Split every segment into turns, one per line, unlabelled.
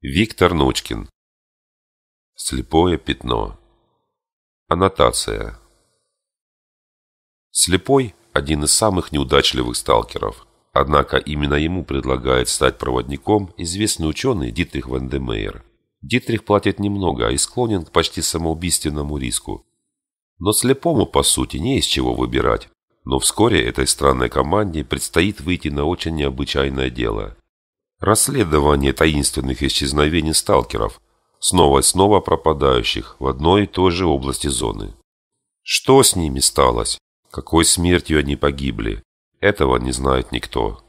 Виктор Нучкин. Слепое
пятно. Аннотация. Слепой – один из самых неудачливых сталкеров. Однако именно ему предлагает стать проводником известный ученый Дитрих Вандемейер. Дитрих платит немного а и склонен к почти самоубийственному риску. Но слепому, по сути, не из чего выбирать. Но вскоре этой странной команде предстоит выйти на очень необычайное дело – Расследование таинственных исчезновений сталкеров, снова и снова пропадающих в одной и той же области зоны. Что с ними сталось? Какой смертью они погибли? Этого не знает никто.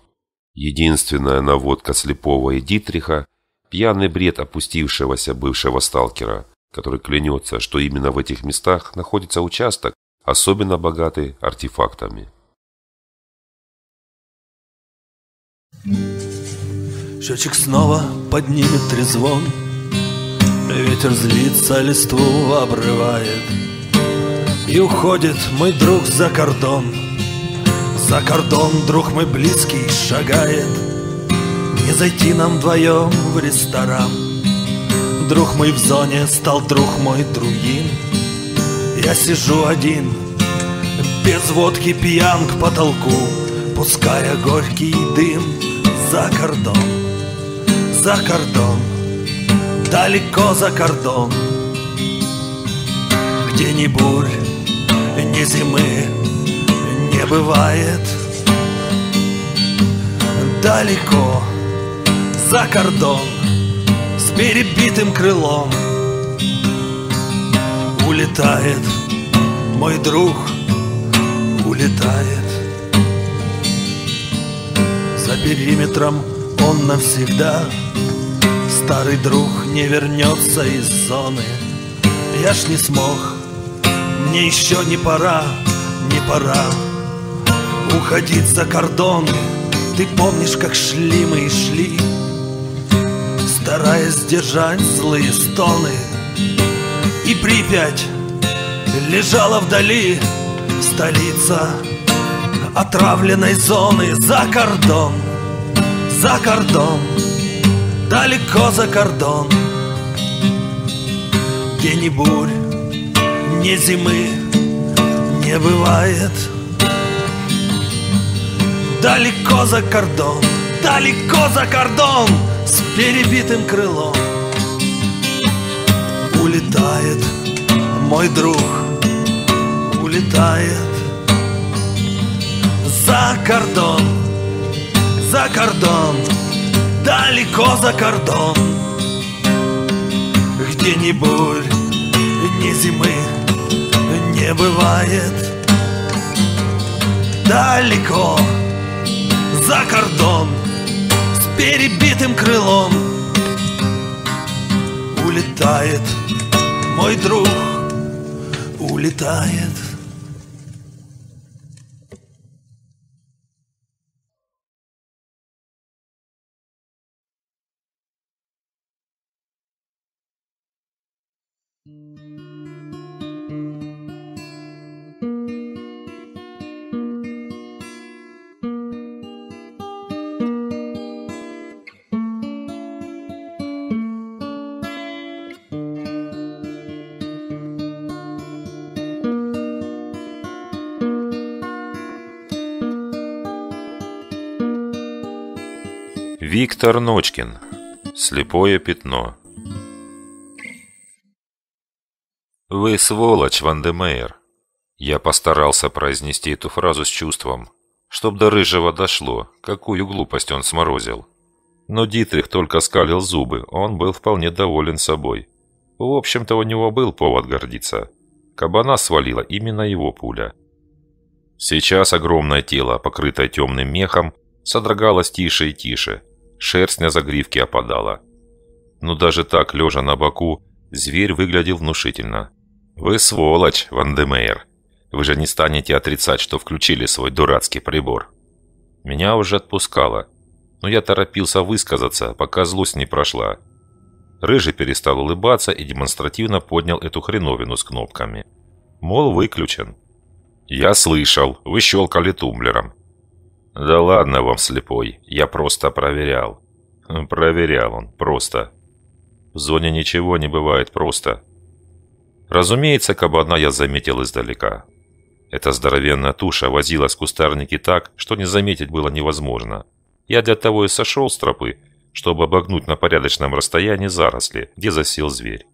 Единственная наводка слепого и Дитриха – пьяный бред опустившегося бывшего сталкера, который клянется, что именно в этих местах находится участок, особенно богатый артефактами.
Thank you. Счетчик снова поднимет трезвон Ветер злится, листву обрывает И уходит мой друг за кордон За кордон друг мой близкий шагает Не зайти нам вдвоем в ресторан Друг мой в зоне стал друг мой другим Я сижу один, без водки пьян к потолку Пуская горький дым за кордон за кордон, далеко за кордон, Где ни бурь, ни зимы не бывает. Далеко за кордон с перебитым крылом Улетает мой друг, улетает за периметром он навсегда Старый друг не вернется из зоны Я ж не смог, мне еще не пора, не пора Уходить за кордон Ты помнишь, как шли мы и шли Стараясь держать злые стоны И Припять лежала вдали Столица отравленной зоны за кордон за кордон, далеко за кордон, где ни бурь, ни зимы не бывает. Далеко за кордон, далеко за кордон с перебитым крылом улетает мой друг, улетает за кордон за кордон, далеко за кордон, где ни бурь, ни зимы не бывает. Далеко за кордон с перебитым крылом улетает
мой друг, улетает.
Виктор Ночкин. Слепое пятно. «Вы сволочь, Вандемейр!» Я постарался произнести эту фразу с чувством, чтоб до рыжего дошло, какую глупость он сморозил. Но Дитрих только скалил зубы, он был вполне доволен собой. В общем-то, у него был повод гордиться. Кабана свалила именно его пуля. Сейчас огромное тело, покрытое темным мехом, содрогалось тише и тише – шерсть на загривке опадала. Но даже так, лежа на боку, зверь выглядел внушительно. «Вы сволочь, Вандемейр! Вы же не станете отрицать, что включили свой дурацкий прибор!» Меня уже отпускало, но я торопился высказаться, пока злость не прошла. Рыжий перестал улыбаться и демонстративно поднял эту хреновину с кнопками. Мол, выключен. «Я слышал, вы щелкали тумблером. «Да ладно вам, слепой, я просто проверял». «Проверял он, просто». «В зоне ничего не бывает просто». Разумеется, кабана я заметил издалека. Эта здоровенная туша возилась в кустарнике так, что не заметить было невозможно. Я для того и сошел с тропы, чтобы обогнуть на порядочном расстоянии заросли, где засел зверь.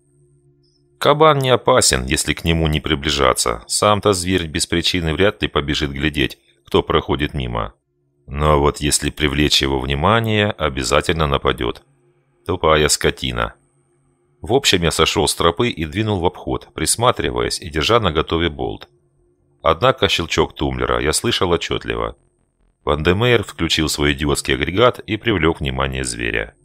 Кабан не опасен, если к нему не приближаться. Сам-то зверь без причины вряд ли побежит глядеть, кто проходит мимо. Но вот если привлечь его внимание, обязательно нападет. Тупая скотина. В общем, я сошел с тропы и двинул в обход, присматриваясь и держа на готове болт. Однако щелчок тумблера я слышал отчетливо. Ван Демейр включил свой идиотский агрегат и привлек внимание зверя.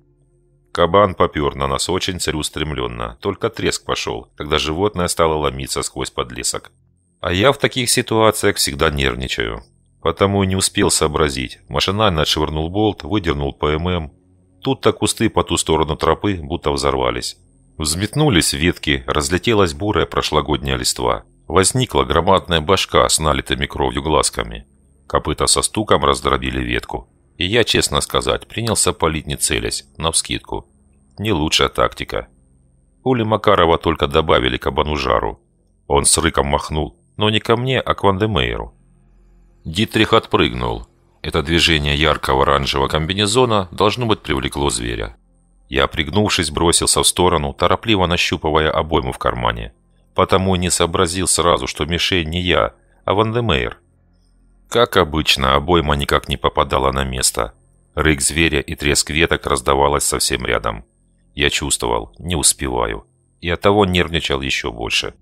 Кабан попер на нас очень целеустремленно, только треск пошел, когда животное стало ломиться сквозь подлесок. А я в таких ситуациях всегда нервничаю. Потому не успел сообразить. Машинально отшвырнул болт, выдернул ПММ. Тут-то кусты по ту сторону тропы будто взорвались. Взметнулись ветки, разлетелась бурая прошлогодняя листва. Возникла громадная башка с налитыми кровью глазками. Копыта со стуком раздробили ветку. И я, честно сказать, принялся палить не целясь, навскидку. Не лучшая тактика. Ули Макарова только добавили кабану жару. Он с рыком махнул, но не ко мне, а к Вандемейру. Дитрих отпрыгнул. Это движение яркого оранжевого комбинезона должно быть привлекло зверя. Я, пригнувшись, бросился в сторону, торопливо нащупывая обойму в кармане. Потому не сообразил сразу, что мишень не я, а Вандемейр. Как обычно, обойма никак не попадала на место. Рык зверя и треск веток раздавалось совсем рядом. Я чувствовал, не успеваю. И оттого нервничал еще больше.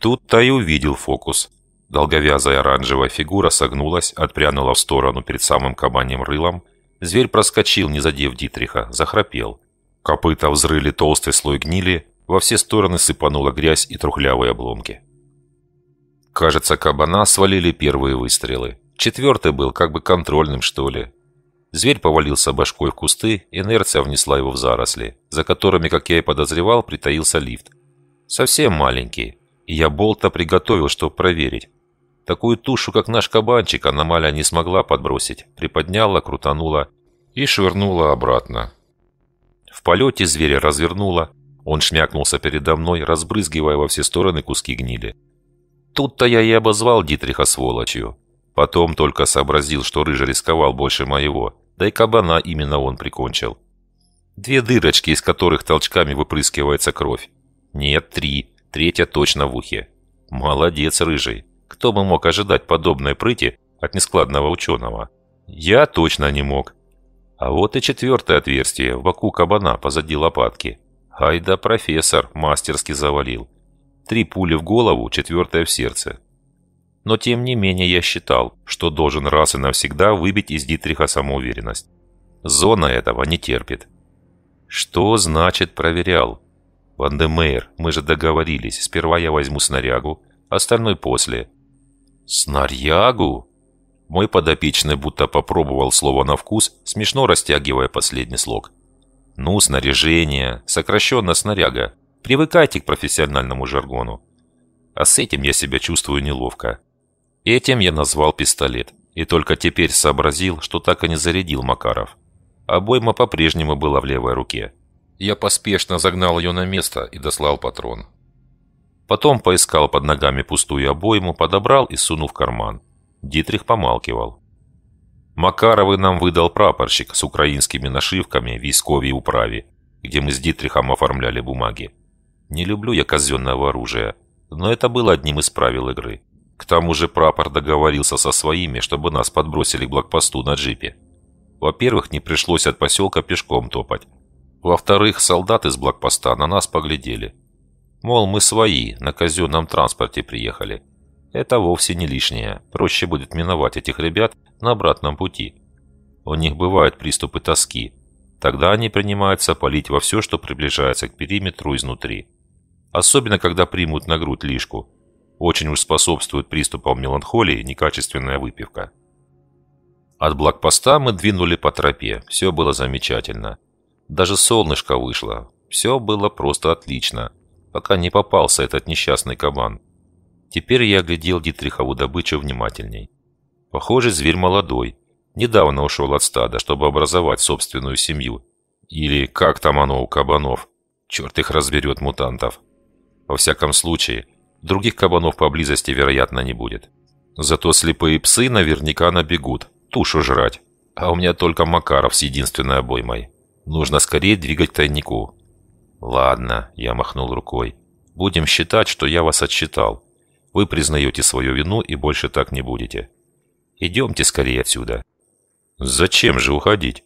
Тут-то и увидел фокус. Долговязая оранжевая фигура согнулась, отпрянула в сторону перед самым кабаньим рылом. Зверь проскочил, не задев Дитриха, захрапел. Копыта взрыли толстый слой гнили, во все стороны сыпанула грязь и трухлявые обломки. Кажется, кабана свалили первые выстрелы. Четвертый был как бы контрольным, что ли. Зверь повалился башкой в кусты, инерция внесла его в заросли, за которыми, как я и подозревал, притаился лифт. Совсем маленький. И я болта приготовил, чтобы проверить, Такую тушу, как наш кабанчик, аномалия не смогла подбросить. Приподняла, крутанула и швырнула обратно. В полете зверя развернула. Он шмякнулся передо мной, разбрызгивая во все стороны куски гнили. Тут-то я и обозвал Дитриха сволочью. Потом только сообразил, что Рыжий рисковал больше моего. Да и кабана именно он прикончил. Две дырочки, из которых толчками выпрыскивается кровь. Нет, три. Третья точно в ухе. Молодец, Рыжий. Кто бы мог ожидать подобной прыти от нескладного ученого? Я точно не мог. А вот и четвертое отверстие в боку кабана позади лопатки. Айда, профессор мастерски завалил. Три пули в голову, четвертая в сердце. Но тем не менее я считал, что должен раз и навсегда выбить из Дитриха самоуверенность. Зона этого не терпит. Что значит проверял? Ван де Вандемейр, мы же договорились, сперва я возьму снарягу, остальной после. «Снарягу?» Мой подопечный будто попробовал слово на вкус, смешно растягивая последний слог. «Ну, снаряжение, сокращенно снаряга. Привыкайте к профессиональному жаргону». А с этим я себя чувствую неловко. Этим я назвал пистолет. И только теперь сообразил, что так и не зарядил Макаров. А обойма по-прежнему была в левой руке. Я поспешно загнал ее на место и дослал патрон. Потом поискал под ногами пустую обойму, подобрал и сунул в карман. Дитрих помалкивал. Макаровы нам выдал прапорщик с украинскими нашивками «Військовій управе», где мы с Дитрихом оформляли бумаги. Не люблю я казенного оружия, но это было одним из правил игры. К тому же прапор договорился со своими, чтобы нас подбросили к блокпосту на джипе. Во-первых, не пришлось от поселка пешком топать. Во-вторых, солдаты с блокпоста на нас поглядели. Мол, мы свои, на казенном транспорте приехали. Это вовсе не лишнее, проще будет миновать этих ребят на обратном пути. У них бывают приступы тоски. Тогда они принимаются палить во все, что приближается к периметру изнутри. Особенно, когда примут на грудь лишку. Очень уж способствует приступам меланхолии некачественная выпивка. От блокпоста мы двинули по тропе, все было замечательно. Даже солнышко вышло, все было просто отлично пока не попался этот несчастный кабан. Теперь я оглядел Дитрихову добычу внимательней. Похоже, зверь молодой. Недавно ушел от стада, чтобы образовать собственную семью. Или как там оно у кабанов. Черт их разберет, мутантов. Во всяком случае, других кабанов поблизости, вероятно, не будет. Зато слепые псы наверняка набегут, тушу жрать. А у меня только Макаров с единственной обоймой. Нужно скорее двигать тайнику, «Ладно», – я махнул рукой. «Будем считать, что я вас отсчитал. Вы признаете свою вину и больше так не будете. Идемте скорее отсюда». «Зачем же уходить?»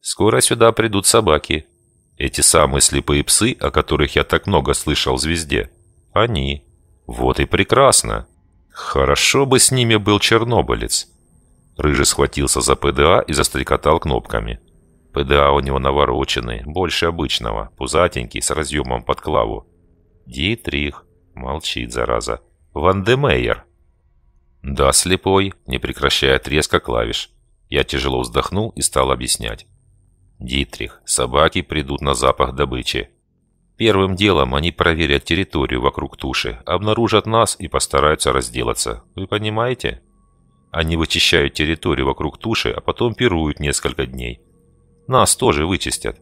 «Скоро сюда придут собаки. Эти самые слепые псы, о которых я так много слышал в «Звезде». Они. Вот и прекрасно. Хорошо бы с ними был чернобылец». Рыжий схватился за ПДА и застрекотал кнопками. ПДА у него навороченный, больше обычного, пузатенький, с разъемом под клаву. Дитрих. Молчит, зараза. Вандемейер. Да, слепой, не прекращая резко клавиш. Я тяжело вздохнул и стал объяснять. Дитрих, собаки придут на запах добычи. Первым делом они проверят территорию вокруг туши, обнаружат нас и постараются разделаться. Вы понимаете? Они вычищают территорию вокруг туши, а потом пируют несколько дней. Нас тоже вычистят.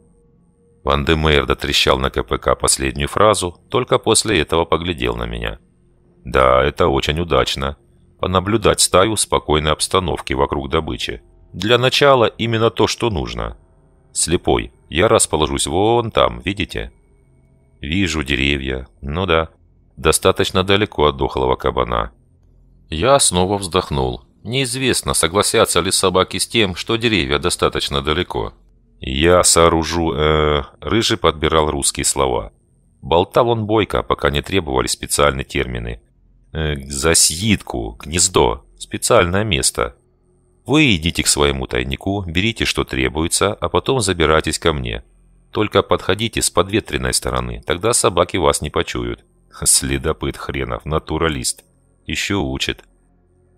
Ван де Мейер дотрещал на КПК последнюю фразу, только после этого поглядел на меня. Да, это очень удачно. Понаблюдать стаю в спокойной обстановке вокруг добычи. Для начала именно то, что нужно. Слепой, я расположусь вон там, видите? Вижу деревья. Ну да, достаточно далеко от дохлого кабана. Я снова вздохнул. Неизвестно, согласятся ли собаки с тем, что деревья достаточно далеко. «Я сооружу...» э -э, Рыжий подбирал русские слова. Болтал он бойко, пока не требовали специальные термины. Э -э, «Засидку, гнездо, специальное место». «Вы идите к своему тайнику, берите, что требуется, а потом забирайтесь ко мне. Только подходите с подветренной стороны, тогда собаки вас не почуют». Следопыт хренов, натуралист. Еще учит.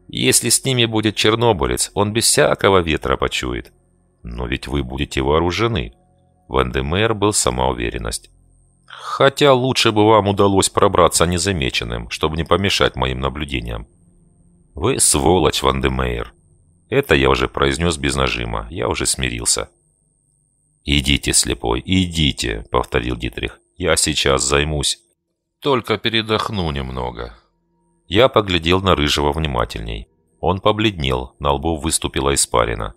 «Если с ними будет чернобылец, он без всякого ветра почует. «Но ведь вы будете вооружены». В был самоуверенность. «Хотя лучше бы вам удалось пробраться незамеченным, чтобы не помешать моим наблюдениям». «Вы сволочь, Вандемейр!» Это я уже произнес без нажима, я уже смирился. «Идите, слепой, идите!» — повторил Дитрих. «Я сейчас займусь». «Только передохну немного». Я поглядел на Рыжего внимательней. Он побледнел, на лбу выступила испарина.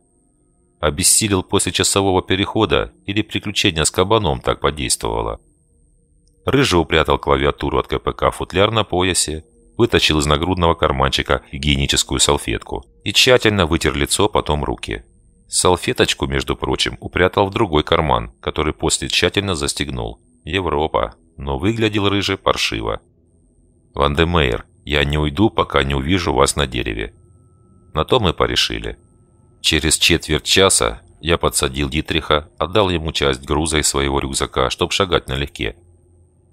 Обессилел после часового перехода или приключения с кабаном так подействовало. Рыжий упрятал клавиатуру от КПК футляр на поясе, вытащил из нагрудного карманчика гигиеническую салфетку и тщательно вытер лицо, потом руки. Салфеточку, между прочим, упрятал в другой карман, который после тщательно застегнул. Европа. Но выглядел Рыжий паршиво. «Вандемейр, я не уйду, пока не увижу вас на дереве». На то мы порешили. Через четверть часа я подсадил Дитриха, отдал ему часть груза из своего рюкзака, чтобы шагать налегке.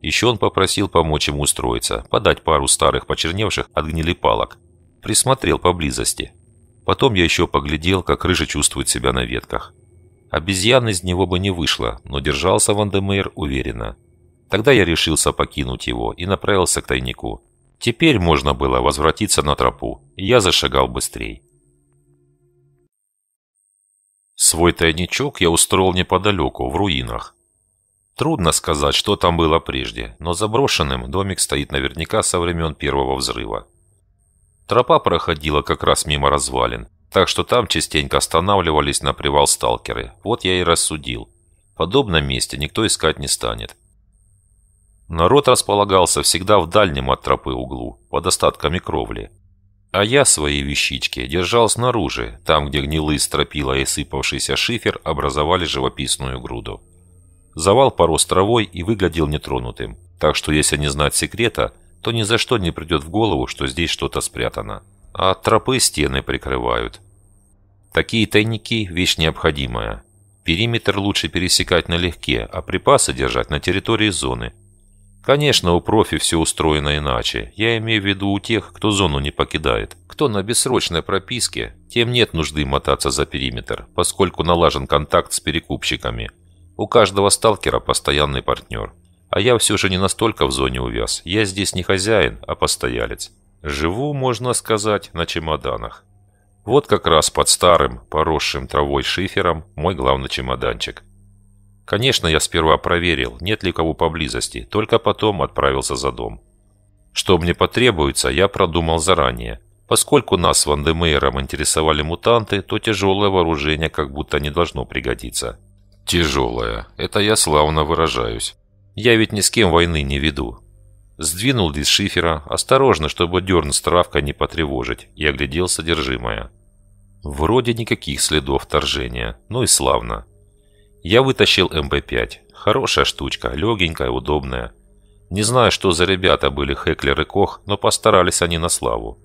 Еще он попросил помочь ему устроиться, подать пару старых почерневших от гнили палок. Присмотрел поблизости. Потом я еще поглядел, как рыжий чувствует себя на ветках. Обезьяны из него бы не вышло, но держался Вандемейр уверенно. Тогда я решился покинуть его и направился к тайнику. Теперь можно было возвратиться на тропу, и я зашагал быстрее. Свой тайничок я устроил неподалеку, в руинах. Трудно сказать, что там было прежде, но заброшенным домик стоит наверняка со времен первого взрыва. Тропа проходила как раз мимо развалин, так что там частенько останавливались на привал сталкеры. Вот я и рассудил. В подобном месте никто искать не станет. Народ располагался всегда в дальнем от тропы углу, под остатками кровли а я свои вещички держал снаружи, там, где гнилые стропила и сыпавшийся шифер образовали живописную груду. Завал порос травой и выглядел нетронутым, так что если не знать секрета, то ни за что не придет в голову, что здесь что-то спрятано. А тропы стены прикрывают. Такие тайники – вещь необходимая. Периметр лучше пересекать налегке, а припасы держать на территории зоны – Конечно, у профи все устроено иначе. Я имею в виду у тех, кто зону не покидает. Кто на бессрочной прописке, тем нет нужды мотаться за периметр, поскольку налажен контакт с перекупщиками. У каждого сталкера постоянный партнер. А я все же не настолько в зоне увяз. Я здесь не хозяин, а постоялец. Живу, можно сказать, на чемоданах. Вот как раз под старым, поросшим травой шифером мой главный чемоданчик. Конечно, я сперва проверил, нет ли кого поблизости, только потом отправился за дом. Что мне потребуется, я продумал заранее. Поскольку нас с Вандемейером интересовали мутанты, то тяжелое вооружение как будто не должно пригодиться. Тяжелое. Это я славно выражаюсь. Я ведь ни с кем войны не веду. Сдвинул из шифера, осторожно, чтобы дерн с травкой не потревожить, и оглядел содержимое. Вроде никаких следов вторжения. Ну и славно. Я вытащил МП-5. Эм Хорошая штучка, легенькая, удобная. Не знаю, что за ребята были Хеклер и Кох, но постарались они на славу.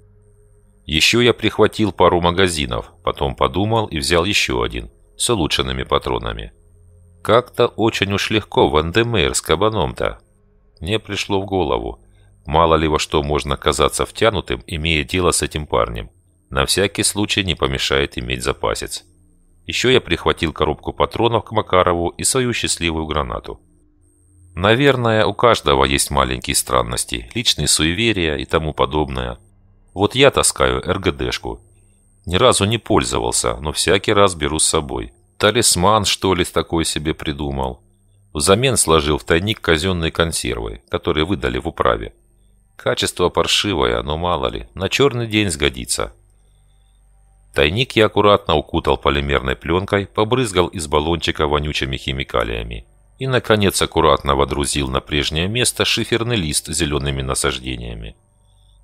Еще я прихватил пару магазинов, потом подумал и взял еще один, с улучшенными патронами. Как-то очень уж легко Вандемейр с кабаном-то. Мне пришло в голову, мало ли во что можно казаться втянутым, имея дело с этим парнем. На всякий случай не помешает иметь запасец. Еще я прихватил коробку патронов к Макарову и свою счастливую гранату. Наверное, у каждого есть маленькие странности, личные суеверия и тому подобное. Вот я таскаю РГДшку. Ни разу не пользовался, но всякий раз беру с собой. Талисман, что ли, такой себе придумал. Взамен сложил в тайник казенные консервы, которые выдали в управе. Качество паршивое, но мало ли, на черный день сгодится. Тайник я аккуратно укутал полимерной пленкой, побрызгал из баллончика вонючими химикалиями. И, наконец, аккуратно водрузил на прежнее место шиферный лист с зелеными насаждениями.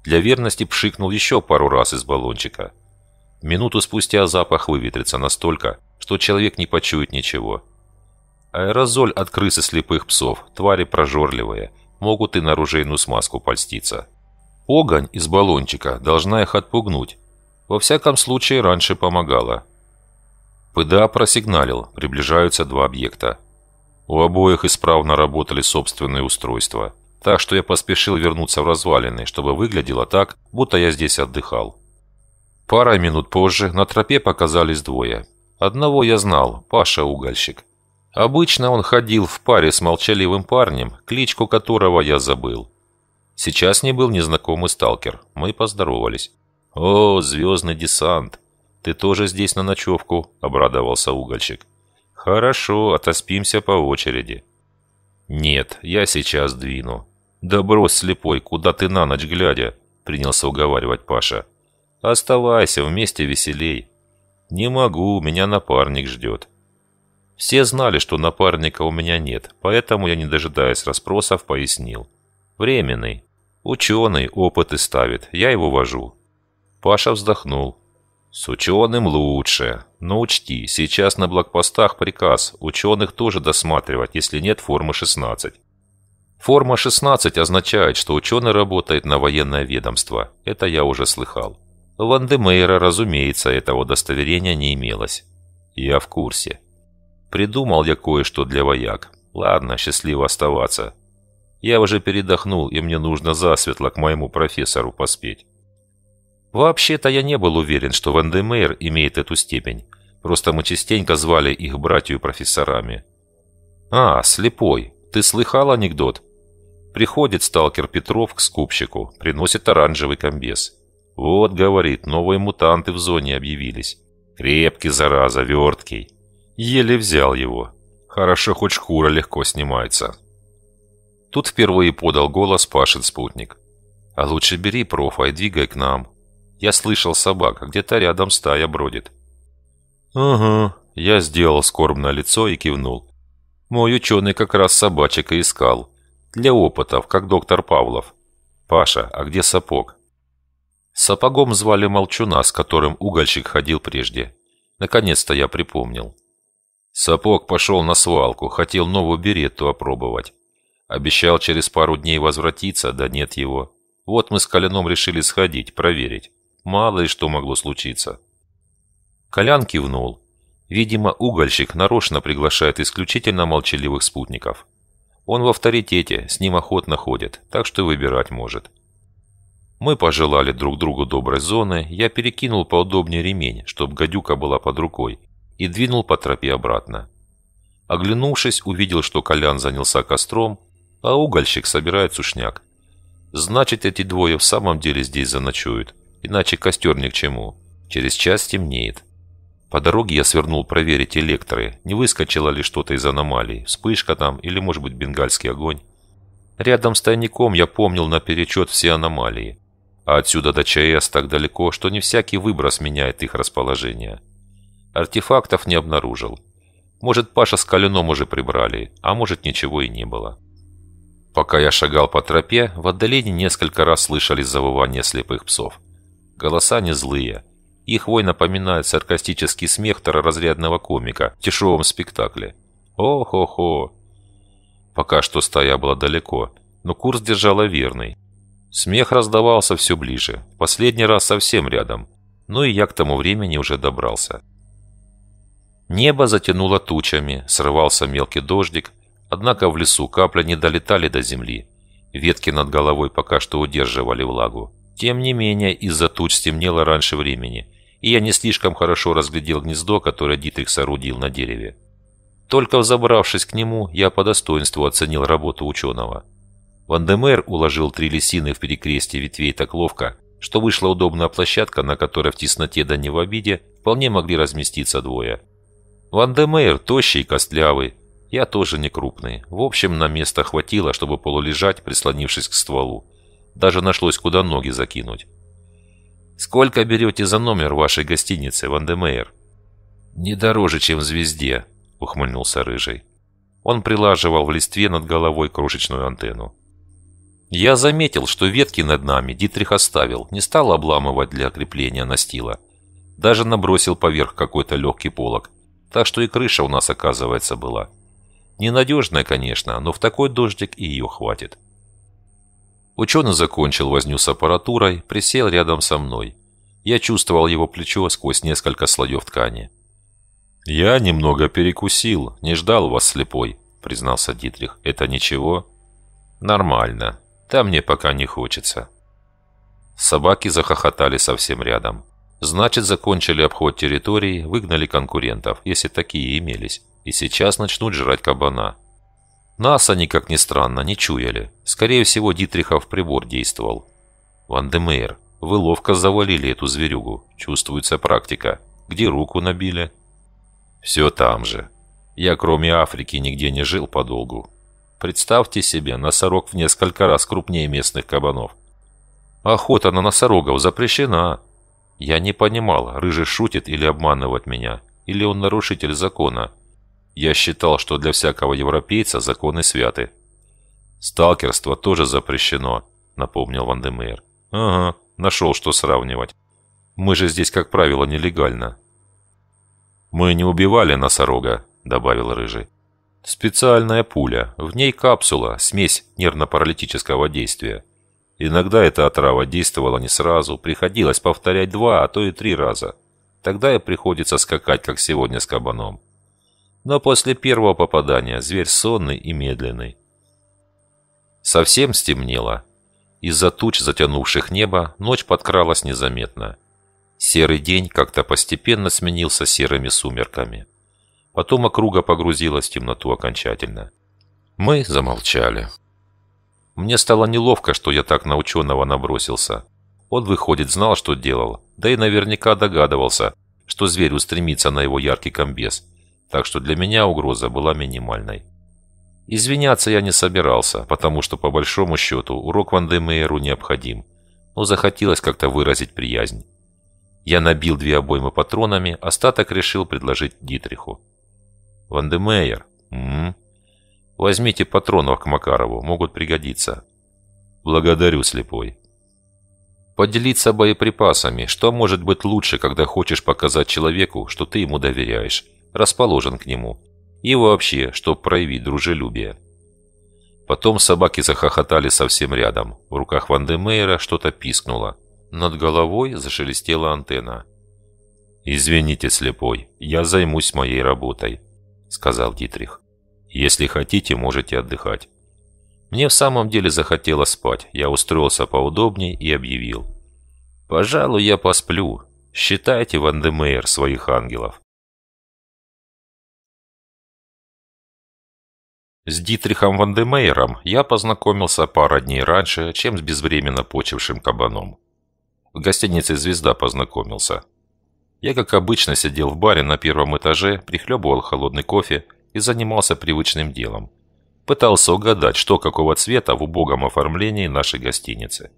Для верности пшикнул еще пару раз из баллончика. Минуту спустя запах выветрится настолько, что человек не почует ничего. Аэрозоль от крысы слепых псов, твари прожорливые, могут и на оружейную смазку польститься. Огонь из баллончика должна их отпугнуть, во всяком случае, раньше помогало. ПДА просигналил, приближаются два объекта. У обоих исправно работали собственные устройства. Так что я поспешил вернуться в развалины, чтобы выглядело так, будто я здесь отдыхал. Пара минут позже на тропе показались двое. Одного я знал, Паша Угольщик. Обычно он ходил в паре с молчаливым парнем, кличку которого я забыл. Сейчас не был незнакомый сталкер, мы поздоровались. «О, звездный десант! Ты тоже здесь на ночевку?» – обрадовался угольщик. «Хорошо, отоспимся по очереди». «Нет, я сейчас двину». «Да брось, слепой, куда ты на ночь глядя?» – принялся уговаривать Паша. «Оставайся, вместе веселей». «Не могу, меня напарник ждет». Все знали, что напарника у меня нет, поэтому я, не дожидаясь расспросов, пояснил. «Временный. Ученый опыты ставит, я его вожу. Паша вздохнул. «С ученым лучше. Но учти, сейчас на блокпостах приказ ученых тоже досматривать, если нет формы 16». Форма 16 означает, что ученый работает на военное ведомство. Это я уже слыхал. У Вандемейра, разумеется, этого удостоверения не имелось. Я в курсе. Придумал я кое-что для вояк. Ладно, счастливо оставаться. Я уже передохнул, и мне нужно засветло к моему профессору поспеть. Вообще-то я не был уверен, что Вандемейр имеет эту степень. Просто мы частенько звали их братью профессорами. «А, слепой, ты слыхал анекдот?» Приходит сталкер Петров к скупщику, приносит оранжевый комбез. «Вот, — говорит, — новые мутанты в зоне объявились. Крепкий, зараза, верткий. Еле взял его. Хорошо, хоть шкура легко снимается». Тут впервые подал голос Пашин спутник. «А лучше бери профа и двигай к нам. Я слышал собак, где-то рядом стая бродит».
«Ага»,
— я сделал скорбное лицо и кивнул. «Мой ученый как раз собачек и искал. Для опытов, как доктор Павлов. Паша, а где сапог?» Сапогом звали молчуна, с которым угольщик ходил прежде. Наконец-то я припомнил. Сапог пошел на свалку, хотел новую беретту опробовать. Обещал через пару дней возвратиться, да нет его. Вот мы с Коляном решили сходить, проверить. Мало ли что могло случиться. Колян кивнул. Видимо, угольщик нарочно приглашает исключительно молчаливых спутников. Он в авторитете, с ним охотно ходит, так что выбирать может. Мы пожелали друг другу доброй зоны, я перекинул поудобнее ремень, чтобы гадюка была под рукой, и двинул по тропе обратно. Оглянувшись, увидел, что Колян занялся костром, а угольщик собирает сушняк. Значит, эти двое в самом деле здесь заночуют иначе костер ни к чему. Через час темнеет. По дороге я свернул проверить электры, не выскочило ли что-то из аномалий, вспышка там или, может быть, бенгальский огонь. Рядом с тайником я помнил наперечет все аномалии. А отсюда до ЧАЭС так далеко, что не всякий выброс меняет их расположение. Артефактов не обнаружил. Может, Паша с Калюном уже прибрали, а может, ничего и не было. Пока я шагал по тропе, в отдалении несколько раз слышались завывания слепых псов. Голоса не злые. Их вой напоминает саркастический смех второразрядного комика в дешевом спектакле. О-хо-хо. Пока что стая была далеко, но курс держала верный. Смех раздавался все ближе, последний раз совсем рядом, но и я к тому времени уже добрался. Небо затянуло тучами, срывался мелкий дождик, однако в лесу капли не долетали до земли. Ветки над головой пока что удерживали влагу. Тем не менее, из-за туч стемнело раньше времени, и я не слишком хорошо разглядел гнездо, которое Дитрих соорудил на дереве. Только взобравшись к нему, я по достоинству оценил работу ученого. Вандемер уложил три лисины в перекрестие ветвей так ловко, что вышла удобная площадка, на которой в тесноте да не в обиде вполне могли разместиться двое. Вандемер тощий и костлявый, я тоже не крупный. В общем, на место хватило, чтобы полулежать, прислонившись к стволу. Даже нашлось, куда ноги закинуть. «Сколько берете за номер вашей гостиницы, Вандемейр?» «Не дороже, чем в «Звезде», — ухмыльнулся Рыжий. Он прилаживал в листве над головой крошечную антенну. «Я заметил, что ветки над нами Дитрих оставил, не стал обламывать для крепления настила. Даже набросил поверх какой-то легкий полог. Так что и крыша у нас, оказывается, была. Ненадежная, конечно, но в такой дождик и ее хватит». Ученый закончил возню с аппаратурой, присел рядом со мной. Я чувствовал его плечо сквозь несколько слоев ткани. «Я немного перекусил, не ждал вас, слепой», — признался Дитрих. «Это ничего?» «Нормально. Да мне пока не хочется». Собаки захохотали совсем рядом. Значит, закончили обход территории, выгнали конкурентов, если такие имелись, и сейчас начнут жрать кабана. Нас они, как ни странно, не чуяли. Скорее всего, Дитрихов прибор действовал. «Ван вы ловко завалили эту зверюгу. Чувствуется практика. Где руку набили?» «Все там же. Я, кроме Африки, нигде не жил подолгу. Представьте себе, носорог в несколько раз крупнее местных кабанов. Охота на носорогов запрещена. Я не понимал, Рыжий шутит или обманывает меня, или он нарушитель закона. Я считал, что для всякого европейца законы святы. «Сталкерство тоже запрещено», — напомнил Ван «Ага, нашел, что сравнивать. Мы же здесь, как правило, нелегально». «Мы не убивали носорога», — добавил Рыжий. «Специальная пуля. В ней капсула, смесь нервно-паралитического действия. Иногда эта отрава действовала не сразу, приходилось повторять два, а то и три раза. Тогда и приходится скакать, как сегодня с кабаном но после первого попадания зверь сонный и медленный. Совсем стемнело. Из-за туч, затянувших небо, ночь подкралась незаметно. Серый день как-то постепенно сменился серыми сумерками. Потом округа погрузилась в темноту окончательно. Мы замолчали. Мне стало неловко, что я так на ученого набросился. Он, выходит, знал, что делал, да и наверняка догадывался, что зверь устремится на его яркий комбез так что для меня угроза была минимальной. Извиняться я не собирался, потому что, по большому счету, урок Ван Демейру необходим, но захотелось как-то выразить приязнь. Я набил две обоймы патронами, остаток решил предложить Дитриху. «Вандемейер, м, -м, м Возьмите патронов к Макарову, могут пригодиться». «Благодарю, слепой». «Поделиться боеприпасами, что может быть лучше, когда хочешь показать человеку, что ты ему доверяешь?» расположен к нему. И вообще, чтоб проявить дружелюбие. Потом собаки захохотали совсем рядом. В руках Ван Демейра что-то пискнуло. Над головой зашелестела антенна. «Извините, слепой, я займусь моей работой», — сказал Дитрих. «Если хотите, можете отдыхать». Мне в самом деле захотелось спать. Я устроился поудобнее и объявил. «Пожалуй, я посплю. Считайте, Ван Демейр,
своих ангелов.
С Дитрихом Вандемейером я познакомился пару дней раньше, чем с безвременно почившим кабаном. В гостинице «Звезда» познакомился. Я, как обычно, сидел в баре на первом этаже, прихлебывал холодный кофе и занимался привычным делом. Пытался угадать, что какого цвета в убогом оформлении нашей гостиницы.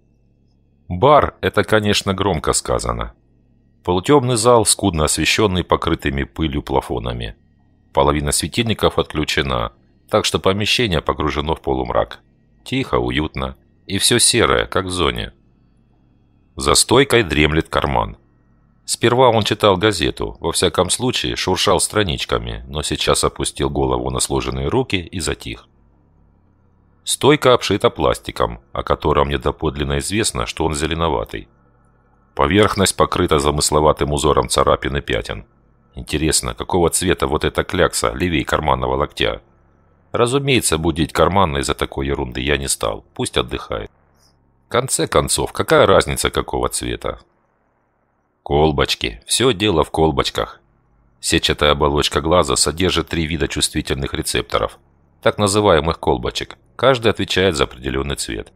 Бар – это, конечно, громко сказано. Полутемный зал, скудно освещенный покрытыми пылью плафонами. Половина светильников отключена – так что помещение погружено в полумрак. Тихо, уютно, и все серое, как в зоне. За стойкой дремлет карман. Сперва он читал газету, во всяком случае шуршал страничками, но сейчас опустил голову на сложенные руки и затих. Стойка обшита пластиком, о котором недоподлинно известно, что он зеленоватый. Поверхность покрыта замысловатым узором царапин и пятен. Интересно, какого цвета вот эта клякса левее карманного локтя? Разумеется, будить карманной за такой ерунды я не стал. Пусть отдыхает. В конце концов, какая разница какого цвета? Колбочки. Все дело в колбочках. Сетчатая оболочка глаза содержит три вида чувствительных рецепторов, так называемых колбочек. Каждый отвечает за определенный цвет.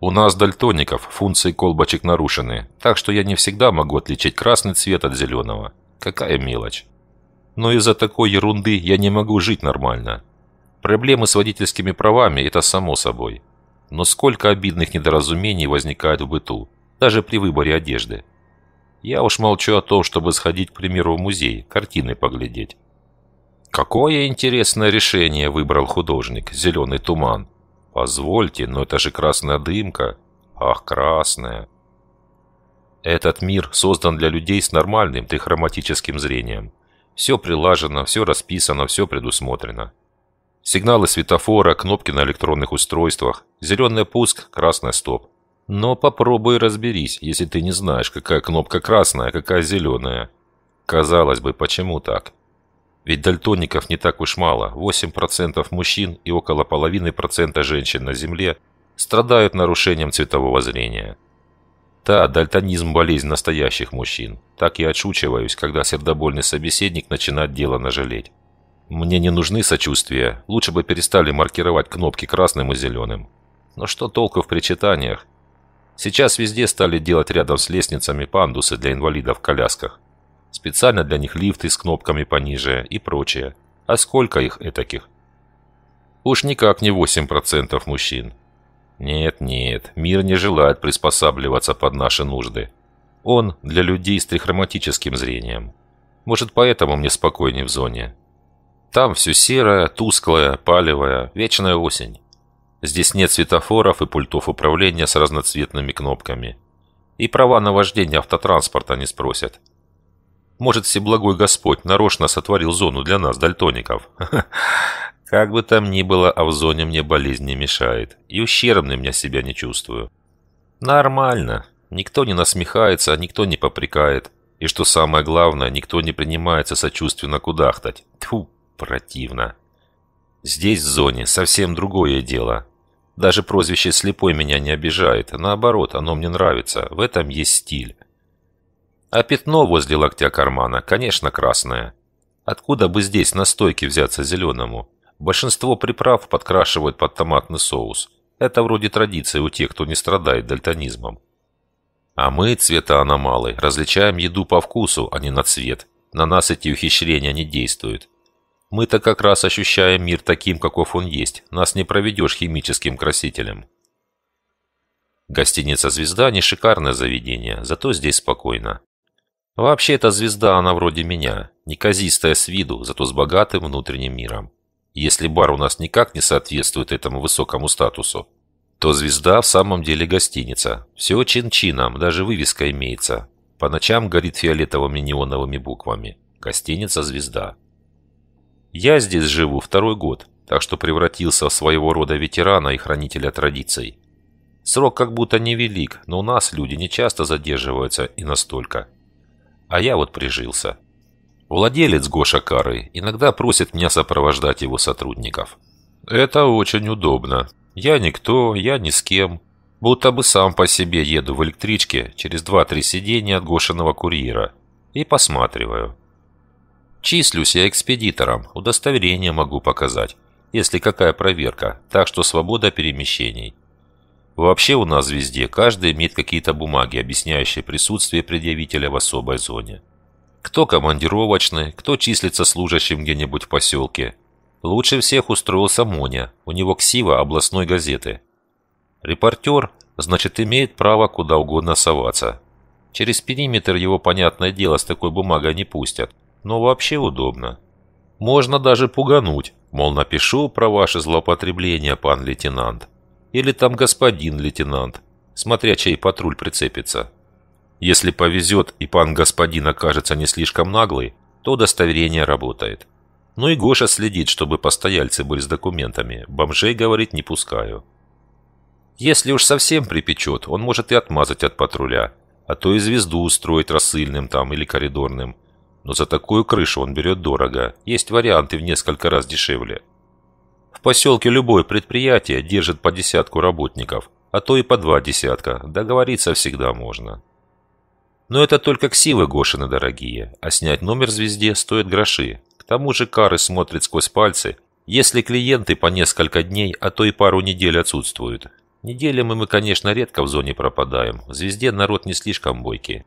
У нас, дальтоников, функции колбочек нарушены, так что я не всегда могу отличить красный цвет от зеленого. Какая мелочь. Но из-за такой ерунды я не могу жить нормально. Проблемы с водительскими правами – это само собой. Но сколько обидных недоразумений возникает в быту, даже при выборе одежды. Я уж молчу о том, чтобы сходить, к примеру, в музей, картины поглядеть. Какое интересное решение выбрал художник, зеленый туман. Позвольте, но это же красная дымка. Ах, красная. Этот мир создан для людей с нормальным трихроматическим зрением. Все прилажено, все расписано, все предусмотрено. Сигналы светофора, кнопки на электронных устройствах, зеленый пуск, красный стоп. Но попробуй разберись, если ты не знаешь, какая кнопка красная, а какая зеленая. Казалось бы, почему так? Ведь дальтоников не так уж мало. 8% мужчин и около половины процента женщин на Земле страдают нарушением цветового зрения. Да, дальтонизм – болезнь настоящих мужчин. Так и отшучиваюсь, когда сердобольный собеседник начинает дело нажалеть. Мне не нужны сочувствия, лучше бы перестали маркировать кнопки красным и зеленым. Но что толку в причитаниях? Сейчас везде стали делать рядом с лестницами пандусы для инвалидов в колясках. Специально для них лифты с кнопками пониже и прочее. А сколько их этаких? Уж никак не 8% мужчин. Нет-нет, мир не желает приспосабливаться под наши нужды. Он для людей с трихроматическим зрением. Может, поэтому мне спокойнее в зоне. Там все серое, тусклое, палевое, вечная осень. Здесь нет светофоров и пультов управления с разноцветными кнопками. И права на вождение автотранспорта не спросят. Может, Всеблагой Господь нарочно сотворил зону для нас, дальтоников. Как бы там ни было, а в зоне мне болезнь не мешает. И ущербным я себя не чувствую. Нормально. Никто не насмехается, никто не попрекает. И что самое главное, никто не принимается сочувственно кудахтать. Тьфу, противно. Здесь, в зоне, совсем другое дело. Даже прозвище «слепой» меня не обижает. Наоборот, оно мне нравится. В этом есть стиль. А пятно возле локтя кармана, конечно, красное. Откуда бы здесь на стойке взяться зеленому? Большинство приправ подкрашивают под томатный соус. Это вроде традиция у тех, кто не страдает дальтонизмом. А мы, цвета аномалы, различаем еду по вкусу, а не на цвет. На нас эти ухищрения не действуют. Мы-то как раз ощущаем мир таким, каков он есть. Нас не проведешь химическим красителем. Гостиница «Звезда» не шикарное заведение, зато здесь спокойно. Вообще, эта звезда, она вроде меня. Неказистая с виду, зато с богатым внутренним миром. Если бар у нас никак не соответствует этому высокому статусу, то звезда в самом деле гостиница. Все чин-чином, даже вывеска имеется. По ночам горит фиолетовыми неоновыми буквами. Гостиница «Звезда». Я здесь живу второй год, так что превратился в своего рода ветерана и хранителя традиций. Срок как будто невелик, но у нас люди не часто задерживаются и настолько. А я вот прижился. Владелец Гоша Кары иногда просит меня сопровождать его сотрудников. Это очень удобно. Я никто, я ни с кем. Будто бы сам по себе еду в электричке через 2-3 сиденья от Гошиного курьера и посматриваю – Числюсь я экспедитором, удостоверение могу показать, если какая проверка, так что свобода перемещений. Вообще у нас везде каждый имеет какие-то бумаги, объясняющие присутствие предъявителя в особой зоне. Кто командировочный, кто числится служащим где-нибудь в поселке. Лучше всех устроился Моня, у него ксива областной газеты. Репортер, значит, имеет право куда угодно соваться. Через периметр его, понятное дело, с такой бумагой не пустят но вообще удобно. Можно даже пугануть, мол, напишу про ваше злоупотребление, пан лейтенант. Или там господин лейтенант, смотря чей патруль прицепится. Если повезет и пан господин окажется не слишком наглый, то удостоверение работает. Ну и Гоша следит, чтобы постояльцы были с документами. Бомжей, говорит, не пускаю. Если уж совсем припечет, он может и отмазать от патруля, а то и звезду устроить рассыльным там или коридорным – но за такую крышу он берет дорого. Есть варианты в несколько раз дешевле. В поселке любое предприятие держит по десятку работников, а то и по два десятка. Договориться всегда можно. Но это только ксивы Гошины дорогие, а снять номер звезде стоит гроши. К тому же кары смотрит сквозь пальцы, если клиенты по несколько дней, а то и пару недель отсутствуют. Неделями мы, конечно, редко в зоне пропадаем. В звезде народ не слишком бойкий.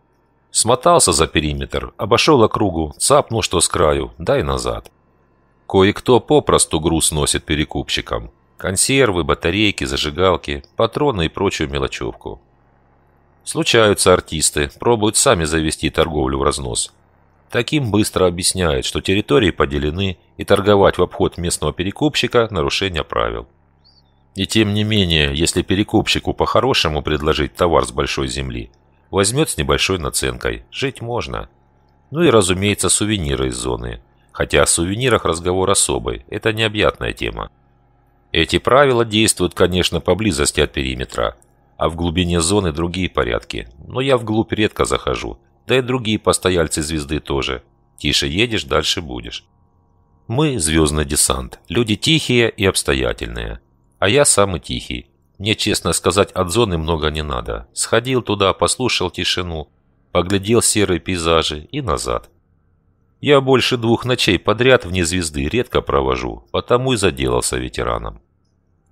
Смотался за периметр, обошел округу, цапнул что с краю, дай назад. Кое-кто попросту груз носит перекупщикам. Консервы, батарейки, зажигалки, патроны и прочую мелочевку. Случаются артисты, пробуют сами завести торговлю в разнос. Таким быстро объясняют, что территории поделены и торговать в обход местного перекупщика – нарушение правил. И тем не менее, если перекупщику по-хорошему предложить товар с большой земли – Возьмет с небольшой наценкой. Жить можно. Ну и, разумеется, сувениры из зоны. Хотя о сувенирах разговор особый. Это необъятная тема. Эти правила действуют, конечно, поблизости от периметра. А в глубине зоны другие порядки. Но я вглубь редко захожу. Да и другие постояльцы звезды тоже. Тише едешь, дальше будешь. Мы – звездный десант. Люди тихие и обстоятельные. А я самый тихий. Мне, честно сказать, от зоны много не надо. Сходил туда, послушал тишину, поглядел серые пейзажи и назад. Я больше двух ночей подряд вне звезды редко провожу, потому и заделался ветераном.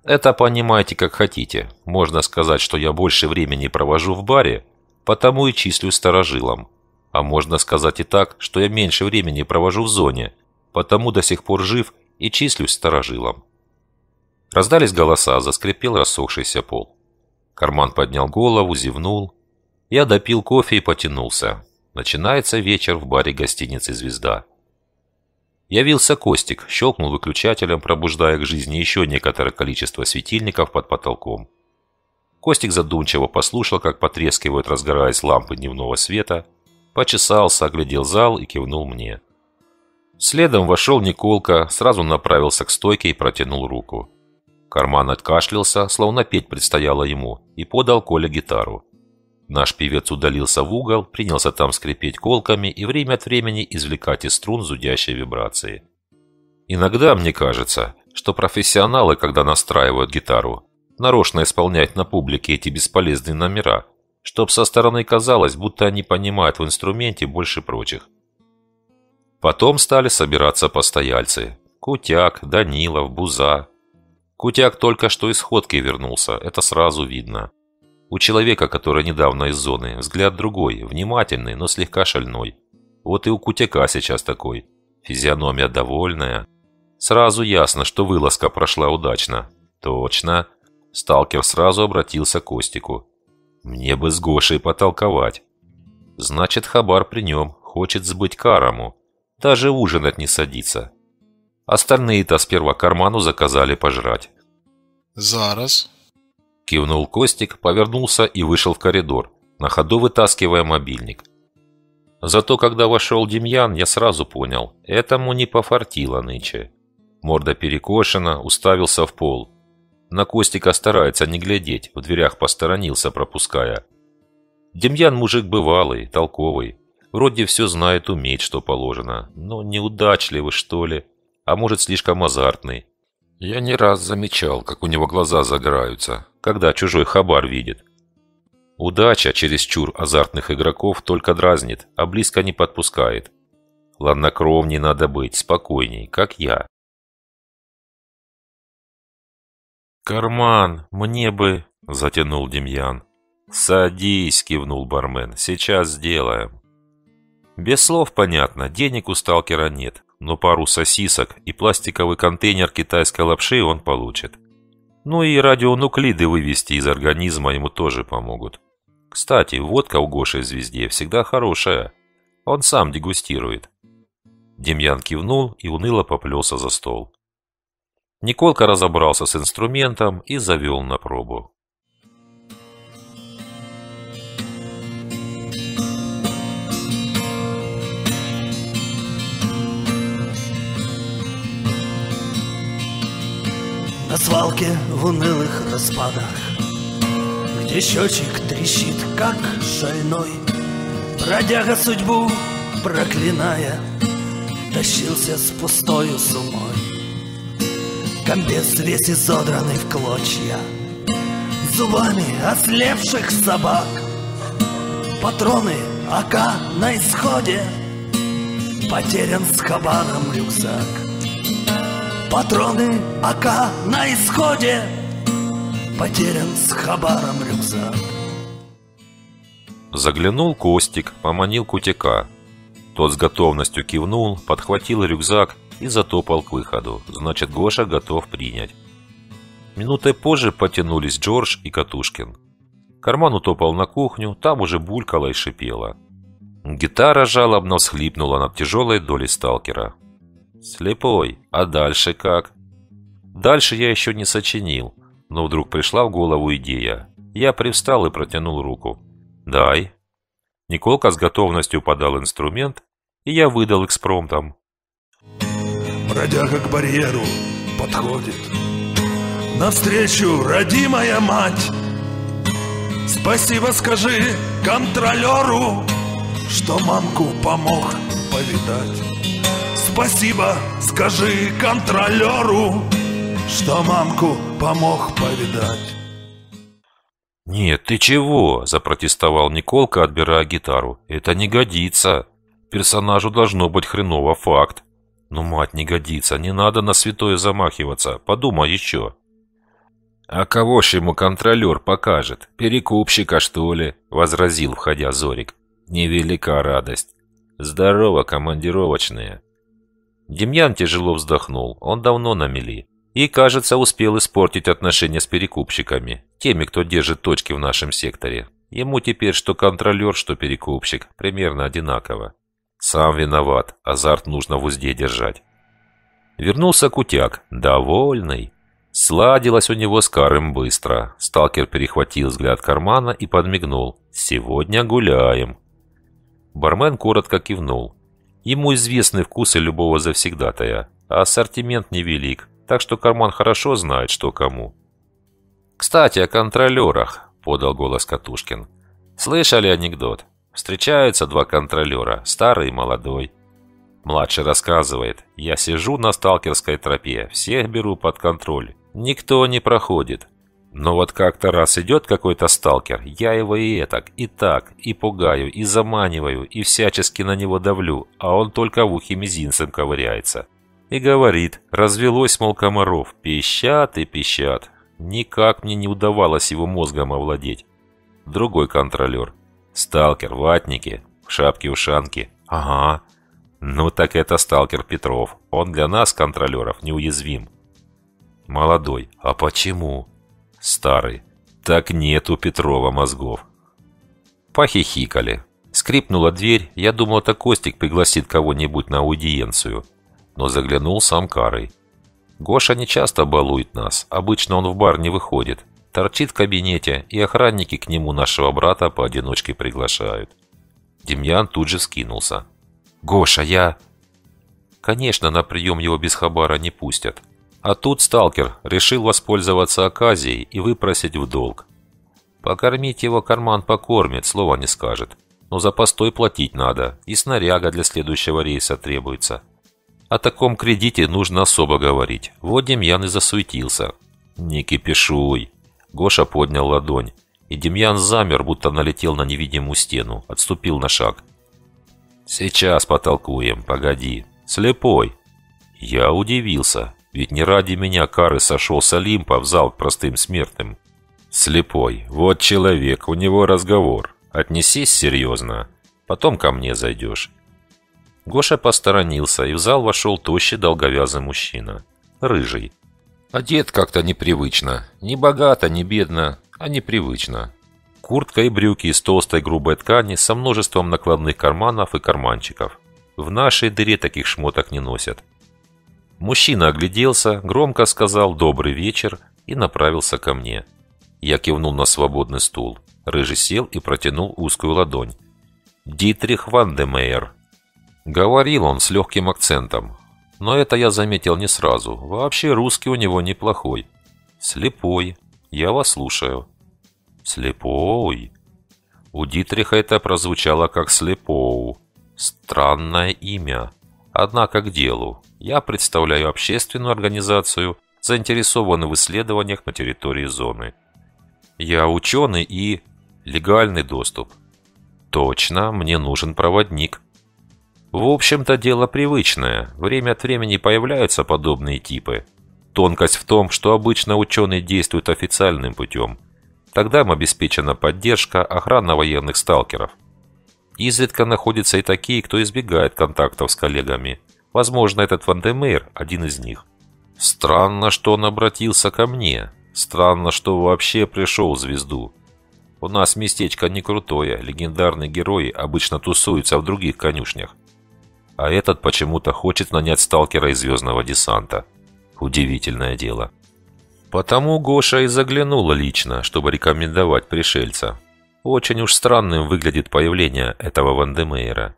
Это понимаете как хотите. Можно сказать, что я больше времени провожу в баре, потому и числю старожилом. А можно сказать и так, что я меньше времени провожу в зоне, потому до сих пор жив и числюсь старожилом. Раздались голоса, заскрипел рассохшийся пол. Карман поднял голову, зевнул. Я допил кофе и потянулся. Начинается вечер в баре гостиницы «Звезда». Явился Костик, щелкнул выключателем, пробуждая к жизни еще некоторое количество светильников под потолком. Костик задумчиво послушал, как потрескивают, разгораясь лампы дневного света, почесался, оглядел зал и кивнул мне. Следом вошел Николка, сразу направился к стойке и протянул руку. Карман откашлялся, словно петь предстояло ему, и подал Коля гитару. Наш певец удалился в угол, принялся там скрипеть колками и время от времени извлекать из струн зудящие вибрации. Иногда мне кажется, что профессионалы, когда настраивают гитару, нарочно исполняют на публике эти бесполезные номера, чтоб со стороны казалось, будто они понимают в инструменте больше прочих. Потом стали собираться постояльцы. Кутяк, Данилов, Буза, Кутяк только что из ходки вернулся, это сразу видно. У человека, который недавно из зоны, взгляд другой, внимательный, но слегка шальной. Вот и у Кутяка сейчас такой. Физиономия довольная. Сразу ясно, что вылазка прошла удачно. Точно. Сталкер сразу обратился к Костику. «Мне бы с Гошей потолковать». «Значит, Хабар при нем, хочет сбыть караму. Даже ужинать не садится. Остальные-то сперва карману заказали пожрать. «Зараз», – кивнул Костик, повернулся и вышел в коридор, на ходу вытаскивая мобильник. Зато когда вошел Демьян, я сразу понял, этому не пофартило нынче. Морда перекошена, уставился в пол. На Костика старается не глядеть, в дверях посторонился, пропуская. Демьян мужик бывалый, толковый. Вроде все знает, умеет, что положено. Но неудачливый, что ли а может слишком азартный. Я не раз замечал, как у него глаза загораются, когда чужой хабар видит. Удача через чур азартных игроков только дразнит, а близко не подпускает. Ладнокровней надо быть, спокойней, как я. «Карман, мне бы...» – затянул Демьян. «Садись», – кивнул бармен, – «сейчас сделаем». Без слов понятно, денег у сталкера нет, но пару сосисок и пластиковый контейнер китайской лапши он получит. Ну и радионуклиды вывести из организма ему тоже помогут. Кстати, водка у Гоши Звезде всегда хорошая. Он сам дегустирует. Демьян кивнул и уныло поплелся за стол. Николка разобрался с инструментом и завел на пробу.
На свалке в унылых распадах Где счетчик трещит, как шальной Бродяга судьбу проклиная Тащился с пустою сумой Комбез весь изодранный в клочья Зубами ослепших собак Патроны АК на исходе Потерян с хабаном рюкзак Патроны АК на исходе Потерян с хабаром рюкзак
Заглянул Костик, поманил Кутика Тот с готовностью кивнул, подхватил рюкзак и затопал к выходу Значит, Гоша готов принять Минутой позже потянулись Джордж и Катушкин Карман утопал на кухню, там уже булькало и шипело Гитара жалобно всхлипнула над тяжелой долей сталкера. «Слепой. А дальше как?» Дальше я еще не сочинил, но вдруг пришла в голову идея. Я привстал и протянул руку. «Дай». Николка с готовностью подал инструмент, и я выдал экспромтом.
«Бродяга к барьеру подходит. Навстречу, родимая мать! Спасибо скажи контролеру, что мамку помог
повидать»
спасибо скажи контролеру, что мамку помог повидать.
«Нет, ты чего?» – запротестовал Николка, отбирая гитару. «Это не годится. Персонажу должно быть хреново факт. Ну, мать, не годится. Не надо на святое замахиваться. Подумай еще». «А кого ж ему контролер покажет? Перекупщика, что ли?» – возразил, входя Зорик. «Невелика радость. Здорово, командировочные». Демьян тяжело вздохнул, он давно на мели. И, кажется, успел испортить отношения с перекупщиками, теми, кто держит точки в нашем секторе. Ему теперь что контролер, что перекупщик, примерно одинаково. Сам виноват, азарт нужно в узде держать. Вернулся Кутяк, довольный. Сладилось у него с Карым быстро. Сталкер перехватил взгляд кармана и подмигнул. «Сегодня гуляем». Бармен коротко кивнул. Ему известны вкусы любого завсегдатая, а ассортимент невелик, так что карман хорошо знает, что кому. «Кстати, о контролерах», — подал голос Катушкин. «Слышали анекдот? Встречаются два контролера, старый и молодой. Младший рассказывает, я сижу на сталкерской тропе, всех беру под контроль. Никто не проходит. Но вот как-то раз идет какой-то сталкер, я его и этак, и так, и пугаю, и заманиваю, и всячески на него давлю, а он только в ухе мизинцем ковыряется. И говорит, развелось, мол, комаров, пищат и пищат. Никак мне не удавалось его мозгом овладеть. Другой контролер. Сталкер, ватники, шапки-ушанки. Ага. Ну так это сталкер Петров. Он для нас, контролеров, неуязвим. Молодой. А почему? Старый. Так нет у Петрова мозгов. Похихикали. Скрипнула дверь, я думал, это Костик пригласит кого-нибудь на аудиенцию. Но заглянул сам Карый. Гоша не часто балует нас, обычно он в бар не выходит. Торчит в кабинете, и охранники к нему нашего брата поодиночке приглашают. Демьян тут же скинулся. «Гоша, я...» Конечно, на прием его без хабара не пустят. А тут сталкер решил воспользоваться оказией и выпросить в долг. Покормить его карман покормит, слова не скажет. Но за постой платить надо, и снаряга для следующего рейса требуется. О таком кредите нужно особо говорить. Вот Демьян и засуетился. «Не кипишуй!» Гоша поднял ладонь, и Демьян замер, будто налетел на невидимую стену, отступил на шаг. «Сейчас потолкуем, погоди. Слепой!» Я удивился. Ведь не ради меня Кары сошел с Олимпа в зал простым смертным. Слепой. Вот человек, у него разговор. Отнесись серьезно. Потом ко мне зайдешь. Гоша посторонился, и в зал вошел тощий долговязый мужчина. Рыжий. Одет как-то непривычно. Не богато, не бедно, а непривычно. Куртка и брюки из толстой грубой ткани со множеством накладных карманов и карманчиков. В нашей дыре таких шмоток не носят. Мужчина огляделся, громко сказал «добрый вечер» и направился ко мне. Я кивнул на свободный стул. Рыжий сел и протянул узкую ладонь. «Дитрих Вандемейер». Говорил он с легким акцентом. Но это я заметил не сразу. Вообще русский у него неплохой. «Слепой. Я вас слушаю». «Слепой». У Дитриха это прозвучало как «слепоу». Странное имя. Однако к делу. Я представляю общественную организацию, заинтересованную в исследованиях на территории зоны. Я ученый и... легальный доступ. Точно, мне нужен проводник. В общем-то, дело привычное. Время от времени появляются подобные типы. Тонкость в том, что обычно ученые действуют официальным путем. Тогда им обеспечена поддержка, охрана военных сталкеров. Изредка находятся и такие, кто избегает контактов с коллегами. Возможно, этот Вандемейр один из них. Странно, что он обратился ко мне. Странно, что вообще пришел в звезду. У нас местечко не крутое, легендарные герои обычно тусуются в других конюшнях. А этот почему-то хочет нанять сталкера из «Звездного десанта». Удивительное дело. Потому Гоша и заглянула лично, чтобы рекомендовать пришельца. Очень уж странным выглядит появление этого Вандемейра.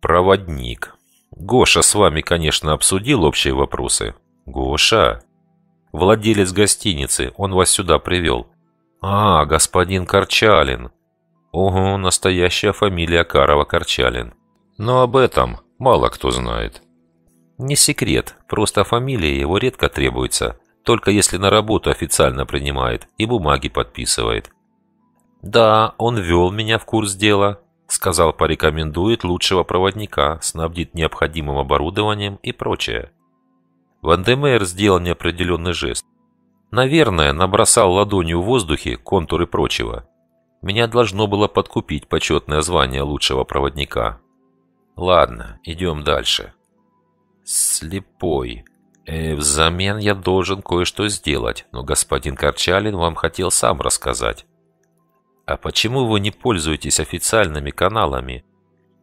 Проводник. Гоша с вами, конечно, обсудил общие вопросы. Гоша. Владелец гостиницы, он вас сюда привел. А, господин Корчалин. Ого, настоящая фамилия Карова-Корчалин. Но об этом мало кто знает. Не секрет, просто фамилия его редко требуется, только если на работу официально принимает и бумаги подписывает. «Да, он вел меня в курс дела», сказал, порекомендует лучшего проводника, снабдит необходимым оборудованием и прочее. Вандемейр сделал неопределенный жест. Наверное, набросал ладонью в воздухе контуры прочего. Меня должно было подкупить почетное звание лучшего проводника. Ладно, идем дальше. Слепой. Э, взамен я должен кое-что сделать, но господин Корчалин вам хотел сам рассказать. «А почему вы не пользуетесь официальными каналами?»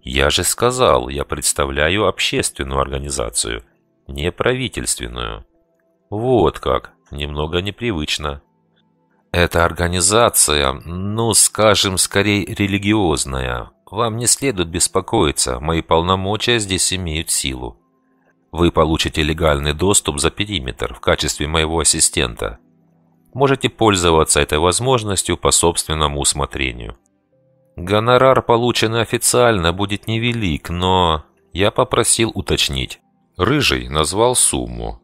«Я же сказал, я представляю общественную организацию, не правительственную». «Вот как, немного непривычно». Эта организация, ну, скажем, скорее религиозная. Вам не следует беспокоиться, мои полномочия здесь имеют силу. Вы получите легальный доступ за периметр в качестве моего ассистента» можете пользоваться этой возможностью по собственному усмотрению. Гонорар, полученный официально, будет невелик, но... Я попросил уточнить. Рыжий назвал сумму.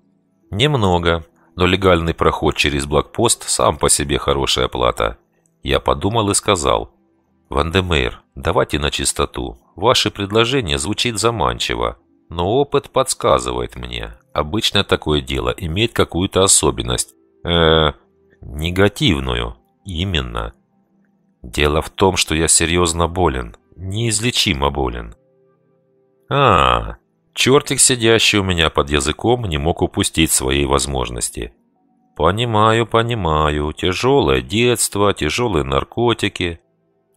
Немного, но легальный проход через блокпост сам по себе хорошая плата. Я подумал и сказал. «Вандемейр, давайте на чистоту. Ваше предложение звучит заманчиво, но опыт подсказывает мне. Обычно такое дело имеет какую-то особенность. Э, Негативную. Именно. Дело в том, что я серьезно болен. Неизлечимо болен. А, чертик, сидящий у меня под языком, не мог упустить своей возможности. Понимаю, понимаю. Тяжелое детство, тяжелые наркотики.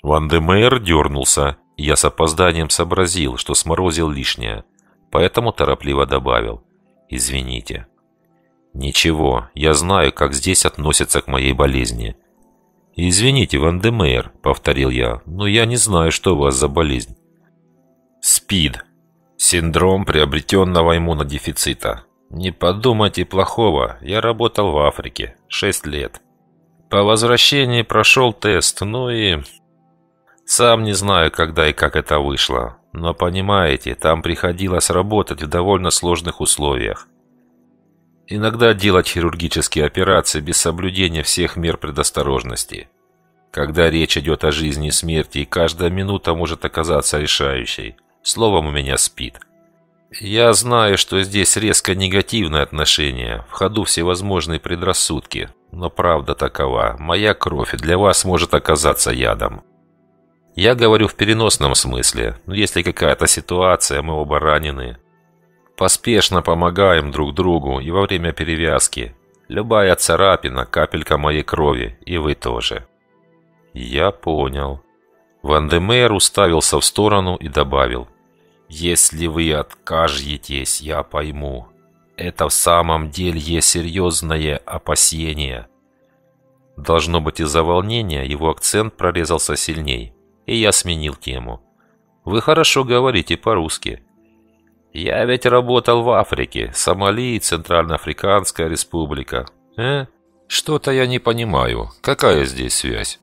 Ван дернулся. Я с опозданием сообразил, что сморозил лишнее. Поэтому торопливо добавил. Извините. «Ничего, я знаю, как здесь относятся к моей болезни». «Извините, Ван повторил я, — «но я не знаю, что у вас за болезнь». «СПИД. Синдром приобретенного иммунодефицита. Не подумайте плохого, я работал в Африке. шесть лет. По возвращении прошел тест, ну и... Сам не знаю, когда и как это вышло. Но понимаете, там приходилось работать в довольно сложных условиях. Иногда делать хирургические операции без соблюдения всех мер предосторожности. Когда речь идет о жизни и смерти, и каждая минута может оказаться решающей. Словом, у меня спит. Я знаю, что здесь резко негативное отношение, в ходу всевозможные предрассудки, но правда такова, моя кровь для вас может оказаться ядом. Я говорю в переносном смысле, но если какая-то ситуация, мы оба ранены, Поспешно помогаем друг другу и во время перевязки. Любая царапина, капелька моей крови, и вы тоже». «Я понял». Вандемер уставился в сторону и добавил. «Если вы откажетесь, я пойму. Это в самом деле серьезное опасение». Должно быть, из-за волнения его акцент прорезался сильней, и я сменил тему. «Вы хорошо говорите по-русски. Я ведь работал в Африке, Сомали, Центральноафриканская республика. Э? Что-то я не понимаю. Какая здесь связь?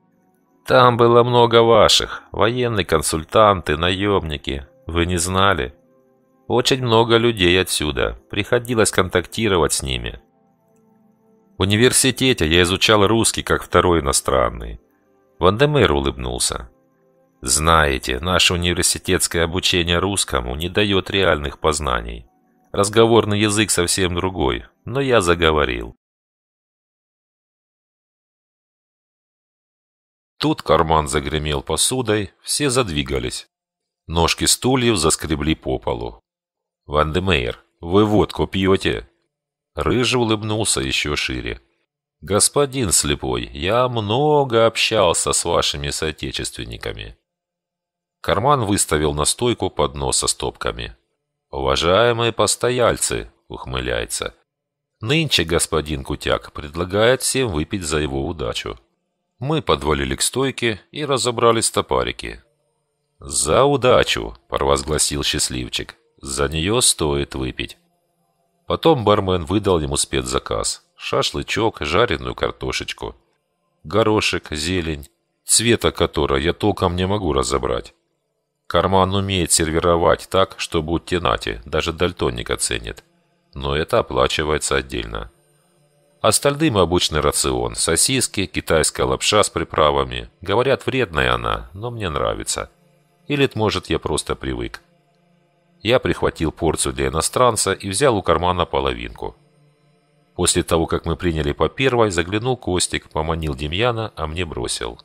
Там было много ваших. Военные консультанты, наемники. Вы не знали? Очень много людей отсюда. Приходилось контактировать с ними. В университете я изучал русский как второй иностранный. Вандемер улыбнулся. Знаете, наше университетское обучение русскому не дает реальных познаний. Разговорный язык совсем другой, но я заговорил.
Тут карман загремел
посудой, все задвигались. Ножки стульев заскребли по полу. «Ван вы водку пьете?» Рыжий улыбнулся еще шире. «Господин слепой, я много общался с вашими соотечественниками. Карман выставил на стойку поднос со стопками. «Уважаемые постояльцы!» – ухмыляется. «Нынче господин Кутяк предлагает всем выпить за его удачу». Мы подвалили к стойке и разобрали стопарики. «За удачу!» – провозгласил счастливчик. «За нее стоит выпить». Потом бармен выдал ему спецзаказ. Шашлычок, жареную картошечку. Горошек, зелень, цвета которой я толком не могу разобрать. Карман умеет сервировать так, что будьте нате, даже дальтоник оценит. Но это оплачивается отдельно. Остальным обычный рацион. Сосиски, китайская лапша с приправами. Говорят, вредная она, но мне нравится. Или, может, я просто привык. Я прихватил порцию для иностранца и взял у кармана половинку. После того, как мы приняли по первой, заглянул Костик, поманил Демьяна, а мне бросил.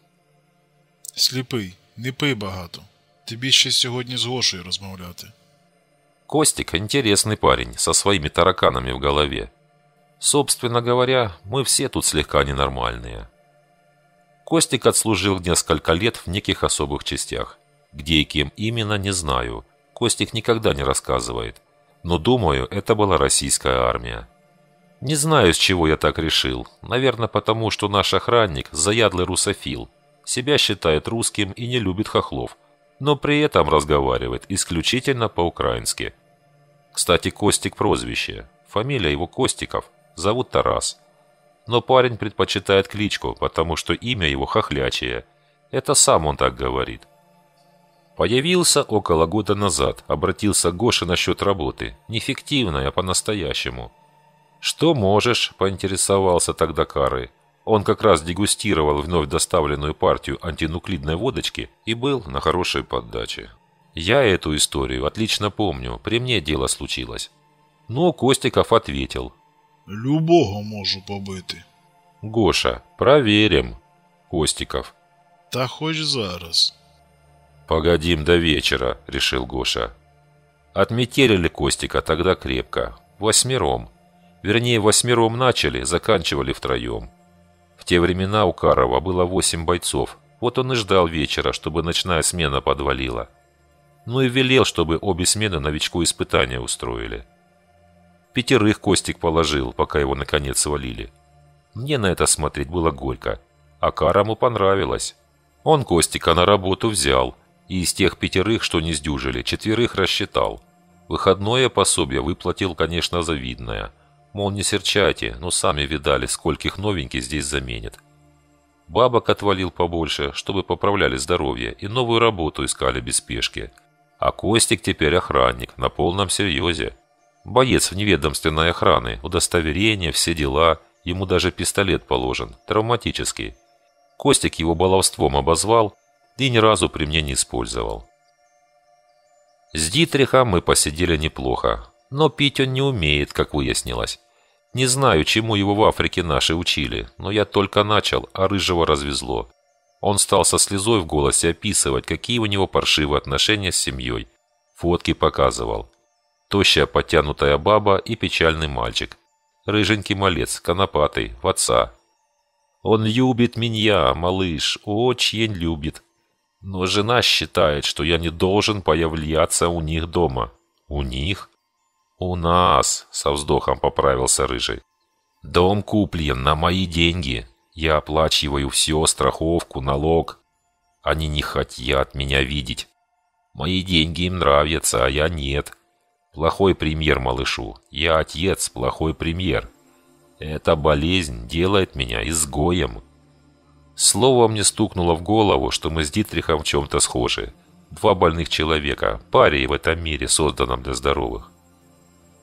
Слепый, не пей багато». Тобі ще сьогодні з Гошею розмовляти.
Костик – интересный парень, со своими тараканами в голове. Собственно говоря, мы все тут слегка ненормальные. Костик отслужил несколько лет в неких особых частях. Где и кем именно, не знаю. Костик никогда не рассказывает. Но, думаю, это была российская армия. Не знаю, с чего я так решил. Наверное, потому, что наш охранник – заядлый русофил. Себя считает русским и не любит хохлов – но при этом разговаривает исключительно по-украински. Кстати, Костик прозвище, фамилия его Костиков, зовут Тарас. Но парень предпочитает кличку, потому что имя его хохлячее. Это сам он так говорит. Появился около года назад, обратился к Гоше насчет работы. Не фиктивной, а по-настоящему. «Что можешь?» – поинтересовался тогда Кары. Он как раз дегустировал вновь доставленную партию антинуклидной водочки и был на хорошей поддаче. Я эту историю отлично помню, при мне дело случилось. Но ну, Костиков ответил.
«Любого можу побити».
«Гоша, проверим». Костиков.
Да хоть зараз».
«Погодим до вечера», — решил Гоша. Отметерили Костика тогда крепко, восьмером. Вернее, восьмером начали, заканчивали втроем. В те времена у Карова было восемь бойцов, вот он и ждал вечера, чтобы ночная смена подвалила. Ну и велел, чтобы обе смены новичку испытания устроили. Пятерых Костик положил, пока его наконец свалили. Мне на это смотреть было горько, а Карому понравилось. Он Костика на работу взял, и из тех пятерых, что не сдюжили, четверых рассчитал. Выходное пособие выплатил, конечно, завидное – Мол, не серчайте, но сами видали, скольких новеньких здесь заменят. Бабок отвалил побольше, чтобы поправляли здоровье и новую работу искали без спешки. А Костик теперь охранник, на полном серьезе. Боец в неведомственной охраны, удостоверение, все дела. Ему даже пистолет положен, травматический. Костик его баловством обозвал и ни разу при мне не использовал. С Дитрихом мы посидели неплохо, но пить он не умеет, как выяснилось. Не знаю, чему его в Африке наши учили, но я только начал, а рыжего развезло. Он стал со слезой в голосе описывать, какие у него паршивые отношения с семьей. Фотки показывал. Тощая подтянутая баба и печальный мальчик. Рыженький малец, конопатый, в отца. «Он любит меня, малыш, очень любит. Но жена считает, что я не должен появляться у них дома». «У них?» «У нас», — со вздохом поправился Рыжий. «Дом куплен на мои деньги. Я оплачиваю все, страховку, налог. Они не хотят меня видеть. Мои деньги им нравятся, а я нет. Плохой пример малышу. Я отец, плохой пример. Эта болезнь делает меня изгоем». Слово мне стукнуло в голову, что мы с Дитрихом в чем-то схожи. Два больных человека, паре в этом мире, созданном для здоровых.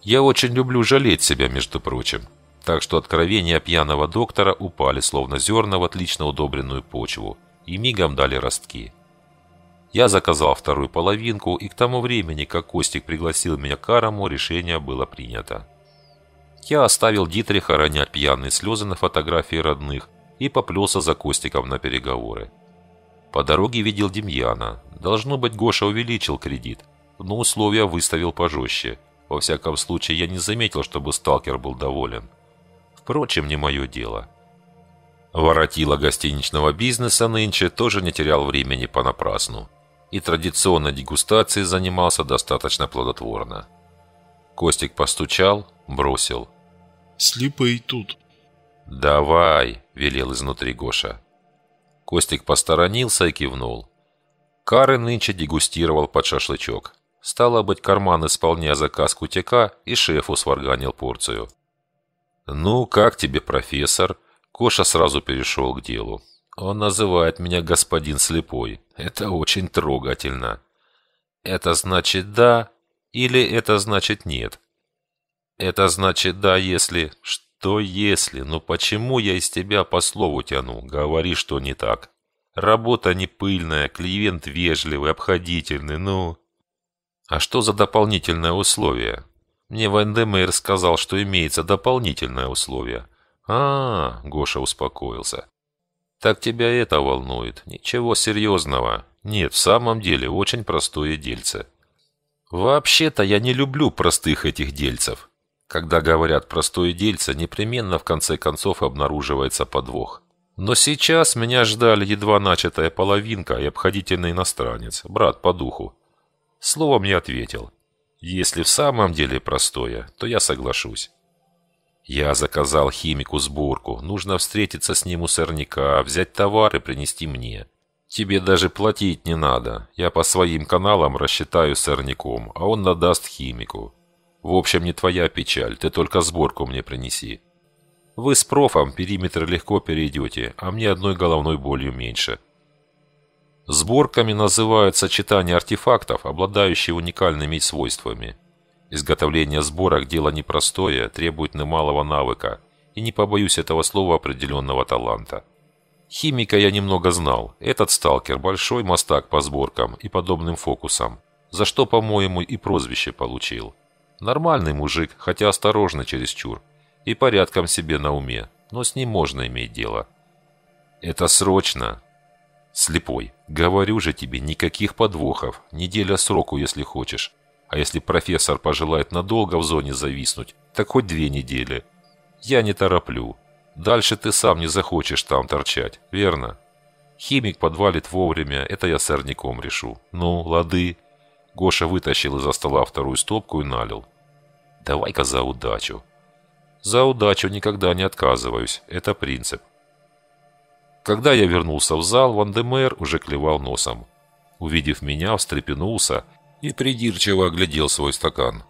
Я очень люблю жалеть себя, между прочим. Так что откровения пьяного доктора упали, словно зерна в отлично удобренную почву, и мигом дали ростки. Я заказал вторую половинку, и к тому времени, как Костик пригласил меня к Араму, решение было принято. Я оставил Дитриха ронять пьяные слезы на фотографии родных и поплелся за Костиком на переговоры. По дороге видел Демьяна. Должно быть, Гоша увеличил кредит, но условия выставил пожестче – во всяком случае, я не заметил, чтобы сталкер был доволен. Впрочем, не мое дело. Воротила гостиничного бизнеса нынче тоже не терял времени понапрасну. И традиционной дегустацией занимался достаточно плодотворно. Костик постучал, бросил.
«Слипай тут».
«Давай», — велел изнутри Гоша. Костик посторонился и кивнул. Кары нынче дегустировал под шашлычок. Стало быть, карман, исполняя заказ кутяка, и шефу сварганил порцию. «Ну, как тебе, профессор?» Коша сразу перешел к делу. «Он называет меня господин слепой. Это очень трогательно». «Это значит да» или «это значит нет». «Это значит да, если...» «Что если? Ну почему я из тебя по слову тяну? Говори, что не так». Работа не пыльная, клиент вежливый, обходительный, ну... А что за дополнительное условие? Мне Вандемейр сказал, что имеется дополнительное условие. А, -а, а Гоша успокоился. Так тебя это волнует. Ничего серьезного. Нет, в самом деле очень простое дельце. Вообще-то я не люблю простых этих дельцев. Когда говорят «простое дельце», непременно в конце концов обнаруживается подвох. Но сейчас меня ждали едва начатая половинка и обходительный иностранец, брат по духу словом не ответил. Если в самом деле простое, то я соглашусь. Я заказал химику сборку. Нужно встретиться с ним у сорняка, взять товар и принести мне. Тебе даже платить не надо. Я по своим каналам рассчитаю сорняком, а он надаст химику. В общем, не твоя печаль, ты только сборку мне принеси. Вы с профом периметр легко перейдете, а мне одной головной болью меньше. Сборками называют сочетание артефактов, обладающие уникальными свойствами. Изготовление сборок – дело непростое, требует немалого навыка и, не побоюсь этого слова, определенного таланта. Химика я немного знал. Этот сталкер – большой мастак по сборкам и подобным фокусам, за что, по-моему, и прозвище получил. Нормальный мужик, хотя осторожно чересчур, и порядком себе на уме, но с ним можно иметь дело. «Это срочно!» «Слепой, говорю же тебе, никаких подвохов. Неделя сроку, если хочешь. А если профессор пожелает надолго в зоне зависнуть, так хоть две недели. Я не тороплю. Дальше ты сам не захочешь там торчать, верно?» Химик подвалит вовремя, это я сорняком решу. Ну, лады. Гоша вытащил из-за стола вторую стопку и налил. Давай-ка за удачу. За удачу никогда не отказываюсь, это принцип. Когда я вернулся в зал, Ван Демер уже клевал носом. Увидев меня, встрепенулся и придирчиво оглядел свой стакан.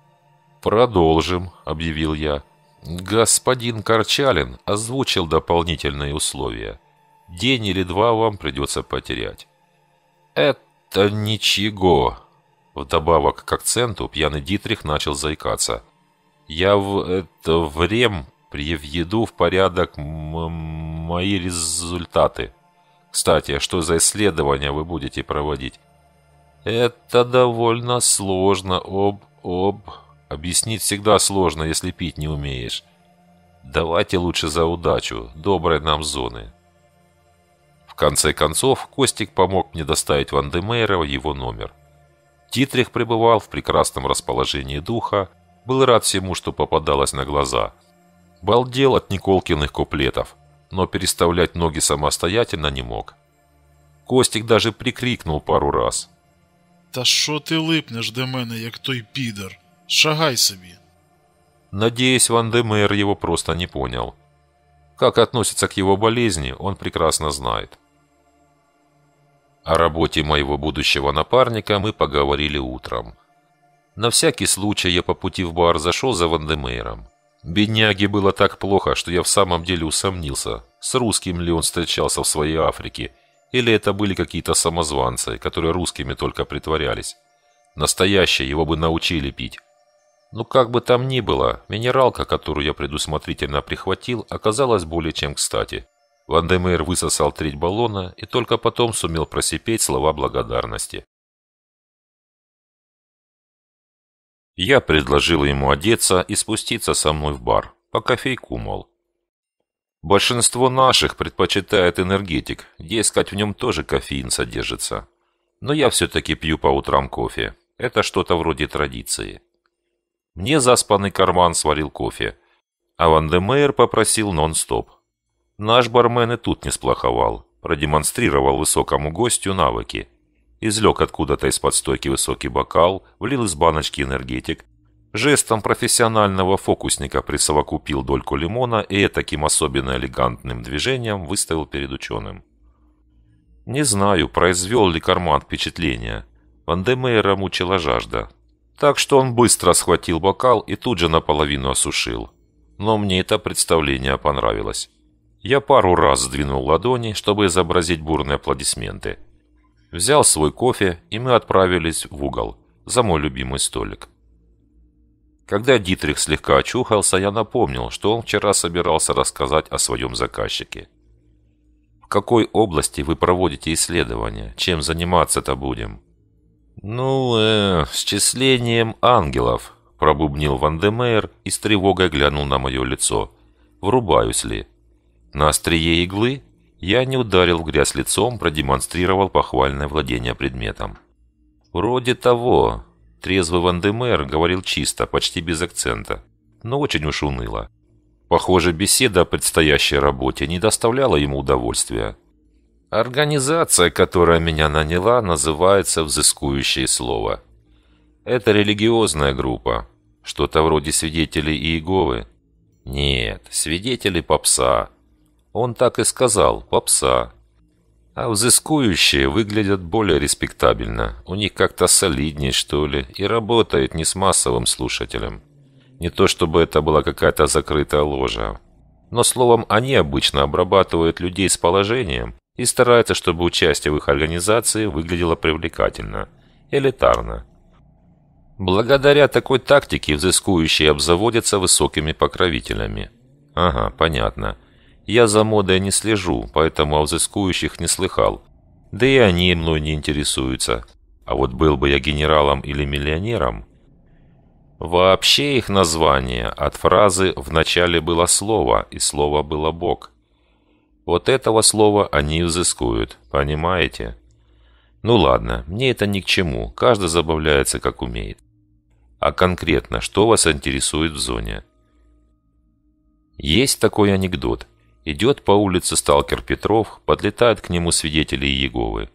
«Продолжим», — объявил я. «Господин Корчалин озвучил дополнительные условия. День или два вам придется потерять». «Это ничего», Вдобавок к акценту пьяный Дитрих начал заикаться. «Я в... это... время приведу в порядок мои результаты. Кстати, а что за исследования вы будете проводить? Это довольно сложно, об... об... Объяснить всегда сложно, если пить не умеешь. Давайте лучше за удачу, доброй нам зоны. В конце концов, Костик помог мне доставить Ван Демейра его номер. Титрих пребывал в прекрасном расположении духа, был рад всему, что попадалось на глаза – Балдел от Николкиных куплетов, но переставлять ноги самостоятельно не мог. Костик даже прикрикнул пару раз.
«Та що ти липнеш до мене, як той підер? Шагай
собі!» Надеюсь, Ван Демейр его просто не понял. Как относится к его болезни, он прекрасно знает. О работе моего будущего напарника мы поговорили утром. На всякий случай я по пути в бар зашел за Вандемейром. Бедняге было так плохо, что я в самом деле усомнился, с русским ли он встречался в своей Африке, или это были какие-то самозванцы, которые русскими только притворялись. Настоящее его бы научили пить. Ну как бы там ни было, минералка, которую я предусмотрительно прихватил, оказалась более чем кстати. Вандемейр высосал треть баллона и только потом сумел просипеть слова
благодарности. Я предложил
ему одеться и спуститься со мной в бар, по кофейку, мол. Большинство наших предпочитает энергетик, дескать, в нем тоже кофеин содержится. Но я все-таки пью по утрам кофе. Это что-то вроде традиции. Мне заспанный карман сварил кофе, а Ван де Мейер попросил нон-стоп. Наш бармен и тут не сплоховал, продемонстрировал высокому гостю навыки – Излег откуда-то из-под стойки высокий бокал, влил из баночки энергетик, жестом профессионального фокусника присовокупил дольку лимона и таким особенно элегантным движением выставил перед ученым. Не знаю, произвел ли карман впечатление. Вандемейра мучила жажда. Так что он быстро схватил бокал и тут же наполовину осушил. Но мне это представление понравилось. Я пару раз сдвинул ладони, чтобы изобразить бурные аплодисменты – взял свой кофе, и мы отправились в угол, за мой любимый столик. Когда Дитрих слегка очухался, я напомнил, что он вчера собирался рассказать о своем заказчике. «В какой области вы проводите исследования? Чем заниматься-то будем?» «Ну, э, с ангелов», – пробубнил Ван Демейр и с тревогой глянул на мое лицо. «Врубаюсь ли?» «На острие иглы?» Я не ударил в грязь лицом, продемонстрировал похвальное владение предметом. «Вроде того», – трезвый Вандемер говорил чисто, почти без акцента, но очень уж уныло. Похоже, беседа о предстоящей работе не доставляла ему удовольствия. Организация, которая меня наняла, называется «Взыскующее слово». Это религиозная группа, что-то вроде свидетелей Иеговы. Нет, свидетели попса, он так и сказал, попса. А взыскующие выглядят более респектабельно. У них как-то солиднее, что ли, и работают не с массовым слушателем. Не то чтобы это была какая-то закрытая ложа. Но словом, они обычно обрабатывают людей с положением и стараются, чтобы участие в их организации выглядело привлекательно, элитарно. Благодаря такой тактике взыскующие обзаводятся высокими покровителями. Ага, понятно. Я за модой не слежу, поэтому о взыскующих не слыхал. Да и они мной не интересуются. А вот был бы я генералом или миллионером... Вообще их название от фразы «в начале было слово» и «слово было Бог». Вот этого слова они взыскуют, понимаете? Ну ладно, мне это ни к чему, каждый забавляется как умеет. А конкретно, что вас интересует в зоне? Есть такой анекдот – Идет по улице сталкер Петров, подлетают к нему свидетели Иеговы.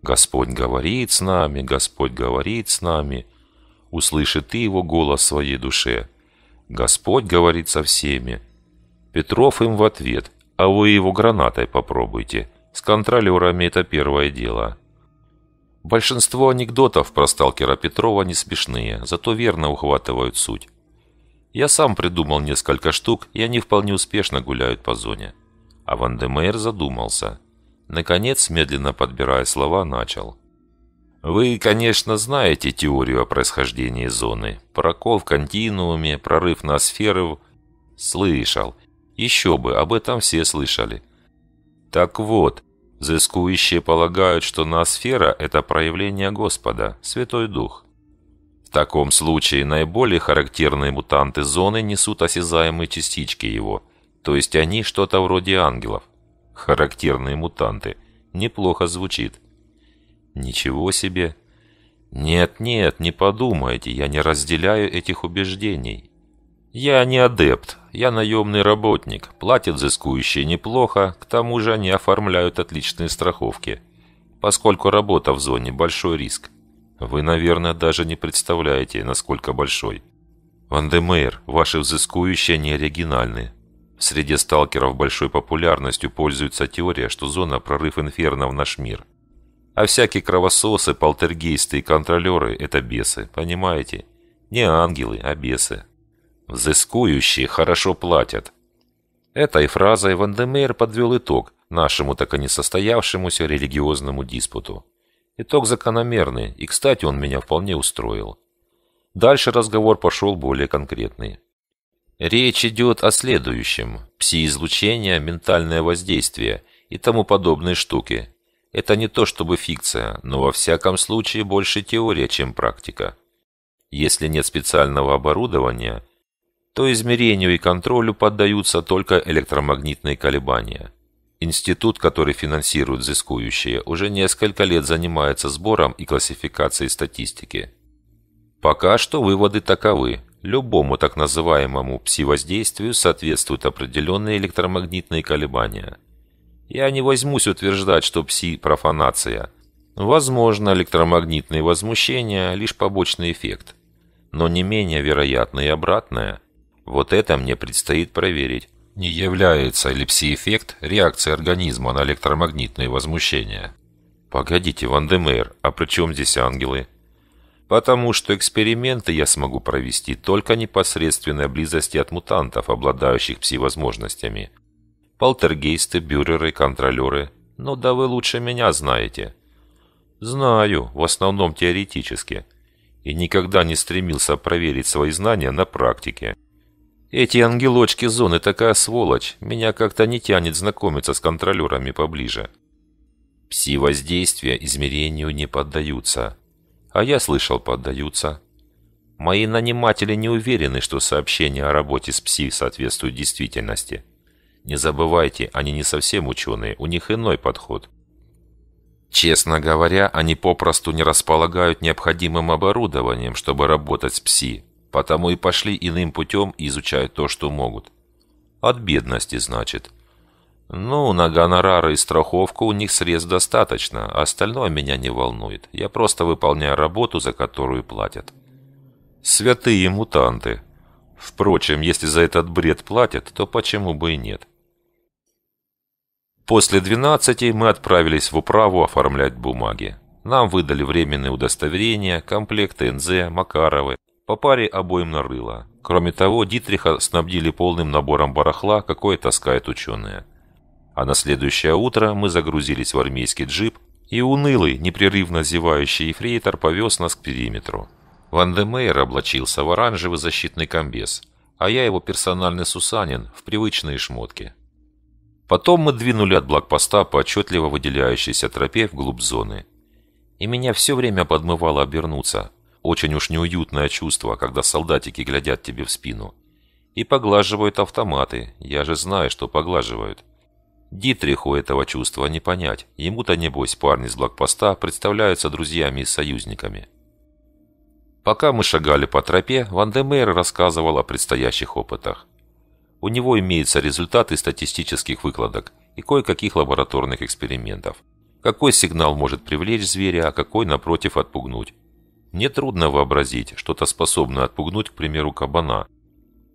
«Господь говорит с нами, Господь говорит с нами!» Услышит ты его голос в своей душе. «Господь говорит со всеми!» Петров им в ответ. «А вы его гранатой попробуйте. С контролерами это первое дело». Большинство анекдотов про сталкера Петрова не смешные, зато верно ухватывают суть. Я сам придумал несколько штук, и они вполне успешно гуляют по зоне. А Ван де Вандемейр задумался. Наконец, медленно подбирая слова, начал. Вы, конечно, знаете теорию о происхождении зоны. Прокол в континууме, прорыв на сферы... Слышал. Еще бы, об этом все слышали. Так вот, взыскующие полагают, что ноосфера – это проявление Господа, Святой Дух. В таком случае наиболее характерные мутанты зоны несут осязаемые частички его, то есть они что-то вроде ангелов. Характерные мутанты. Неплохо звучит. Ничего себе. Нет, нет, не подумайте, я не разделяю этих убеждений. Я не адепт, я наемный работник, платят взыскующие неплохо, к тому же они оформляют отличные страховки. Поскольку работа в зоне – большой риск. Вы, наверное, даже не представляете, насколько большой. Вандемейр, ваши взыскующие не оригинальны. Среди сталкеров большой популярностью пользуется теория, что зона – прорыв инферно в наш мир. А всякие кровососы, полтергейсты и контролеры – это бесы, понимаете? Не ангелы, а бесы. Взыскующие хорошо платят. Этой фразой Вандемейр подвел итог нашему так и не состоявшемуся религиозному диспуту. Итог закономерный, и, кстати, он меня вполне устроил. Дальше разговор пошел более конкретный. Речь идет о следующем – пси-излучение, ментальное воздействие и тому подобные штуки. Это не то чтобы фикция, но во всяком случае больше теория, чем практика. Если нет специального оборудования, то измерению и контролю поддаются только электромагнитные колебания – Институт, который финансирует взыскующие, уже несколько лет занимается сбором и классификацией статистики. Пока что выводы таковы. Любому так называемому пси-воздействию соответствуют определенные электромагнитные колебания. Я не возьмусь утверждать, что пси – профанация. Возможно, электромагнитные возмущения – лишь побочный эффект. Но не менее вероятно и обратное. Вот это мне предстоит проверить. Не является ли пси-эффект реакцией организма на электромагнитные возмущения? Погодите, Вандемейр, а при чем здесь ангелы? Потому что эксперименты я смогу провести только непосредственной близости от мутантов, обладающих пси-возможностями. Полтергейсты, бюреры, контролеры. Ну да вы лучше меня знаете. Знаю, в основном теоретически. И никогда не стремился проверить свои знания на практике. Эти ангелочки зоны такая сволочь, меня как-то не тянет знакомиться с контролерами поближе. Пси-воздействия измерению не поддаются. А я слышал, поддаются. Мои наниматели не уверены, что сообщения о работе с пси соответствуют действительности. Не забывайте, они не совсем ученые, у них иной подход. Честно говоря, они попросту не располагают необходимым оборудованием, чтобы работать с пси. Потому и пошли иным путем и изучают то, что могут. От бедности, значит. Ну, на гонорары и страховку у них средств достаточно, а остальное меня не волнует. Я просто выполняю работу, за которую платят. Святые мутанты. Впрочем, если за этот бред платят, то почему бы и нет? После 12 мы отправились в управу оформлять бумаги. Нам выдали временные удостоверения, комплекты НЗ, Макаровы, по паре обоим нарыло. Кроме того, Дитриха снабдили полным набором барахла, какое таскают ученые. А на следующее утро мы загрузились в армейский джип, и унылый, непрерывно зевающий эфрейтор повез нас к периметру. Ван де Мейер облачился в оранжевый защитный комбез, а я его персональный Сусанин в привычные шмотки. Потом мы двинули от блокпоста по отчетливо выделяющейся тропе вглубь зоны. И меня все время подмывало обернуться, очень уж неуютное чувство, когда солдатики глядят тебе в спину. И поглаживают автоматы, я же знаю, что поглаживают. Дитриху этого чувства не понять, ему-то небось парни с блокпоста представляются друзьями и союзниками. Пока мы шагали по тропе, Ван Демейр рассказывал о предстоящих опытах. У него имеются результаты статистических выкладок и кое-каких лабораторных экспериментов. Какой сигнал может привлечь зверя, а какой, напротив, отпугнуть. Мне трудно вообразить что-то способное отпугнуть, к примеру, кабана.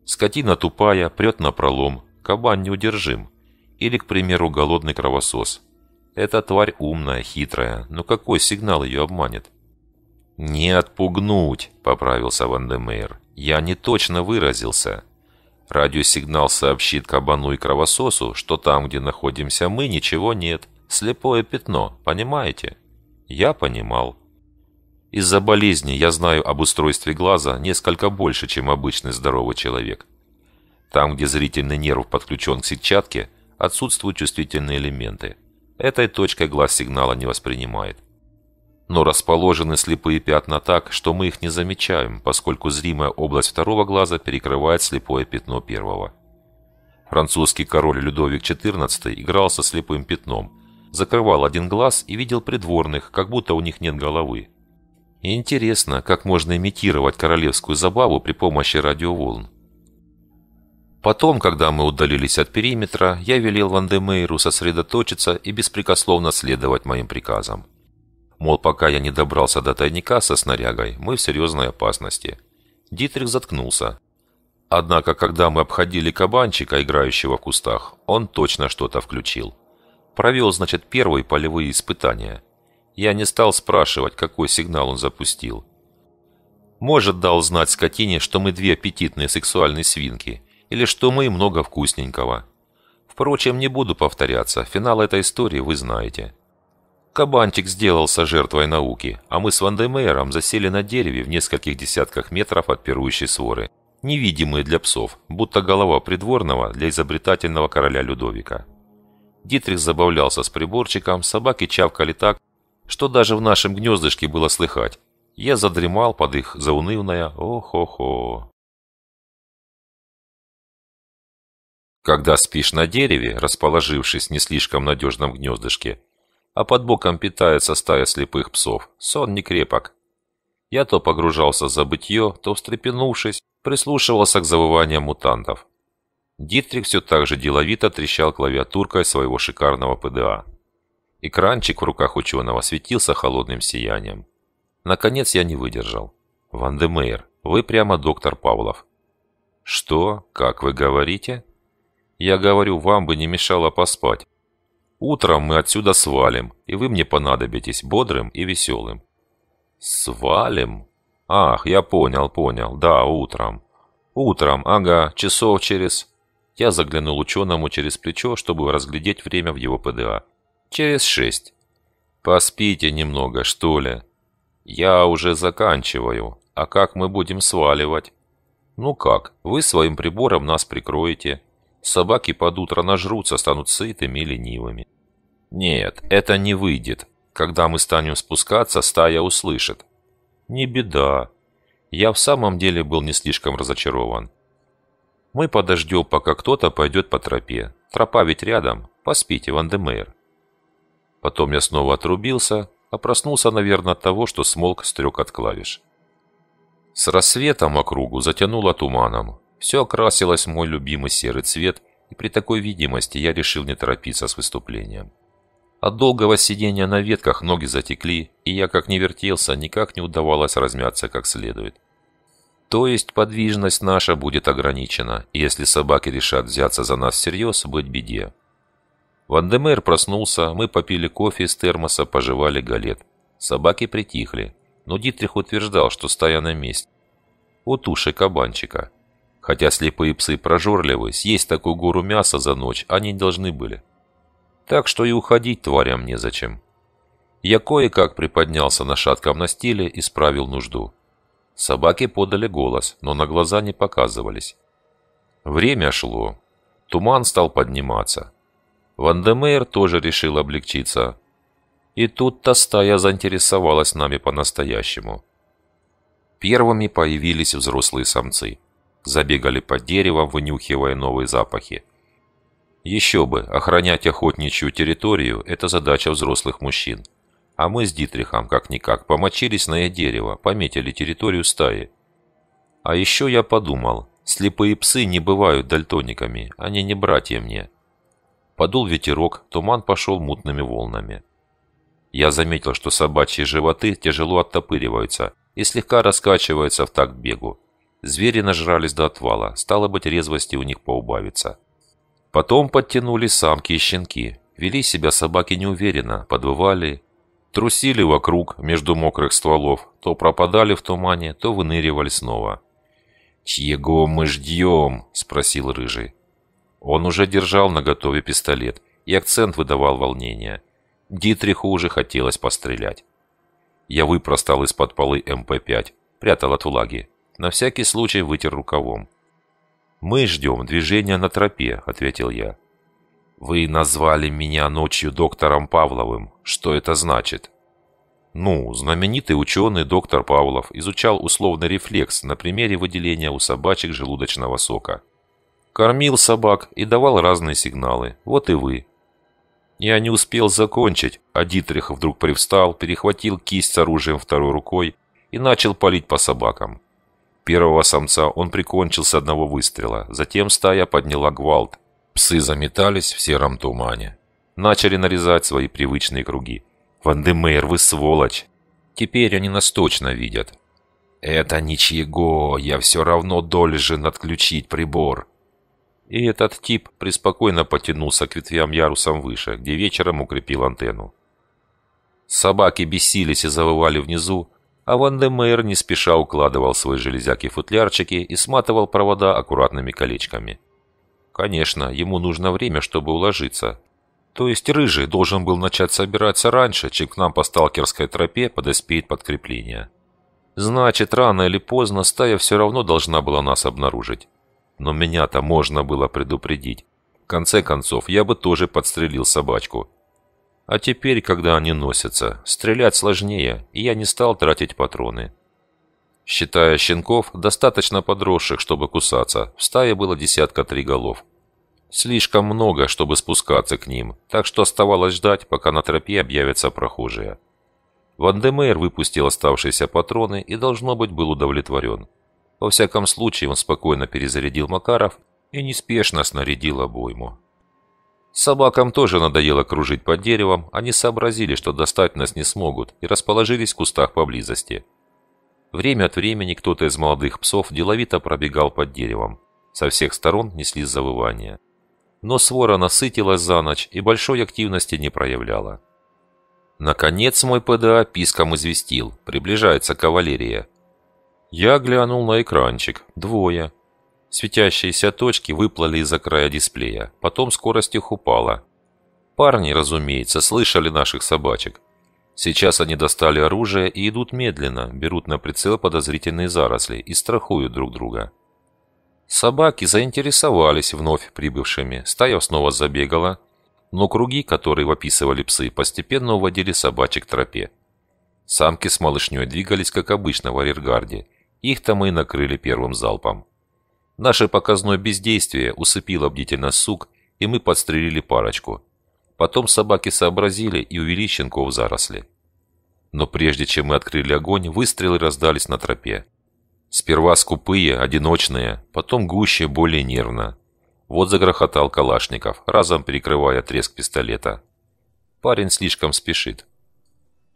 Скотина тупая, прет на пролом, кабан неудержим. Или, к примеру, голодный кровосос. Эта тварь умная, хитрая, но какой сигнал ее обманет? «Не отпугнуть», — поправился Ван де Мейр. «Я не точно выразился. Радиосигнал сообщит кабану и кровососу, что там, где находимся мы, ничего нет. Слепое пятно, понимаете?» «Я понимал». Из-за болезни я знаю об устройстве глаза несколько больше, чем обычный здоровый человек. Там, где зрительный нерв подключен к сетчатке, отсутствуют чувствительные элементы. Этой точкой глаз сигнала не воспринимает. Но расположены слепые пятна так, что мы их не замечаем, поскольку зримая область второго глаза перекрывает слепое пятно первого. Французский король Людовик XIV играл со слепым пятном, закрывал один глаз и видел придворных, как будто у них нет головы. Интересно, как можно имитировать королевскую забаву при помощи радиоволн. Потом, когда мы удалились от периметра, я велел Вандемейру сосредоточиться и беспрекословно следовать моим приказам. Мол, пока я не добрался до тайника со снарягой, мы в серьезной опасности. Дитрих заткнулся. Однако, когда мы обходили кабанчика, играющего в кустах, он точно что-то включил. Провел, значит, первые полевые испытания – я не стал спрашивать, какой сигнал он запустил. Может, дал знать скотине, что мы две аппетитные сексуальные свинки, или что мы много вкусненького. Впрочем, не буду повторяться, финал этой истории вы знаете. Кабанчик сделался жертвой науки, а мы с Вандемейером засели на дереве в нескольких десятках метров от пирующей своры, невидимые для псов, будто голова придворного для изобретательного короля Людовика. Дитрих забавлялся с приборчиком, собаки чавкали так, что даже в нашем гнездышке было слыхать. Я задремал под их заунывное «О-хо-хо». Когда спишь на дереве, расположившись в не слишком надежном гнездышке, а под боком питается стая слепых псов, сон не крепок. Я то погружался в забытье, то, встрепенувшись, прислушивался к завываниям мутантов. Дитрих все так же деловито трещал клавиатуркой своего шикарного ПДА. Экранчик в руках ученого светился холодным сиянием. Наконец я не выдержал. «Ван вы прямо доктор Павлов». «Что? Как вы говорите?» «Я говорю, вам бы не мешало поспать. Утром мы отсюда свалим, и вы мне понадобитесь бодрым и веселым». «Свалим?» «Ах, я понял, понял. Да, утром». «Утром, ага, часов через...» Я заглянул ученому через плечо, чтобы разглядеть время в его ПДА через шесть. Поспите немного, что ли? Я уже заканчиваю. А как мы будем сваливать? Ну как, вы своим прибором нас прикроете. Собаки под утро нажрутся, станут сытыми и ленивыми. Нет, это не выйдет. Когда мы станем спускаться, стая услышит. Не беда. Я в самом деле был не слишком разочарован. Мы подождем, пока кто-то пойдет по тропе. Тропа ведь рядом. Поспите, Вандемейр. Потом я снова отрубился, а проснулся, наверное, от того, что смолк стрек от клавиш. С рассветом округу затянуло туманом. Все окрасилось в мой любимый серый цвет, и при такой видимости я решил не торопиться с выступлением. От долгого сидения на ветках ноги затекли, и я, как не вертелся, никак не удавалось размяться как следует. То есть подвижность наша будет ограничена, и если собаки решат взяться за нас всерьез, быть беде. Вандемер проснулся, мы попили кофе из термоса, пожевали галет. Собаки притихли, но Дитрих утверждал, что стоя на месте. От уши кабанчика. Хотя слепые псы прожорливы, съесть такую гору мяса за ночь они должны были. Так что и уходить тварям незачем. Я кое-как приподнялся на шатком настиле и справил нужду. Собаки подали голос, но на глаза не показывались. Время шло. Туман стал подниматься. Вандемейр тоже решил облегчиться. И тут-то стая заинтересовалась нами по-настоящему. Первыми появились взрослые самцы. Забегали по деревам, вынюхивая новые запахи. Еще бы, охранять охотничью территорию – это задача взрослых мужчин. А мы с Дитрихом, как-никак, помочились на дерево, пометили территорию стаи. А еще я подумал, слепые псы не бывают дальтониками, они не братья мне. Подул ветерок, туман пошел мутными волнами. Я заметил, что собачьи животы тяжело оттопыриваются и слегка раскачиваются в такт бегу. Звери нажрались до отвала, стало быть, резвости у них поубавится. Потом подтянули самки и щенки. Вели себя собаки неуверенно, подвывали, трусили вокруг, между мокрых стволов, то пропадали в тумане, то выныривали снова. «Чьего мы ждем?» – спросил Рыжий. Он уже держал наготове пистолет, и акцент выдавал волнение. Дитриху уже хотелось пострелять. Я выпростал из-под полы МП-5, эм прятал от влаги. На всякий случай вытер рукавом. «Мы ждем движения на тропе», — ответил я. «Вы назвали меня ночью доктором Павловым. Что это значит?» Ну, знаменитый ученый доктор Павлов изучал условный рефлекс на примере выделения у собачек желудочного сока. Кормил собак и давал разные сигналы. Вот и вы. Я не успел закончить, а Дитрих вдруг привстал, перехватил кисть с оружием второй рукой и начал палить по собакам. Первого самца он прикончил с одного выстрела. Затем стая подняла гвалт. Псы заметались в сером тумане. Начали нарезать свои привычные круги. «Вандемейр, вы сволочь!» Теперь они нас точно видят. «Это ничего, я все равно должен отключить прибор», и этот тип преспокойно потянулся к ветвям ярусом выше, где вечером укрепил антенну. Собаки бесились и завывали внизу, а Ван де Мейер не спеша укладывал свои железяки-футлярчики и сматывал провода аккуратными колечками. Конечно, ему нужно время, чтобы уложиться. То есть Рыжий должен был начать собираться раньше, чем к нам по сталкерской тропе подоспеет подкрепление. Значит, рано или поздно стая все равно должна была нас обнаружить. Но меня-то можно было предупредить. В конце концов, я бы тоже подстрелил собачку. А теперь, когда они носятся, стрелять сложнее, и я не стал тратить патроны. Считая щенков, достаточно подросших, чтобы кусаться, в стае было десятка три голов. Слишком много, чтобы спускаться к ним, так что оставалось ждать, пока на тропе объявятся прохожие. Вандемейр выпустил оставшиеся патроны и, должно быть, был удовлетворен. Во всяком случае, он спокойно перезарядил Макаров и неспешно снарядил обойму. Собакам тоже надоело кружить под деревом, они сообразили, что достать нас не смогут, и расположились в кустах поблизости. Время от времени кто-то из молодых псов деловито пробегал под деревом. Со всех сторон несли завывания. Но свора насытилась за ночь и большой активности не проявляла. Наконец мой ПДА писком известил, приближается кавалерия. Я глянул на экранчик. Двое. Светящиеся точки выплыли из-за края дисплея. Потом скорость их упала. Парни, разумеется, слышали наших собачек. Сейчас они достали оружие и идут медленно, берут на прицел подозрительные заросли и страхуют друг друга. Собаки заинтересовались вновь прибывшими. Стая снова забегала, но круги, которые описывали псы, постепенно уводили собачек к тропе. Самки с малышней двигались, как обычно, в арьергарде – их-то мы накрыли первым залпом. Наше показное бездействие усыпило бдительность сук, и мы подстрелили парочку. Потом собаки сообразили и увели щенков в заросли. Но прежде чем мы открыли огонь, выстрелы раздались на тропе. Сперва скупые, одиночные, потом гуще, более нервно. Вот загрохотал Калашников, разом перекрывая треск пистолета. Парень слишком спешит.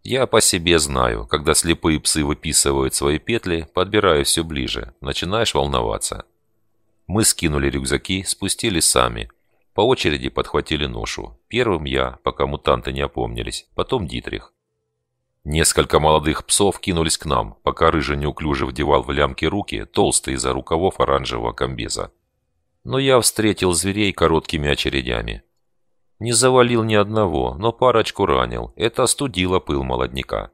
Я по себе знаю, когда слепые псы выписывают свои петли, подбираю все ближе, начинаешь волноваться. Мы скинули рюкзаки, спустились сами. По очереди подхватили ношу. Первым я, пока мутанты не опомнились, потом Дитрих. Несколько молодых псов кинулись к нам, пока рыжий неуклюже вдевал в лямки руки, толстые из за рукавов оранжевого комбеза. Но я встретил зверей короткими очередями. Не завалил ни одного, но парочку ранил. Это остудило пыл молодняка.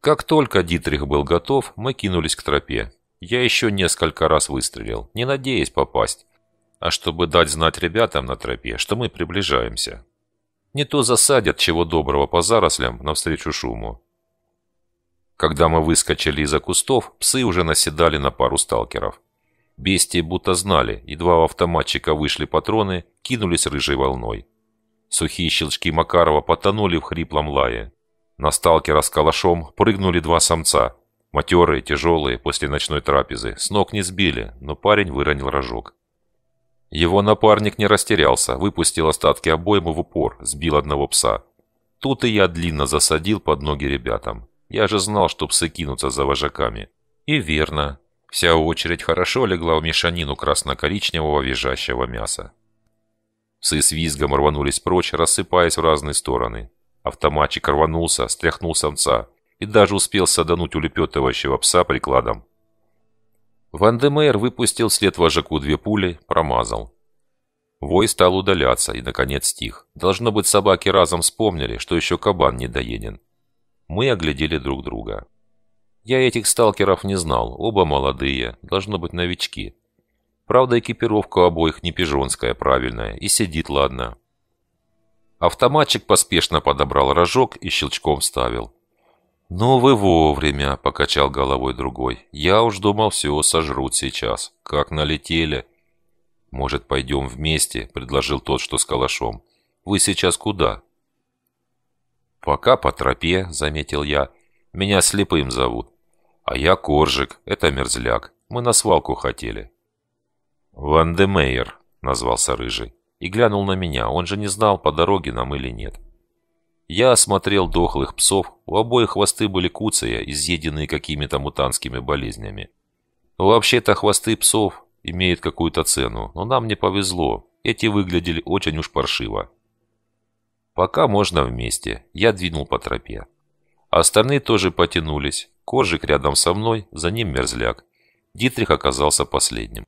Как только Дитрих был готов, мы кинулись к тропе. Я еще несколько раз выстрелил, не надеясь попасть, а чтобы дать знать ребятам на тропе, что мы приближаемся. Не то засадят, чего доброго, по зарослям навстречу шуму. Когда мы выскочили из-за кустов, псы уже наседали на пару сталкеров. Бестии будто знали, едва у автоматчика вышли патроны, кинулись рыжей волной. Сухие щелчки Макарова потонули в хриплом лае. На сталкера с калашом прыгнули два самца. Матерые, тяжелые, после ночной трапезы. С ног не сбили, но парень выронил рожок. Его напарник не растерялся, выпустил остатки обоймы в упор, сбил одного пса. Тут и я длинно засадил под ноги ребятам. Я же знал, что псы кинутся за вожаками. И верно. Вся очередь хорошо легла в мешанину красно-коричневого визжащего мяса. Псы с визгом рванулись прочь, рассыпаясь в разные стороны. Автоматчик рванулся, стряхнул самца и даже успел садануть улепетывающего пса прикладом. Ван Демейр выпустил след вожаку две пули, промазал. Вой стал удаляться и, наконец, стих. Должно быть, собаки разом вспомнили, что еще кабан не доеден. Мы оглядели друг друга. Я этих сталкеров не знал, оба молодые, должно быть новички. Правда, экипировка у обоих не пижонская, правильная, и сидит ладно. Автоматчик поспешно подобрал рожок и щелчком вставил. «Ну вы вовремя», — покачал головой другой. «Я уж думал, все сожрут сейчас. Как налетели». «Может, пойдем вместе?» — предложил тот, что с калашом. «Вы сейчас куда?» «Пока по тропе», — заметил я. «Меня Слепым зовут». «А я Коржик, это мерзляк. Мы на свалку хотели». «Ван де Мейер», — назвался Рыжий, и глянул на меня, он же не знал, по дороге нам или нет. Я осмотрел дохлых псов, у обоих хвосты были куция, изъеденные какими-то мутантскими болезнями. Ну, вообще-то хвосты псов имеют какую-то цену, но нам не повезло, эти выглядели очень уж паршиво. Пока можно вместе, я двинул по тропе. Остальные тоже потянулись, Коржик рядом со мной, за ним мерзляк. Дитрих оказался последним.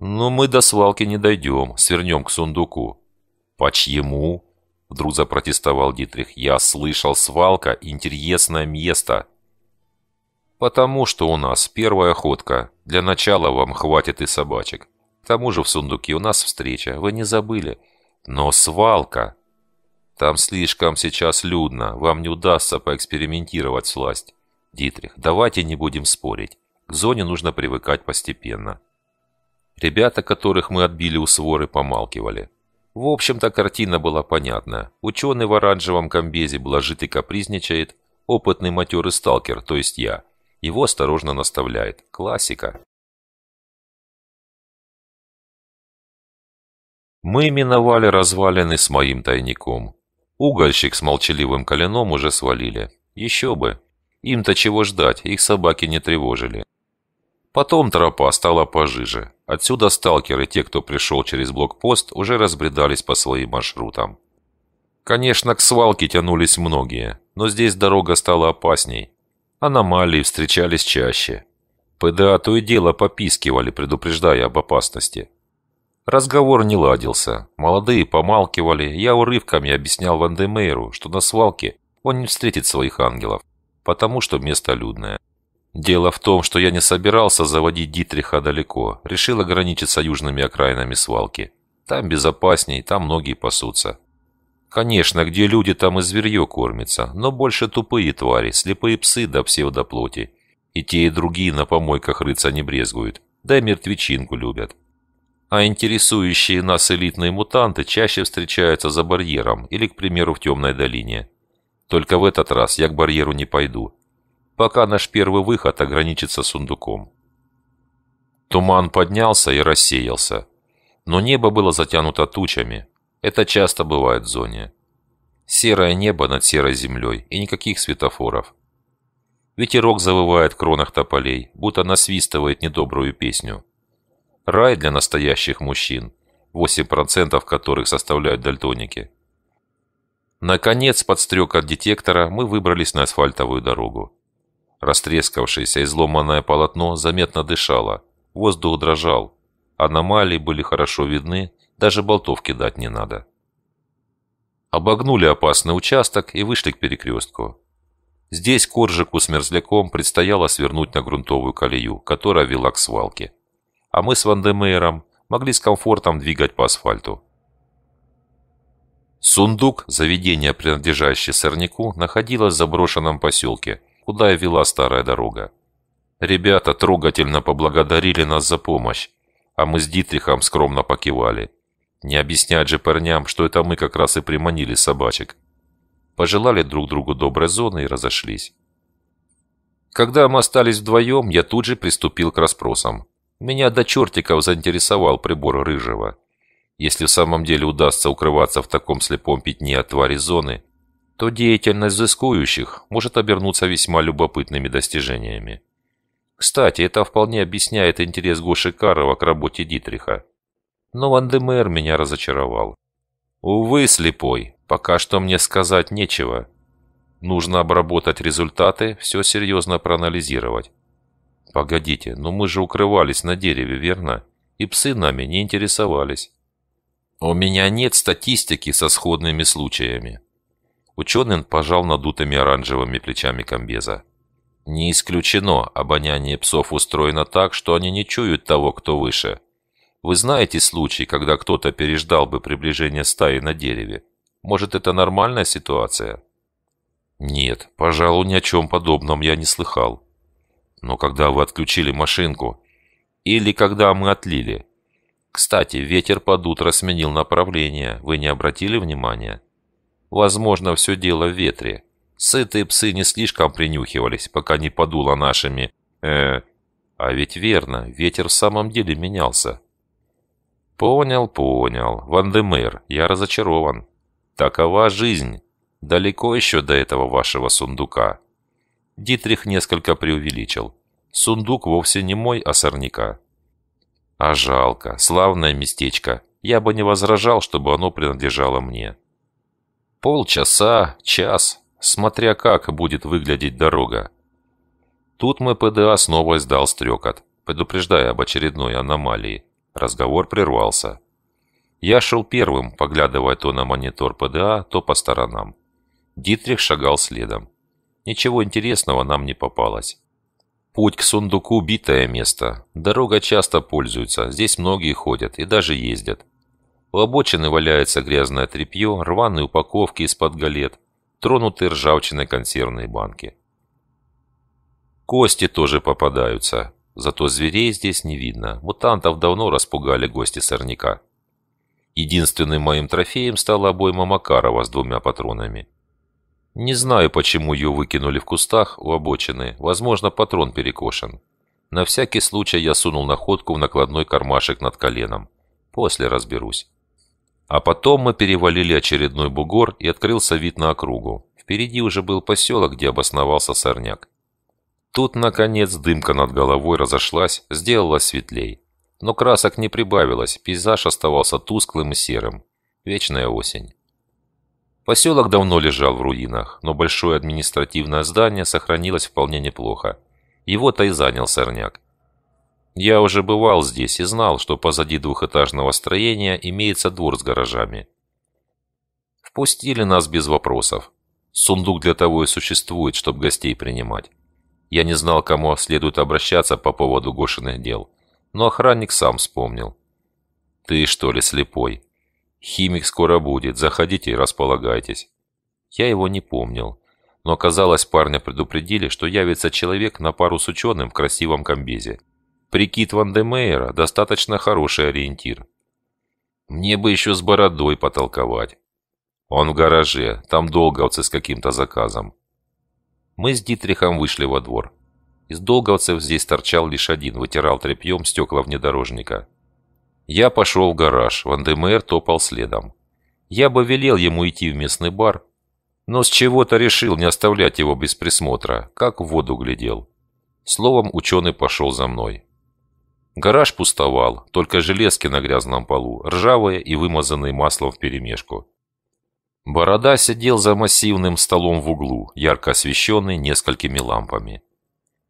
«Но мы до свалки не дойдем, свернем к сундуку». «Почему?» — вдруг запротестовал Дитрих. «Я слышал, свалка — интересное место». «Потому что у нас первая ходка. Для начала вам хватит и собачек. К тому же в сундуке у нас встреча, вы не забыли. Но свалка...» «Там слишком сейчас людно, вам не удастся поэкспериментировать с власть». «Дитрих, давайте не будем спорить. К зоне нужно привыкать постепенно». Ребята, которых мы отбили у своры, помалкивали. В общем-то, картина была понятна. Ученый в оранжевом комбезе блажит и капризничает, опытный матерый сталкер, то есть я. Его осторожно наставляет. Классика. Мы миновали развалины с моим тайником. Угольщик с молчаливым коленом уже свалили. Еще бы. Им-то чего ждать, их собаки не тревожили. Потом тропа стала пожиже. Отсюда сталкеры, те, кто пришел через блокпост, уже разбредались по своим маршрутам. Конечно, к свалке тянулись многие, но здесь дорога стала опасней. Аномалии встречались чаще. ПДА то и дело попискивали, предупреждая об опасности. Разговор не ладился. Молодые помалкивали, я урывками объяснял Вандемейру, что на свалке он не встретит своих ангелов, потому что место людное. Дело в том, что я не собирался заводить Дитриха далеко, решил ограничиться южными окраинами свалки. Там безопасней, там многие пасутся. Конечно, где люди, там и зверье кормится, но больше тупые твари, слепые псы до да псевдоплоти. И те, и другие на помойках рыться не брезгуют, да и мертвечинку любят. А интересующие нас элитные мутанты чаще встречаются за барьером или, к примеру, в темной долине. Только в этот раз я к барьеру не пойду пока наш первый выход ограничится сундуком. Туман поднялся и рассеялся, но небо было затянуто тучами. Это часто бывает в зоне. Серое небо над серой землей и никаких светофоров. Ветерок завывает в кронах тополей, будто насвистывает недобрую песню. Рай для настоящих мужчин, 8% которых составляют дальтоники. Наконец, под стрек от детектора мы выбрались на асфальтовую дорогу. Растрескавшееся изломанное полотно заметно дышало, воздух дрожал. Аномалии были хорошо видны, даже болтов кидать не надо. Обогнули опасный участок и вышли к перекрестку. Здесь Коржику с Мерзляком предстояло свернуть на грунтовую колею, которая вела к свалке. А мы с Вандемейром могли с комфортом двигать по асфальту. Сундук, заведение, принадлежащее сорняку, находилось в заброшенном поселке – куда и вела старая дорога. Ребята трогательно поблагодарили нас за помощь, а мы с Дитрихом скромно покивали. Не объяснять же парням, что это мы как раз и приманили собачек. Пожелали друг другу доброй зоны и разошлись. Когда мы остались вдвоем, я тут же приступил к расспросам. Меня до чертиков заинтересовал прибор Рыжего. Если в самом деле удастся укрываться в таком слепом пятне от твари зоны, то деятельность взыскующих может обернуться весьма любопытными достижениями. Кстати, это вполне объясняет интерес Гоши Карова к работе Дитриха. Но Вандемер меня разочаровал. «Увы, слепой, пока что мне сказать нечего. Нужно обработать результаты, все серьезно проанализировать». «Погодите, но ну мы же укрывались на дереве, верно? И псы нами не интересовались». «У меня нет статистики со сходными случаями», Ученый пожал надутыми оранжевыми плечами комбеза. Не исключено, обоняние псов устроено так, что они не чуют того, кто выше. Вы знаете случай, когда кто-то переждал бы приближение стаи на дереве? Может, это нормальная ситуация? Нет, пожалуй, ни о чем подобном я не слыхал. Но когда вы отключили машинку? Или когда мы отлили? Кстати, ветер под утро сменил направление, вы не обратили внимания? Возможно, все дело в ветре. Сытые псы не слишком принюхивались, пока не подуло нашими... э А ведь верно, ветер в самом деле менялся. Понял, понял. Вандемир, я разочарован. Такова жизнь. Далеко еще до этого вашего сундука. Дитрих несколько преувеличил. Сундук вовсе не мой, а сорняка. А жалко, славное местечко. Я бы не возражал, чтобы оно принадлежало мне. Полчаса, час, смотря как будет выглядеть дорога. Тут ПДА снова издал стрекот, предупреждая об очередной аномалии. Разговор прервался. Я шел первым, поглядывая то на монитор ПДА, то по сторонам. Дитрих шагал следом. Ничего интересного нам не попалось. Путь к сундуку – битое место. Дорога часто пользуется, здесь многие ходят и даже ездят. У обочины валяется грязное тряпье, рваные упаковки из-под галет, тронутые ржавчиной консервные банки. Кости тоже попадаются, зато зверей здесь не видно. Мутантов давно распугали гости сорняка. Единственным моим трофеем стала обойма Макарова с двумя патронами. Не знаю, почему ее выкинули в кустах у обочины. Возможно, патрон перекошен. На всякий случай я сунул находку в накладной кармашек над коленом. После разберусь. А потом мы перевалили очередной бугор и открылся вид на округу. Впереди уже был поселок, где обосновался сорняк. Тут, наконец, дымка над головой разошлась, сделалась светлей. Но красок не прибавилось, пейзаж оставался тусклым и серым. Вечная осень. Поселок давно лежал в руинах, но большое административное здание сохранилось вполне неплохо. Его-то и занял сорняк. Я уже бывал здесь и знал, что позади двухэтажного строения имеется двор с гаражами. Впустили нас без вопросов. Сундук для того и существует, чтобы гостей принимать. Я не знал, кому следует обращаться по поводу Гошиных дел, но охранник сам вспомнил. «Ты что ли слепой? Химик скоро будет, заходите и располагайтесь». Я его не помнил, но казалось, парня предупредили, что явится человек на пару с ученым в красивом комбезе. Прикид Ван Демейра достаточно хороший ориентир. Мне бы еще с бородой потолковать. Он в гараже, там долговцы с каким-то заказом. Мы с Дитрихом вышли во двор. Из долговцев здесь торчал лишь один, вытирал тряпьем стекла внедорожника. Я пошел в гараж, Вандемер топал следом. Я бы велел ему идти в местный бар, но с чего-то решил не оставлять его без присмотра, как в воду глядел. Словом, ученый пошел за мной. Гараж пустовал, только железки на грязном полу, ржавые и вымазанные маслом вперемешку. Борода сидел за массивным столом в углу, ярко освещенный несколькими лампами.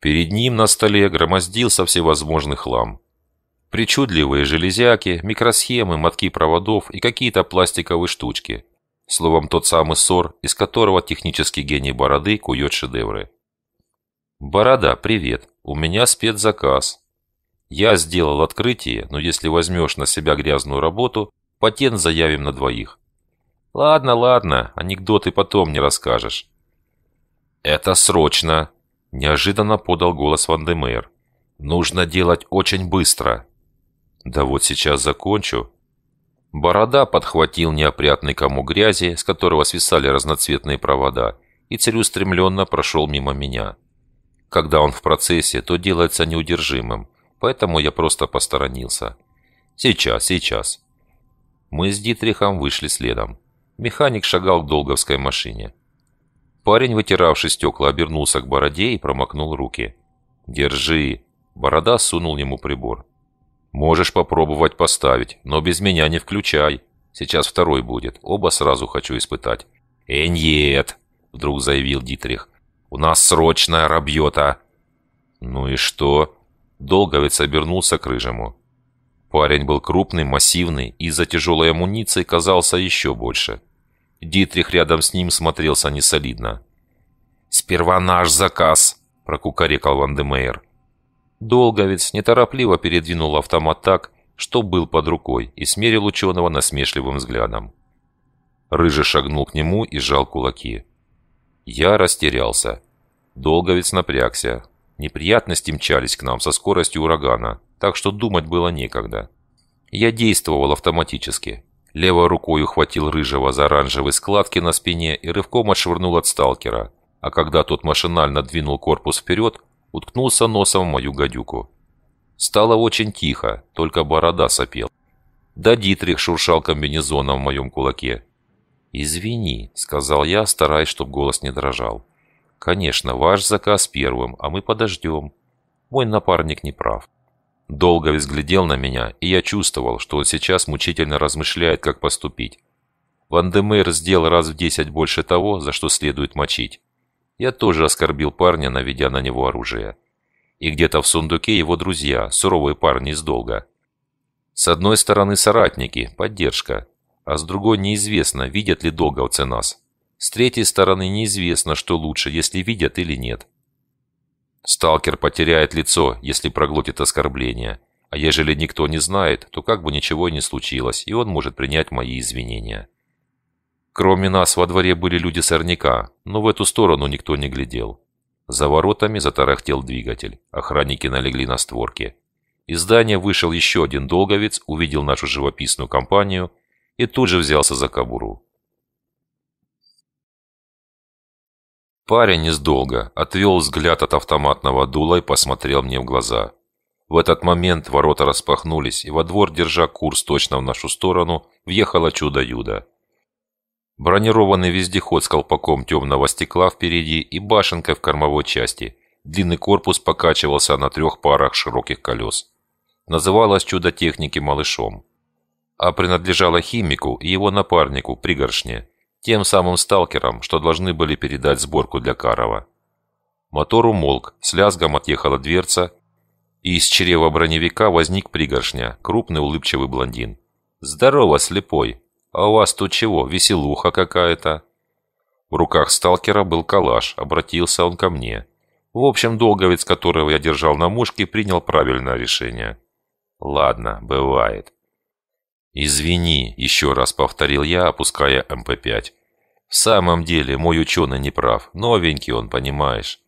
Перед ним на столе громоздился всевозможный хлам. Причудливые железяки, микросхемы, мотки проводов и какие-то пластиковые штучки. Словом, тот самый ссор, из которого технический гений Бороды кует шедевры. «Борода, привет. У меня спецзаказ. Я сделал открытие, но если возьмешь на себя грязную работу, патент заявим на двоих. Ладно, ладно, анекдоты потом не расскажешь. Это срочно, неожиданно подал голос Ван Демейр. Нужно делать очень быстро. Да вот сейчас закончу. Борода подхватил неопрятный кому грязи, с которого свисали разноцветные провода, и целеустремленно прошел мимо меня. Когда он в процессе, то делается неудержимым – поэтому я просто посторонился. «Сейчас, сейчас». Мы с Дитрихом вышли следом. Механик шагал к долговской машине. Парень, вытиравший стекла, обернулся к бороде и промокнул руки. «Держи!» Борода сунул ему прибор. «Можешь попробовать поставить, но без меня не включай. Сейчас второй будет, оба сразу хочу испытать». «Э, нет!» – вдруг заявил Дитрих. «У нас срочная рабьета!» «Ну и что?» Долговец обернулся к Рыжему. Парень был крупный, массивный и из-за тяжелой амуниции казался еще больше. Дитрих рядом с ним смотрелся несолидно. «Сперва наш заказ!» – прокукарекал Вандемейр. Долговец неторопливо передвинул автомат так, что был под рукой, и смерил ученого насмешливым взглядом. Рыжий шагнул к нему и сжал кулаки. Я растерялся. Долговец напрягся, Неприятности мчались к нам со скоростью урагана, так что думать было некогда. Я действовал автоматически. Левой рукой ухватил рыжего за оранжевые складки на спине и рывком отшвырнул от сталкера, а когда тот машинально двинул корпус вперед, уткнулся носом в мою гадюку. Стало очень тихо, только борода сопел. Да Дитрих шуршал комбинезоном в моем кулаке. «Извини», — сказал я, стараясь, чтобы голос не дрожал. Конечно, ваш заказ первым, а мы подождем. Мой напарник не прав. Долго взглядел на меня, и я чувствовал, что он сейчас мучительно размышляет, как поступить. Вандемейр сделал раз в десять больше того, за что следует мочить. Я тоже оскорбил парня, наведя на него оружие. И где-то в сундуке его друзья, суровые парни из долга. С одной стороны соратники, поддержка, а с другой неизвестно, видят ли долговцы нас. С третьей стороны неизвестно, что лучше, если видят или нет. Сталкер потеряет лицо, если проглотит оскорбление. А ежели никто не знает, то как бы ничего и не случилось, и он может принять мои извинения. Кроме нас во дворе были люди сорняка, но в эту сторону никто не глядел. За воротами затарахтел двигатель. Охранники налегли на створки. Из здания вышел еще один долговец, увидел нашу живописную компанию и тут же взялся за кобуру. Парень издолго отвел взгляд от автоматного дула и посмотрел мне в глаза. В этот момент ворота распахнулись, и во двор, держа курс точно в нашу сторону, въехало чудо-юдо. Бронированный вездеход с колпаком темного стекла впереди и башенкой в кормовой части. Длинный корпус покачивался на трех парах широких колес. Называлось чудо техники «Малышом». А принадлежало химику и его напарнику, пригоршне – тем самым сталкерам, что должны были передать сборку для Карова. Мотор умолк, с лязгом отъехала дверца, и из чрева броневика возник пригоршня, крупный улыбчивый блондин. «Здорово, слепой! А у вас тут чего, веселуха какая-то?» В руках сталкера был калаш, обратился он ко мне. В общем, долговец, которого я держал на мушке, принял правильное решение. «Ладно, бывает». «Извини», — еще раз повторил я, опуская МП-5. В самом деле, мой ученый не прав. Новенький он, понимаешь.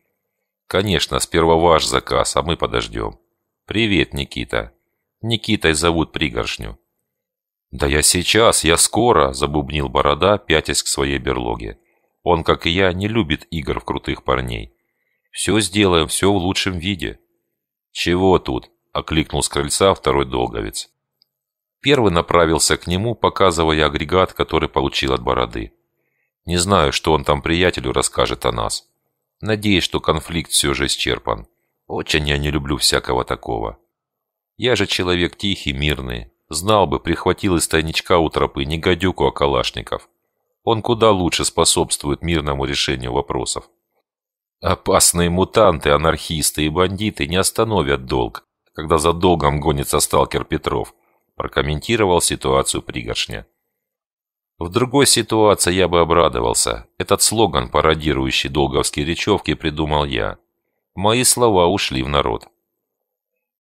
Конечно, сперва ваш заказ, а мы подождем. Привет, Никита. Никитой зовут пригоршню. Да я сейчас, я скоро, забубнил борода, пятясь к своей берлоге. Он, как и я, не любит игр в крутых парней. Все сделаем, все в лучшем виде. Чего тут? Окликнул с крыльца второй долговец. Первый направился к нему, показывая агрегат, который получил от бороды. Не знаю, что он там приятелю расскажет о нас. Надеюсь, что конфликт все же исчерпан. Очень я не люблю всякого такого. Я же человек тихий, мирный. Знал бы, прихватил из тайничка у тропы не гадюку, а калашников. Он куда лучше способствует мирному решению вопросов. Опасные мутанты, анархисты и бандиты не остановят долг, когда за долгом гонится сталкер Петров, прокомментировал ситуацию пригоршня. В другой ситуации я бы обрадовался. Этот слоган, пародирующий долговские речевки, придумал я. Мои слова ушли в народ.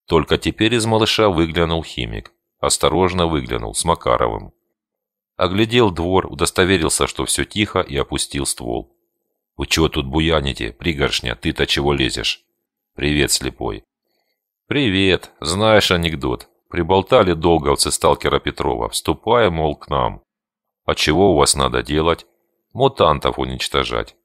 Только теперь из малыша выглянул химик. Осторожно выглянул, с Макаровым. Оглядел двор, удостоверился, что все тихо, и опустил ствол. «Вы чего тут буяните, пригоршня? Ты-то чего лезешь?» «Привет, слепой». «Привет. Знаешь анекдот. Приболтали долговцы сталкера Петрова. Вступая, мол, к нам. А чего у вас надо делать? Мутантов уничтожать.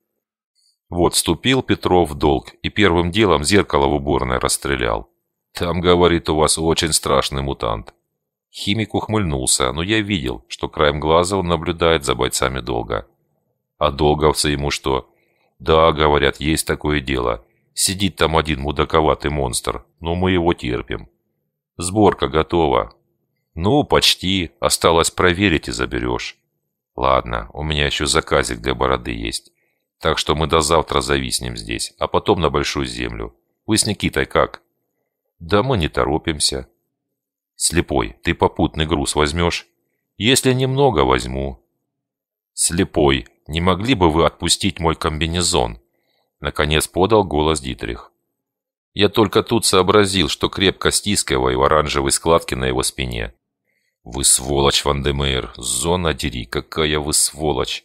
Вот вступил Петров в долг и первым делом зеркало в уборной расстрелял. Там, говорит, у вас очень страшный мутант. Химик ухмыльнулся, но я видел, что краем глаза он наблюдает за бойцами долга. А долговцы ему что? Да, говорят, есть такое дело. Сидит там один мудаковатый монстр, но мы его терпим. Сборка готова. Ну, почти. Осталось проверить и заберешь. Ладно, у меня еще заказик для бороды есть. Так что мы до завтра зависнем здесь, а потом на Большую Землю. Вы с Никитой как? Да мы не торопимся. Слепой, ты попутный груз возьмешь? Если немного, возьму. Слепой, не могли бы вы отпустить мой комбинезон? Наконец подал голос Дитрих. Я только тут сообразил, что крепко стискиваю оранжевые складки на его спине. «Вы сволочь, Вандемейр! Зона дери! Какая вы сволочь!»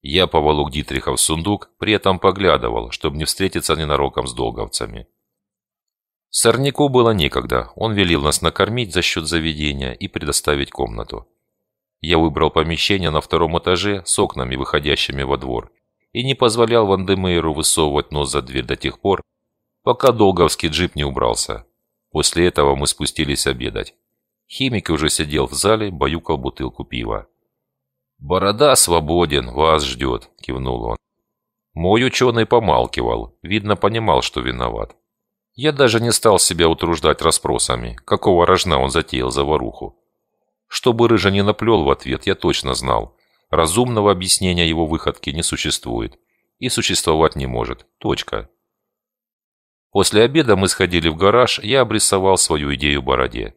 Я поволок Дитриха в сундук, при этом поглядывал, чтобы не встретиться ненароком с долговцами. Сорняку было некогда, он велел нас накормить за счет заведения и предоставить комнату. Я выбрал помещение на втором этаже с окнами, выходящими во двор, и не позволял Вандемейру высовывать нос за дверь до тех пор, пока долговский джип не убрался. После этого мы спустились обедать. Химик уже сидел в зале, баюкал бутылку пива. «Борода свободен, вас ждет», — кивнул он. Мой ученый помалкивал, видно, понимал, что виноват. Я даже не стал себя утруждать расспросами, какого рожна он затеял заваруху. Чтобы Рыжа не наплел в ответ, я точно знал. Разумного объяснения его выходки не существует. И существовать не может. Точка. После обеда мы сходили в гараж, я обрисовал свою идею бороде.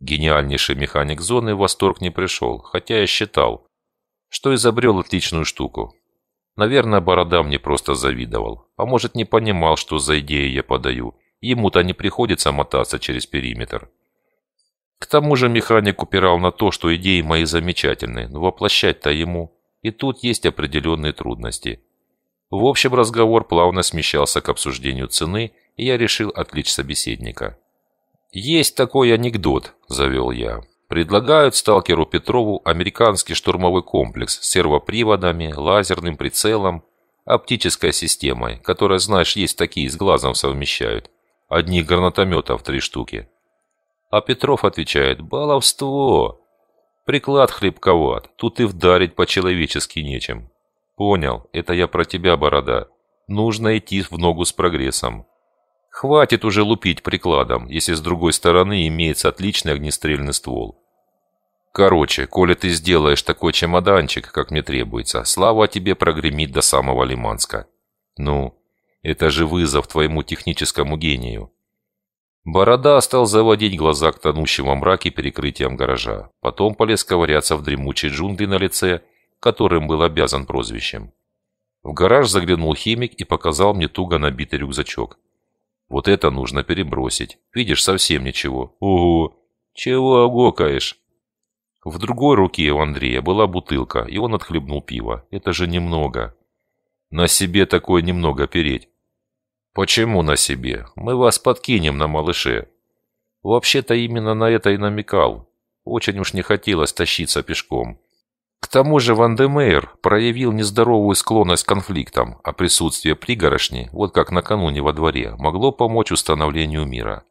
Гениальнейший механик зоны в восторг не пришел, хотя я считал, что изобрел отличную штуку. Наверное, Борода мне просто завидовал, а может не понимал, что за идею я подаю. Ему-то не приходится мотаться через периметр. К тому же механик упирал на то, что идеи мои замечательные, но воплощать-то ему. И тут есть определенные трудности. В общем, разговор плавно смещался к обсуждению цены, и я решил отвлечь собеседника. «Есть такой анекдот», – завел я. Предлагают сталкеру Петрову американский штурмовой комплекс с сервоприводами, лазерным прицелом, оптической системой, которая, знаешь, есть такие, с глазом совмещают. Одних гранатометов три штуки. А Петров отвечает «Баловство!» Приклад хлебковат, тут и вдарить по-человечески нечем. Понял, это я про тебя, борода. Нужно идти в ногу с прогрессом. Хватит уже лупить прикладом, если с другой стороны имеется отличный огнестрельный ствол. Короче, коли ты сделаешь такой чемоданчик, как мне требуется, слава о тебе прогремит до самого Лиманска. Ну, это же вызов твоему техническому гению. Борода стал заводить глаза к тонущему мраке перекрытием гаража. Потом полез ковыряться в дремучей джунгли на лице, которым был обязан прозвищем. В гараж заглянул химик и показал мне туго набитый рюкзачок. Вот это нужно перебросить. Видишь, совсем ничего. Ого! Чего огокаешь? В другой руке у Андрея была бутылка, и он отхлебнул пиво. Это же немного. На себе такое немного переть. Почему на себе? Мы вас подкинем на малыше. Вообще-то именно на это и намекал. Очень уж не хотелось тащиться пешком. К тому же Ван де Мейер проявил нездоровую склонность к конфликтам, а присутствие пригорошни, вот как накануне во дворе, могло помочь установлению мира.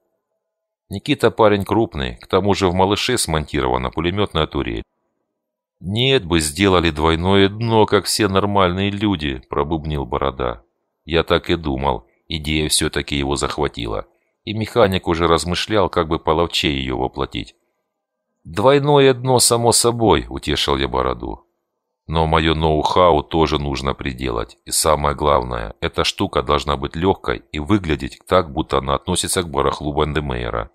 Никита парень крупный, к тому же в малыше смонтирована пулеметная турель. «Нет бы сделали двойное дно, как все нормальные люди», – пробубнил Борода. Я так и думал, идея все-таки его захватила. И механик уже размышлял, как бы половче ее воплотить. «Двойное дно, само собой», — утешил я бороду. «Но мое ноу-хау тоже нужно приделать. И самое главное, эта штука должна быть легкой и выглядеть так, будто она относится к барахлу Бандемейра.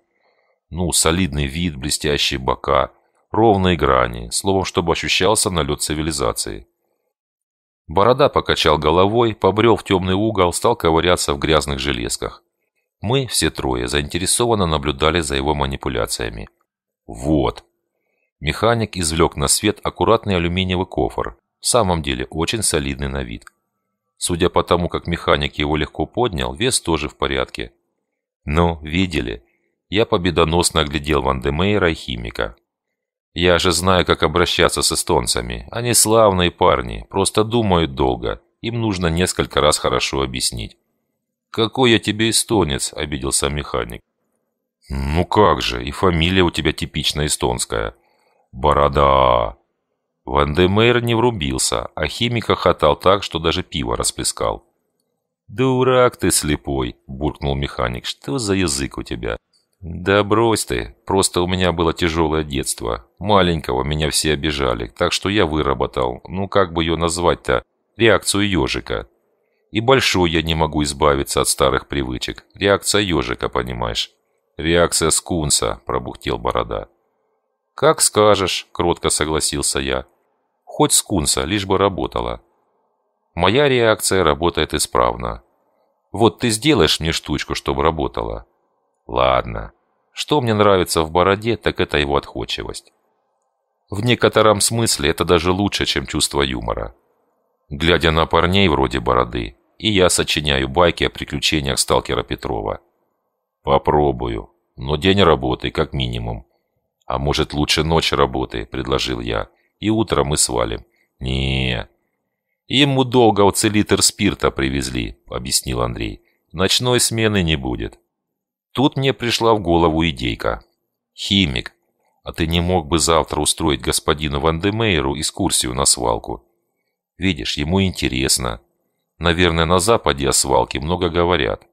Ну, солидный вид, блестящие бока, ровные грани, словом, чтобы ощущался налет цивилизации». Борода покачал головой, побрел в темный угол, стал ковыряться в грязных железках. Мы, все трое, заинтересованно наблюдали за его манипуляциями. Вот. Механик извлек на свет аккуратный алюминиевый кофр, в самом деле очень солидный на вид. Судя по тому, как механик его легко поднял, вес тоже в порядке. Но видели? Я победоносно оглядел Ван Демейра и химика. Я же знаю, как обращаться с эстонцами. Они славные парни, просто думают долго. Им нужно несколько раз хорошо объяснить. «Какой я тебе эстонец?» – обиделся механик. «Ну как же, и фамилия у тебя типично эстонская». «Борода!» Вандемейр не врубился, а химика хохотал так, что даже пиво расплескал. «Дурак ты слепой!» – буркнул механик. «Что за язык у тебя?» «Да брось ты, просто у меня было тяжелое детство. Маленького меня все обижали, так что я выработал, ну как бы ее назвать-то, реакцию ежика. И большой я не могу избавиться от старых привычек. Реакция ежика, понимаешь?» «Реакция скунса», — пробухтел Борода. «Как скажешь», — кротко согласился я. «Хоть скунса, лишь бы работала». «Моя реакция работает исправно». «Вот ты сделаешь мне штучку, чтобы работала». «Ладно. Что мне нравится в Бороде, так это его отходчивость». В некотором смысле это даже лучше, чем чувство юмора. Глядя на парней вроде Бороды, и я сочиняю байки о приключениях сталкера Петрова. Попробую но день работы, как минимум. А может, лучше ночь работы, предложил я, и утром мы свалим. не Ему долго уцелитр спирта привезли, объяснил Андрей. Ночной смены не будет. Тут мне пришла в голову идейка. Химик, а ты не мог бы завтра устроить господину Вандемейру экскурсию на свалку? Видишь, ему интересно. Наверное, на Западе о свалке много говорят.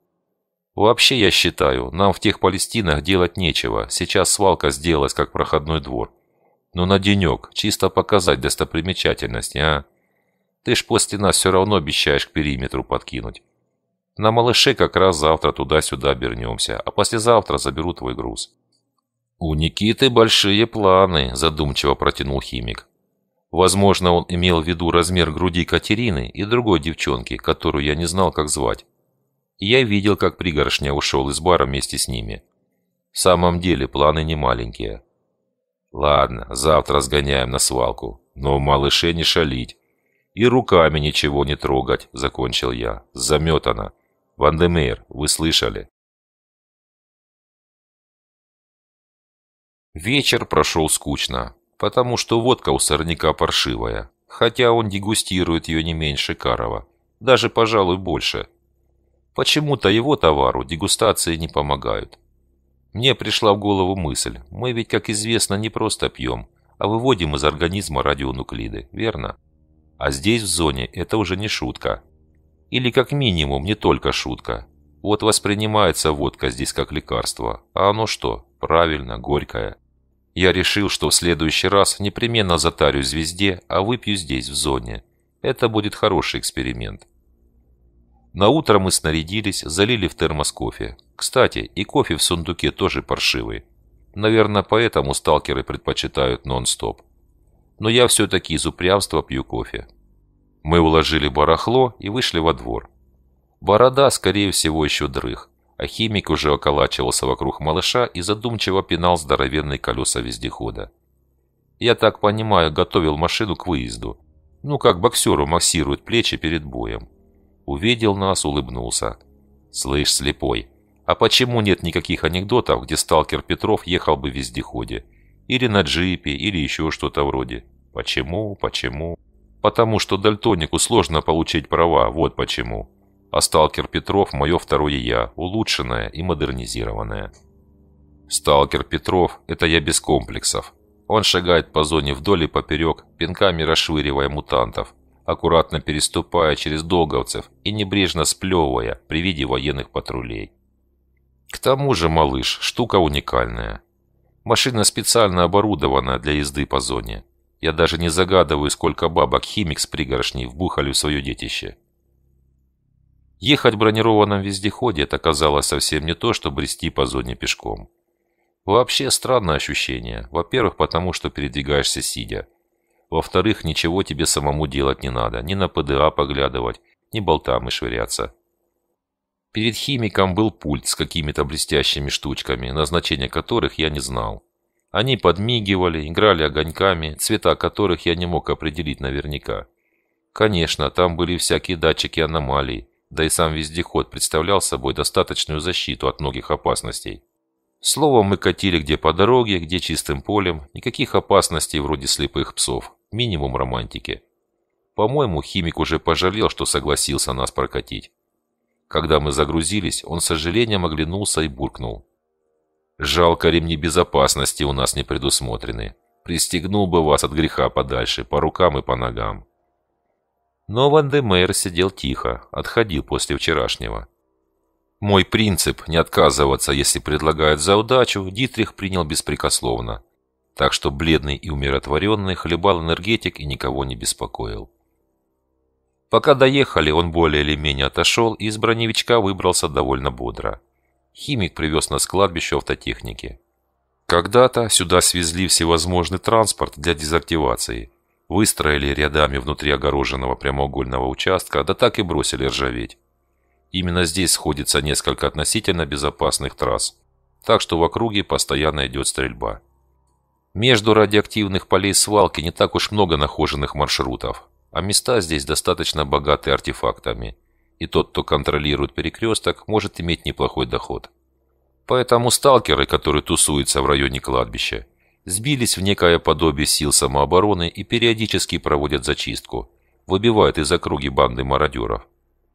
Вообще, я считаю, нам в тех Палестинах делать нечего. Сейчас свалка сделалась, как проходной двор. Но ну, на денек, чисто показать достопримечательность, а? Ты ж после нас все равно обещаешь к периметру подкинуть. На малыше как раз завтра туда-сюда обернемся, а послезавтра заберу твой груз». «У Никиты большие планы», – задумчиво протянул химик. Возможно, он имел в виду размер груди Катерины и другой девчонки, которую я не знал, как звать. Я видел, как пригоршня ушел из бара вместе с ними. В самом деле, планы не маленькие. Ладно, завтра сгоняем на свалку. Но в малыше не шалить. И руками ничего не трогать, закончил я. Заметано. Вандемейр, вы
слышали? Вечер
прошел скучно, потому что водка у сорняка паршивая, хотя он дегустирует ее не меньше Карова, даже, пожалуй, больше – Почему-то его товару дегустации не помогают. Мне пришла в голову мысль, мы ведь, как известно, не просто пьем, а выводим из организма радионуклиды, верно? А здесь, в зоне, это уже не шутка. Или как минимум не только шутка. Вот воспринимается водка здесь как лекарство, а оно что? Правильно, горькое. Я решил, что в следующий раз непременно затарю звезде, а выпью здесь, в зоне. Это будет хороший эксперимент. На утро мы снарядились, залили в термос кофе. Кстати, и кофе в сундуке тоже паршивый. Наверное, поэтому сталкеры предпочитают нон-стоп. Но я все-таки из упрямства пью кофе. Мы уложили барахло и вышли во двор. Борода, скорее всего, еще дрых, а химик уже околачивался вокруг малыша и задумчиво пинал здоровенные колеса вездехода. Я так понимаю, готовил машину к выезду. Ну, как боксеру массирует плечи перед боем. Увидел нас, улыбнулся. «Слышь, слепой, а почему нет никаких анекдотов, где сталкер Петров ехал бы в вездеходе? Или на джипе, или еще что-то вроде? Почему, почему?» «Потому что дальтонику сложно получить права, вот почему. А сталкер Петров – мое второе «я», улучшенное и модернизированное». Сталкер Петров – это я без комплексов. Он шагает по зоне вдоль и поперек, пинками расшвыривая мутантов, аккуратно переступая через долговцев и небрежно сплевывая при виде военных патрулей. К тому же, малыш, штука уникальная. Машина специально оборудована для езды по зоне. Я даже не загадываю, сколько бабок химик с пригоршней вбухали в свое детище. Ехать в бронированном вездеходе это казалось совсем не то, что брести по зоне пешком. Вообще странное ощущение. Во-первых, потому что передвигаешься сидя. Во-вторых, ничего тебе самому делать не надо, ни на ПДА поглядывать, ни болтами швыряться. Перед химиком был пульт с какими-то блестящими штучками, назначение которых я не знал. Они подмигивали, играли огоньками, цвета которых я не мог определить наверняка. Конечно, там были всякие датчики аномалий, да и сам вездеход представлял собой достаточную защиту от многих опасностей. Словом, мы катили где по дороге, где чистым полем, никаких опасностей вроде слепых псов минимум романтики. По-моему, химик уже пожалел, что согласился нас прокатить. Когда мы загрузились, он с сожалением оглянулся и буркнул. «Жалко, ремни безопасности у нас не предусмотрены. Пристегнул бы вас от греха подальше, по рукам и по ногам». Но Ван де Мейер сидел тихо, отходил после вчерашнего. Мой принцип не отказываться, если предлагают за удачу, Дитрих принял беспрекословно так что бледный и умиротворенный хлебал энергетик и никого не беспокоил. Пока доехали, он более или менее отошел и из броневичка выбрался довольно бодро. Химик привез на к кладбищу автотехники. Когда-то сюда свезли всевозможный транспорт для дезактивации. Выстроили рядами внутри огороженного прямоугольного участка, да так и бросили ржаветь. Именно здесь сходится несколько относительно безопасных трасс, так что в округе постоянно идет стрельба. Между радиоактивных полей свалки не так уж много нахоженных маршрутов, а места здесь достаточно богаты артефактами, и тот, кто контролирует перекресток, может иметь неплохой доход. Поэтому сталкеры, которые тусуются в районе кладбища, сбились в некое подобие сил самообороны и периодически проводят зачистку, выбивают из округи банды мародеров.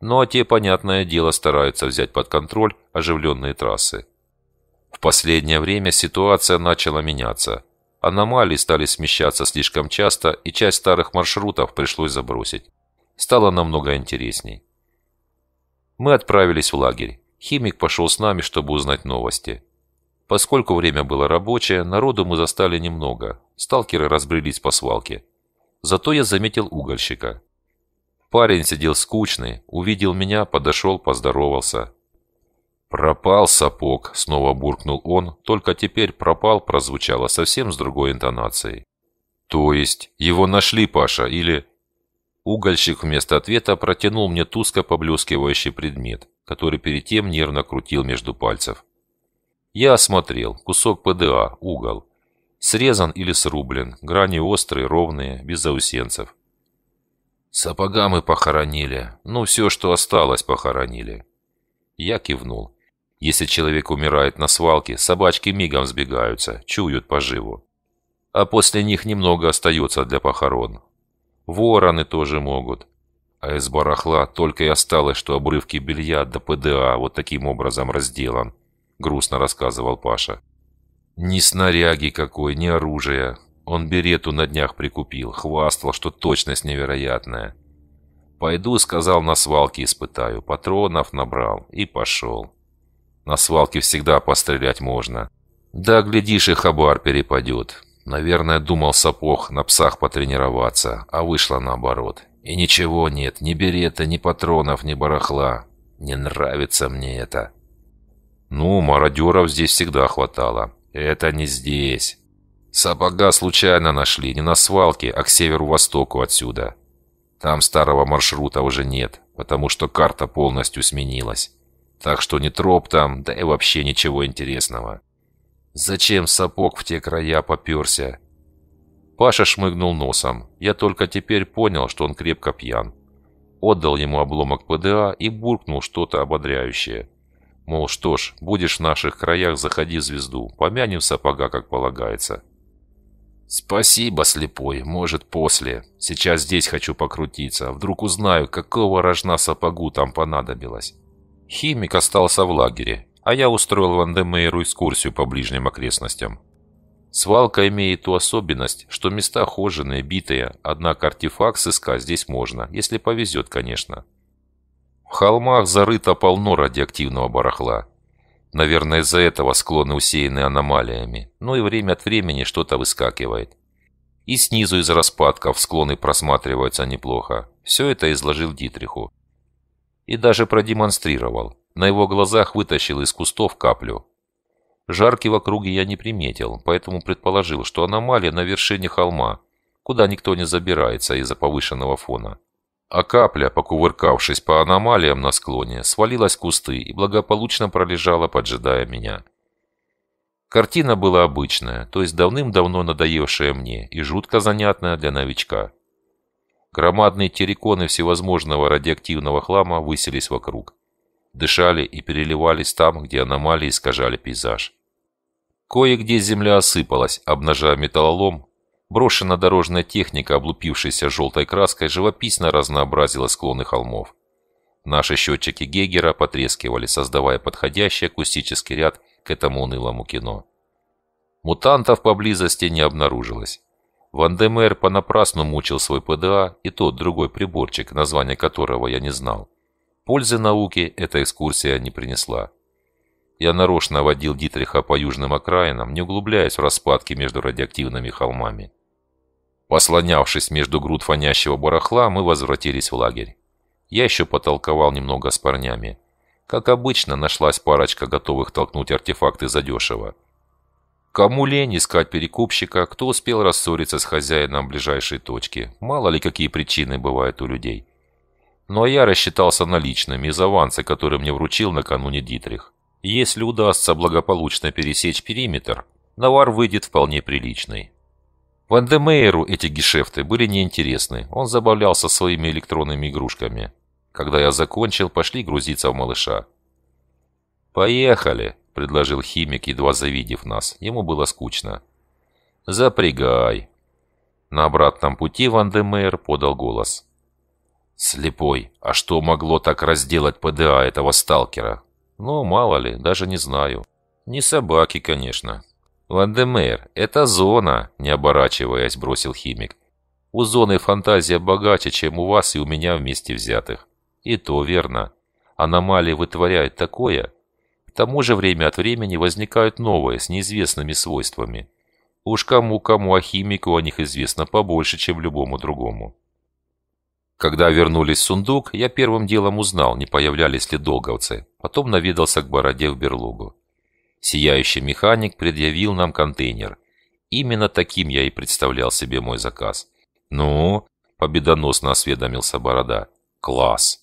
Ну а те, понятное дело, стараются взять под контроль оживленные трассы. В последнее время ситуация начала меняться – Аномалии стали смещаться слишком часто, и часть старых маршрутов пришлось забросить. Стало намного интересней. Мы отправились в лагерь. Химик пошел с нами, чтобы узнать новости. Поскольку время было рабочее, народу мы застали немного. Сталкеры разбрелись по свалке. Зато я заметил угольщика. Парень сидел скучный, увидел меня, подошел, поздоровался. «Пропал сапог!» — снова буркнул он, только теперь «пропал» прозвучало совсем с другой интонацией. «То есть его нашли, Паша, или...» Угольщик вместо ответа протянул мне тускло поблескивающий предмет, который перед тем нервно крутил между пальцев. Я осмотрел. Кусок ПДА, угол. Срезан или срублен, грани острые, ровные, без заусенцев. «Сапога мы похоронили. Ну, все, что осталось, похоронили». Я кивнул. Если человек умирает на свалке, собачки мигом сбегаются, чуют поживу. А после них немного остается для похорон. Вороны тоже могут. А из барахла только и осталось, что обрывки белья до ПДА вот таким образом разделан, грустно рассказывал Паша. Ни снаряги какой, ни оружия. Он берету на днях прикупил, хвастал, что точность невероятная. «Пойду», — сказал, — «на свалке испытаю». Патронов набрал и пошел. На свалке всегда пострелять можно. Да, глядишь, и хабар перепадет. Наверное, думал сапог на псах потренироваться, а вышло наоборот. И ничего нет, ни берета, ни патронов, ни барахла. Не нравится мне это. Ну, мародеров здесь всегда хватало. Это не здесь. Сапога случайно нашли, не на свалке, а к северу-востоку отсюда. Там старого маршрута уже нет, потому что карта полностью сменилась. Так что ни троп там, да и вообще ничего интересного. Зачем сапог в те края поперся? Паша шмыгнул носом. Я только теперь понял, что он крепко пьян. Отдал ему обломок ПДА и буркнул что-то ободряющее. Мол, что ж, будешь в наших краях, заходи в звезду. Помянем сапога, как полагается. «Спасибо, слепой. Может, после. Сейчас здесь хочу покрутиться. Вдруг узнаю, какого рожна сапогу там понадобилось». Химик остался в лагере, а я устроил Вандемейру экскурсию по ближним окрестностям. Свалка имеет ту особенность, что места хоженые, битые, однако артефакт сыскать здесь можно, если повезет, конечно. В холмах зарыто полно радиоактивного барахла. Наверное, из-за этого склоны усеяны аномалиями, но и время от времени что-то выскакивает. И снизу из распадков склоны просматриваются неплохо. Все это изложил Дитриху и даже продемонстрировал. На его глазах вытащил из кустов каплю. Жарки в округе я не приметил, поэтому предположил, что аномалия на вершине холма, куда никто не забирается из-за повышенного фона. А капля, покувыркавшись по аномалиям на склоне, свалилась в кусты и благополучно пролежала, поджидая меня. Картина была обычная, то есть давным-давно надоевшая мне и жутко занятная для новичка. Громадные терриконы всевозможного радиоактивного хлама высились вокруг. Дышали и переливались там, где аномалии искажали пейзаж. Кое-где земля осыпалась, обнажая металлолом. Брошена дорожная техника, облупившаяся желтой краской, живописно разнообразила склоны холмов. Наши счетчики Гегера потрескивали, создавая подходящий акустический ряд к этому унылому кино. Мутантов поблизости не обнаружилось. Вандемер понапрасну мучил свой ПДА и тот другой приборчик, название которого я не знал. Пользы науке эта экскурсия не принесла. Я нарочно водил Дитриха по южным окраинам, не углубляясь в распадки между радиоактивными холмами. Послонявшись между груд фонящего барахла, мы возвратились в лагерь. Я еще потолковал немного с парнями. Как обычно, нашлась парочка готовых толкнуть артефакты задешево. Кому лень искать перекупщика, кто успел рассориться с хозяином ближайшей точки. Мало ли какие причины бывают у людей. Но ну, а я рассчитался наличными из аванса, который мне вручил накануне Дитрих. Если удастся благополучно пересечь периметр, навар выйдет вполне приличный. Вандемейеру эти гешефты были неинтересны, он забавлялся своими электронными игрушками. Когда я закончил, пошли грузиться в малыша. «Поехали!» — предложил химик, едва завидев нас. Ему было скучно. «Запрягай!» На обратном пути Ван де Мейер подал голос. «Слепой, а что могло так разделать ПДА этого сталкера?» «Ну, мало ли, даже не знаю». «Не собаки, конечно». «Ван де Мейер, это зона!» — не оборачиваясь, бросил химик. «У зоны фантазия богаче, чем у вас и у меня вместе взятых». «И то верно. Аномалии вытворяют такое, к тому же время от времени возникают новые, с неизвестными свойствами. Уж кому-кому, а химику о них известно побольше, чем любому другому. Когда вернулись в сундук, я первым делом узнал, не появлялись ли долговцы. Потом наведался к бороде в берлогу. Сияющий механик предъявил нам контейнер. Именно таким я и представлял себе мой заказ. «Ну?» – победоносно осведомился борода. «Класс!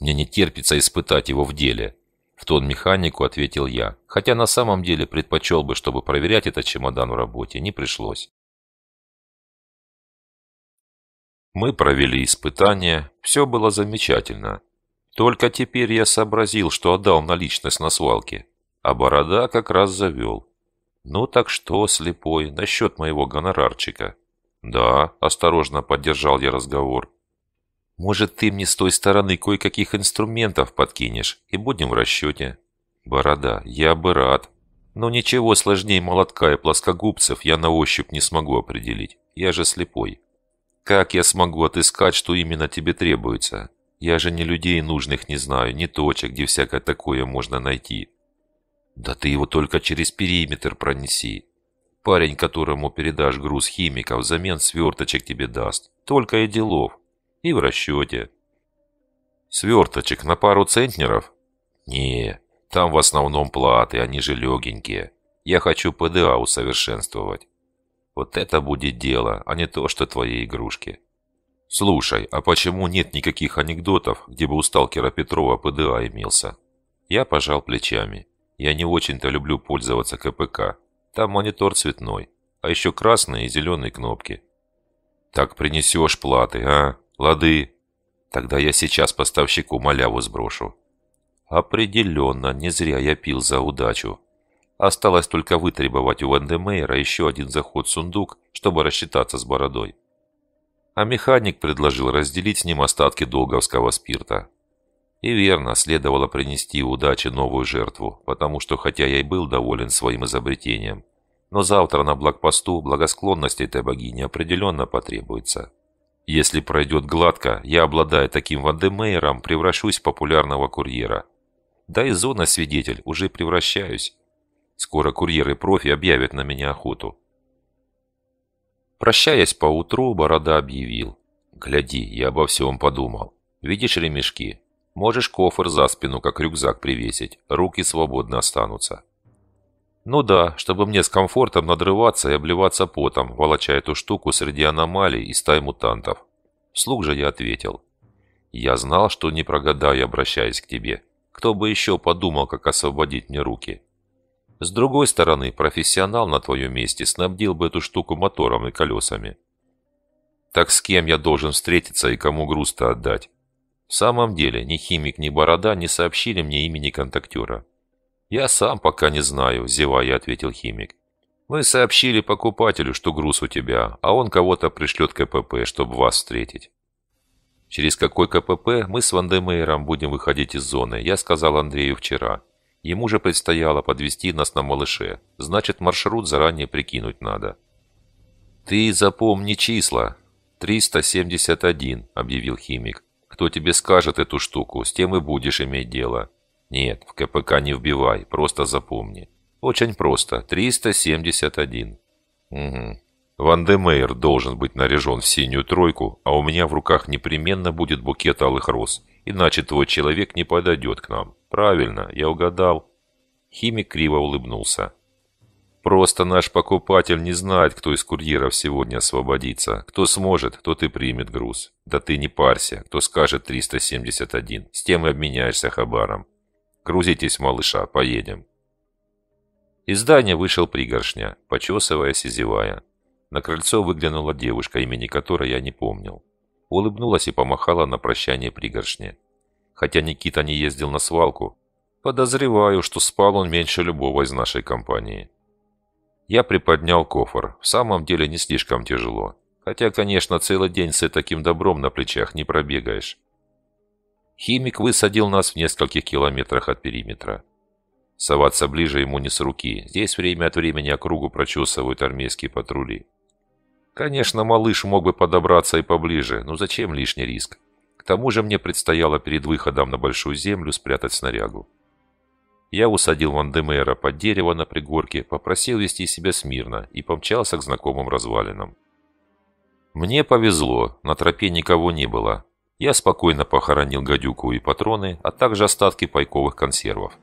Мне не терпится испытать его в деле. В тон механику ответил я, хотя на самом деле предпочел бы, чтобы проверять этот чемодан в работе не пришлось.
Мы провели испытание,
все было замечательно. Только теперь я сообразил, что отдал наличность на свалке, а борода как раз завел. Ну так что, слепой, насчет моего гонорарчика? Да, осторожно поддержал я разговор. Может, ты мне с той стороны кое-каких инструментов подкинешь, и будем в расчете». «Борода, я бы рад. Но ничего сложнее молотка и плоскогубцев я на ощупь не смогу определить. Я же слепой. Как я смогу отыскать, что именно тебе требуется? Я же ни людей нужных не знаю, ни точек, где всякое такое можно найти». «Да ты его только через периметр пронеси. Парень, которому передашь груз химиков, взамен сверточек тебе даст. Только и делов» и в расчете. Сверточек на пару центнеров? Не, там в основном платы, они же легенькие. Я хочу ПДА усовершенствовать. Вот это будет дело, а не то, что твои игрушки. Слушай, а почему нет никаких анекдотов, где бы у сталкера Петрова ПДА имелся? Я пожал плечами. Я не очень-то люблю пользоваться КПК. Там монитор цветной, а еще красные и зеленые кнопки. Так принесешь платы, а? «Лады. Тогда я сейчас поставщику маляву сброшу». Определенно, не зря я пил за удачу. Осталось только вытребовать у Вандемейра еще один заход в сундук, чтобы рассчитаться с бородой. А механик предложил разделить с ним остатки долговского спирта. И верно, следовало принести удаче новую жертву, потому что, хотя я и был доволен своим изобретением, но завтра на блокпосту благосклонность этой богини определенно потребуется. Если пройдет гладко, я, обладая таким вандемейером, превращусь в популярного курьера. Да и зона свидетель, уже превращаюсь. Скоро курьеры-профи объявят на меня охоту. Прощаясь поутру, Борода объявил. «Гляди, я обо всем подумал. Видишь ремешки? Можешь кофр за спину, как рюкзак, привесить. Руки свободно останутся. Ну да, чтобы мне с комфортом надрываться и обливаться потом, волоча эту штуку среди аномалий и стай мутантов. Вслух же я ответил. Я знал, что не прогадаю, обращаясь к тебе. Кто бы еще подумал, как освободить мне руки? С другой стороны, профессионал на твоем месте снабдил бы эту штуку мотором и колесами. Так с кем я должен встретиться и кому груз-то отдать? В самом деле, ни химик, ни борода не сообщили мне имени контактера. «Я сам пока не знаю», – зевая ответил химик. «Мы сообщили покупателю, что груз у тебя, а он кого-то пришлет КПП, чтобы вас встретить». «Через какой КПП мы с Вандемейром будем выходить из зоны», – я сказал Андрею вчера. Ему же предстояло подвести нас на малыше, значит маршрут заранее прикинуть надо. «Ты запомни числа!» «371», — объявил химик. «Кто тебе скажет эту штуку, с тем и будешь иметь дело. Нет, в КПК не вбивай, просто запомни. Очень просто. 371. Угу. Ван де Мейер должен быть наряжен в синюю тройку, а у меня в руках непременно будет букет алых роз, иначе твой человек не подойдет к нам. Правильно, я угадал. Химик криво улыбнулся. Просто наш покупатель не знает, кто из курьеров сегодня освободится. Кто сможет, тот и примет груз. Да ты не парься, кто скажет 371, с тем и обменяешься хабаром. Грузитесь, малыша, поедем. Из здания вышел пригоршня, почесываясь и зевая. На крыльцо выглянула девушка, имени которой я не помнил. Улыбнулась и помахала на прощание пригоршне. Хотя Никита не ездил на свалку, подозреваю, что спал он меньше любого из нашей компании. Я приподнял кофр. В самом деле не слишком тяжело. Хотя, конечно, целый день с таким добром на плечах не пробегаешь. Химик высадил нас в нескольких километрах от периметра. Соваться ближе ему не с руки. Здесь время от времени округу прочесывают армейские патрули. Конечно, малыш мог бы подобраться и поближе, но зачем лишний риск? К тому же мне предстояло перед выходом на Большую Землю спрятать снарягу. Я усадил Вандемера под дерево на пригорке, попросил вести себя смирно и помчался к знакомым развалинам. Мне повезло, на тропе никого не было, я спокойно похоронил гадюку и патроны, а также остатки пайковых консервов.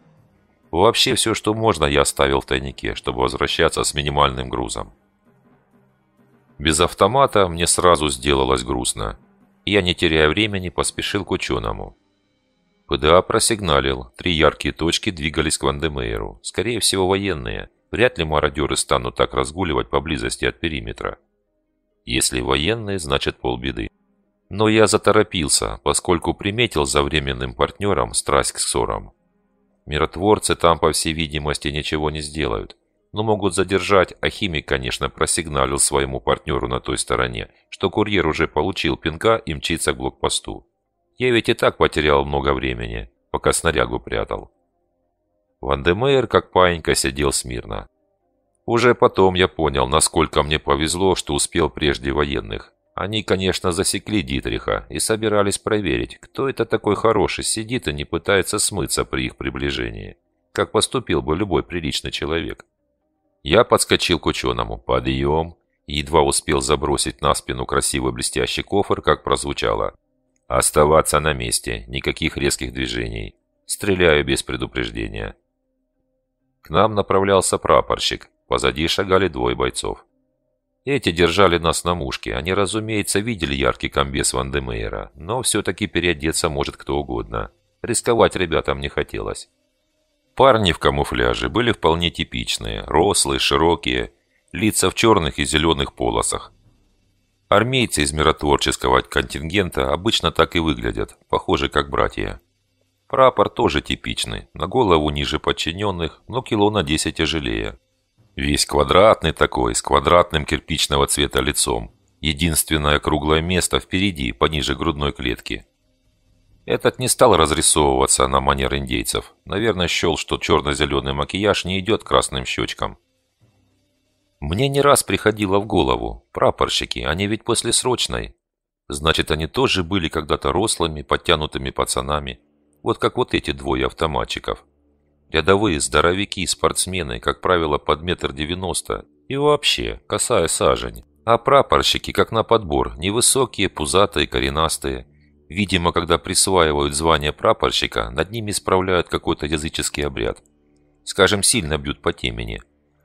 Вообще все, что можно, я оставил в тайнике, чтобы возвращаться с минимальным грузом. Без автомата мне сразу сделалось грустно. Я, не теряя времени, поспешил к ученому. ПДА просигналил. Три яркие точки двигались к Вандемейру. Скорее всего, военные. Вряд ли мародеры станут так разгуливать поблизости от периметра. Если военные, значит полбеды. Но я заторопился, поскольку приметил за временным партнером страсть к ссорам. Миротворцы там, по всей видимости, ничего не сделают, но могут задержать, а химик, конечно, просигналил своему партнеру на той стороне, что курьер уже получил пинка и мчится к блокпосту. Я ведь и так потерял много времени, пока снарягу прятал. Вандемейр, как паинька, сидел смирно. Уже потом я понял, насколько мне повезло, что успел прежде военных. Они, конечно, засекли Дитриха и собирались проверить, кто это такой хороший сидит и не пытается смыться при их приближении, как поступил бы любой приличный человек. Я подскочил к ученому. «Подъем!» едва успел забросить на спину красивый блестящий кофр, как прозвучало. «Оставаться на месте, никаких резких движений. Стреляю без предупреждения». К нам направлялся прапорщик, позади шагали двое бойцов. Эти держали нас на мушке. Они, разумеется, видели яркий комбез Вандемейра, но все-таки переодеться может кто угодно. Рисковать ребятам не хотелось. Парни в камуфляже были вполне типичные, рослые, широкие, лица в черных и зеленых полосах. Армейцы из миротворческого контингента обычно так и выглядят, похожи как братья. Прапор тоже типичный, на голову ниже подчиненных, но кило на 10 тяжелее. Весь квадратный такой, с квадратным кирпичного цвета лицом. Единственное круглое место впереди, пониже грудной клетки. Этот не стал разрисовываться на манер индейцев. Наверное, счел, что черно-зеленый макияж не идет красным щечкам. Мне не раз приходило в голову. Прапорщики, они ведь после срочной. Значит, они тоже были когда-то рослыми, подтянутыми пацанами. Вот как вот эти двое автоматчиков. Рядовые здоровяки и спортсмены, как правило, под метр девяносто и вообще, косая сажень. А прапорщики, как на подбор, невысокие, пузатые, коренастые. Видимо, когда присваивают звание прапорщика, над ними исправляют какой-то языческий обряд. Скажем, сильно бьют по темени.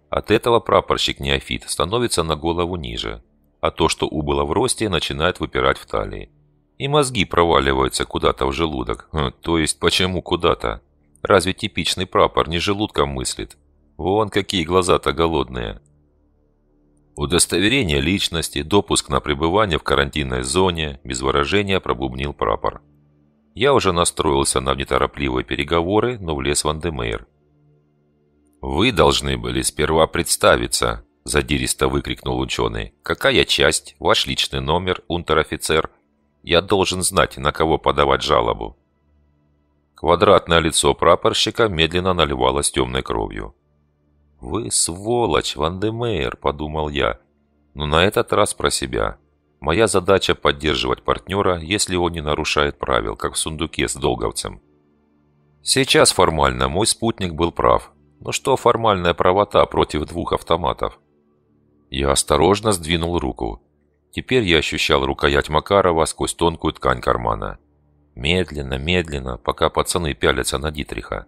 От этого прапорщик-неофит становится на голову ниже, а то, что убыло в росте, начинает выпирать в талии. И мозги проваливаются куда-то в желудок. Хм, то есть, почему куда-то? Разве типичный прапор не желудком мыслит? Вон какие глаза-то голодные. Удостоверение личности, допуск на пребывание в карантинной зоне, без выражения пробубнил прапор. Я уже настроился на неторопливые переговоры, но влез Ван Демейр. «Вы должны были сперва представиться», – задиристо выкрикнул ученый. «Какая часть? Ваш личный номер, унтер-офицер? Я должен знать, на кого подавать жалобу». Квадратное лицо прапорщика медленно наливалось темной кровью. «Вы сволочь, Вандемейр!» – подумал я. Но на этот раз про себя. Моя задача – поддерживать партнера, если он не нарушает правил, как в сундуке с долговцем. Сейчас формально мой спутник был прав. Но что формальная правота против двух автоматов? Я осторожно сдвинул руку. Теперь я ощущал рукоять Макарова сквозь тонкую ткань кармана. Медленно, медленно, пока пацаны пялятся на Дитриха.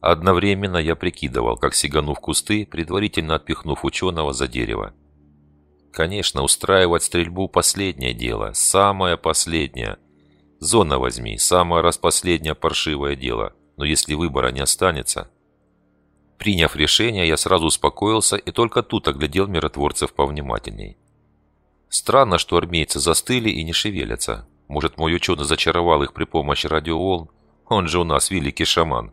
Одновременно я прикидывал, как сигану в кусты, предварительно отпихнув ученого за дерево. Конечно, устраивать стрельбу – последнее дело, самое последнее. Зона возьми, самое распоследнее паршивое дело, но если выбора не останется. Приняв решение, я сразу успокоился и только тут оглядел миротворцев повнимательней. Странно, что армейцы застыли и не шевелятся. Может, мой ученый зачаровал их при помощи радиоволн? Он же у нас великий шаман.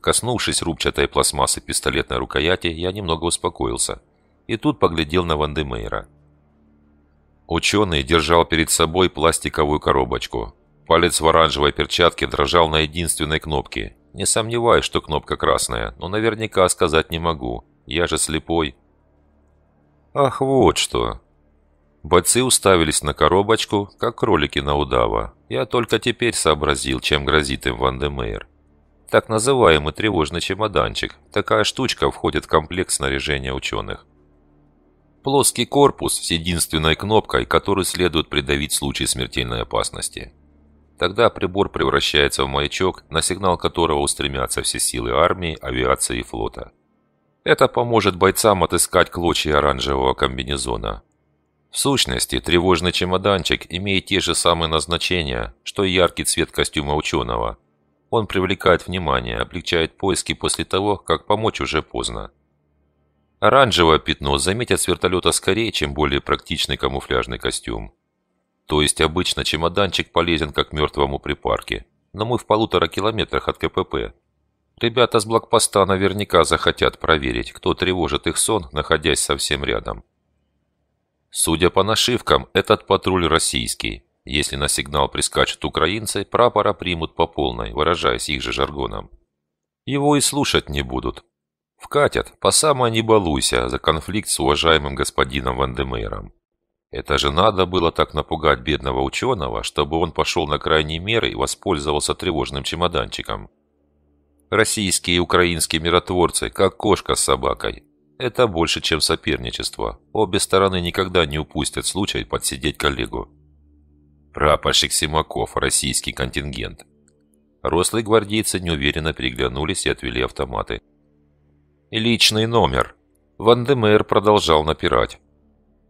Коснувшись рубчатой пластмассы пистолетной рукояти, я немного успокоился. И тут поглядел на Вандемейра. Ученый держал перед собой пластиковую коробочку. Палец в оранжевой перчатке дрожал на единственной кнопке. Не сомневаюсь, что кнопка красная, но наверняка сказать не могу. Я же слепой. Ах, вот что. Бойцы уставились на коробочку, как кролики на удава. Я только теперь сообразил, чем грозит им Вандемейр. Так называемый тревожный чемоданчик. Такая штучка входит в комплект снаряжения ученых. Плоский корпус с единственной кнопкой, которую следует придавить в случае смертельной опасности. Тогда прибор превращается в маячок, на сигнал которого устремятся все силы армии, авиации и флота. Это поможет бойцам отыскать клочья оранжевого комбинезона, в сущности, тревожный чемоданчик имеет те же самые назначения, что и яркий цвет костюма ученого. Он привлекает внимание, облегчает поиски после того, как помочь уже поздно. Оранжевое пятно заметят с вертолета скорее, чем более практичный камуфляжный костюм. То есть обычно чемоданчик полезен как мертвому припарке, но мы в полутора километрах от КПП. Ребята с блокпоста наверняка захотят проверить, кто тревожит их сон, находясь совсем рядом. Судя по нашивкам, этот патруль российский. Если на сигнал прискачут украинцы, прапора примут по полной, выражаясь их же жаргоном. Его и слушать не будут. Вкатят, по самое не балуйся, за конфликт с уважаемым господином Вандемейром. Это же надо было так напугать бедного ученого, чтобы он пошел на крайние меры и воспользовался тревожным чемоданчиком. Российские и украинские миротворцы, как кошка с собакой. Это больше, чем соперничество. Обе стороны никогда не упустят случай подсидеть коллегу. Прапорщик Симаков, российский контингент. Рослые гвардейцы неуверенно переглянулись и отвели автоматы. «Личный номер!» Вандемер продолжал напирать.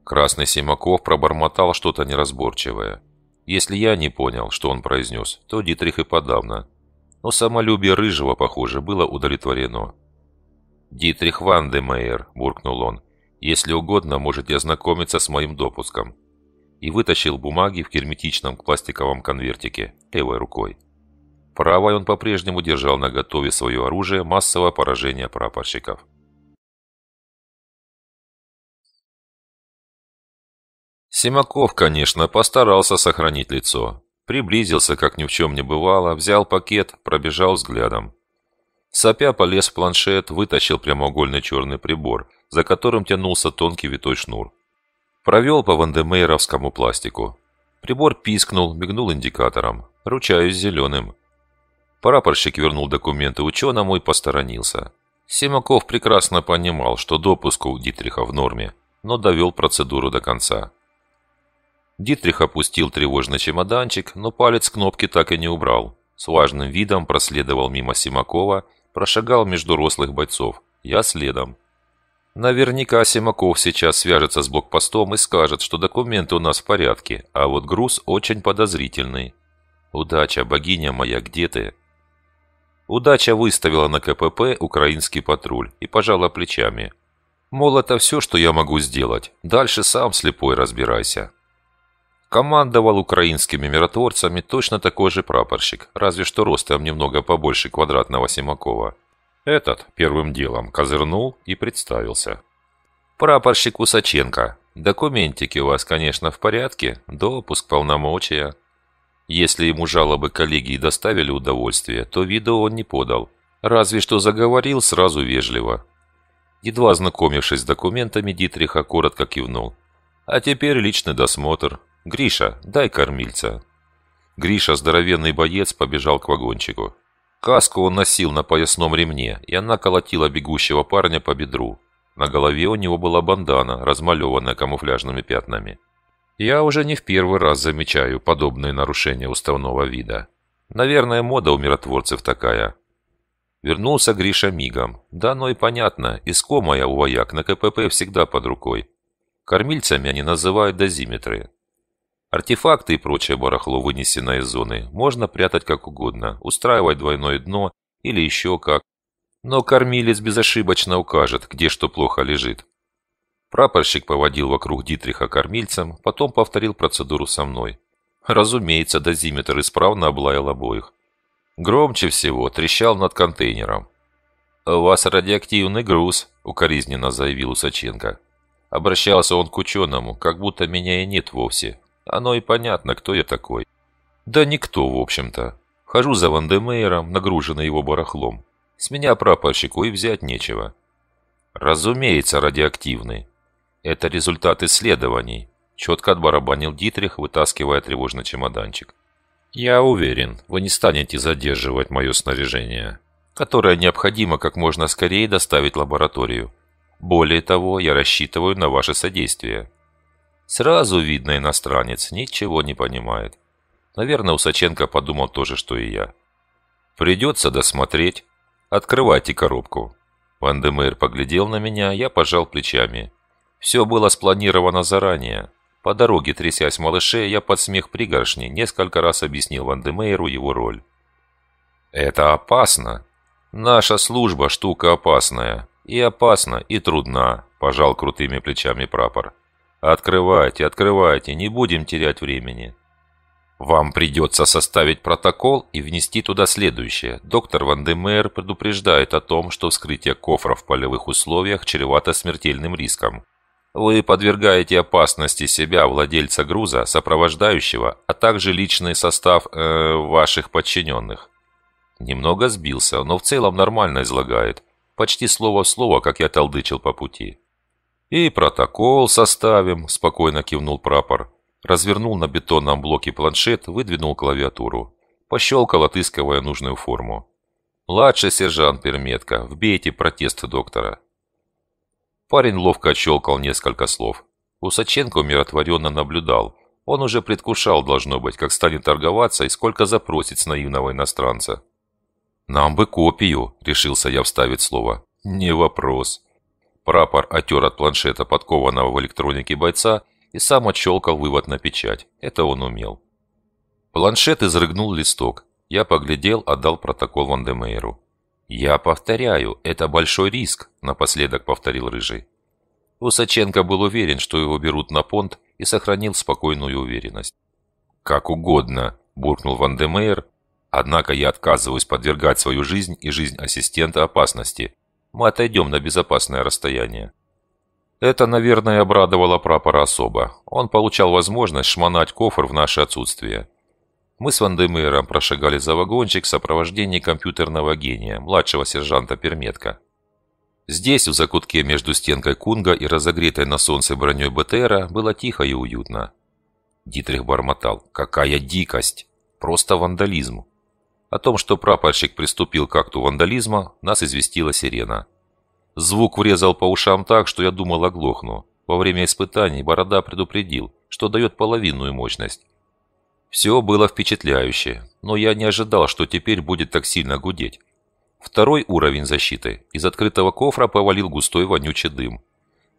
Красный Симаков пробормотал что-то неразборчивое. Если я не понял, что он произнес, то Дитрих и подавно. Но самолюбие Рыжего, похоже, было удовлетворено. «Дитрих Вандемейер», – буркнул он. «Если угодно, можете ознакомиться с моим допуском». И вытащил бумаги в герметичном пластиковом конвертике левой рукой. Правой он по-прежнему держал на готове свое оружие массового
поражения прапорщиков.
Симаков, конечно, постарался сохранить лицо. Приблизился, как ни в чем не бывало, взял пакет, пробежал взглядом. Сопя полез в планшет, вытащил прямоугольный черный прибор, за которым тянулся тонкий витой шнур. Провел по вандемейровскому пластику. Прибор пискнул, мигнул индикатором. Ручаюсь зеленым. Прапорщик вернул документы ученому и посторонился. Симаков прекрасно понимал, что допуск у Дитриха в норме, но довел процедуру до конца. Дитрих опустил тревожный чемоданчик, но палец кнопки так и не убрал. С важным видом проследовал мимо Симакова прошагал между рослых бойцов. Я следом. Наверняка Симаков сейчас свяжется с блокпостом и скажет, что документы у нас в порядке, а вот груз очень подозрительный. Удача, богиня моя, где ты? Удача выставила на КПП украинский патруль и пожала плечами. Мол, это все, что я могу сделать. Дальше сам слепой разбирайся. Командовал украинскими миротворцами точно такой же прапорщик, разве что ростом немного побольше квадратного Симакова. Этот первым делом козырнул и представился. «Прапорщик Усаченко, документики у вас, конечно, в порядке, допуск, полномочия». Если ему жалобы коллегии доставили удовольствие, то виду он не подал, разве что заговорил сразу вежливо. Едва ознакомившись с документами, Дитрих коротко кивнул. «А теперь личный досмотр». «Гриша, дай кормильца». Гриша, здоровенный боец, побежал к вагончику. Каску он носил на поясном ремне, и она колотила бегущего парня по бедру. На голове у него была бандана, размалеванная камуфляжными пятнами. Я уже не в первый раз замечаю подобные нарушения уставного вида. Наверное, мода у миротворцев такая. Вернулся Гриша мигом. Да, но ну и понятно, искомая у вояк на КПП всегда под рукой. Кормильцами они называют дозиметры. Артефакты и прочее барахло, вынесенное из зоны, можно прятать как угодно, устраивать двойное дно или еще как. Но кормилец безошибочно укажет, где что плохо лежит. Прапорщик поводил вокруг Дитриха кормильцем, потом повторил процедуру со мной. Разумеется, дозиметр исправно облаял обоих. Громче всего трещал над контейнером. «У вас радиоактивный груз», — укоризненно заявил Усаченко. Обращался он к ученому, как будто меня и нет вовсе, оно и понятно, кто я такой. Да никто, в общем-то. Хожу за Вандемейером, нагруженный его барахлом. С меня прапорщику и взять нечего. Разумеется, радиоактивный. Это результат исследований. Четко отбарабанил Дитрих, вытаскивая тревожный чемоданчик. Я уверен, вы не станете задерживать мое снаряжение, которое необходимо как можно скорее доставить в лабораторию. Более того, я рассчитываю на ваше содействие. Сразу видно, иностранец ничего не понимает. Наверное, Усаченко подумал то же, что и я. Придется досмотреть. Открывайте коробку. Ван поглядел на меня, я пожал плечами. Все было спланировано заранее. По дороге, трясясь малышей я под смех пригоршни несколько раз объяснил Ван его роль. «Это опасно. Наша служба штука опасная. И опасна, и трудна», – пожал крутыми плечами прапор. «Открывайте, открывайте, не будем терять времени». «Вам придется составить протокол и внести туда следующее. Доктор Ван Демер предупреждает о том, что вскрытие кофра в полевых условиях чревато смертельным риском. Вы подвергаете опасности себя, владельца груза, сопровождающего, а также личный состав э, ваших подчиненных». Немного сбился, но в целом нормально излагает. Почти слово в слово, как я толдычил по пути. «И протокол составим», – спокойно кивнул прапор. Развернул на бетонном блоке планшет, выдвинул клавиатуру. Пощелкал, отыскивая нужную форму. «Младший сержант Перметка, вбейте протест доктора». Парень ловко отщелкал несколько слов. Усаченко умиротворенно наблюдал. Он уже предвкушал, должно быть, как станет торговаться и сколько запросит с наивного иностранца. «Нам бы копию», – решился я вставить слово. «Не вопрос», Прапор отер от планшета подкованного в электронике бойца и сам отщелкал вывод на печать. Это он умел. Планшет изрыгнул листок. Я поглядел, отдал протокол Вандемейру. «Я повторяю, это большой риск», – напоследок повторил Рыжий. Усаченко был уверен, что его берут на понт, и сохранил спокойную уверенность. «Как угодно», – буркнул Вандемейр, Однако я отказываюсь подвергать свою жизнь и жизнь ассистента опасности мы отойдем на безопасное расстояние. Это, наверное, обрадовало прапора особо. Он получал возможность шмонать кофр в наше отсутствие. Мы с Вандемейром прошагали за вагончик в сопровождении компьютерного гения, младшего сержанта Перметка. Здесь, в закутке между стенкой Кунга и разогретой на солнце броней БТРа, было тихо и уютно. Дитрих бормотал. «Какая дикость! Просто вандализм!» О том, что прапорщик приступил к акту вандализма, нас известила сирена. Звук врезал по ушам так, что я думал оглохну. Во время испытаний Борода предупредил, что дает половинную мощность. Все было впечатляюще, но я не ожидал, что теперь будет так сильно гудеть. Второй уровень защиты. Из открытого кофра повалил густой вонючий дым.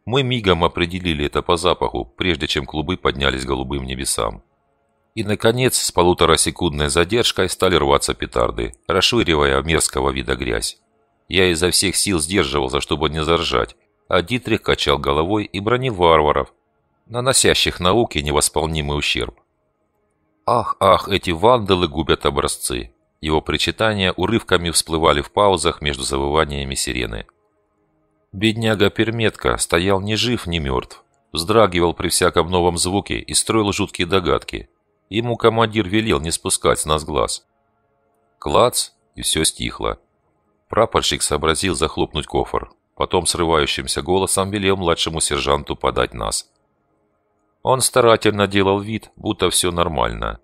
Мы мигом определили это по запаху, прежде чем клубы поднялись голубым небесам. И, наконец, с полуторасекундной задержкой стали рваться петарды, расширивая мерзкого вида грязь. Я изо всех сил сдерживался, чтобы не заржать, а Дитрих качал головой и бронил варваров, наносящих науке невосполнимый ущерб. «Ах, ах, эти вандалы губят образцы!» Его причитания урывками всплывали в паузах между завываниями сирены. Бедняга Перметка стоял ни жив, ни мертв, вздрагивал при всяком новом звуке и строил жуткие догадки. Ему командир велел не спускать с нас глаз. Клац, и все стихло. Прапорщик сообразил захлопнуть кофр. Потом срывающимся голосом велел младшему сержанту подать нас. Он старательно делал вид, будто все нормально.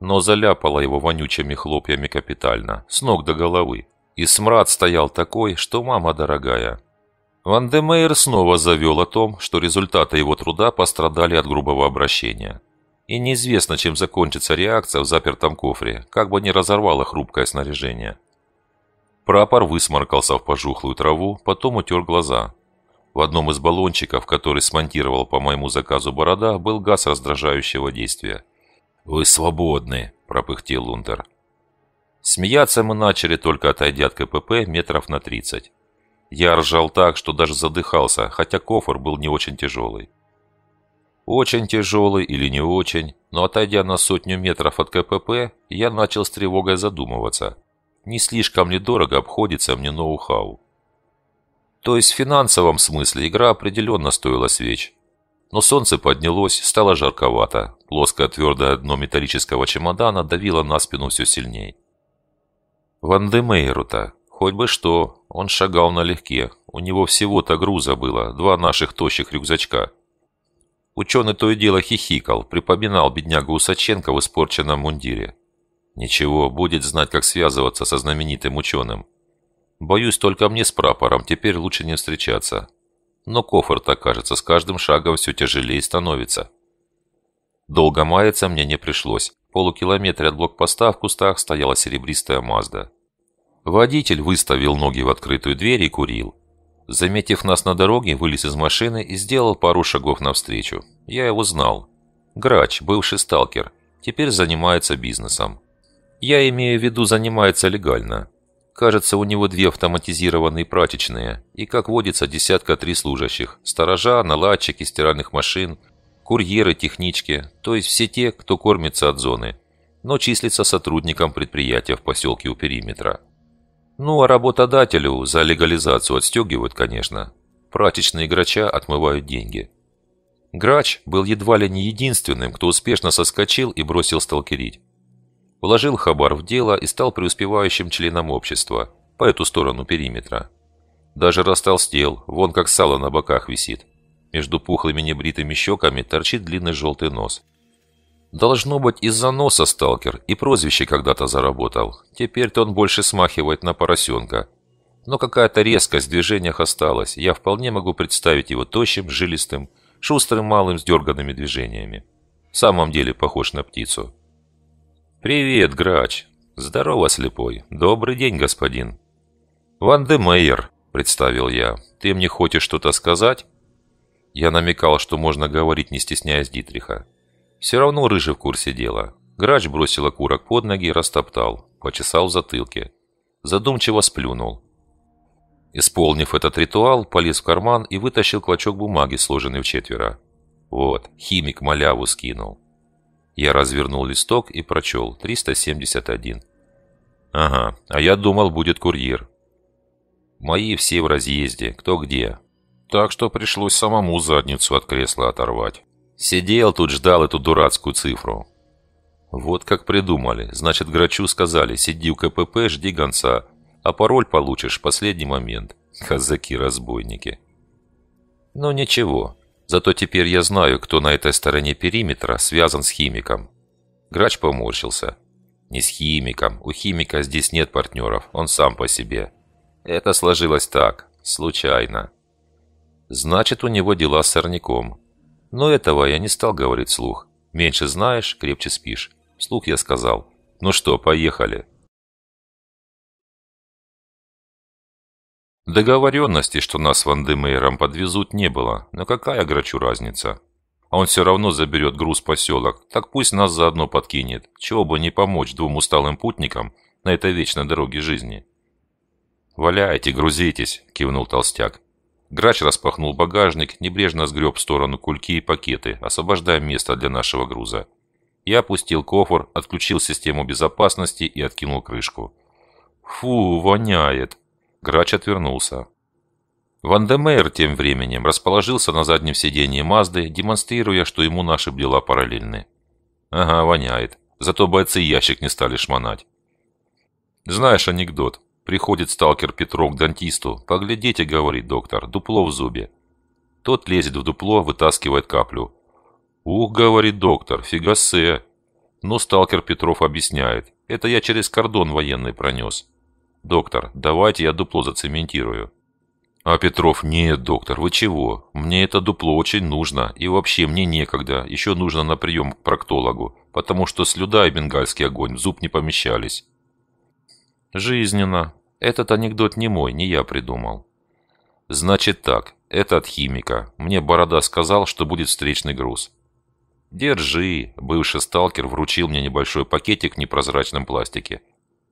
Но заляпало его вонючими хлопьями капитально, с ног до головы. И смрад стоял такой, что мама дорогая. Ван Демейер снова завел о том, что результаты его труда пострадали от грубого обращения и неизвестно, чем закончится реакция в запертом кофре, как бы не разорвало хрупкое снаряжение. Прапор высморкался в пожухлую траву, потом утер глаза. В одном из баллончиков, который смонтировал по моему заказу борода, был газ раздражающего действия. «Вы свободны!» – пропыхтел Лунтер. Смеяться мы начали, только отойдя от КПП метров на тридцать. Я ржал так, что даже задыхался, хотя кофр был не очень тяжелый. Очень тяжелый или не очень, но отойдя на сотню метров от КПП, я начал с тревогой задумываться. Не слишком ли дорого обходится мне ноу-хау? То есть в финансовом смысле игра определенно стоила свеч. Но солнце поднялось, стало жарковато. Плоское твердое дно металлического чемодана давило на спину все сильней. Ван Демейру-то, хоть бы что, он шагал налегке. У него всего-то груза было, два наших тощих рюкзачка. Ученый то и дело хихикал, припоминал беднягу Усаченко в испорченном мундире. Ничего, будет знать, как связываться со знаменитым ученым. Боюсь, только мне с прапором теперь лучше не встречаться. Но кофр-то, кажется, с каждым шагом все тяжелее становится. Долго маяться мне не пришлось. Полукилометре от блокпоста в кустах стояла серебристая Мазда. Водитель выставил ноги в открытую дверь и курил. Заметив нас на дороге, вылез из машины и сделал пару шагов навстречу. Я его знал. Грач, бывший сталкер, теперь занимается бизнесом. Я имею в виду, занимается легально. Кажется, у него две автоматизированные прачечные и, как водится, десятка три служащих. Сторожа, наладчики стиральных машин, курьеры, технички, то есть все те, кто кормится от зоны, но числится сотрудником предприятия в поселке у периметра. Ну, а работодателю за легализацию отстегивают, конечно. Прачечные грача отмывают деньги. Грач был едва ли не единственным, кто успешно соскочил и бросил сталкерить. Вложил хабар в дело и стал преуспевающим членом общества, по эту сторону периметра. Даже растолстел, вон как сало на боках висит. Между пухлыми небритыми щеками торчит длинный желтый нос – Должно быть, из-за носа сталкер и прозвище когда-то заработал. Теперь-то он больше смахивает на поросенка. Но какая-то резкость в движениях осталась. Я вполне могу представить его тощим, жилистым, шустрым малым с дерганными движениями. В самом деле похож на птицу. «Привет, грач!» «Здорово, слепой!» «Добрый день, господин!» «Ван де Мейер», — представил я. «Ты мне хочешь что-то сказать?» Я намекал, что можно говорить, не стесняясь Дитриха. Все равно Рыжий в курсе дела. Грач бросил окурок под ноги, растоптал, почесал в затылке. Задумчиво сплюнул. Исполнив этот ритуал, полез в карман и вытащил клочок бумаги, сложенный в четверо. Вот, химик маляву скинул. Я развернул листок и прочел. 371. Ага, а я думал, будет курьер. Мои все в разъезде, кто где. Так что пришлось самому задницу от кресла оторвать. Сидел тут, ждал эту дурацкую цифру. Вот как придумали. Значит, Грачу сказали, сиди у КПП, жди гонца, а пароль получишь в последний момент. Казаки-разбойники. Но ну, ничего. Зато теперь я знаю, кто на этой стороне периметра связан с химиком. Грач поморщился. Не с химиком. У химика здесь нет партнеров. Он сам по себе. Это сложилось так. Случайно. Значит, у него дела с сорняком. Но этого я не стал говорить слух. Меньше знаешь, крепче спишь. Слух я сказал. Ну что,
поехали.
Договоренности, что нас с Ван подвезут, не было. Но какая грачу разница? А он все равно заберет груз поселок. Так пусть нас заодно подкинет. Чего бы не помочь двум усталым путникам на этой вечной дороге жизни. «Валяйте, грузитесь», – кивнул толстяк. Грач распахнул багажник, небрежно сгреб в сторону кульки и пакеты, освобождая место для нашего груза. Я опустил кофр, отключил систему безопасности и откинул крышку. «Фу, воняет!» Грач отвернулся. Ван де тем временем расположился на заднем сидении Мазды, демонстрируя, что ему наши дела параллельны. «Ага, воняет. Зато бойцы ящик не стали шмонать». «Знаешь анекдот?» Приходит сталкер Петров к дантисту. «Поглядите», — говорит доктор, — «дупло в зубе». Тот лезет в дупло, вытаскивает каплю. «Ух», — говорит доктор, — «фигасе». Но сталкер Петров объясняет. «Это я через кордон военный пронес». «Доктор, давайте я дупло зацементирую». А Петров, нет, доктор, вы чего? Мне это дупло очень нужно, и вообще мне некогда, еще нужно на прием к проктологу, потому что слюда и бенгальский огонь в зуб не помещались. Жизненно. Этот анекдот не мой, не я придумал. Значит так, это от химика. Мне Борода сказал, что будет встречный груз. Держи. Бывший сталкер вручил мне небольшой пакетик в непрозрачном пластике.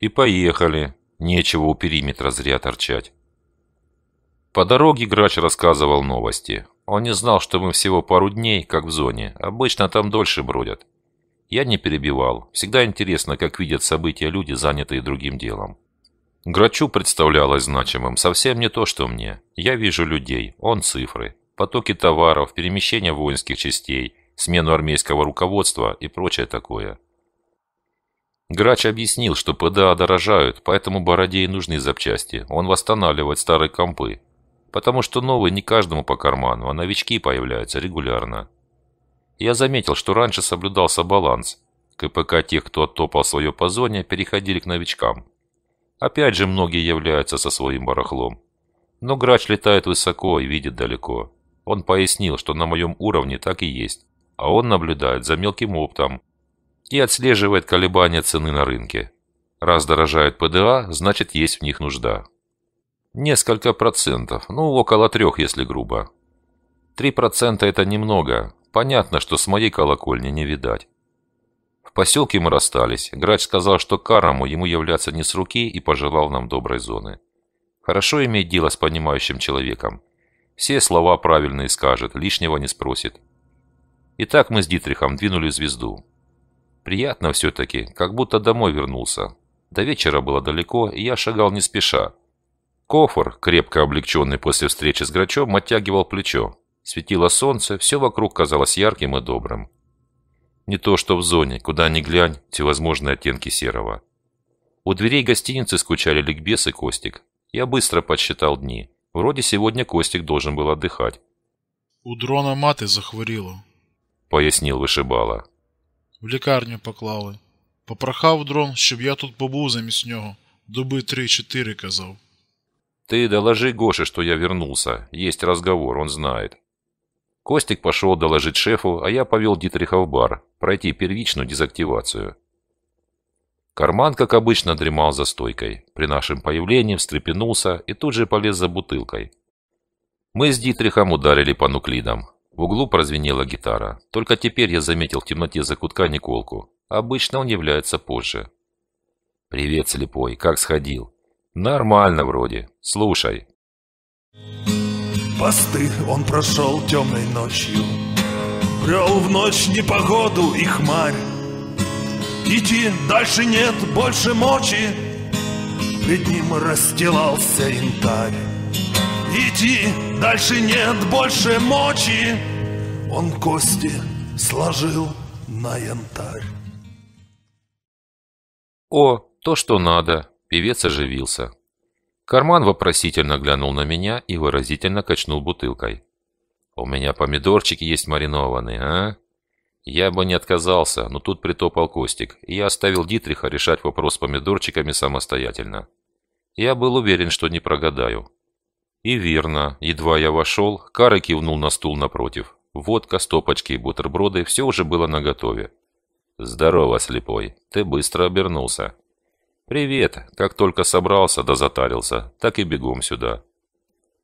И поехали. Нечего у периметра зря торчать. По дороге Грач рассказывал новости. Он не знал, что мы всего пару дней, как в зоне. Обычно там дольше бродят. Я не перебивал. Всегда интересно, как видят события люди, занятые другим делом. Грачу представлялось значимым совсем не то, что мне. Я вижу людей, он цифры, потоки товаров, перемещение воинских частей, смену армейского руководства и прочее такое. Грач объяснил, что ПДА дорожают, поэтому Бородей нужны запчасти. Он восстанавливает старые компы. Потому что новые не каждому по карману, а новички появляются регулярно. Я заметил, что раньше соблюдался баланс. КПК тех, кто оттопал свое по переходили к новичкам. Опять же, многие являются со своим барахлом. Но грач летает высоко и видит далеко. Он пояснил, что на моем уровне так и есть, а он наблюдает за мелким оптом и отслеживает колебания цены на рынке. Раз дорожают ПДА, значит есть в них нужда. Несколько процентов, ну около трех, если грубо. Три процента это немного. Понятно, что с моей колокольни не видать. В поселке мы расстались. Грач сказал, что карому ему являться не с руки и пожелал нам доброй зоны. Хорошо иметь дело с понимающим человеком. Все слова правильные скажет, лишнего не спросит. Итак, мы с Дитрихом двинули звезду. Приятно все-таки, как будто домой вернулся. До вечера было далеко, и я шагал не спеша. Кофор, крепко облегченный после встречи с Грачом, оттягивал плечо. Светило солнце, все вокруг казалось ярким и добрым. Не то что в зоне, куда ни глянь, всевозможные оттенки серого. У дверей гостиницы скучали Ликбес и Костик. Я быстро подсчитал дни. Вроде сегодня Костик должен был отдыхать.
«У дрона маты захворила»,
– пояснил Вышибала.
«В лекарню поклали. Попрохав дрон, щоб я тут побув замість нього. Доби три четыре казав».
«Ты доложи Гоше, что я вернулся. Есть разговор, он знает». Костик пошел доложить шефу, а я повел Дитриха в бар, пройти первичную дезактивацию. Карман, как обычно, дремал за стойкой. При нашем появлении встрепенулся и тут же полез за бутылкой. Мы с Дитрихом ударили по нуклидам. В углу прозвенела гитара. Только теперь я заметил в темноте закутка Николку. Обычно он является позже. «Привет, слепой. Как сходил?» «Нормально вроде. Слушай,
Посты он прошел темной ночью, Брел в ночь непогоду и хмарь. Идти дальше нет больше мочи, Пред ним расстилался янтарь. Идти дальше нет больше мочи, Он кости сложил на янтарь.
О, то, что надо, певец оживился. Карман вопросительно глянул на меня и выразительно качнул бутылкой. «У меня помидорчики есть маринованные, а?» Я бы не отказался, но тут притопал Костик, и я оставил Дитриха решать вопрос с помидорчиками самостоятельно. Я был уверен, что не прогадаю. И верно, едва я вошел, Кары кивнул на стул напротив. Водка, стопочки и бутерброды – все уже было наготове. «Здорово, слепой, ты быстро обернулся». «Привет! Как только собрался да затарился, так и бегом сюда».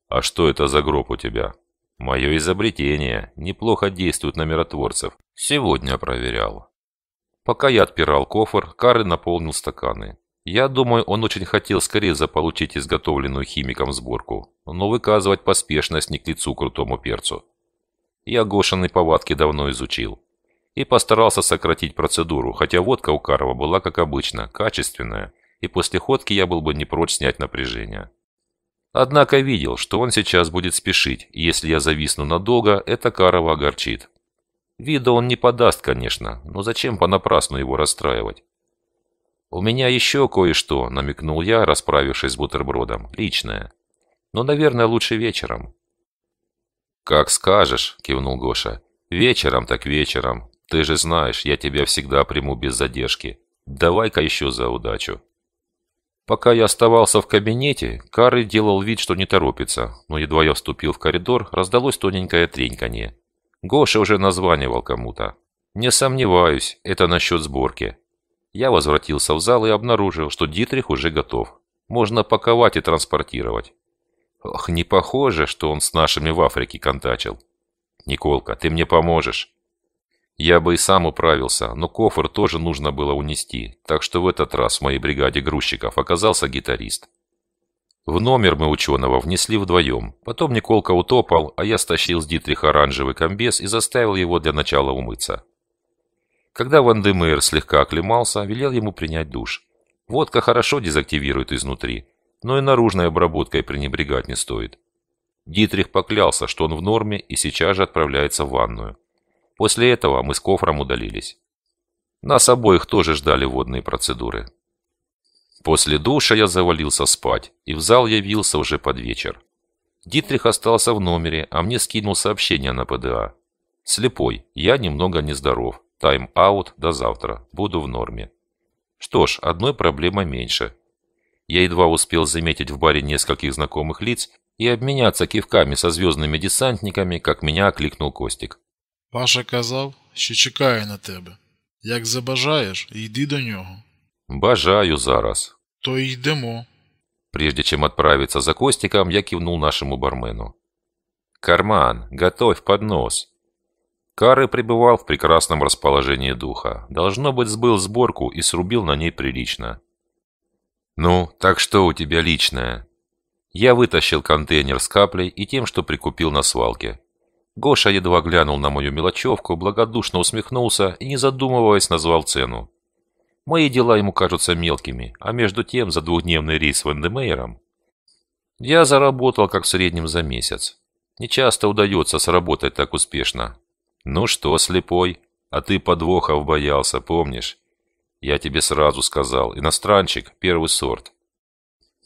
«А что это за гроб у тебя?» «Мое изобретение. Неплохо действует на миротворцев. Сегодня проверял». Пока я отпирал кофр, Кары наполнил стаканы. Я думаю, он очень хотел скорее заполучить изготовленную химиком сборку, но выказывать поспешность не к лицу крутому перцу. Я Гошины повадки давно изучил и постарался сократить процедуру, хотя водка у Карова была, как обычно, качественная, и после ходки я был бы не прочь снять напряжение. Однако видел, что он сейчас будет спешить, и если я зависну надолго, это Карова огорчит. Вида он не подаст, конечно, но зачем понапрасну его расстраивать? «У меня еще кое-что», — намекнул я, расправившись с бутербродом, — «личное. Но, наверное, лучше вечером». «Как скажешь», — кивнул Гоша. «Вечером так вечером. Ты же знаешь, я тебя всегда приму без задержки. Давай-ка еще за удачу». Пока я оставался в кабинете, Карри делал вид, что не торопится, но едва я вступил в коридор, раздалось тоненькое треньканье. Гоша уже названивал кому-то. «Не сомневаюсь, это насчет сборки». Я возвратился в зал и обнаружил, что Дитрих уже готов. Можно паковать и транспортировать. Ох, не похоже, что он с нашими в Африке контачил. «Николка, ты мне поможешь». Я бы и сам управился, но кофр тоже нужно было унести, так что в этот раз в моей бригаде грузчиков оказался гитарист. В номер мы ученого внесли вдвоем. Потом Николка утопал, а я стащил с Дитриха оранжевый комбез и заставил его для начала умыться. Когда Ван Демейр слегка оклемался, велел ему принять душ. Водка хорошо дезактивирует изнутри, но и наружной обработкой пренебрегать не стоит. Дитрих поклялся, что он в норме и сейчас же отправляется в ванную. После этого мы с кофром удалились. Нас обоих тоже ждали водные процедуры. После душа я завалился спать, и в зал явился уже под вечер. Дитрих остался в номере, а мне скинул сообщение на ПДА. «Слепой, я немного нездоров. Тайм-аут до завтра. Буду в норме». Что ж, одной проблемы меньше. Я едва успел заметить в баре нескольких знакомых лиц и обменяться кивками со звездными десантниками, как меня окликнул Костик.
Паша казав, що чекає на тебе. Як забажаєш, йди до нього.
Бажаю зараз.
То й йдемо.
Прежде чем отправиться за Костиком, я кивнул нашему бармену. «Карман, готовь поднос!» Кары пребывал в прекрасном расположении духа. Должно быть, сбыл сборку и срубил на ней прилично. «Ну, так что у тебя личное?» Я вытащил контейнер с каплей и тем, что прикупил на свалке. Гоша едва глянул на мою мелочевку, благодушно усмехнулся и, не задумываясь, назвал цену. Мои дела ему кажутся мелкими, а между тем за двухдневный рейс в Эндемейером я заработал как в среднем за месяц. Не часто удается сработать так успешно. Ну что, слепой, а ты подвохов боялся, помнишь? Я тебе сразу сказал, иностранчик, первый сорт.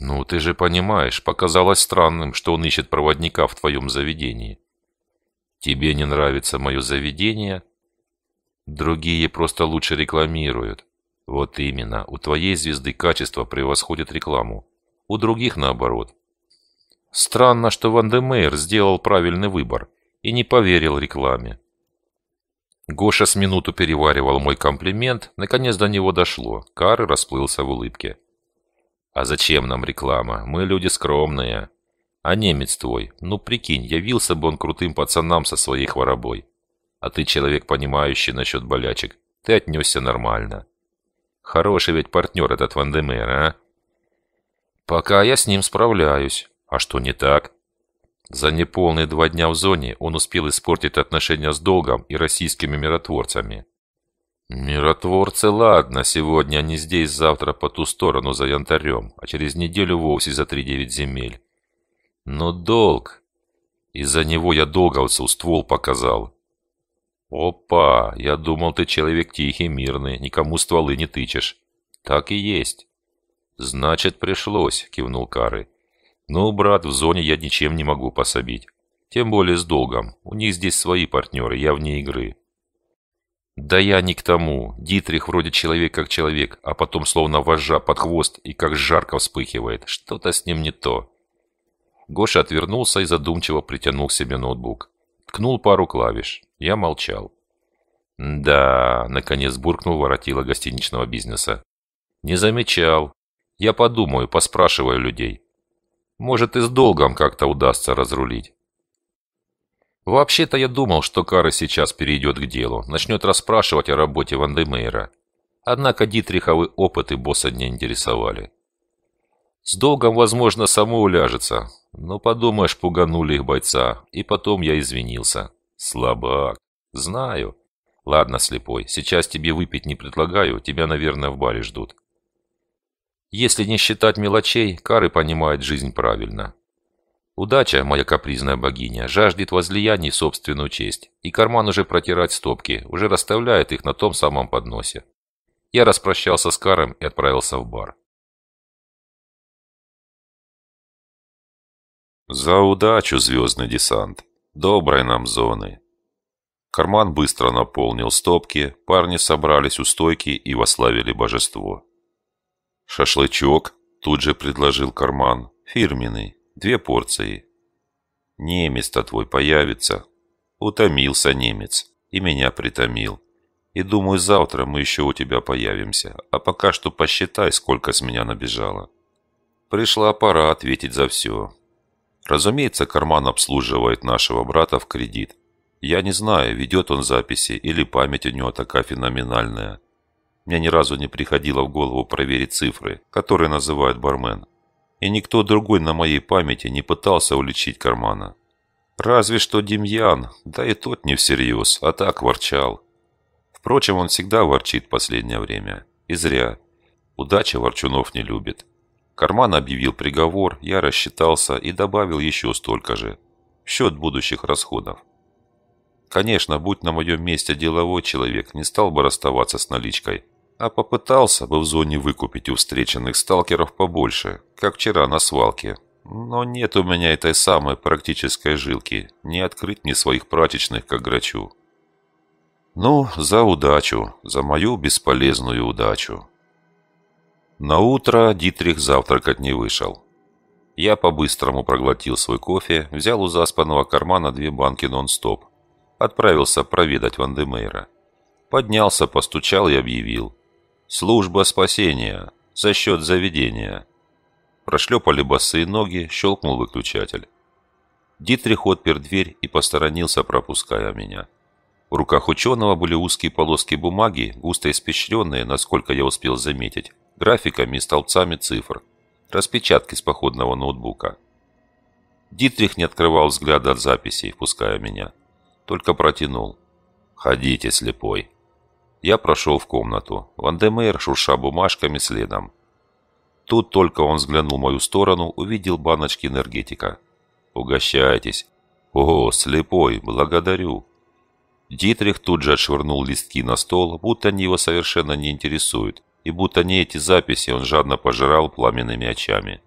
Ну, ты же понимаешь, показалось странным, что он ищет проводника в твоем заведении. Тебе не нравится мое заведение? Другие просто лучше рекламируют. Вот именно, у твоей звезды качество превосходит рекламу. У других наоборот. Странно, что Ван де Мейр сделал правильный выбор и не поверил рекламе. Гоша с минуту переваривал мой комплимент, наконец до него дошло. Кары расплылся в улыбке. «А зачем нам реклама? Мы люди скромные. А немец твой, ну прикинь, явился бы он крутым пацанам со своей хворобой. А ты человек, понимающий насчет болячек. Ты отнесся нормально. Хороший ведь партнер этот Вандемер, а? Пока я с ним справляюсь. А что не так? За неполные два дня в зоне он успел испортить отношения с долгом и российскими миротворцами. Миротворцы, ладно, сегодня они здесь, завтра по ту сторону за янтарем, а через неделю вовсе за три девять земель. Но долг... Из-за него я долговцу ствол показал. Опа, я думал, ты человек тихий, мирный, никому стволы не тычешь. Так и есть. Значит, пришлось, кивнул Кары. Ну, брат, в зоне я ничем не могу пособить. Тем более с долгом. У них здесь свои партнеры, я вне игры. Да я не к тому. Дитрих вроде человек как человек, а потом словно вожжа под хвост и как жарко вспыхивает. Что-то с ним не то. Гоша отвернулся и задумчиво притянул к себе ноутбук. Ткнул пару клавиш. Я молчал. «Да», — наконец буркнул воротила гостиничного бизнеса. «Не замечал. Я подумаю, поспрашиваю людей. Может, и с долгом как-то удастся разрулить». Вообще-то я думал, что Кара сейчас перейдет к делу, начнет расспрашивать о работе Вандемейра. Однако Дитриховы опыты босса не интересовали. С долгом, возможно, само уляжется, но ну, подумаешь, пуганули их бойца. И потом я извинился. Слабак. Знаю. Ладно, слепой, сейчас тебе выпить не предлагаю. Тебя, наверное, в баре ждут. Если не считать мелочей, Кары понимает жизнь правильно. Удача, моя капризная богиня, жаждет возлияний собственную честь, и карман уже протирать стопки, уже расставляет их на том самом подносе. Я распрощался с Каром и отправился в
бар. «За
удачу, звездный десант! Доброй нам зоны!» Карман быстро наполнил стопки, парни собрались у стойки и вославили божество. «Шашлычок?» – тут же предложил Карман. «Фирменный. Две порции». «Немец-то твой появится». «Утомился немец. И меня притомил. И думаю, завтра мы еще у тебя появимся. А пока что посчитай, сколько с меня набежало». Пришла пора ответить за все. Разумеется, карман обслуживает нашего брата в кредит. Я не знаю, ведет он записи или память у него такая феноменальная. Мне ни разу не приходило в голову проверить цифры, которые называют бармен. И никто другой на моей памяти не пытался уличить кармана. Разве что Демьян, да и тот не всерьез, а так ворчал. Впрочем, он всегда ворчит в последнее время. И зря. Удача ворчунов не любит. Карман объявил приговор, я рассчитался и добавил еще столько же. В счет будущих расходов. Конечно, будь на моем месте деловой человек, не стал бы расставаться с наличкой, а попытался бы в зоне выкупить у встреченных сталкеров побольше, как вчера на свалке. Но нет у меня этой самой практической жилки, не открыть ни своих прачечных, как грачу. Ну, за удачу, за мою бесполезную удачу. На утро Дитрих завтракать не вышел. Я по-быстрому проглотил свой кофе, взял у заспанного кармана две банки нон-стоп. Отправился проведать Вандемейра. Поднялся, постучал и объявил. «Служба спасения! За счет заведения!» Прошлепали босые ноги, щелкнул выключатель. Дитрих отпер дверь и посторонился, пропуская меня. В руках ученого были узкие полоски бумаги, густо испещренные, насколько я успел заметить, графиками и столбцами цифр, распечатки с походного ноутбука. Дитрих не открывал взгляда от записей, впуская меня. Только протянул. «Ходите, слепой!» Я прошел в комнату. Вандемейр, шурша бумажками, следом. Тут только он взглянул в мою сторону, увидел баночки энергетика. «Угощайтесь!» «О, слепой, благодарю!» Дитрих тут же отшвырнул листки на стол, будто они его совершенно не интересуют, и будто не эти записи он жадно пожирал пламенными очами.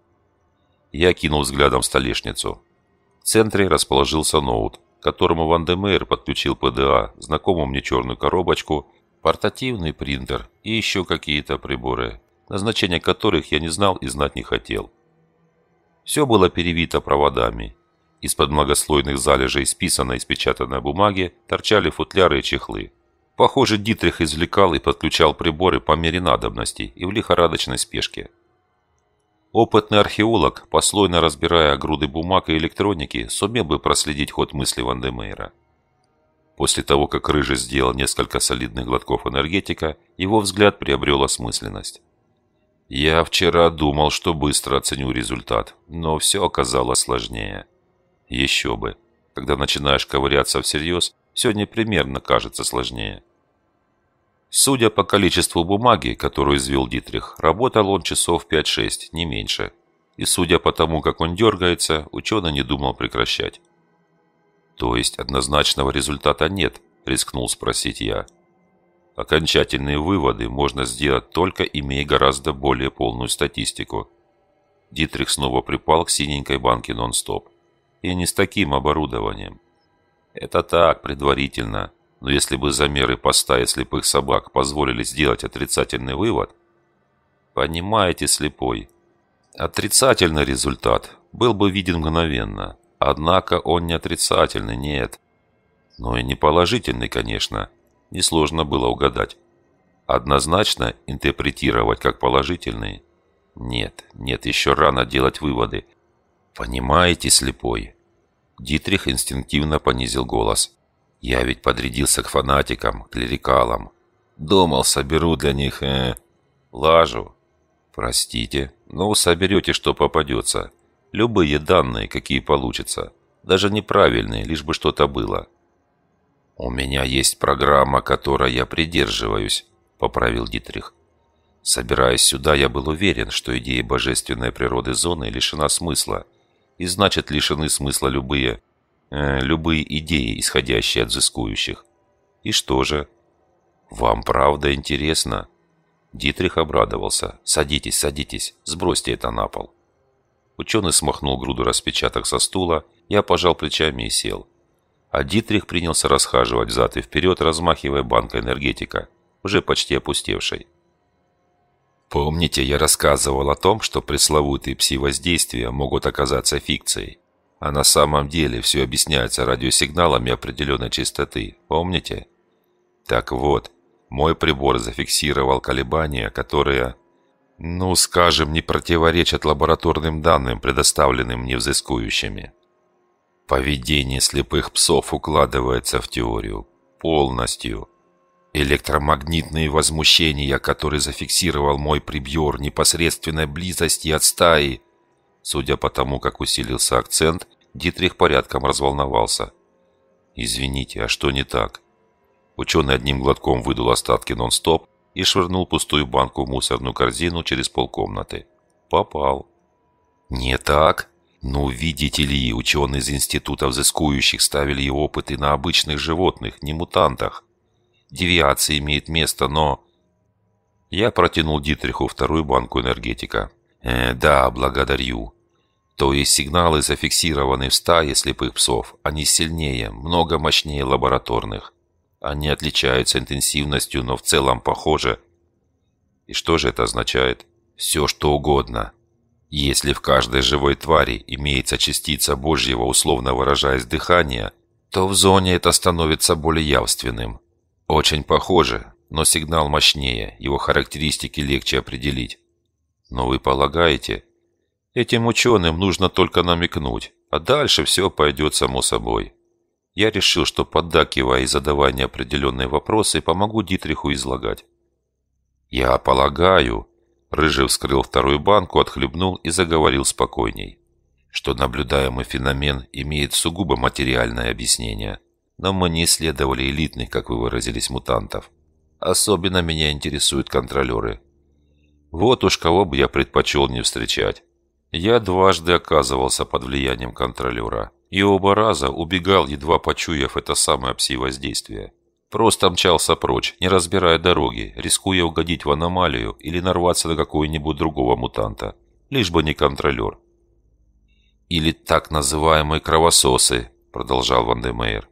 Я кинул взглядом в столешницу. В центре расположился ноут, к которому Ван де Мейер подключил ПДА, знакомую мне черную коробочку, портативный принтер и еще какие-то приборы, назначение которых я не знал и знать не хотел. Все было перевито проводами. Из-под многослойных залежей списанной и спечатанной бумаги торчали футляры и чехлы. Похоже, Дитрих извлекал и подключал приборы по мере надобности и в лихорадочной спешке. Опытный археолог, послойно разбирая груды бумаг и электроники, сумел бы проследить ход мысли Вандемейра. После того, как Рыжий сделал несколько солидных глотков энергетика, его взгляд приобрел осмысленность. «Я вчера думал, что быстро оценю результат, но все оказалось сложнее. Еще бы. Когда начинаешь ковыряться всерьез, все непримерно кажется сложнее. Судя по количеству бумаги, которую извел Дитрих, работал он часов 5-6, не меньше. И судя по тому, как он дергается, ученый не думал прекращать. «То есть однозначного результата нет?» – рискнул спросить я. Окончательные выводы можно сделать только имея гораздо более полную статистику. Дитрих снова припал к синенькой банке нон-стоп. И не с таким оборудованием. Это так, предварительно. Но если бы замеры поста и слепых собак позволили сделать отрицательный вывод, понимаете, слепой, отрицательный результат был бы виден мгновенно. Однако он не отрицательный, нет. Но и не положительный, конечно. Несложно было угадать. Однозначно интерпретировать как положительный? Нет, нет, еще рано делать выводы. Понимаете, слепой? Дитрих инстинктивно понизил голос. Я ведь подрядился к фанатикам, к клерикалам. Думал, соберу для них... Э, лажу. Простите, но ну, соберете, что попадется. Любые данные, какие получатся. Даже неправильные, лишь бы что-то было. «У меня есть программа, которой я придерживаюсь», — поправил Дитрих. Собираясь сюда, я был уверен, что идея божественной природы зоны лишена смысла, и значит лишены смысла любые Э, любые идеи, исходящие от взыскующих. И что же? Вам правда интересно? Дитрих обрадовался. Садитесь, садитесь, сбросьте это на пол. Ученый смахнул груду распечаток со стула, я пожал плечами и сел. А Дитрих принялся расхаживать взад и вперед, размахивая банкой энергетика, уже почти опустевшей. Помните, я рассказывал о том, что пресловутые пси-воздействия могут оказаться фикцией? А на самом деле все объясняется радиосигналами определенной частоты, помните? Так вот, мой прибор зафиксировал колебания, которые, ну скажем, не противоречат лабораторным данным, предоставленным невзыскующими. Поведение слепых псов укладывается в теорию. Полностью. Электромагнитные возмущения, которые зафиксировал мой прибьор непосредственной близости от стаи, Судя по тому, как усилился акцент, Дитрих порядком разволновался. «Извините, а что не так?» Ученый одним глотком выдал остатки нон-стоп и швырнул пустую банку в мусорную корзину через полкомнаты. «Попал». «Не так?» «Ну, видите ли, ученые из Института взыскующих ставили его опыты на обычных животных, не мутантах. Девиация имеет место, но...» Я протянул Дитриху вторую банку энергетика. «Э, да, благодарю». То есть сигналы зафиксированы в стае слепых псов. Они сильнее, много мощнее лабораторных. Они отличаются интенсивностью, но в целом похожи. И что же это означает? Все что угодно. Если в каждой живой твари имеется частица Божьего, условно выражаясь, дыхания, то в зоне это становится более явственным. Очень похоже, но сигнал мощнее, его характеристики легче определить. Но вы полагаете, этим ученым нужно только намекнуть, а дальше все пойдет само собой. Я решил, что поддакивая и задавая неопределенные вопросы, помогу Дитриху излагать. «Я полагаю...» Рыжий вскрыл вторую банку, отхлебнул и заговорил спокойней. Что наблюдаемый феномен имеет сугубо материальное объяснение. Но мы не исследовали элитных, как вы выразились, мутантов. Особенно меня интересуют контролеры. Вот уж кого бы я предпочел не встречать. Я дважды оказывался под влиянием контролера. И оба раза убегал, едва почуяв это самое пси-воздействие. Просто мчался прочь, не разбирая дороги, рискуя угодить в аномалию или нарваться на какого-нибудь другого мутанта. Лишь бы не контролер. «Или так называемые кровососы», — продолжал Ван Демейр.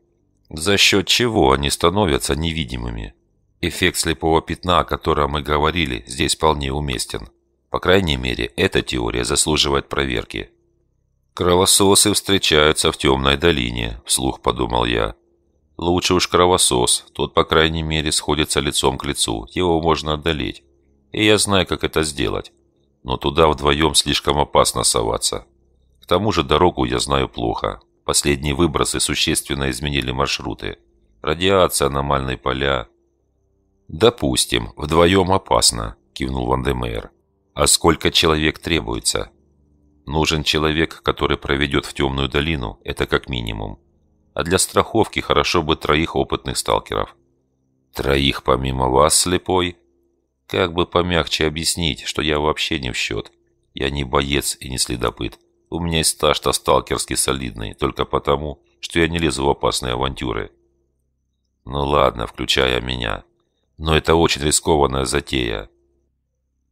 «За счет чего они становятся невидимыми?» Эффект слепого пятна, о котором мы говорили, здесь вполне уместен. По крайней мере, эта теория заслуживает проверки. «Кровососы встречаются в темной долине», – вслух подумал я. «Лучше уж кровосос, тот, по крайней мере, сходится лицом к лицу, его можно одолеть. И я знаю, как это сделать. Но туда вдвоем слишком опасно соваться. К тому же дорогу я знаю плохо. Последние выбросы существенно изменили маршруты. Радиация, аномальные поля, «Допустим, вдвоем опасно», – кивнул Вандемейр. «А сколько человек требуется?» «Нужен человек, который проведет в темную долину, это как минимум. А для страховки хорошо бы троих опытных сталкеров». «Троих помимо вас, слепой?» «Как бы помягче объяснить, что я вообще не в счет. Я не боец и не следопыт. У меня есть стаж-то сталкерский солидный, только потому, что я не лезу в опасные авантюры». «Ну ладно, включая меня», но это очень рискованная затея.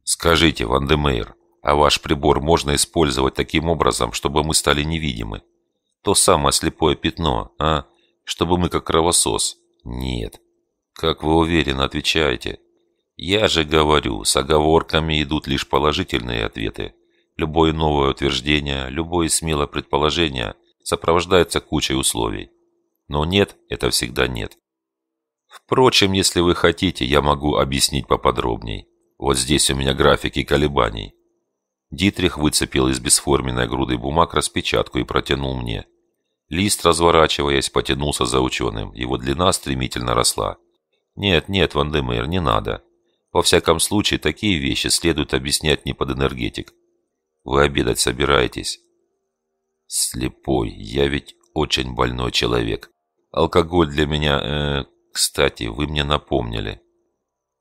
Скажите, Вандемейр, а ваш прибор можно использовать таким образом, чтобы мы стали невидимы? То самое слепое пятно, а? Чтобы мы как кровосос? Нет. Как вы уверенно отвечаете? Я же говорю, с оговорками идут лишь положительные ответы. Любое новое утверждение, любое смелое предположение сопровождается кучей условий. Но нет – это всегда нет. Впрочем, если вы хотите, я могу объяснить поподробней. Вот здесь у меня графики колебаний. Дитрих выцепил из бесформенной груды бумаг распечатку и протянул мне. Лист, разворачиваясь, потянулся за ученым. Его длина стремительно росла. «Нет, нет, Вандемейр, не надо. Во всяком случае, такие вещи следует объяснять не под энергетик. Вы обедать собираетесь?» «Слепой, я ведь очень больной человек. Алкоголь для меня, э, кстати, вы мне напомнили.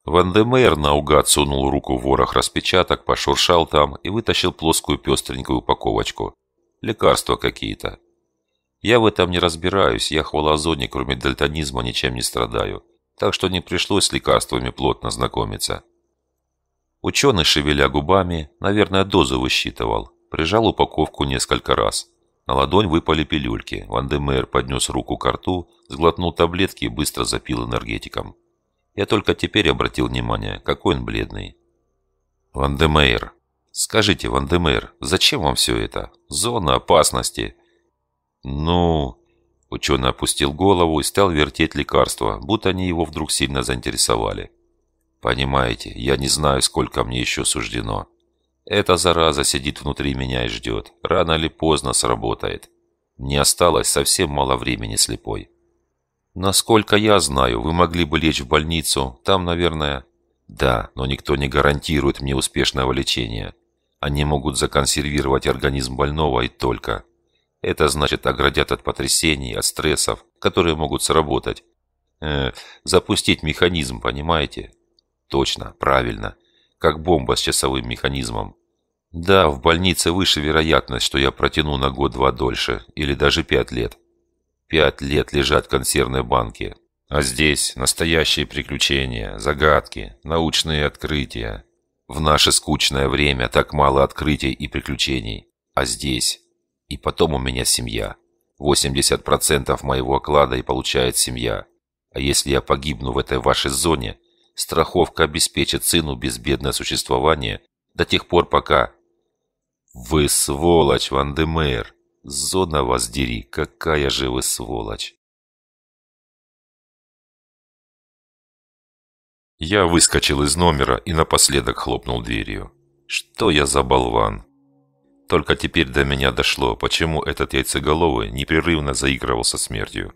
Вандемейр наугад сунул руку в ворох распечаток, пошуршал там и вытащил плоскую пестренькую упаковочку. Лекарства какие-то. Я в этом не разбираюсь, я хвалозоник, кроме дальтонизма, ничем не страдаю. Так что не пришлось с лекарствами плотно знакомиться. Ученый, шевеля губами, наверное, дозу высчитывал. Прижал упаковку несколько раз. На ладонь выпали пилюльки. Вандемер поднес руку к рту, сглотнул таблетки и быстро запил энергетиком. Я только теперь обратил внимание, какой он бледный. «Вандемейр! Скажите, Вандемейр, зачем вам все это? Зона опасности!» «Ну...» Ученый опустил голову и стал вертеть лекарства, будто они его вдруг сильно заинтересовали. «Понимаете, я не знаю, сколько мне еще суждено. Эта зараза сидит внутри меня и ждет. Рано или поздно сработает. Мне осталось совсем мало времени слепой. Насколько я знаю, вы могли бы лечь в больницу. Там, наверное... Да, но никто не гарантирует мне успешного лечения. Они могут законсервировать организм больного и только. Это значит, оградят от потрясений, от стрессов, которые могут сработать. Э, запустить механизм, понимаете? Точно, правильно как бомба с часовым механизмом. Да, в больнице выше вероятность, что я протяну на год-два дольше, или даже пять лет. Пять лет лежат консервные банки. А здесь настоящие приключения, загадки, научные открытия. В наше скучное время так мало открытий и приключений. А здесь... И потом у меня семья. 80% моего оклада и получает семья. А если я погибну в этой вашей зоне, страховка обеспечит сыну безбедное существование до тех пор, пока... Вы сволочь, Ван Зона вас дери,
какая же вы сволочь!
Я выскочил из номера и напоследок хлопнул дверью. Что я за болван? Только теперь до меня дошло, почему этот яйцеголовый непрерывно заигрывал со смертью.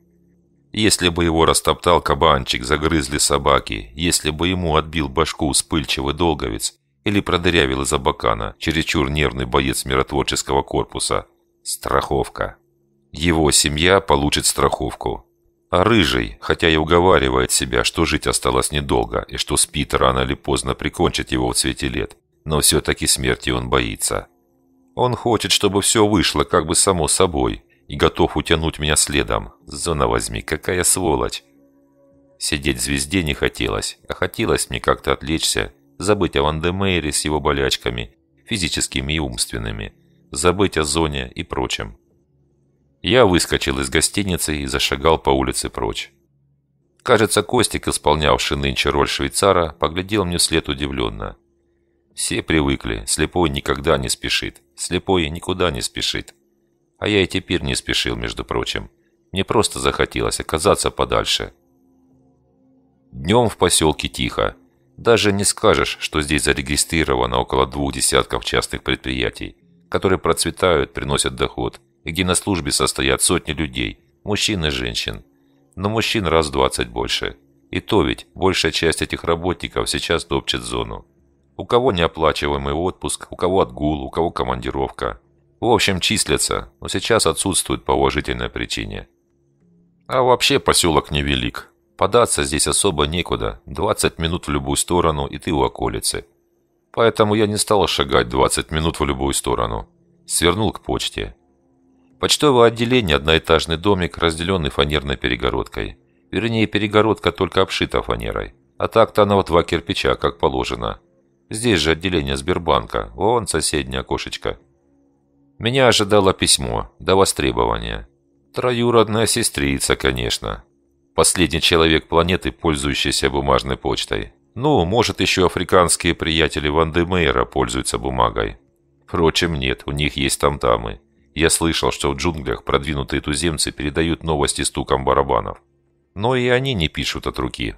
Если бы его растоптал кабанчик, загрызли собаки, если бы ему отбил башку вспыльчивый долговец или продырявил из-за бакана чересчур нервный боец миротворческого корпуса. Страховка. Его семья получит страховку. А Рыжий, хотя и уговаривает себя, что жить осталось недолго и что спит рано или поздно прикончит его в цвете лет, но все-таки смерти он боится. Он хочет, чтобы все вышло как бы само собой, и готов утянуть меня следом. Зона возьми, какая сволочь. Сидеть звезде не хотелось, а хотелось мне как-то отвлечься, забыть о Вандемейре с его болячками, физическими и умственными, забыть о зоне и прочем. Я выскочил из гостиницы и зашагал по улице прочь. Кажется, Костик, исполнявший нынче роль швейцара, поглядел мне вслед удивленно. Все привыкли, слепой никогда не спешит, слепой никуда не спешит. А я и теперь не спешил, между прочим. Мне просто захотелось оказаться подальше. Днем в поселке тихо. Даже не скажешь, что здесь зарегистрировано около двух десятков частных предприятий, которые процветают, приносят доход, и где на службе состоят сотни людей, мужчин и женщин. Но мужчин раз в двадцать больше. И то ведь большая часть этих работников сейчас топчет зону. У кого неоплачиваемый отпуск, у кого отгул, у кого командировка. В общем, числятся, но сейчас отсутствует по уважительной причине. А вообще поселок невелик. Податься здесь особо некуда, 20 минут в любую сторону и ты у околицы. Поэтому я не стал шагать 20 минут в любую сторону. Свернул к почте. Почтовое отделение – одноэтажный домик, разделенный фанерной перегородкой. Вернее, перегородка только обшита фанерой. А так-то она вот два кирпича, как положено. Здесь же отделение Сбербанка, вон соседнее окошечко – меня ожидало письмо до востребования. Троюродная сестрица, конечно. Последний человек планеты, пользующийся бумажной почтой. Ну, может, еще африканские приятели Ван Демейра пользуются бумагой. Впрочем, нет, у них есть тамтамы. Я слышал, что в джунглях продвинутые туземцы передают новости стуком барабанов. Но и они не пишут от руки.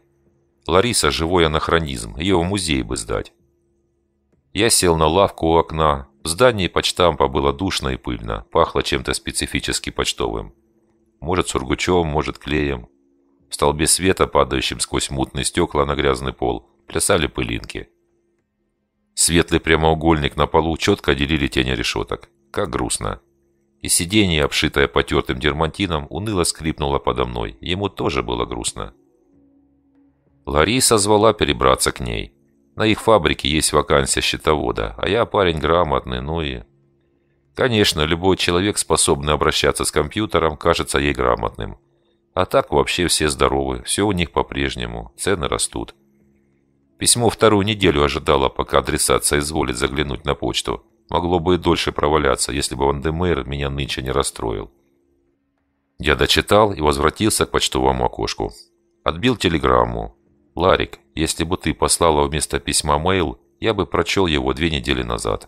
Лариса – живой анахронизм, ее в музей бы сдать. Я сел на лавку у окна, в здании почтампа было душно и пыльно, пахло чем-то специфически почтовым. Может, сургучом, может, клеем. В столбе света, падающем сквозь мутные стекла на грязный пол, плясали пылинки. Светлый прямоугольник на полу четко делили тени решеток. Как грустно. И сиденье, обшитое потертым дермантином, уныло скрипнуло подо мной. Ему тоже было грустно. Лариса звала перебраться к ней. На их фабрике есть вакансия счетовода, а я парень грамотный, ну и... Конечно, любой человек, способный обращаться с компьютером, кажется ей грамотным. А так вообще все здоровы, все у них по-прежнему, цены растут. Письмо вторую неделю ожидала, пока адресат соизволит заглянуть на почту. Могло бы и дольше проваляться, если бы Вандемейр меня нынче не расстроил. Я дочитал и возвратился к почтовому окошку. Отбил телеграмму, Ларик, если бы ты послала вместо письма мейл, я бы прочел его две недели назад.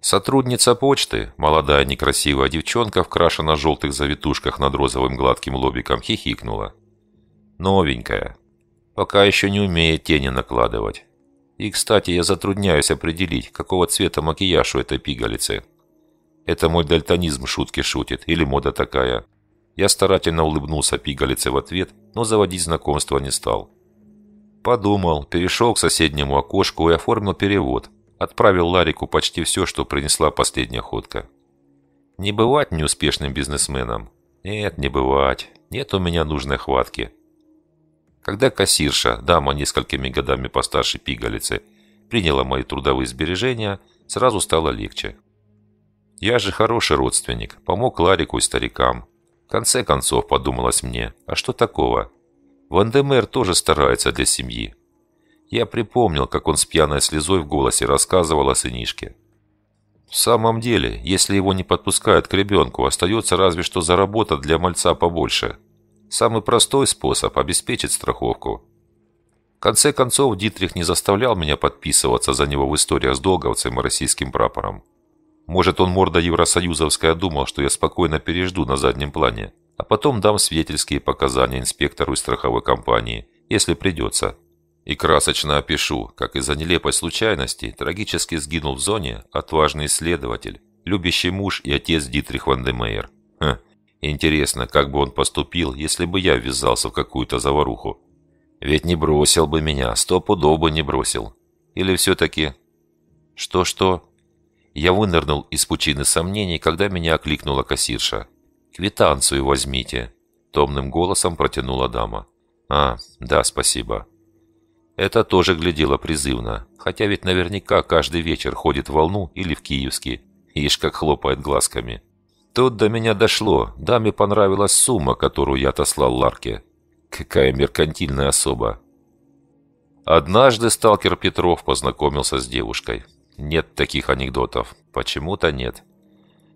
Сотрудница почты, молодая некрасивая девчонка в крашено-желтых завитушках над розовым гладким лобиком, хихикнула. Новенькая. Пока еще не умеет тени накладывать. И, кстати, я затрудняюсь определить, какого цвета макияж у этой пигалицы. Это мой дальтонизм шутки шутит, или мода такая. Я старательно улыбнулся пигалице в ответ, но заводить знакомство не стал. Подумал, перешел к соседнему окошку и оформил перевод. Отправил Ларику почти все, что принесла последняя ходка. Не бывать неуспешным бизнесменом. Нет, не бывать. Нет у меня нужной хватки. Когда кассирша, дама несколькими годами постарше пигалицы, приняла мои трудовые сбережения, сразу стало легче. Я же хороший родственник, помог Ларику и старикам. В конце концов, подумалось мне, а что такого? Вандемер тоже старается для семьи. Я припомнил, как он с пьяной слезой в голосе рассказывал о сынишке. В самом деле, если его не подпускают к ребенку, остается разве что заработать для мальца побольше. Самый простой способ – обеспечить страховку. В конце концов, Дитрих не заставлял меня подписываться за него в историях с долговцем и российским прапором. Может, он морда Евросоюзовская думал, что я спокойно пережду на заднем плане а потом дам свидетельские показания инспектору из страховой компании, если придется. И красочно опишу, как из-за нелепой случайности трагически сгинул в зоне отважный исследователь, любящий муж и отец Дитрих Ван де Мейер. Хм, интересно, как бы он поступил, если бы я ввязался в какую-то заваруху. Ведь не бросил бы меня, сто пудов бы не бросил. Или все-таки... Что-что? Я вынырнул из пучины сомнений, когда меня окликнула кассирша. «Квитанцию возьмите», — томным голосом протянула дама. «А, да, спасибо». Это тоже глядело призывно, хотя ведь наверняка каждый вечер ходит в волну или в киевский. Ишь, как хлопает глазками. Тут до меня дошло, даме понравилась сумма, которую я отослал Ларке. Какая меркантильная особа. Однажды сталкер Петров познакомился с девушкой. Нет таких анекдотов. Почему-то нет.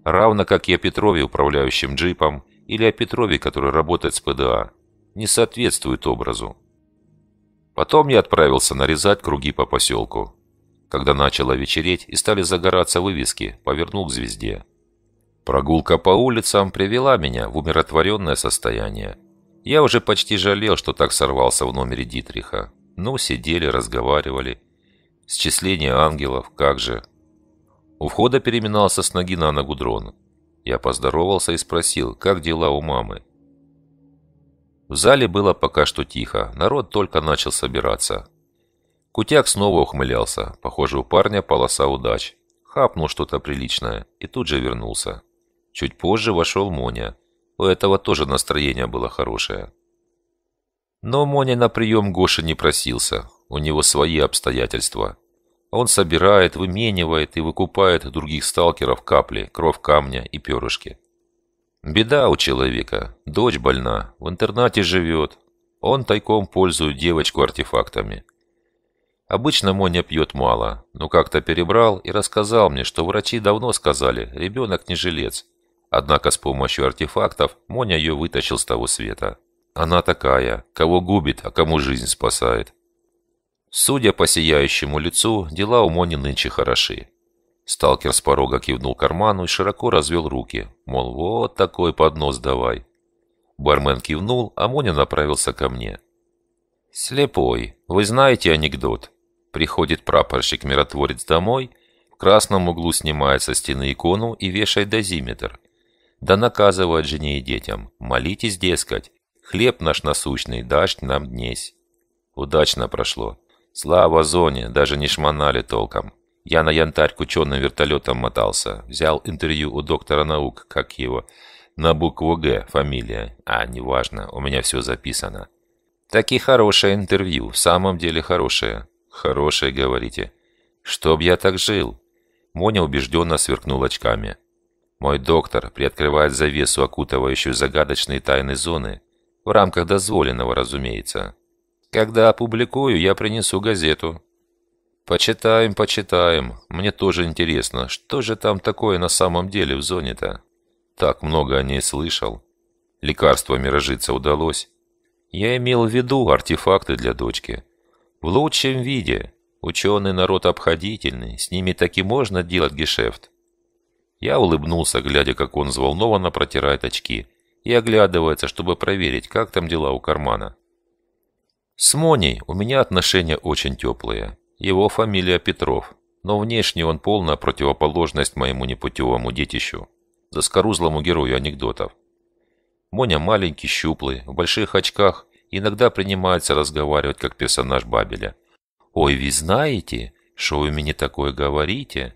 Равно как и о Петрове, управляющем джипом, или о Петрове, который работает с ПДА, не соответствует образу. Потом я отправился нарезать круги по поселку. Когда начало вечереть и стали загораться вывески, повернул к звезде. Прогулка по улицам привела меня в умиротворенное состояние. Я уже почти жалел, что так сорвался в номере Дитриха. Ну, сидели, разговаривали. Счисление ангелов, как же. У входа переминался с ноги на ногу дрон. Я поздоровался и спросил, как дела у мамы. В зале было пока что тихо, народ только начал собираться. Кутяк снова ухмылялся, похоже, у парня полоса удач. Хапнул что-то приличное и тут же вернулся. Чуть позже вошел Моня. У этого тоже настроение было хорошее. Но Моня на прием Гоши не просился, у него свои обстоятельства. Он собирает, выменивает и выкупает других сталкеров капли, кровь камня и перышки. Беда у человека. Дочь больна, в интернате живет. Он тайком пользует девочку артефактами. Обычно Моня пьет мало, но как-то перебрал и рассказал мне, что врачи давно сказали, ребенок не жилец. Однако с помощью артефактов Моня ее вытащил с того света. Она такая, кого губит, а кому жизнь спасает. Судя по сияющему лицу, дела у Мони нынче хороши. Сталкер с порога кивнул карману и широко развел руки, мол, вот такой поднос давай. Бармен кивнул, а Моня направился ко мне. «Слепой, вы знаете анекдот?» Приходит прапорщик-миротворец домой, в красном углу снимает со стены икону и вешает дозиметр. Да наказывает жене и детям. «Молитесь, дескать, хлеб наш насущный дашь нам днесь». Удачно прошло. Слава зоне, даже не шмонали толком. Я на янтарь к ученым вертолетом мотался. Взял интервью у доктора наук, как его, на букву «Г» фамилия. А, неважно, у меня все записано. Такие хорошее интервью, в самом деле хорошее. Хорошее, говорите. Чтоб я так жил. Моня убежденно сверкнул очками. Мой доктор приоткрывает завесу, окутывающую загадочные тайны зоны, в рамках дозволенного, разумеется. Когда опубликую, я принесу газету. Почитаем, почитаем. Мне тоже интересно, что же там такое на самом деле в зоне-то? Так много о ней слышал. Лекарство разжиться удалось. Я имел в виду артефакты для дочки. В лучшем виде. Ученый народ обходительный, с ними так и можно делать гешефт. Я улыбнулся, глядя, как он взволнованно протирает очки и оглядывается, чтобы проверить, как там дела у кармана. С Моней у меня отношения очень теплые. Его фамилия Петров, но внешне он полная противоположность моему непутевому детищу, заскорузлому герою анекдотов. Моня маленький, щуплый, в больших очках, иногда принимается разговаривать как персонаж Бабеля. «Ой, вы знаете, что вы мне такое говорите?»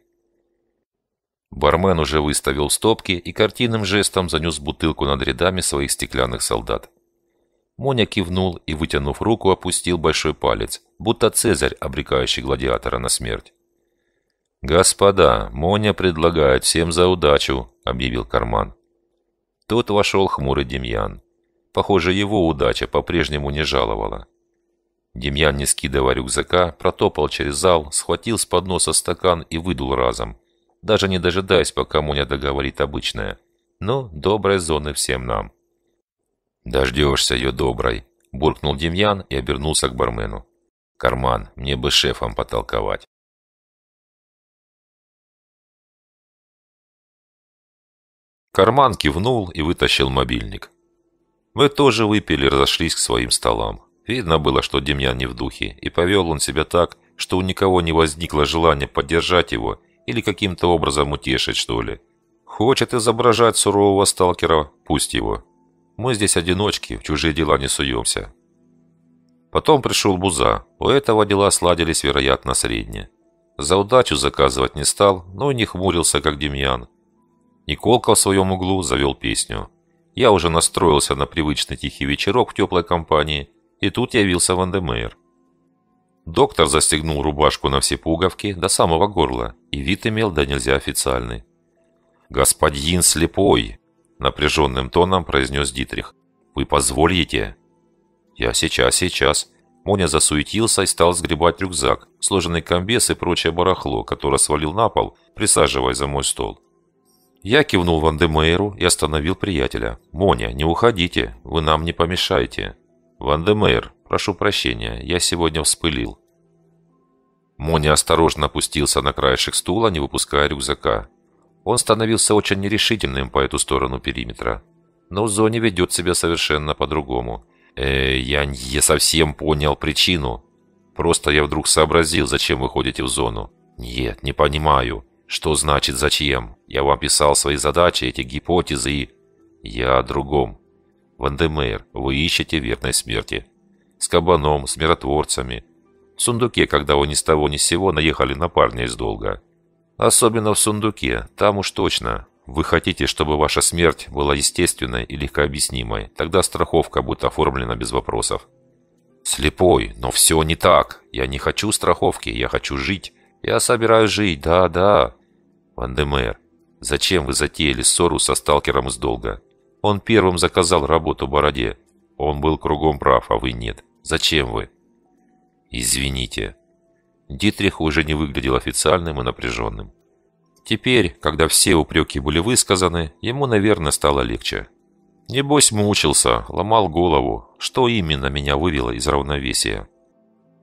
Бармен уже выставил стопки и картинным жестом занес бутылку над рядами своих стеклянных солдат. Моня кивнул и, вытянув руку, опустил большой палец, будто Цезарь, обрекающий гладиатора на смерть. «Господа, Моня предлагает всем за удачу», — объявил Карман. Тут вошел хмурый Демьян. Похоже, его удача по-прежнему не жаловала. Демьян, не скидывая рюкзака, протопал через зал, схватил с подноса стакан и выдул разом, даже не дожидаясь, пока Моня договорит обычное. «Ну, доброй зоны всем нам!» «Дождешься ее доброй», – буркнул Демьян и обернулся к бармену.
«Карман, мне бы шефом потолковать».
Карман кивнул и вытащил мобильник. Мы тоже выпили и разошлись к своим столам. Видно было, что Демьян не в духе, и повел он себя так, что у никого не возникло желания поддержать его или каким-то образом утешить, что ли. Хочет изображать сурового сталкера, пусть его. Мы здесь одиночки, в чужие дела не суемся. Потом пришел Буза. У этого дела сладились, вероятно, средне. За удачу заказывать не стал, но ну и не хмурился, как Демьян. Николка в своем углу завел песню. Я уже настроился на привычный тихий вечерок в теплой компании, и тут явился Вандемейр. Доктор застегнул рубашку на все пуговки до самого горла, и вид имел да нельзя официальный. «Господин слепой!» напряженным тоном произнес Дитрих. «Вы позволите?» «Я сейчас, сейчас». Моня засуетился и стал сгребать рюкзак, сложенный комбес и прочее барахло, которое свалил на пол, присаживаясь за мой стол. Я кивнул Вандемейру и остановил приятеля. «Моня, не уходите, вы нам не помешаете». «Вандемейр, прошу прощения, я сегодня вспылил». Моня осторожно опустился на краешек стула, не выпуская рюкзака. Он становился очень нерешительным по эту сторону периметра. Но зоне ведет себя совершенно по-другому. Э, я не совсем понял причину. Просто я вдруг сообразил, зачем вы ходите в зону. Нет, не понимаю. Что значит зачем? Я вам писал свои задачи, эти гипотезы и... Я о другом. Вандемейр, вы ищете верной смерти. С кабаном, с миротворцами. В сундуке, когда вы ни с того ни с сего наехали на парня из долга. Особенно в сундуке, там уж точно. Вы хотите, чтобы ваша смерть была естественной и легкообъяснимой, тогда страховка будет оформлена без вопросов. Слепой, но все не так. Я не хочу страховки, я хочу жить. Я собираюсь жить, да-да. Вандемер, зачем вы затеяли ссору со сталкером из долга? Он первым заказал работу Бороде. Он был кругом прав, а вы нет. Зачем вы? Извините. Дитрих уже не выглядел официальным и напряженным. Теперь, когда все упреки были высказаны, ему, наверное, стало легче. Небось мучился, ломал голову, что именно меня вывело из равновесия.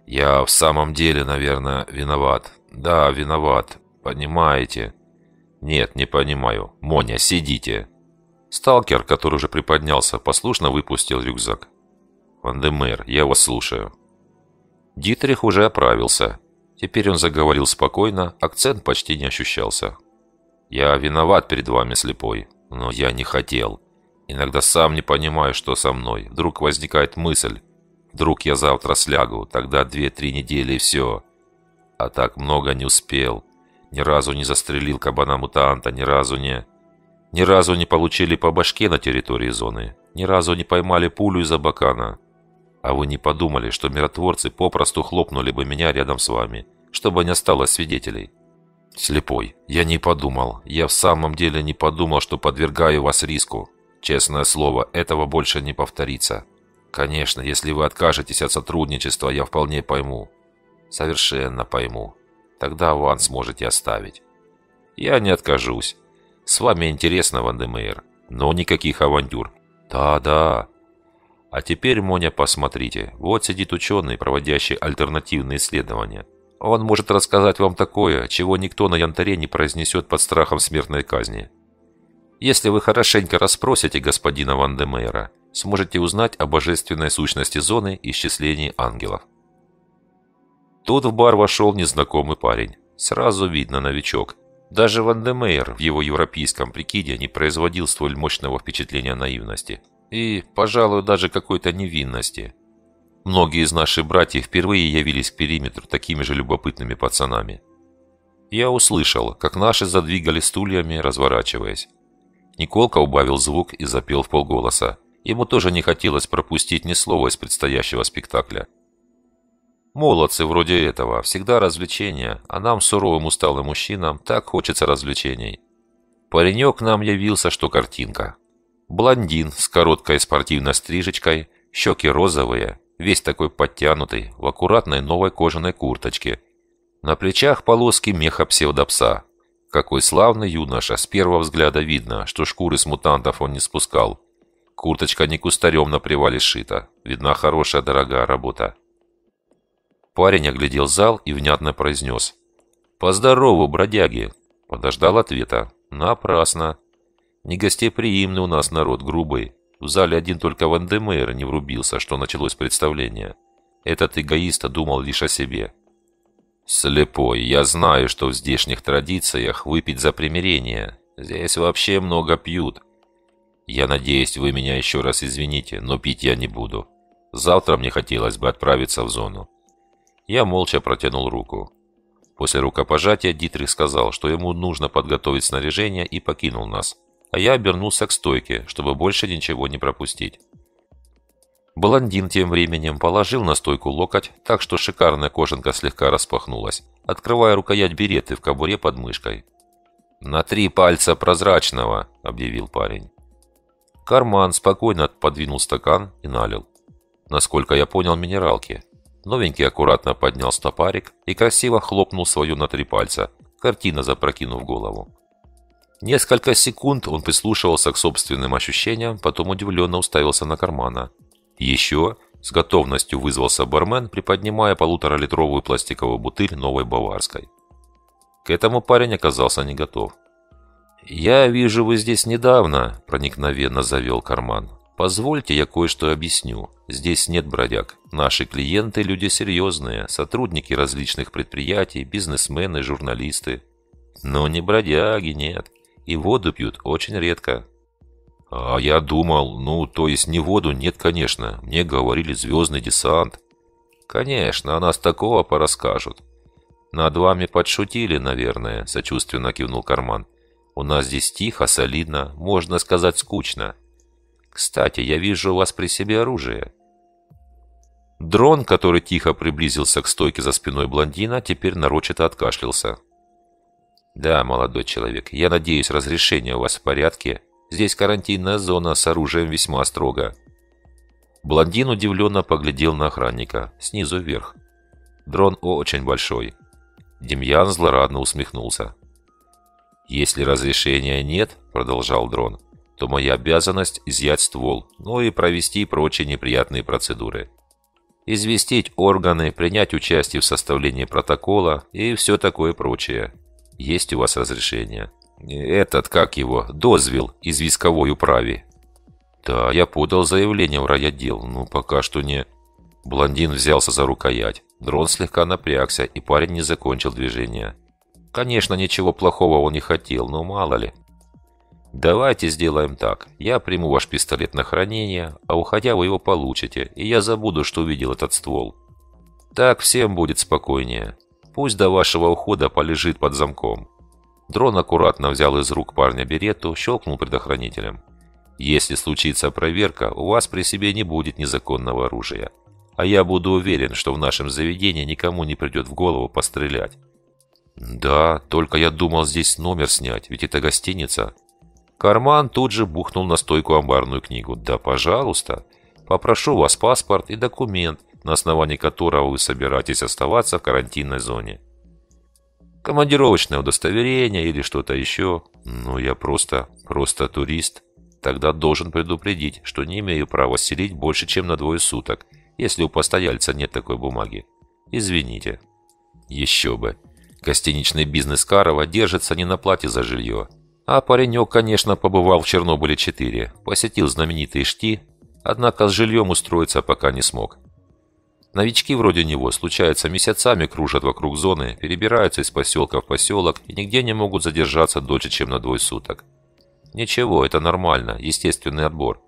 «Я в самом деле, наверное, виноват. Да, виноват. Понимаете?» «Нет, не понимаю. Моня, сидите!» Сталкер, который уже приподнялся, послушно выпустил рюкзак. «Вандемер, я вас слушаю». Дитрих уже оправился, Теперь он заговорил спокойно, акцент почти не ощущался. «Я виноват перед вами, слепой, но я не хотел. Иногда сам не понимаю, что со мной. Вдруг возникает мысль. Вдруг я завтра слягу, тогда две-три недели и все. А так много не успел. Ни разу не застрелил кабана-мутанта, ни разу не... Ни разу не получили по башке на территории зоны. Ни разу не поймали пулю из-за бакана. А вы не подумали, что миротворцы попросту хлопнули бы меня рядом с вами, чтобы не осталось свидетелей?» «Слепой, я не подумал. Я в самом деле не подумал, что подвергаю вас риску. Честное слово, этого больше не повторится. Конечно, если вы откажетесь от сотрудничества, я вполне пойму. Совершенно пойму. Тогда аванс можете оставить». «Я не откажусь. С вами интересно, Вандемейр, но никаких авантюр». «Да-да, а теперь, Моня, посмотрите. Вот сидит ученый, проводящий альтернативные исследования. Он может рассказать вам такое, чего никто на янтаре не произнесет под страхом смертной казни. Если вы хорошенько расспросите господина Ван де Мейера, сможете узнать о божественной сущности зоны исчислений ангелов. Тут в бар вошел незнакомый парень. Сразу видно новичок. Даже Ван де Мейер в его европейском прикиде не производил столь мощного впечатления наивности и, пожалуй, даже какой-то невинности. Многие из наших братьев впервые явились к периметру такими же любопытными пацанами. Я услышал, как наши задвигали стульями, разворачиваясь. Николка убавил звук и запел в полголоса. Ему тоже не хотелось пропустить ни слова из предстоящего спектакля. Молодцы вроде этого, всегда развлечения, а нам, суровым усталым мужчинам, так хочется развлечений. Паренек нам явился, что картинка. Блондин с короткой спортивной стрижечкой, щеки розовые, весь такой подтянутый, в аккуратной новой кожаной курточке. На плечах полоски меха псевдопса. Какой славный юноша, с первого взгляда видно, что шкуры с мутантов он не спускал. Курточка не кустарем на привале шита, видна хорошая дорогая работа. Парень оглядел зал и внятно произнес. «Поздорову, бродяги!» Подождал ответа. «Напрасно!» Негостеприимный у нас народ, грубый. В зале один только Ван Вандемейр не врубился, что началось представление. Этот эгоист думал лишь о себе. «Слепой, я знаю, что в здешних традициях выпить за примирение. Здесь вообще много пьют. Я надеюсь, вы меня еще раз извините, но пить я не буду. Завтра мне хотелось бы отправиться в зону». Я молча протянул руку. После рукопожатия Дитрих сказал, что ему нужно подготовить снаряжение и покинул нас а я обернулся к стойке, чтобы больше ничего не пропустить. Блондин тем временем положил на стойку локоть, так что шикарная кожанка слегка распахнулась, открывая рукоять береты в кобуре под мышкой. «На три пальца прозрачного!» – объявил парень. Карман спокойно подвинул стакан и налил. Насколько я понял, минералки. Новенький аккуратно поднял стопарик и красиво хлопнул свою на три пальца, картина запрокинув голову. Несколько секунд он прислушивался к собственным ощущениям, потом удивленно уставился на кармана. Еще с готовностью вызвался бармен, приподнимая полуторалитровую пластиковую бутыль новой баварской. К этому парень оказался не готов. «Я вижу, вы здесь недавно», – проникновенно завел карман. «Позвольте, я кое-что объясню. Здесь нет бродяг. Наши клиенты – люди серьезные, сотрудники различных предприятий, бизнесмены, журналисты. Но не бродяги, нет и воду пьют очень редко. А я думал, ну, то есть не воду, нет, конечно. Мне говорили звездный десант. Конечно, о нас такого порасскажут. Над вами подшутили, наверное, сочувственно кивнул Карман. У нас здесь тихо, солидно, можно сказать, скучно. Кстати, я вижу у вас при себе оружие. Дрон, который тихо приблизился к стойке за спиной блондина, теперь нарочито откашлялся. «Да, молодой человек, я надеюсь, разрешение у вас в порядке. Здесь карантинная зона с оружием весьма строго». Блондин удивленно поглядел на охранника, снизу вверх. «Дрон очень большой». Демьян злорадно усмехнулся. «Если разрешения нет, — продолжал дрон, — то моя обязанность изъять ствол, ну и провести прочие неприятные процедуры. Известить органы, принять участие в составлении протокола и все такое прочее. Есть у вас разрешение? Этот, как его, Дозвил из висковой управи. Да, я подал заявление в райотдел, но пока что не... Блондин взялся за рукоять. Дрон слегка напрягся, и парень не закончил движение. Конечно, ничего плохого он не хотел, но мало ли. Давайте сделаем так. Я приму ваш пистолет на хранение, а уходя вы его получите, и я забуду, что увидел этот ствол. Так всем будет спокойнее. Пусть до вашего ухода полежит под замком». Дрон аккуратно взял из рук парня берету, щелкнул предохранителем. «Если случится проверка, у вас при себе не будет незаконного оружия. А я буду уверен, что в нашем заведении никому не придет в голову пострелять». «Да, только я думал здесь номер снять, ведь это гостиница». Карман тут же бухнул на стойку амбарную книгу. «Да, пожалуйста. Попрошу вас паспорт и документ, на основании которого вы собираетесь оставаться в карантинной зоне. Командировочное удостоверение или что-то еще. Ну, я просто, просто турист. Тогда должен предупредить, что не имею права селить больше, чем на двое суток, если у постояльца нет такой бумаги. Извините. Еще бы. Гостиничный бизнес Карова держится не на плате за жилье. А паренек, конечно, побывал в Чернобыле 4, посетил знаменитые Шти, однако с жильем устроиться пока не смог. Новички вроде него случаются месяцами кружат вокруг зоны, перебираются из поселка в поселок и нигде не могут задержаться дольше, чем на двое суток. Ничего, это нормально, естественный отбор.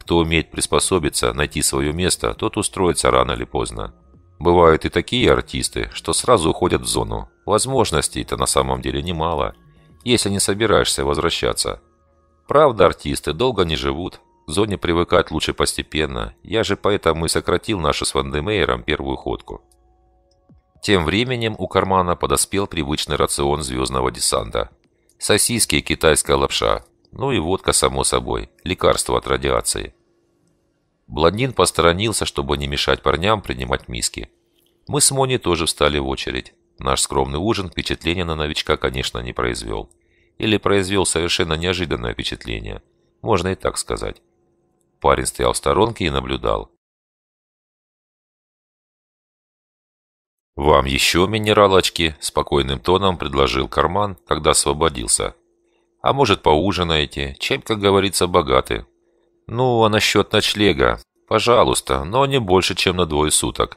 Кто умеет приспособиться, найти свое место, тот устроится рано или поздно. Бывают и такие артисты, что сразу уходят в зону. Возможностей-то на самом деле немало, если не собираешься возвращаться. Правда, артисты долго не живут, Зоне привыкать лучше постепенно, я же поэтому и сократил нашу с Вандемейером первую ходку. Тем временем у кармана подоспел привычный рацион звездного десанта. Сосиски и китайская лапша, ну и водка, само собой, лекарство от радиации. Блондин посторонился, чтобы не мешать парням принимать миски. Мы с Мони тоже встали в очередь. Наш скромный ужин впечатления на новичка, конечно, не произвел. Или произвел совершенно неожиданное впечатление. Можно и так сказать. Парень
стоял в сторонке и наблюдал.
«Вам еще минералочки?» – спокойным тоном предложил карман, когда освободился. «А может, поужинаете? Чем, как говорится, богаты?» «Ну, а насчет ночлега? Пожалуйста, но не больше, чем на двое суток».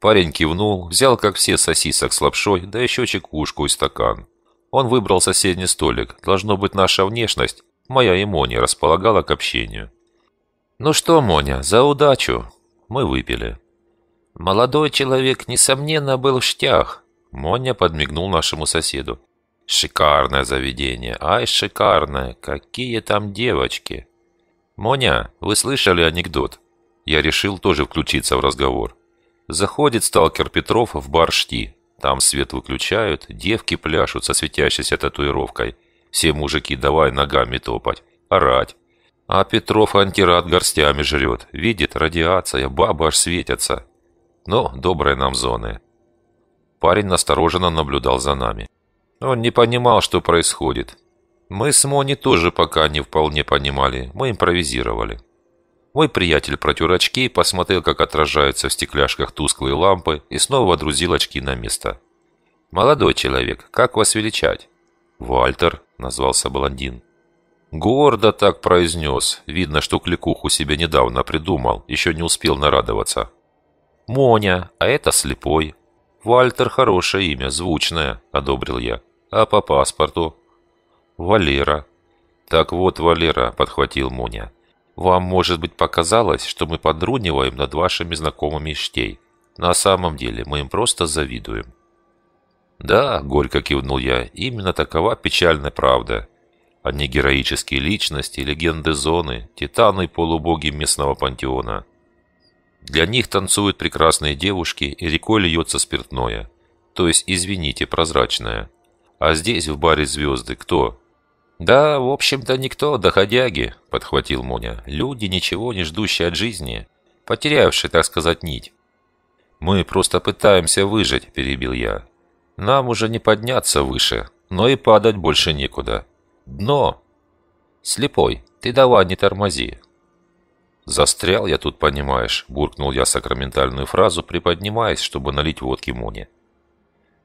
Парень кивнул, взял, как все, сосисок с лапшой, да еще чекушку и стакан. Он выбрал соседний столик. Должно быть, наша внешность, моя эмония, располагала к общению. «Ну что, Моня, за удачу!» Мы выпили. Молодой человек, несомненно, был в штях. Моня подмигнул нашему соседу. «Шикарное заведение! Ай, шикарное! Какие там девочки!» «Моня, вы слышали анекдот?» Я решил тоже включиться в разговор. Заходит сталкер Петров в бар «Шти». Там свет выключают, девки пляшут со светящейся татуировкой. Все мужики давай ногами топать, орать, а Петров антирад горстями жрет. Видит, радиация, бабы аж светятся. Но добрая нам зоны. Парень настороженно наблюдал за нами. Он не понимал, что происходит. Мы с Мони тоже пока не вполне понимали. Мы импровизировали. Мой приятель протер очки, посмотрел, как отражаются в стекляшках тусклые лампы, и снова водрузил очки на место. «Молодой человек, как вас величать?» «Вальтер», — назвался блондин. Гордо так произнес. Видно, что кликуху себе недавно придумал, еще не успел нарадоваться. «Моня, а это слепой». «Вальтер – хорошее имя, звучное», – одобрил я. «А по паспорту?» «Валера». «Так вот, Валера», – подхватил Моня. «Вам, может быть, показалось, что мы подруниваем над вашими знакомыми штей. На самом деле мы им просто завидуем». «Да», – горько кивнул я, – «именно такова печальная правда». Одни героические личности, легенды зоны, титаны и полубоги местного пантеона. Для них танцуют прекрасные девушки и рекой льется спиртное. То есть, извините, прозрачное. А здесь, в баре «Звезды», кто? «Да, в общем-то, никто, доходяги», – подхватил Моня. «Люди, ничего не ждущие от жизни, потерявшие, так сказать, нить». «Мы просто пытаемся выжить», – перебил я. «Нам уже не подняться выше, но и падать больше некуда. Дно! Слепой, ты давай, не тормози!» «Застрял я тут, понимаешь», – буркнул я сакраментальную фразу, приподнимаясь, чтобы налить водки Муне.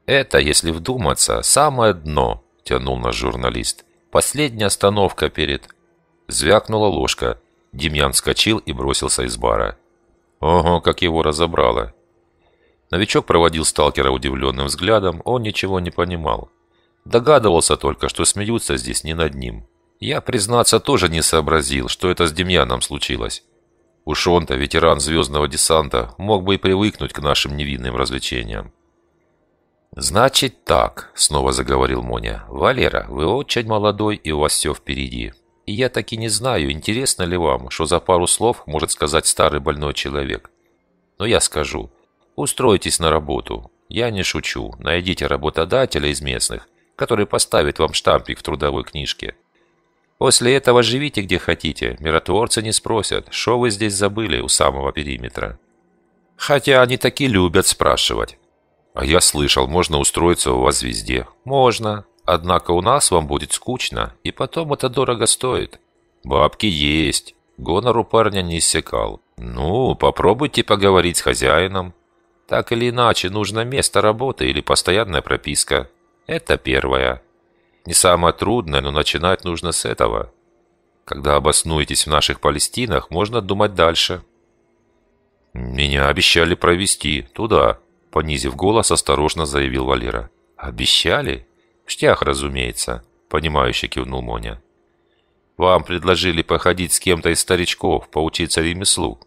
«Это, если вдуматься, самое дно», – тянул наш журналист. «Последняя остановка перед...» Звякнула ложка. Демьян вскочил и бросился из бара. Ого, как его разобрало. Новичок проводил сталкера удивленным взглядом, он ничего не понимал. Догадывался только, что смеются здесь не над ним. Я, признаться, тоже не сообразил, что это с Демьяном случилось. Уж он-то, ветеран звездного десанта, мог бы и привыкнуть к нашим невинным развлечениям. «Значит так», — снова заговорил Моня. «Валера, вы очень молодой, и у вас все впереди. И я таки не знаю, интересно ли вам, что за пару слов может сказать старый больной человек. Но я скажу. Устройтесь на работу. Я не шучу. Найдите работодателя из местных который поставит вам штампик в трудовой книжке. После этого живите где хотите, миротворцы не спросят, что вы здесь забыли у самого периметра. Хотя они таки любят спрашивать. А я слышал, можно устроиться у вас везде. Можно, однако у нас вам будет скучно, и потом это дорого стоит. Бабки есть. Гонор у парня не иссякал. Ну, попробуйте поговорить с хозяином. Так или иначе, нужно место работы или постоянная прописка. Это первое. Не самое трудное, но начинать нужно с этого. Когда обоснуетесь в наших Палестинах, можно думать дальше. «Меня обещали провести туда», – понизив голос, осторожно заявил Валера. «Обещали?» «В штях, разумеется», – понимающе кивнул Моня. «Вам предложили походить с кем-то из старичков, поучиться ремеслу».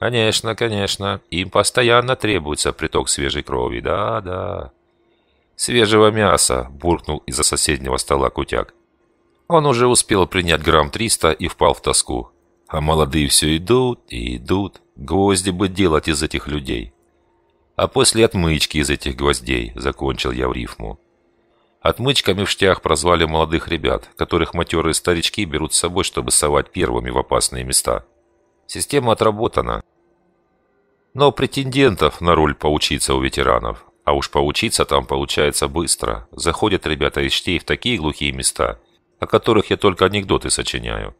«Конечно, конечно, им постоянно требуется приток свежей крови, да-да». «Свежего мяса!» – буркнул из-за соседнего стола Кутяк. Он уже успел принять грамм триста и впал в тоску. А молодые все идут и идут. Гвозди бы делать из этих людей. А после отмычки из этих гвоздей, закончил я в рифму. Отмычками в штях прозвали молодых ребят, которых матерые старички берут с собой, чтобы совать первыми в опасные места. Система отработана. Но претендентов на роль поучиться у ветеранов а уж поучиться там получается быстро. Заходят ребята из чтей в такие глухие места, о которых я только анекдоты сочиняю.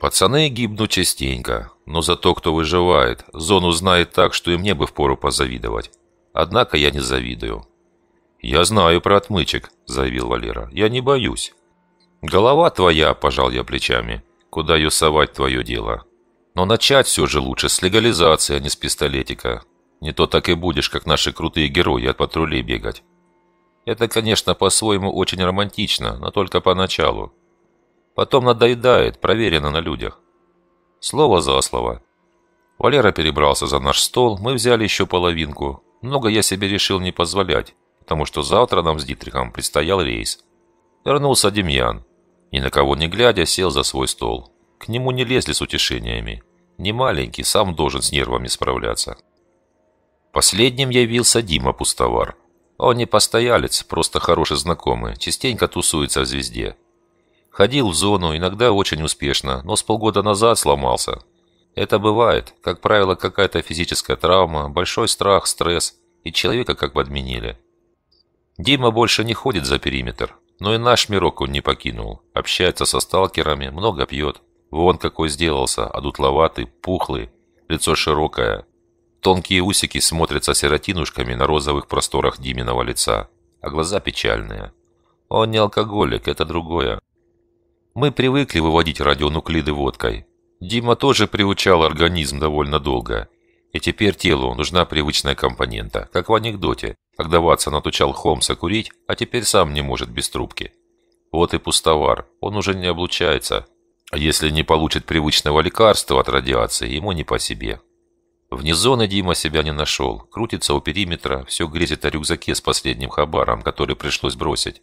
Пацаны гибнут частенько, но зато кто выживает, зону знает так, что и мне бы впору позавидовать. Однако я не завидую. «Я знаю про отмычек», – заявил Валера. «Я не боюсь». «Голова твоя», – пожал я плечами. «Куда ее совать твое дело?» «Но начать все же лучше с легализации, а не с пистолетика. Не то так и будешь, как наши крутые герои, от патрулей бегать. Это, конечно, по-своему очень романтично, но только поначалу. Потом надоедает, проверено на людях. Слово за слово. Валера перебрался за наш стол, мы взяли еще половинку. Много я себе решил не позволять, потому что завтра нам с Дитрихом предстоял рейс. Вернулся Демьян. Ни на кого не глядя, сел за свой стол. К нему не лезли с утешениями. Не маленький, сам должен с нервами справляться. Последним явился Дима Пустовар. Он не постоялец, просто хороший знакомый, частенько тусуется в «Звезде». Ходил в зону, иногда очень успешно, но с полгода назад сломался. Это бывает, как правило, какая-то физическая травма, большой страх, стресс, и человека как бы отменили. Дима больше не ходит за периметр, но и наш мирок он не покинул. Общается со сталкерами, много пьет. Вон какой сделался, одутловатый, пухлый, лицо широкое. Тонкие усики смотрятся сиротинушками на розовых просторах Диминого лица, а глаза печальные. Он не алкоголик, это другое. Мы привыкли выводить радионуклиды водкой. Дима тоже приучал организм довольно долго. И теперь телу нужна привычная компонента, как в анекдоте, когда Ватсон отучал Холмса курить, а теперь сам не может без трубки. Вот и пустовар, он уже не облучается. А если не получит привычного лекарства от радиации, ему не по себе. Внизу на Дима себя не нашел. Крутится у периметра, все грезит о рюкзаке с последним хабаром, который пришлось бросить.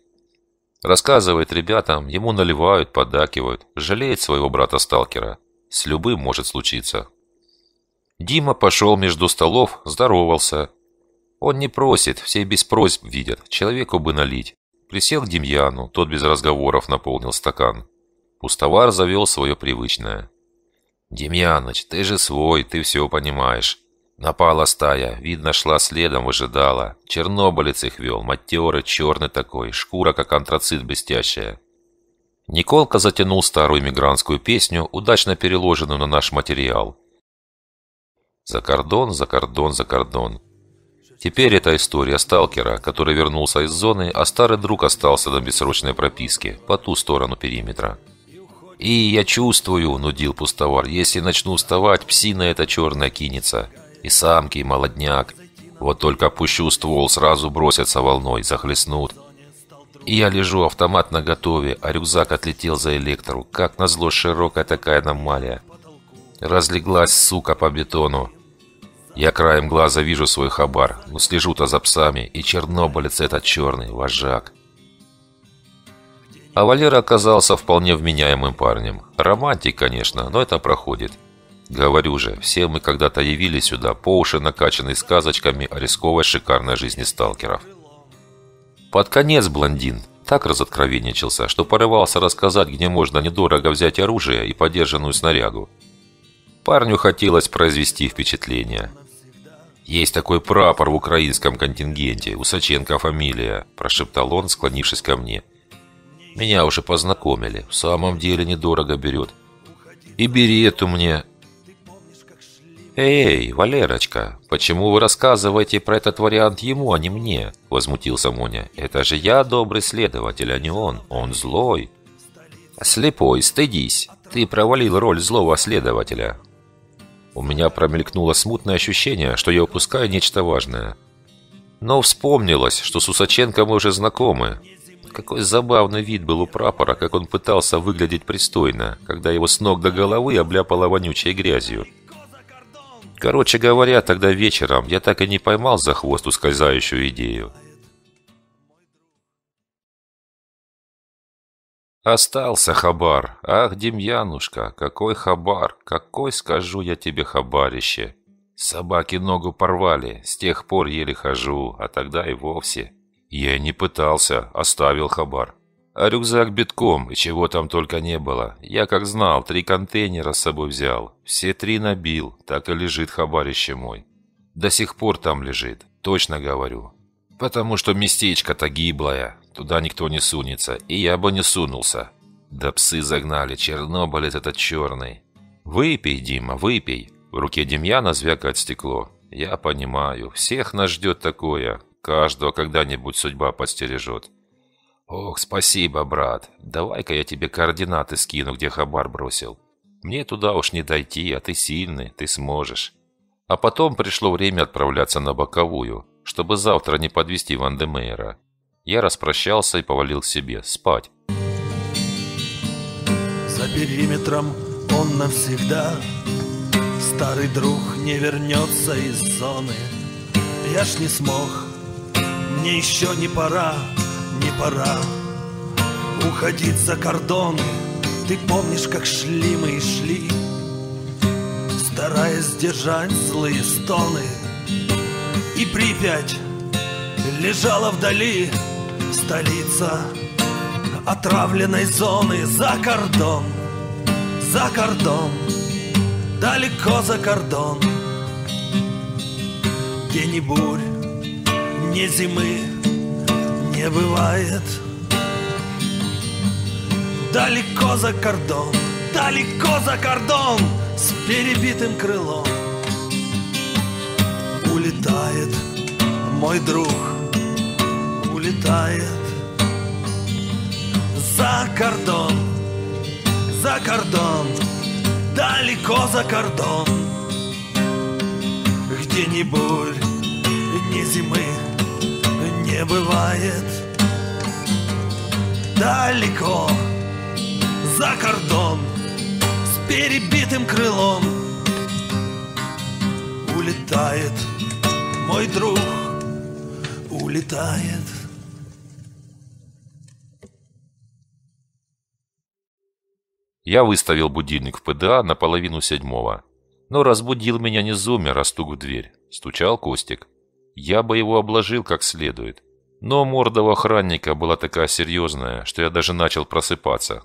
Рассказывает ребятам, ему наливают, подакивают. Жалеет своего брата-сталкера. С любым может случиться. Дима пошел между столов, здоровался. Он не просит, все без просьб видят, человеку бы налить. Присел к Демьяну, тот без разговоров наполнил стакан. Пустовар завел свое привычное. «Демьяныч, ты же свой, ты все понимаешь». Напала стая, видно, шла следом, выжидала. Чернобылец их вел, матерый, черный такой, шкура, как антрацит блестящая. Николка затянул старую мигрантскую песню, удачно переложенную на наш материал. «За кордон, за кордон, за кордон». Теперь это история сталкера, который вернулся из зоны, а старый друг остался на бессрочной прописке, по ту сторону периметра. И я чувствую, нудил пустовар, если начну вставать, псина эта черная кинется. И самки, и молодняк. Вот только опущу ствол, сразу бросятся волной, захлестнут. И я лежу, автомат наготове, а рюкзак отлетел за электру. Как назло, широкая такая аномалия. Разлеглась, сука, по бетону. Я краем глаза вижу свой хабар, но ну, слежу-то за псами, и чернобылец этот черный, вожак. А Валера оказался вполне вменяемым парнем. Романтик, конечно, но это проходит. Говорю же, все мы когда-то явились сюда, по уши накачанные сказочками о рисковой шикарной жизни сталкеров. Под конец блондин так разоткровенничался, что порывался рассказать, где можно недорого взять оружие и подержанную снарягу. Парню хотелось произвести впечатление. «Есть такой прапор в украинском контингенте, Усаченко фамилия», – прошептал он, склонившись ко мне. Меня уже познакомили. В самом деле недорого берет. И бери эту мне. Эй, Валерочка, почему вы рассказываете про этот вариант ему, а не мне? Возмутился Моня. Это же я добрый следователь, а не он. Он злой. Слепой, стыдись. Ты провалил роль злого следователя. У меня промелькнуло смутное ощущение, что я упускаю нечто важное. Но вспомнилось, что с Усаченко мы уже знакомы. Какой забавный вид был у прапора, как он пытался выглядеть пристойно, когда его с ног до головы обляпало вонючей грязью. Короче говоря, тогда вечером я так и не поймал за хвост ускользающую идею. Остался хабар. Ах, Демьянушка, какой хабар, какой, скажу я тебе, хабарище. Собаки ногу порвали, с тех пор еле хожу, а тогда и вовсе. Я не пытался, оставил хабар. А рюкзак битком, и чего там только не было. Я, как знал, три контейнера с собой взял. Все три набил, так и лежит хабарище мой. До сих пор там лежит, точно говорю. Потому что местечко-то гиблое, туда никто не сунется, и я бы не сунулся. Да псы загнали, Чернобыль этот черный. Выпей, Дима, выпей. В руке Демьяна звякает стекло. Я понимаю, всех нас ждет такое, Каждого когда-нибудь судьба подстережет. Ох, спасибо, брат. Давай-ка я тебе координаты скину, где Хабар бросил. Мне туда уж не дойти, а ты сильный, ты сможешь. А потом пришло время отправляться на боковую, чтобы завтра не подвести Вандемейра. Я распрощался и повалил к себе спать.
За периметром он навсегда Старый друг не вернется из зоны Я ж не смог мне еще не пора, не пора Уходить за кордоны Ты помнишь, как шли мы и шли Стараясь сдержать злые стоны И Припять лежала вдали Столица отравленной зоны За кордон, за кордон Далеко за кордон Где не бурь ни зимы не бывает. Далеко за кордон, далеко за кордон с перебитым крылом Улетает мой друг, улетает за кордон, за кордон, далеко за кордон, где ни бурь, ни зимы бывает далеко за кордон с перебитым крылом улетает мой друг, улетает.
Я выставил будильник в ПДА на половину седьмого. Но разбудил меня не зумер, а стук в дверь. Стучал Костик. Я бы его обложил как следует. Но морда у охранника была такая серьезная, что я даже начал просыпаться.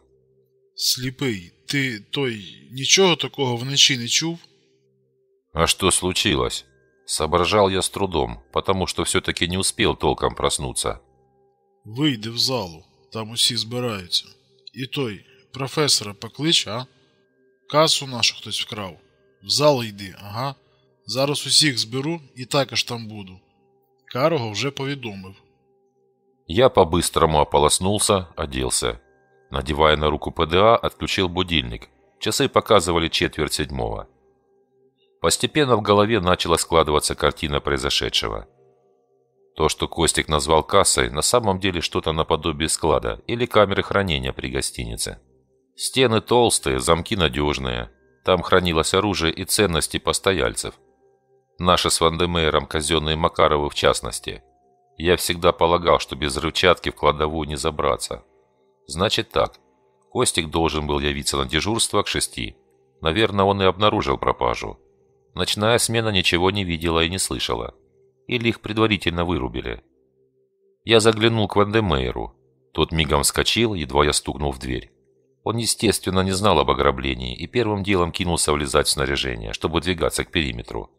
«Сліпий, ты той ничего такого вночі не чув?»
«А что случилось?» Соображал я с трудом, потому что все-таки не успел толком проснуться.
Выйди в залу, там усі збираються. И той, профессора поклич, а? Касу нашу то вкрав. В залу йди, ага. Зараз усіх зберу і також там буду. Карого уже повідомив.
Я по-быстрому ополоснулся, оделся. Надевая на руку ПДА, отключил будильник. Часы показывали четверть седьмого. Постепенно в голове начала складываться картина произошедшего. То, что Костик назвал кассой, на самом деле что-то наподобие склада или камеры хранения при гостинице. Стены толстые, замки надежные. Там хранилось оружие и ценности постояльцев. Наши с Вандемейром казенные Макаровы в частности – я всегда полагал, что без рычатки в кладовую не забраться. Значит так. Костик должен был явиться на дежурство к шести. Наверное, он и обнаружил пропажу. Ночная смена ничего не видела и не слышала. Или их предварительно вырубили. Я заглянул к Вандемейру. Тот мигом вскочил, едва я стукнул в дверь. Он, естественно, не знал об ограблении и первым делом кинулся влезать в снаряжение, чтобы двигаться к периметру.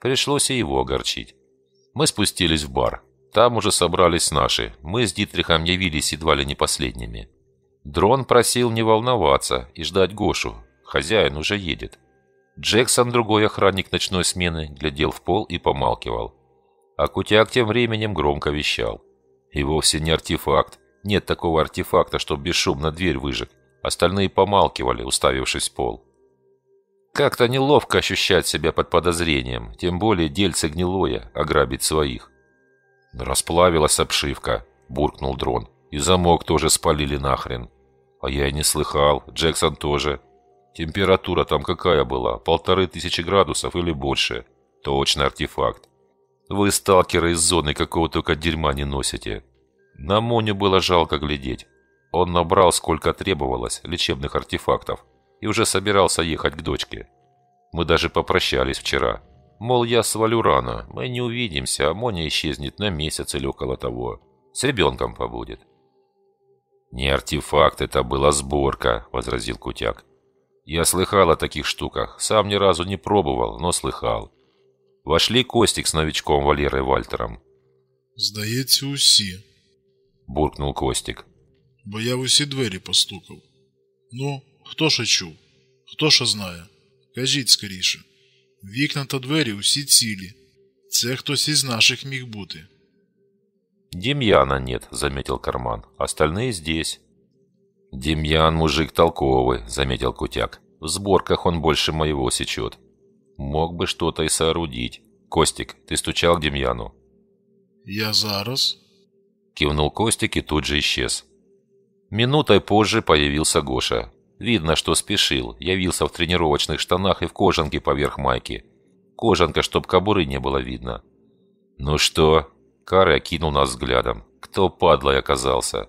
Пришлось и его огорчить. Мы спустились в бар. Там уже собрались наши. Мы с Дитрихом явились едва ли не последними. Дрон просил не волноваться и ждать Гошу. Хозяин уже едет. Джексон, другой охранник ночной смены, глядел в пол и помалкивал. А Кутяк тем временем громко вещал. И вовсе не артефакт. Нет такого артефакта, чтоб бесшумно дверь выжег. Остальные помалкивали, уставившись в пол. Как-то неловко ощущать себя под подозрением, тем более дельце гнилое, ограбить своих. «Расплавилась обшивка», — буркнул дрон. «И замок тоже спалили нахрен». «А я и не слыхал. Джексон тоже». «Температура там какая была? Полторы тысячи градусов или больше?» «Точно артефакт». «Вы, сталкеры, из зоны какого только дерьма не носите». На Моню было жалко глядеть. Он набрал, сколько требовалось, лечебных артефактов и уже собирался ехать к дочке. Мы даже попрощались вчера. Мол, я свалю рано, мы не увидимся, а Моня исчезнет на месяц или около того. С ребенком побудет. «Не артефакт, это была сборка», — возразил Кутяк. «Я слыхал о таких штуках. Сам ни разу не пробовал, но слыхал. Вошли Костик с новичком Валерой Вальтером».
«Здається, уси,
буркнул Костик.
«Бо я в усі двері постукав. Ну, кто ще чув? Хто ще знає? Кажіть скоріше». Вікна та двері усі цілі. Це хтось із наших міг бути.
Демьяна нет, заметил Карман. Остальные здесь. Демьян мужик толковый, заметил Кутяк. В сборках он больше моего сечет. Мог бы что-то и соорудить. Костик, ты стучал к Демьяну?
Я зараз.
Кивнул Костик и тут же исчез. Минутой позже появился Гоша. Видно, что спешил, явился в тренировочных штанах и в кожанке поверх майки. Кожанка, чтоб кобуры не было видно. «Ну что?» – Кара окинул нас взглядом. «Кто падлой оказался?»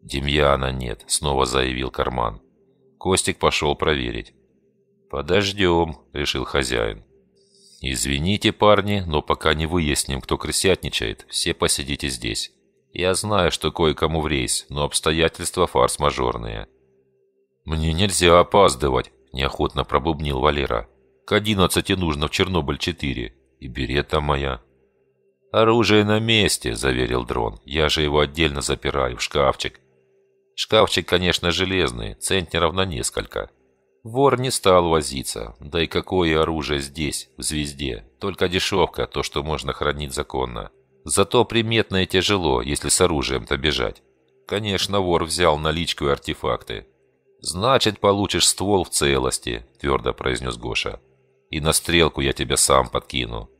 «Демьяна нет», – снова заявил Карман. Костик пошел проверить. «Подождем», – решил хозяин. «Извините, парни, но пока не выясним, кто крысятничает, все посидите здесь. Я знаю, что кое-кому в рейс, но обстоятельства фарс мажорные «Мне нельзя опаздывать», – неохотно пробубнил Валера. «К одиннадцати нужно в Чернобыль-4. И берета моя». «Оружие на месте», – заверил Дрон. «Я же его отдельно запираю в шкафчик». Шкафчик, конечно, железный, центнеров на несколько. Вор не стал возиться. Да и какое оружие здесь, в звезде? Только дешевка, то, что можно хранить законно. Зато приметно и тяжело, если с оружием-то бежать. Конечно, вор взял наличку и артефакты. «Значит, получишь ствол в целости», — твердо произнес Гоша. «И на стрелку я тебя сам подкину».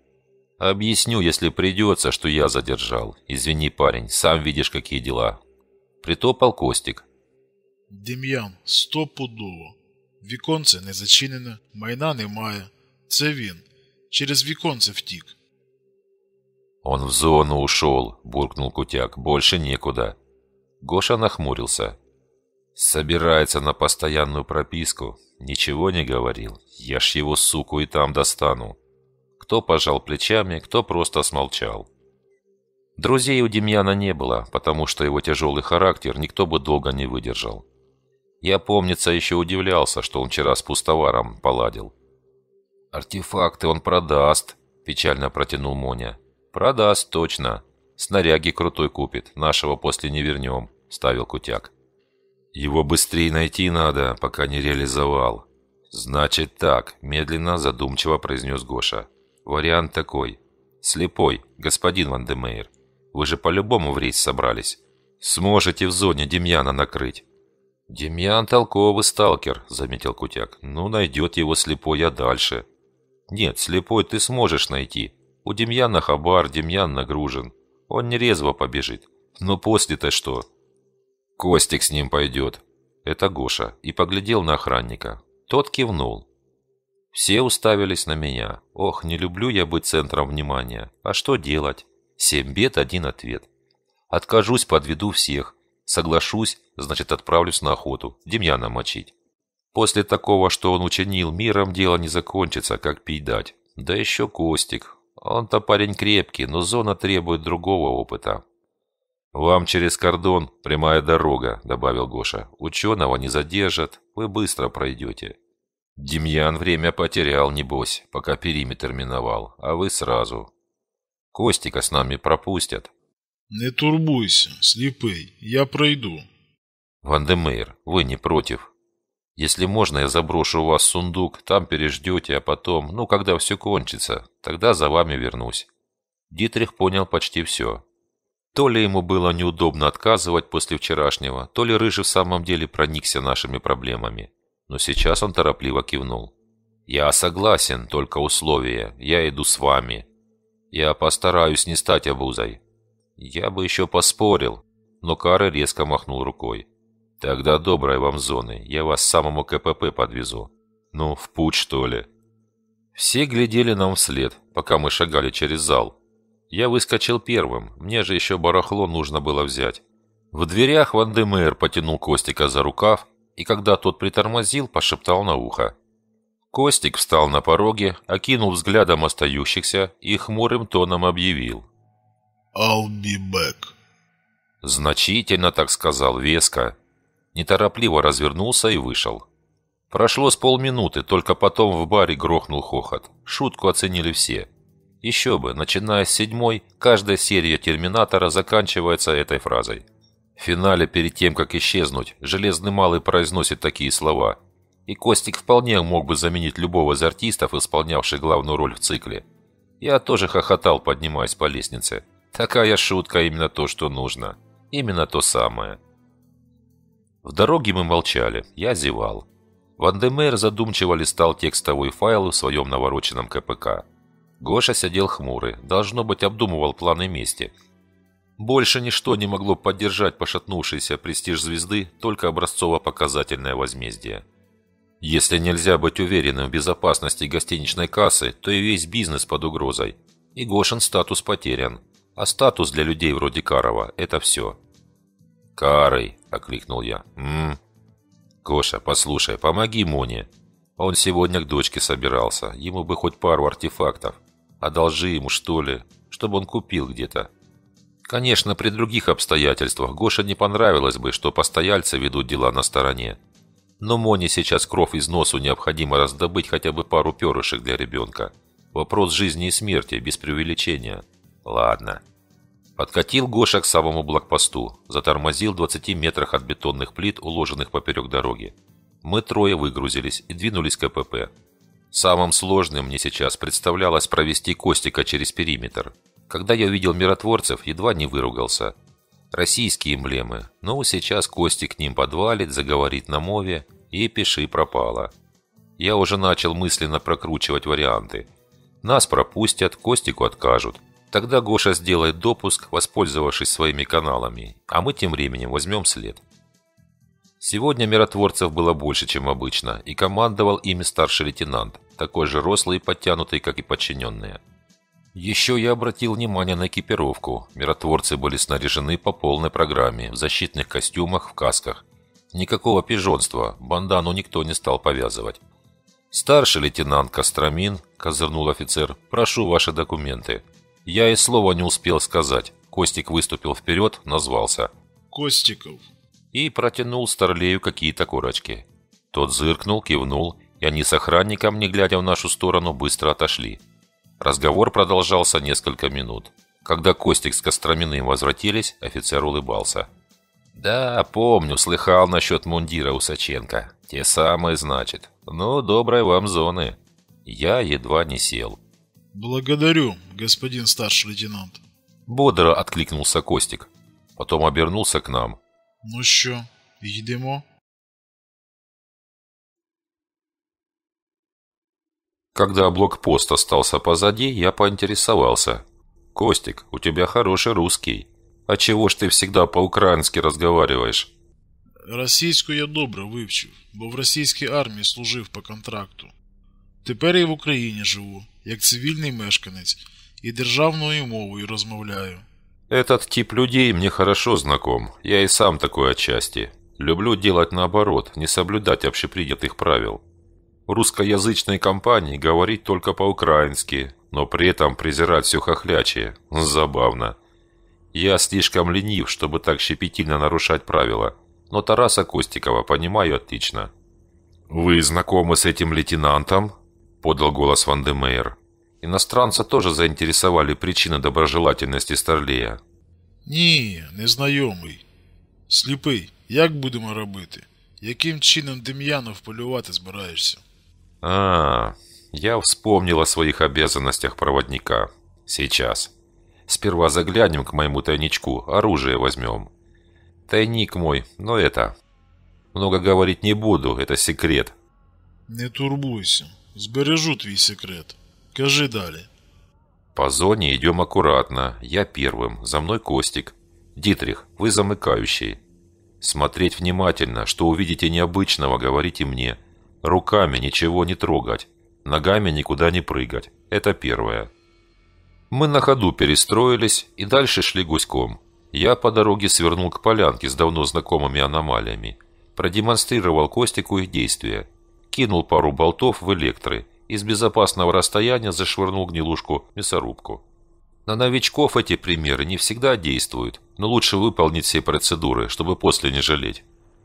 «Объясню, если придется, что я задержал. Извини, парень, сам видишь, какие дела». Притопал Костик.
«Дем'ян, стопудово. Віконце не зачинено, майна немає. Це він. Через віконце втік».
«Он в зону ушел», — буркнул Кутяк. «Больше некуда». Гоша нахмурился. Собирается на постоянную прописку. Ничего не говорил. Я ж его, суку, и там достану. Кто пожал плечами, кто просто смолчал. Друзей у Демьяна не было, потому что его тяжелый характер никто бы долго не выдержал. Я, помнится, еще удивлялся, что он вчера с пустоваром поладил. «Артефакты он продаст», – печально протянул Моня. «Продаст, точно. Снаряги крутой купит, нашего после не вернем», – ставил Кутяк. Его быстрее найти надо, пока не реализовал. Значит так, медленно, задумчиво произнес Гоша. Вариант такой. Слепой, господин Вандемейр. Вы же по-любому в рейс собрались. Сможете в зоне Демьяна накрыть. Демьян толковый сталкер, заметил Кутяк. Ну, найдет его слепой, а дальше. Нет, слепой ты сможешь найти. У Демьяна хабар, Демьян нагружен. Он нерезво побежит. Но после-то что? Костик с ним пойдет». Это Гоша. И поглядел на охранника. Тот кивнул. Все уставились на меня. Ох, не люблю я быть центром внимания. А что делать? Семь бед, один ответ. Откажусь, подведу всех. Соглашусь, значит отправлюсь на охоту. Демьяна мочить. После такого, что он учинил, миром дело не закончится, как пить дать. Да еще Костик. Он-то парень крепкий, но зона требует другого опыта. «Вам через кордон прямая дорога», — добавил Гоша. «Ученого не задержат, вы быстро пройдете». «Демьян время потерял, небось, пока периметр миновал, а вы сразу. Костика с нами пропустят».
«Не турбуйся, слепый, я пройду».
«Вандемейр, вы не против?» Если можно, я заброшу у вас сундук, там переждете, а потом, ну, когда все кончится, тогда за вами вернусь». Дитрих понял почти все. То ли ему было неудобно отказывать после вчерашнего, то ли Рыжий в самом деле проникся нашими проблемами. Но сейчас он торопливо кивнул. «Я согласен, только условия. Я иду с вами. Я постараюсь не стать обузой». «Я бы еще поспорил», но Кары резко махнул рукой. «Тогда доброй вам зоны, я вас к самому КПП подвезу». «Ну, в путь, что ли?» Все глядели нам вслед, пока мы шагали через зал. Я выскочил первым, мне же еще барахло нужно было взять. В дверях Ван Демейр потянул Костика за рукав, и когда тот притормозил, пошептал на ухо. Костик встал на пороге, окинул взглядом остающихся и хмурым тоном объявил. «I'll be back». Значительно так сказал Веска. Неторопливо развернулся и вышел. Прошло с полминуты, только потом в баре грохнул хохот. Шутку оценили все. Еще бы, начиная с седьмой, каждая серия «Терминатора» заканчивается этой фразой. В финале, перед тем, как исчезнуть, Железный Малый произносит такие слова. И Костик вполне мог бы заменить любого из артистов, исполнявших главную роль в цикле. Я тоже хохотал, поднимаясь по лестнице. Такая шутка именно то, что нужно. Именно то самое. В дороге мы молчали, я зевал. Ван Вандемейр задумчиво листал текстовый файл в своем навороченном КПК. Гоша сидел хмурый, должно быть, обдумывал планы мести. Больше ничто не могло поддержать пошатнувшийся престиж звезды, только образцово-показательное возмездие. Если нельзя быть уверенным в безопасности гостиничной кассы, то и весь бизнес под угрозой. И Гошин статус потерян. А статус для людей вроде Карова – это все. Карой, окликнул я. «М-м-м!» «Гоша, послушай, помоги Моне!» Он сегодня к дочке собирался, ему бы хоть пару артефактов. Одолжи ему, что ли, чтобы он купил где-то. Конечно, при других обстоятельствах Гоша не понравилось бы, что постояльцы ведут дела на стороне. Но Моне сейчас кров из носу необходимо раздобыть хотя бы пару перышек для ребенка. Вопрос жизни и смерти, без преувеличения. Ладно. Подкатил Гоша к самому блокпосту, затормозил в 20 метрах от бетонных плит, уложенных поперек дороги. Мы трое выгрузились и двинулись к КПП. Самым сложным мне сейчас представлялось провести Костика через периметр. Когда я увидел миротворцев, едва не выругался. Российские эмблемы. но ну, сейчас Костик к ним подвалит, заговорит на мове, и пиши пропало. Я уже начал мысленно прокручивать варианты. Нас пропустят, Костику откажут. Тогда Гоша сделает допуск, воспользовавшись своими каналами, а мы тем временем возьмем след. Сегодня миротворцев было больше, чем обычно, и командовал ими старший лейтенант такой же рослый и подтянутый, как и подчиненные. Еще я обратил внимание на экипировку. Миротворцы были снаряжены по полной программе, в защитных костюмах, в касках. Никакого пижонства, бандану никто не стал повязывать. «Старший лейтенант Костромин», – козырнул офицер, – «прошу ваши документы». Я и слова не успел сказать. Костик выступил вперед, назвался. «Костиков». И протянул Старлею какие-то корочки. Тот зыркнул, кивнул и они с охранником, не глядя в нашу сторону, быстро отошли. Разговор продолжался несколько минут. Когда Костик с Костроминым возвратились, офицер улыбался. «Да, помню, слыхал насчет мундира Усаченко. Те самые, значит. Ну, доброй вам зоны». Я едва не сел.
«Благодарю, господин старший лейтенант».
Бодро откликнулся Костик. Потом обернулся к нам.
«Ну что, едемо?»
Когда блокпост остался позади, я поинтересовался. «Костик, у тебя хороший русский. А чего ж ты всегда по-украински разговариваешь?»
"Российскую я добре вивчив, бо в российской армии служив по контракту. Теперь я в Украине живу, як цивільний мешканець, і державною мовою розмовляю.
Этот тип людей мне хорошо знаком, я и сам такой отчасти. Люблю делать наоборот, не соблюдать общепринятых правил русскоязычной компании говорить только по-украински, но при этом презирать все хохлячие. Забавно. Я слишком ленив, чтобы так щепетильно нарушать правила, но Тараса Костикова понимаю отлично. «Вы знакомы с этим лейтенантом?» – подал голос Ван де Мейер. Иностранца тоже заинтересовали причины доброжелательности Старлея.
«Ні, незнайомий. Сліпий. Як будемо робити? Яким чином Дем'янов полювати збираєшся?»
А, я вспомнил о своих обязанностях проводника. Сейчас. Сперва заглянем к моему тайничку, оружие возьмем. Тайник мой, но это... Много говорить не буду, это секрет.
Не турбуйся, сбережу твой секрет. Кажи далее.
По зоне идем аккуратно. Я первым, за мной Костик. Дитрих, вы замыкающий. Смотреть внимательно, что увидите необычного, говорите мне. Руками ничего не трогать, ногами никуда не прыгать. Это первое. Мы на ходу перестроились и дальше шли гуськом. Я по дороге свернул к полянке с давно знакомыми аномалиями. Продемонстрировал Костику их действия. Кинул пару болтов в электры. Из безопасного расстояния зашвырнул гнилушку мясорубку. На новичков эти примеры не всегда действуют, но лучше выполнить все процедуры, чтобы после не жалеть.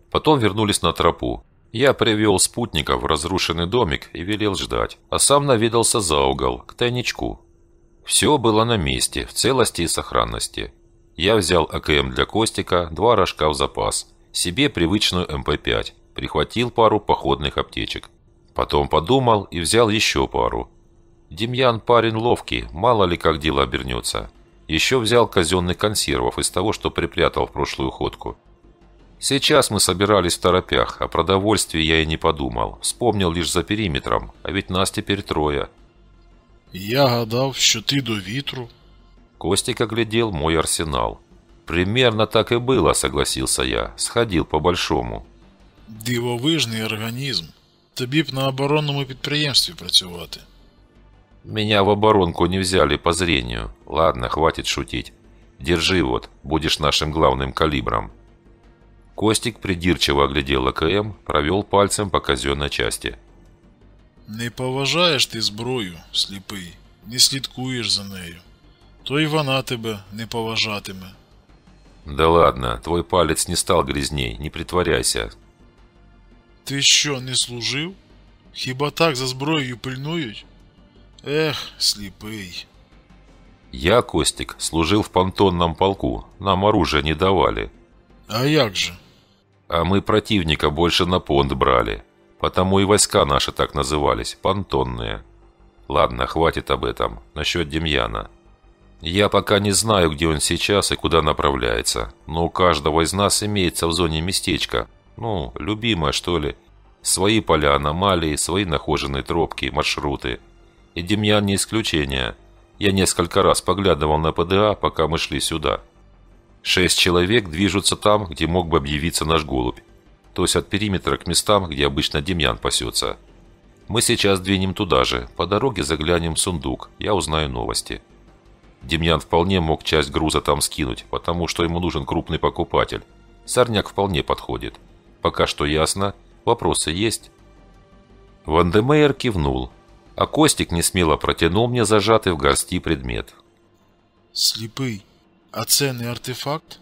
Потом вернулись на тропу, я привел спутников в разрушенный домик и велел ждать, а сам навидался за угол, к тайничку. Все было на месте, в целости и сохранности. Я взял АКМ для Костика, два рожка в запас, себе привычную МП-5, прихватил пару походных аптечек. Потом подумал и взял еще пару. Демьян парень ловкий, мало ли как дело обернется. Еще взял казенных консервов из того, что припрятал в прошлую ходку. Сейчас мы собирались в торопях, о а продовольствии я и не подумал. Вспомнил лишь за периметром, а ведь нас теперь трое.
Я гадал, что ты до вітру.
Костик оглядел мой арсенал. Примерно так и было, согласился я. Сходил по-большому.
Дивовижний організм. Тобі б на оборонному підприємстві працювати.
Меня в оборонку не взяли по зрению. Ладно, хватит шутить. Держи вот, будешь нашим главным калибром. Костик придирчиво оглядел АКМ, провел пальцем по казенной части.
«Не поважаєш ти зброю, сліпий, не слідкуєш за нею. То и вона тебе не поважатиме».
«Да ладно, твой палец не стал грязней, не притворяйся».
«Ти що, не служив? Хіба так за зброєю пильнують? Эх, сліпий».
«Я, Костик, служил в понтонном полку, нам оружие не давали». «А як же?» А мы противника больше на понт брали. Потому и войска наши так назывались, понтонные. Ладно, хватит об этом. Насчет Демьяна. Я пока не знаю, где он сейчас и куда направляется. Но у каждого из нас имеется в зоне местечко. Ну, любимое, что ли. Свои поля аномалии, свои нахоженные тропки, маршруты. И Демьян не исключение. Я несколько раз поглядывал на ПДА, пока мы шли сюда. Шесть человек движутся там, где мог бы объявиться наш голубь. То есть от периметра к местам, где обычно Демьян пасется. Мы сейчас двинем туда же. По дороге заглянем в сундук. Я узнаю новости. Демьян вполне мог часть груза там скинуть, потому что ему нужен крупный покупатель. Сорняк вполне подходит. Пока что ясно. Вопросы есть? Вандемейер кивнул, а Костик несмело протянул мне зажатый в горсти предмет.
«Слепый», а ценный артефакт?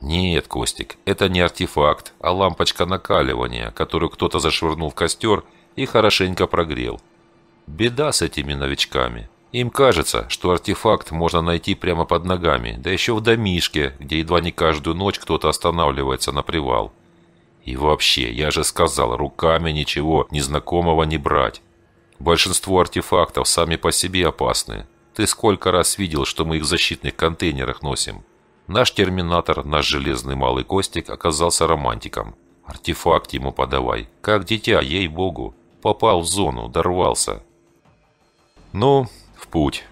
Нет, Костик, это не артефакт, а лампочка накаливания, которую кто-то зашвырнул в костер и хорошенько прогрел. Беда с этими новичками. Им кажется, что артефакт можно найти прямо под ногами, да еще в домишке, где едва не каждую ночь кто-то останавливается на привал. И вообще, я же сказал, руками ничего незнакомого не брать. Большинство артефактов сами по себе опасны, ты сколько раз видел, что мы их в защитных контейнерах носим? Наш терминатор, наш железный малый Костик оказался романтиком. Артефакт ему подавай. Как дитя, ей-богу. Попал в зону, дорвался. Ну, в путь.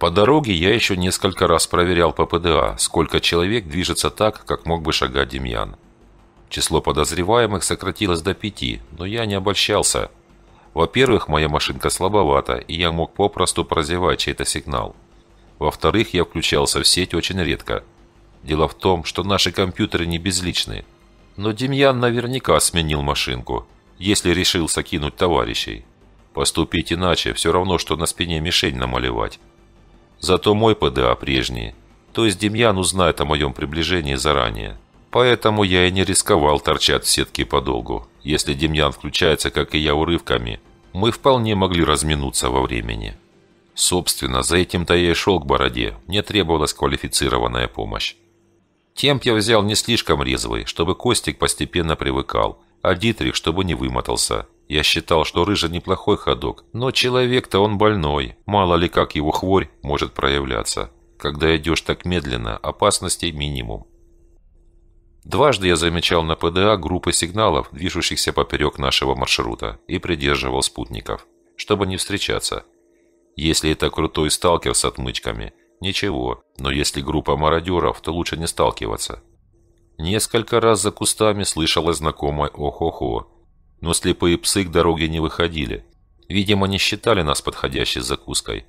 По дороге я еще несколько раз проверял по ПДА, сколько человек движется так, как мог бы шагать Демьян. Число подозреваемых сократилось до пяти, но я не обольщался – во-первых, моя машинка слабовата, и я мог попросту прозевать чей-то сигнал. Во-вторых, я включался в сеть очень редко. Дело в том, что наши компьютеры не безличны. Но Демьян наверняка сменил машинку, если решил сокинуть товарищей. Поступить иначе, все равно, что на спине мишень намалевать. Зато мой ПДА прежний, то есть Демьян узнает о моем приближении заранее. Поэтому я и не рисковал торчать в сетке подолгу. Если Демьян включается, как и я, урывками, мы вполне могли разминуться во времени. Собственно, за этим-то я и шел к бороде. Мне требовалась квалифицированная помощь. Темп я взял не слишком резвый, чтобы Костик постепенно привыкал, а Дитрих, чтобы не вымотался. Я считал, что рыжий неплохой ходок, но человек-то он больной. Мало ли как его хворь может проявляться. Когда идешь так медленно, опасностей минимум. Дважды я замечал на ПДА группы сигналов, движущихся поперек нашего маршрута, и придерживал спутников, чтобы не встречаться. Если это крутой сталкер с отмычками, ничего, но если группа мародеров, то лучше не сталкиваться. Несколько раз за кустами слышалось знакомое «О-хо-хо», но слепые псы к дороге не выходили. Видимо, не считали нас подходящей закуской.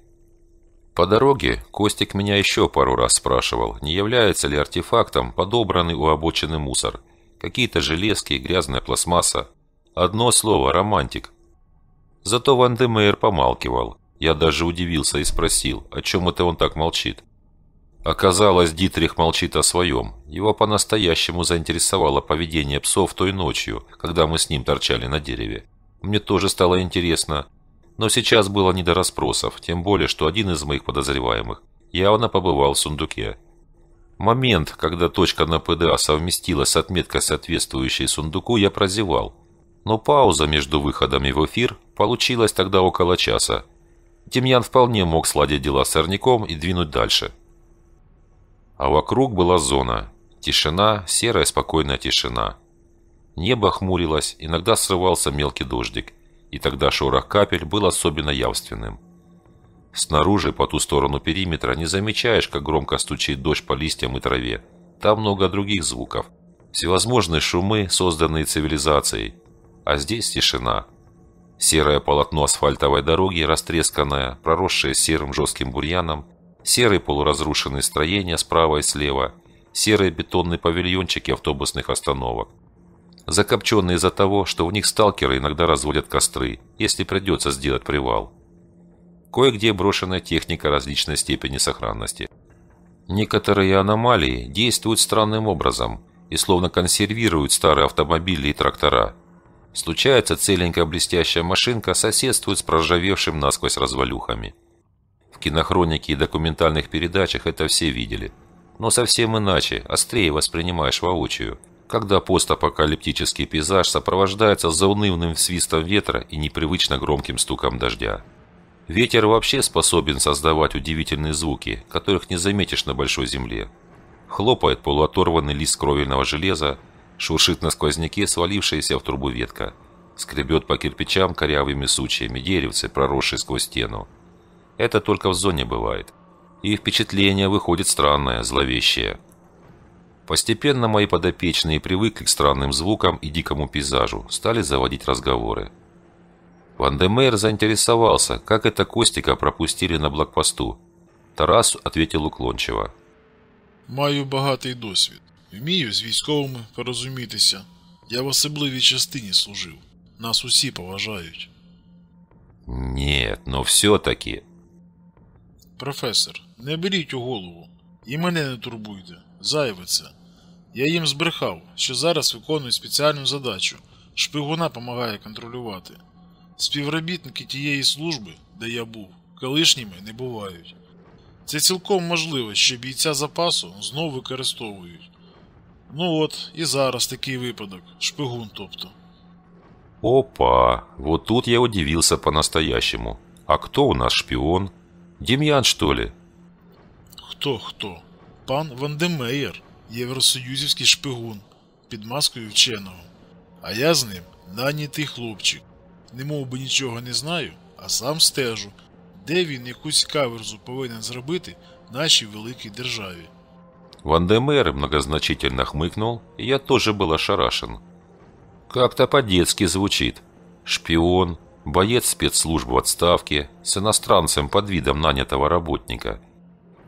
По дороге Костик меня еще пару раз спрашивал, не является ли артефактом подобранный у обочины мусор. Какие-то железки и грязная пластмасса. Одно слово – романтик. Зато Ван Демейер помалкивал. Я даже удивился и спросил, о чем это он так молчит. Оказалось, Дитрих молчит о своем. Его по-настоящему заинтересовало поведение псов той ночью, когда мы с ним торчали на дереве. Мне тоже стало интересно, но сейчас было не до расспросов, тем более, что один из моих подозреваемых явно побывал в сундуке. Момент, когда точка на ПДА совместилась с отметкой, соответствующей сундуку, я прозевал. Но пауза между выходами в эфир получилась тогда около часа. Демьян вполне мог сладить дела с сорняком и двинуть дальше. А вокруг была зона. Тишина, серая спокойная тишина. Небо хмурилось, иногда срывался мелкий дождик – и тогда шорох капель был особенно явственным. Снаружи, по ту сторону периметра, не замечаешь, как громко стучит дождь по листьям и траве. Там много других звуков. Всевозможные шумы, созданные цивилизацией. А здесь тишина. Серое полотно асфальтовой дороги, растресканное, проросшее серым жестким бурьяном, серые полуразрушенные строения справа и слева, серые бетонные павильончики автобусных остановок закопченные из-за того, что у них сталкеры иногда разводят костры, если придется сделать привал. Кое-где брошенная техника различной степени сохранности. Некоторые аномалии действуют странным образом и словно консервируют старые автомобили и трактора. Случается, целенькая блестящая машинка соседствует с проржавевшим насквозь развалюхами. В кинохронике и документальных передачах это все видели. Но совсем иначе, острее воспринимаешь воочию – когда постапокалиптический пейзаж сопровождается заунывным свистом ветра и непривычно громким стуком дождя. Ветер вообще способен создавать удивительные звуки, которых не заметишь на большой земле. Хлопает полуоторванный лист кровельного железа, шуршит на сквозняке свалившаяся в трубу ветка, скребет по кирпичам корявыми сучьями деревцы, проросшие сквозь стену. Это только в зоне бывает. И впечатление выходит странное, зловещее – Постепенно мои подопечные привыкли к странным звукам и дикому пейзажу, стали заводить разговоры. Ван Демейр заинтересовался, как это Костика пропустили на блокпосту. Тарас ответил уклончиво.
Маю багатий досвід. Вмію з військовими порозумітися. Я в особливій частині служив. Нас усі поважають.
Нет, но ну все-таки.
Професор, не беріть у голову. І мене не турбуйте. зайве Я їм збрехав, що зараз виконую спеціальну задачу. Шпигуна помагає контролювати. Співробітники тієї служби, де я був, колишніми не бувають. Це цілком можливо, що бійця запасу знов використовують. Ну от, і зараз такий випадок. шпигун тобто.
Опа, вот тут я удивился по-настоящему. А кто у нас шпион? Демьян, что ли?
Кто-кто? пан Вандемеєр, євросоюзівський шпигун під маскою вченого. А я з ним нанятий хлопчик. Не мов би нічого не знаю, а сам стежу, де він якусь каверзу повинен зробити нашій великій державі.
Вандемер многозначительно хмыкнул, и я тоже был ошарашен. Как-то по-детски звучит. Шпион, боец спецслужб в отставке, с иностранцем под видом нанятого работника.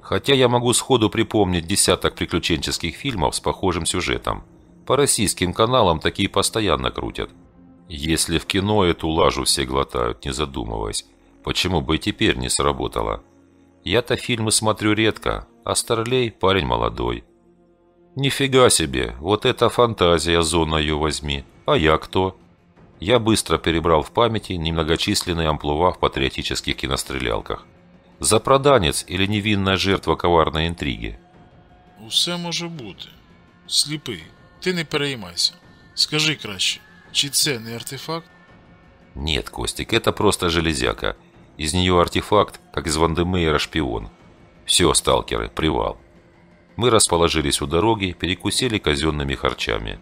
Хотя я могу сходу припомнить десяток приключенческих фильмов с похожим сюжетом. По российским каналам такие постоянно крутят. Если в кино эту лажу все глотают, не задумываясь, почему бы и теперь не сработало? Я-то фильмы смотрю редко, а Старлей парень молодой. Нифига себе, вот это фантазия, зона ее возьми. А я кто? Я быстро перебрал в памяти немногочисленные амплуа в патриотических кинострелялках. Запроданець или невинная жертва коварной интриги?
Усе може бути. Сліпий, ти не переймайся. Скажи краще, чи це не артефакт?
Нет, Костик, это просто железяка. Из нее артефакт, как из Вандемейра шпион. Все, сталкеры, привал. Мы расположились у дороги, перекусили казенными харчами.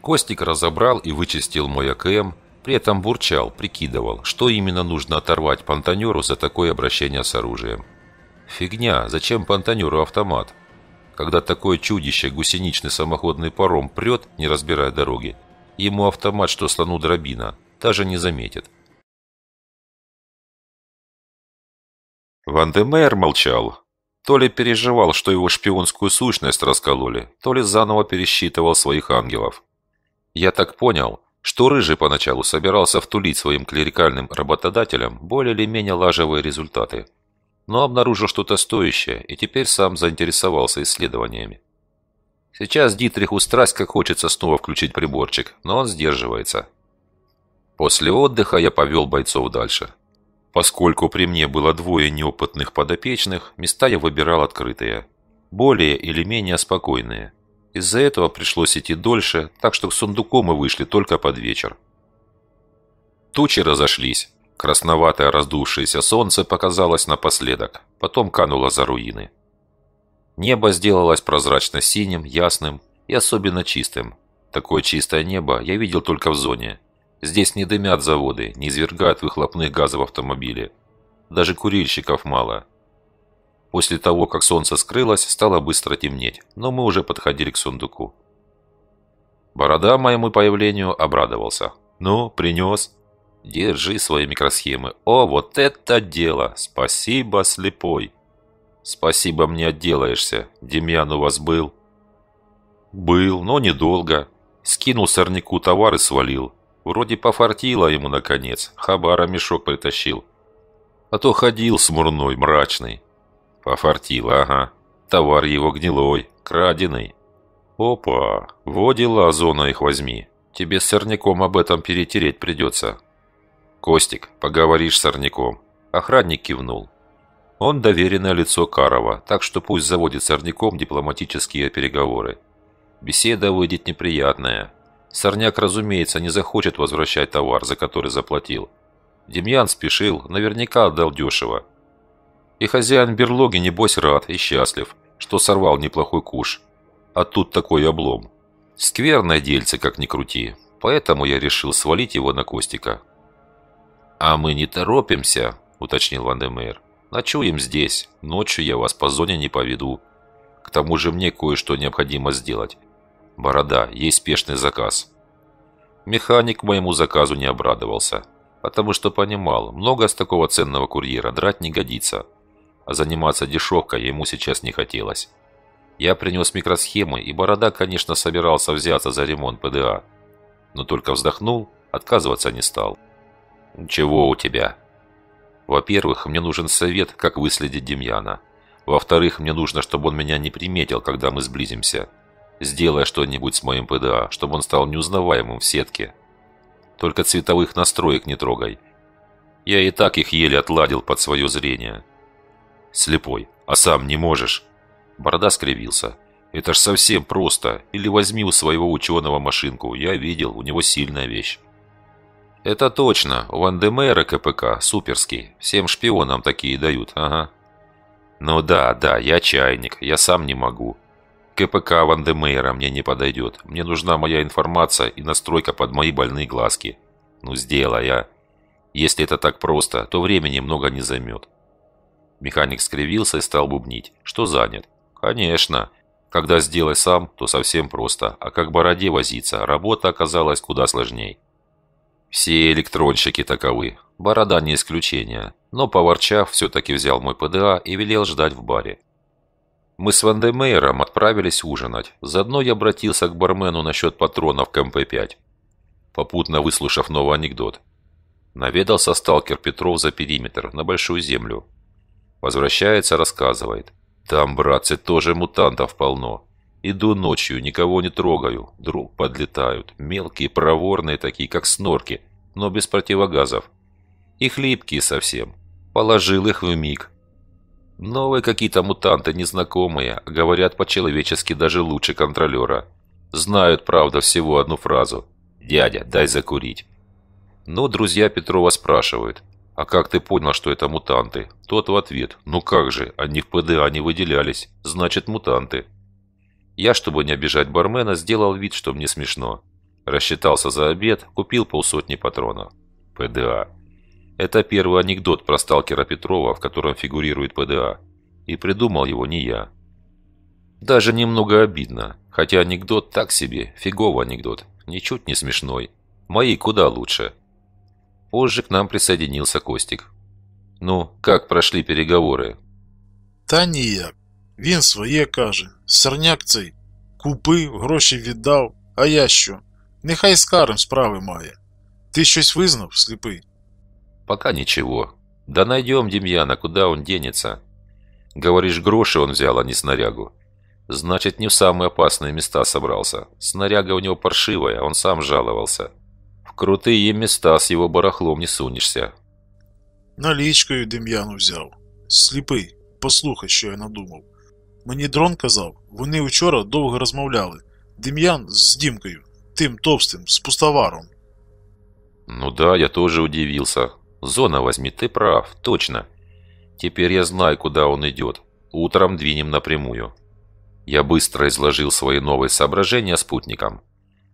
Костик разобрал и вычистил мой АКМ, эм, при этом бурчал, прикидывал, что именно нужно оторвать понтанеру за такое обращение с оружием. Фигня, зачем понтанеру автомат? Когда такое чудище, гусеничный самоходный паром прет, не разбирая дороги, ему автомат, что слону дробина, даже не заметит. Ван молчал. То ли переживал, что его шпионскую сущность раскололи, то ли заново пересчитывал своих ангелов. Я так понял, что Рыжий поначалу собирался втулить своим клерикальным работодателям более или менее лажевые результаты, но обнаружил что-то стоящее и теперь сам заинтересовался исследованиями. Сейчас Дитриху страсть как хочется снова включить приборчик, но он сдерживается. После отдыха я повел бойцов дальше. Поскольку при мне было двое неопытных подопечных, места я выбирал открытые, более или менее спокойные – из-за этого пришлось идти дольше, так что к сундуку мы вышли только под вечер. Тучи разошлись. Красноватое раздувшееся солнце показалось напоследок, потом кануло за руины. Небо сделалось прозрачно-синим, ясным и особенно чистым. Такое чистое небо я видел только в зоне. Здесь не дымят заводы, не извергают выхлопных газов автомобили. Даже курильщиков мало – После того, как солнце скрылось, стало быстро темнеть, но мы уже подходили к сундуку. Борода моему появлению обрадовался. «Ну, принес?» «Держи свои микросхемы. О, вот это дело! Спасибо, слепой!» «Спасибо, мне отделаешься. Демьян у вас был?» «Был, но недолго. Скинул сорняку товар и свалил. Вроде пофартило ему, наконец. Хабара мешок притащил. А то ходил смурной, мрачный. Пофартило, ага. Товар его гнилой, краденый. Опа, водила, дела, зона их возьми. Тебе с сорняком об этом перетереть придется. Костик, поговоришь с сорняком. Охранник кивнул. Он доверенное лицо Карова, так что пусть заводит сорняком дипломатические переговоры. Беседа выйдет неприятная. Сорняк, разумеется, не захочет возвращать товар, за который заплатил. Демьян спешил, наверняка отдал дешево. И хозяин берлоги, небось, рад и счастлив, что сорвал неплохой куш. А тут такой облом. Скверное дельце, как ни крути. Поэтому я решил свалить его на Костика. «А мы не торопимся», — уточнил Ван де Вандемейр. «Ночуем здесь. Ночью я вас по зоне не поведу. К тому же мне кое-что необходимо сделать. Борода, есть спешный заказ». Механик моему заказу не обрадовался, потому что понимал, много с такого ценного курьера драть не годится а заниматься дешевкой ему сейчас не хотелось. Я принес микросхемы, и Борода, конечно, собирался взяться за ремонт ПДА, но только вздохнул, отказываться не стал. «Чего у тебя?» «Во-первых, мне нужен совет, как выследить Демьяна. Во-вторых, мне нужно, чтобы он меня не приметил, когда мы сблизимся. Сделай что-нибудь с моим ПДА, чтобы он стал неузнаваемым в сетке. Только цветовых настроек не трогай. Я и так их еле отладил под свое зрение» слепой, а сам не можешь». Борода скривился. «Это ж совсем просто. Или возьми у своего ученого машинку. Я видел, у него сильная вещь». «Это точно. У Ван Демейра КПК суперский. Всем шпионам такие дают, ага». «Ну да, да, я чайник. Я сам не могу. КПК Ван Демейра мне не подойдет. Мне нужна моя информация и настройка под мои больные глазки». «Ну сделай, а. Если это так просто, то времени много не займет». Механик скривился и стал бубнить, что занят. «Конечно. Когда сделай сам, то совсем просто, а как бороде возиться, работа оказалась куда сложней». «Все электронщики таковы. Борода не исключение. Но, поворчав, все-таки взял мой ПДА и велел ждать в баре. Мы с Вандемейером отправились ужинать. Заодно я обратился к бармену насчет патронов к МП-5, попутно выслушав новый анекдот. Наведался сталкер Петров за периметр, на Большую Землю. Возвращается, рассказывает. Там, братцы, тоже мутантов полно. Иду ночью, никого не трогаю. Друг подлетают. Мелкие, проворные такие, как снорки, но без противогазов. И хлипкие совсем. Положил их в миг. Новые какие-то мутанты, незнакомые, говорят по-человечески даже лучше контролера. Знают, правда, всего одну фразу. «Дядя, дай закурить». Но друзья Петрова спрашивают. «А как ты понял, что это мутанты?» Тот в ответ «Ну как же, они в ПДА не выделялись, значит мутанты». Я, чтобы не обижать бармена, сделал вид, что мне смешно. Рассчитался за обед, купил полсотни патронов. ПДА. Это первый анекдот про сталкера Петрова, в котором фигурирует ПДА. И придумал его не я. Даже немного обидно. Хотя анекдот так себе, фиговый анекдот. Ничуть не смешной. Мои куда лучше. Позже к нам присоединился Костик. «Ну, как прошли переговоры?» «Та ніяк.
Він своє каже. Сорняк цей. Купив, гроші віддав, а я що? Нехай з карем справи має. Ти щось визнав, сліпий?»
«Пока ничего. Да найдем Демьяна, куда он денется?» «Говоришь, гроши он взял, а не снарягу. Значит, не в самые опасные места собрался. Снаряга у него паршивая, он сам жаловался» крутые места с его барахлом не сунешься.
Налічкою Дем'яну взяв. Сліпий, послухай, що я надумав. Мені дрон казав, вони вчора довго розмовляли. Дем'ян з Дімкою, тим товстим, з пустоваром.
Ну да, я тоже удивился. Зона возьми, ты прав, точно. Теперь я знаю, куда он идет. Утром двинем напрямую. Я быстро изложил свои новые соображения спутникам.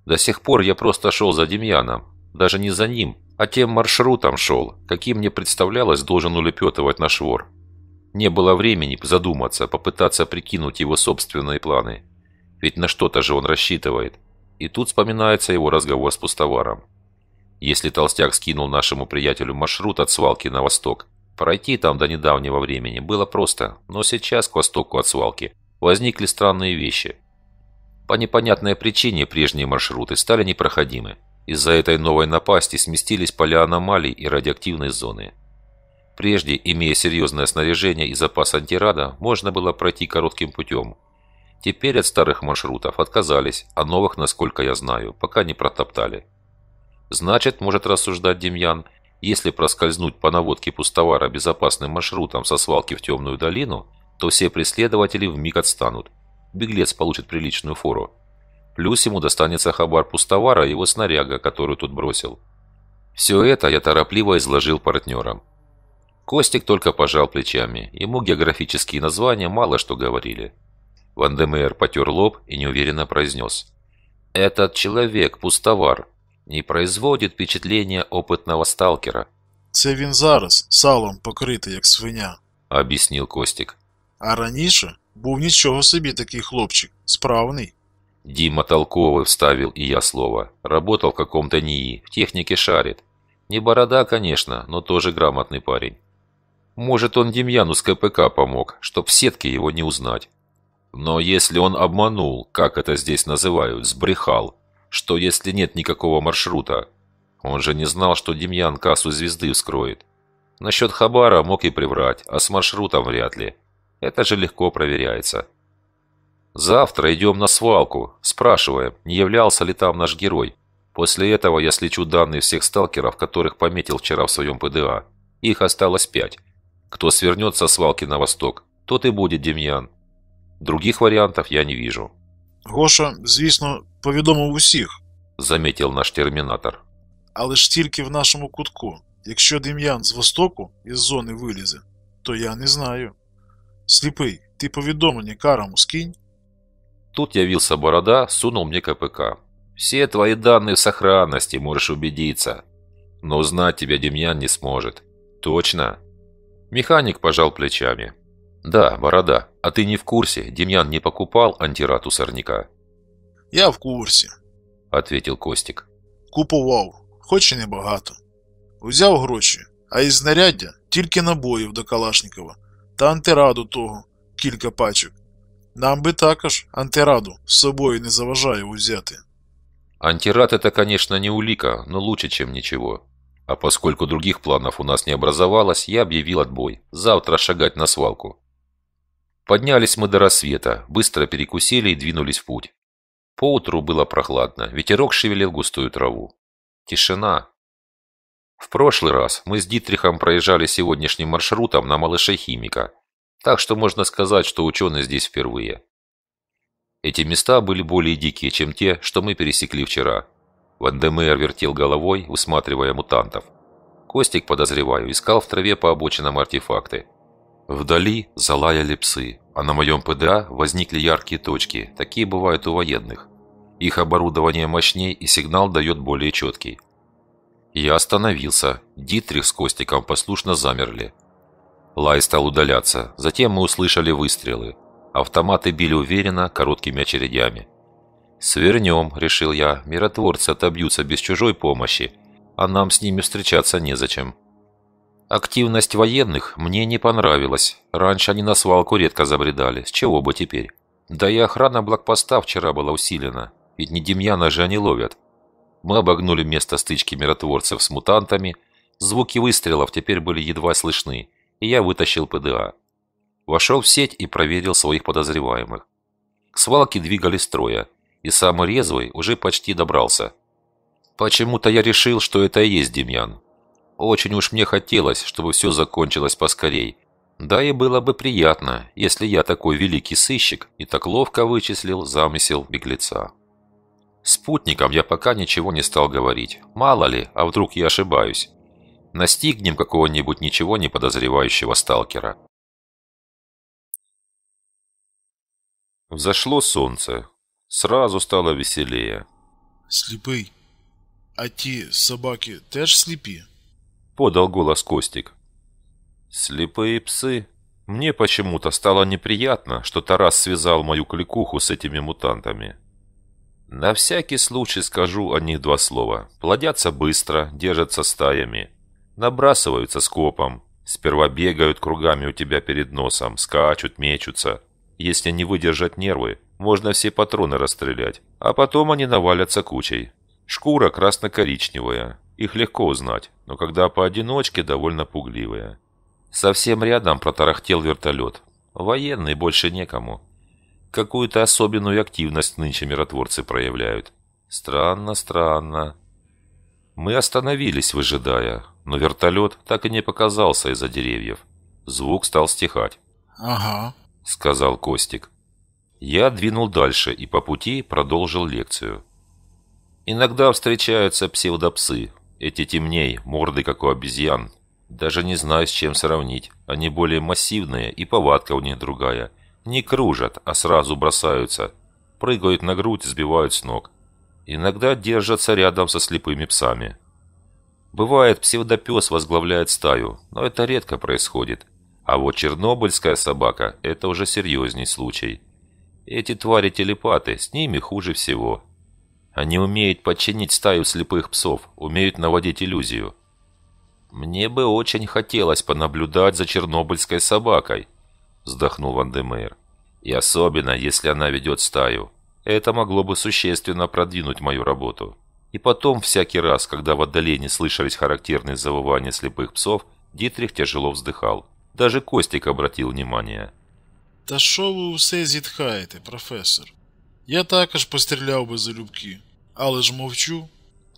До сих пор я просто шел за Демьяном. Даже не за ним, а тем маршрутом шел, каким мне представлялось, должен улепетывать наш вор. Не было времени задуматься, попытаться прикинуть его собственные планы. Ведь на что-то же он рассчитывает. И тут вспоминается его разговор с пустоваром. Если толстяк скинул нашему приятелю маршрут от свалки на восток, пройти там до недавнего времени было просто, но сейчас к востоку от свалки возникли странные вещи – по непонятной причине прежние маршруты стали непроходимы. Из-за этой новой напасти сместились поля аномалий и радиоактивной зоны. Прежде, имея серьезное снаряжение и запас антирада, можно было пройти коротким путем. Теперь от старых маршрутов отказались, а новых, насколько я знаю, пока не протоптали. Значит, может рассуждать Демьян, если проскользнуть по наводке пустовара безопасным маршрутом со свалки в темную долину, то все преследователи вмиг отстанут, беглец получит приличную фору. Плюс ему достанется хабар пустовара и его снаряга, которую тут бросил. Все это я торопливо изложил партнерам. Костик только пожал плечами, ему географические названия мало что говорили. Ван Демейр потер лоб и неуверенно произнес. «Этот человек, пустовар, не производит впечатления опытного сталкера».
«Це він зараз салом покритий, як свиня»,
– объяснил Костик.
«А раньше Був нічого собі такий хлопчик, справный.
Дима толковый вставил и я слово. Работал в каком-то НИИ, в технике шарит. Не борода, конечно, но тоже грамотный парень. Может, он Демьяну с КПК помог, чтоб в сетке его не узнать. Но если он обманул, как это здесь называют, сбрехал, что если нет никакого маршрута? Он же не знал, что Демьян кассу звезды вскроет. Насчет Хабара мог и приврать, а с маршрутом вряд ли. Это же легко проверяется. Завтра идем на свалку, спрашиваем, не являлся ли там наш герой. После этого я слечу данные всех сталкеров, которых пометил вчера в своем ПДА. Их осталось пять. Кто свернет со свалки на восток, тот и будет Демьян. Других вариантов я не вижу.
Гоша, звісно, повідомив усіх,
Заметил наш термінатор.
Але ж тільки в нашому кутку. Якщо Дем'ян з востоку із зони вилізе, то я не знаю. Сліпий, ти повідомлення карому скинь.
Тут явился Борода, сунул мне КПК. Все твои данные в сохранности, можешь убедиться. Но узнать тебя Демьян не сможет. Точно? Механик пожал плечами. Да, Борода, а ты не в курсе, Демьян не покупал антират у сорняка?
Я в курсе,
ответил Костик.
Купував, хоч і небагато. Узяв гроші, а із знаряддя тільки набоїв до Калашникова – та антираду того, кілька пачок. Нам би також антираду з собою не заважає узяти.
Антирад это, конечно, не улика, но лучше, чем ничего. А поскольку других планов у нас не образовалось, я объявил отбой. Завтра шагать на свалку. Поднялись мы до рассвета, быстро перекусили и двинулись в путь. Поутру было прохладно, ветерок шевелил густую траву. Тишина, в прошлый раз мы с Дитрихом проезжали сегодняшним маршрутом на малыше химика так что можно сказать, что ученые здесь впервые. Эти места были более дикие, чем те, что мы пересекли вчера. Вандемейр вертел головой, усматривая мутантов. Костик, подозреваю, искал в траве по обочинам артефакты. Вдали залаяли псы, а на моем ПДА возникли яркие точки, такие бывают у военных. Их оборудование мощнее и сигнал дает более четкий. Я остановился. Дитрих с Костиком послушно замерли. Лай стал удаляться. Затем мы услышали выстрелы. Автоматы били уверенно, короткими очередями. «Свернем», — решил я. «Миротворцы отобьются без чужой помощи, а нам с ними встречаться незачем». Активность военных мне не понравилась. Раньше они на свалку редко забредали. С чего бы теперь? Да и охрана блокпоста вчера была усилена. Ведь не Демьяна же они ловят. Мы обогнули место стычки миротворцев с мутантами, звуки выстрелов теперь были едва слышны, и я вытащил ПДА. Вошел в сеть и проверил своих подозреваемых. К свалке двигали строя, и самый резвый уже почти добрался. Почему-то я решил, что это и есть Демьян. Очень уж мне хотелось, чтобы все закончилось поскорей. Да и было бы приятно, если я такой великий сыщик и так ловко вычислил замысел беглеца. Спутникам я пока ничего не стал говорить. Мало ли, а вдруг я ошибаюсь. Настигнем какого-нибудь ничего не подозревающего сталкера. Взошло солнце. Сразу стало веселее.
«Слепый, а те собаки теж слепи?
Подал голос Костик. «Слепые псы. Мне почему-то стало неприятно, что Тарас связал мою кликуху с этими мутантами». На всякий случай скажу о них два слова. Плодятся быстро, держатся стаями. Набрасываются скопом. Сперва бегают кругами у тебя перед носом, скачут, мечутся. Если не выдержать нервы, можно все патроны расстрелять. А потом они навалятся кучей. Шкура красно-коричневая. Их легко узнать, но когда поодиночке, довольно пугливая. Совсем рядом протарахтел вертолет. Военный больше некому. Какую-то особенную активность нынче миротворцы проявляют. Странно, странно. Мы остановились, выжидая, но вертолет так и не показался из-за деревьев. Звук стал стихать. «Ага», — сказал Костик. Я двинул дальше и по пути продолжил лекцию. Иногда встречаются псевдопсы. Эти темней, морды как у обезьян. Даже не знаю, с чем сравнить. Они более массивные и повадка у них другая. Не кружат, а сразу бросаются. Прыгают на грудь, сбивают с ног. Иногда держатся рядом со слепыми псами. Бывает, псевдопес возглавляет стаю, но это редко происходит. А вот чернобыльская собака – это уже серьезней случай. Эти твари-телепаты, с ними хуже всего. Они умеют подчинить стаю слепых псов, умеют наводить иллюзию. Мне бы очень хотелось понаблюдать за чернобыльской собакой вздохнул Ван Демейр. «И особенно, если она ведет стаю. Это могло бы существенно продвинуть мою работу. И потом, всякий раз, когда в отдалении слышались характерные завывания слепых псов, Дитрих тяжело вздыхал. Даже Костик обратил внимание.
«Та що вы все зітхаєте, профессор? Я також постріляв би любки, але ж мовчу».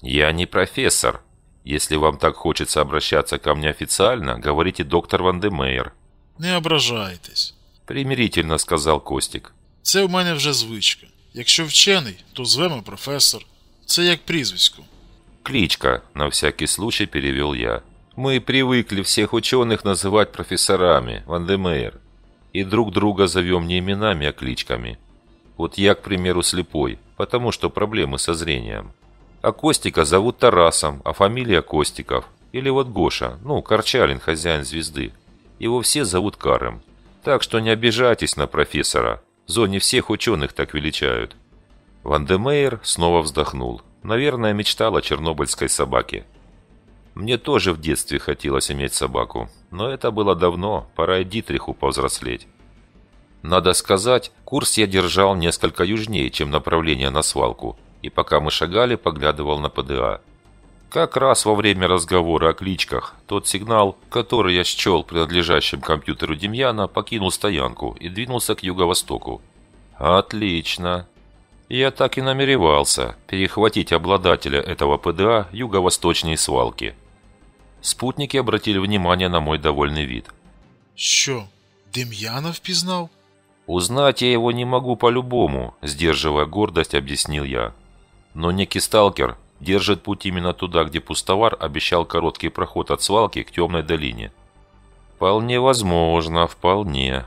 «Я не профессор. Если вам так хочется обращаться ко мне официально, говорите доктор Ван Демейр»,
не ображайтесь,
примирительно сказав Костік.
Це в мене вже звичка. Якщо вчений, то звемо професор. Це як
прізвисько. Кличка, на всякий случай перевел я. Мы привыкли всех ученых называть профессорами, Вандемейр. И друг друга зовем не именами, а кличками. Вот я, к примеру, слепой, потому что проблемы со зрением. А Костика зовут Тарасом, а фамилия Костиков. Или вот Гоша, ну, Корчалин, хозяин звезды. Его все зовут Карем, Так что не обижайтесь на профессора. В зоне всех ученых так величают». Вандемейер снова вздохнул. Наверное, мечтал о чернобыльской собаке. «Мне тоже в детстве хотелось иметь собаку. Но это было давно, пора и Дитриху повзрослеть». Надо сказать, курс я держал несколько южнее, чем направление на свалку, и пока мы шагали, поглядывал на ПДА. Как раз во время разговора о кличках тот сигнал, который я счел принадлежащим компьютеру Демьяна, покинул стоянку и двинулся к юго-востоку. Отлично. Я так и намеревался перехватить обладателя этого ПДА юго-восточной свалки. Спутники обратили внимание на мой довольный вид.
«Що, Демьянов пизнал?
«Узнать я его не могу по-любому», – сдерживая гордость, объяснил я. Но некий сталкер держит путь именно туда, где пустовар обещал короткий проход от свалки к темной долине. Вполне возможно, вполне.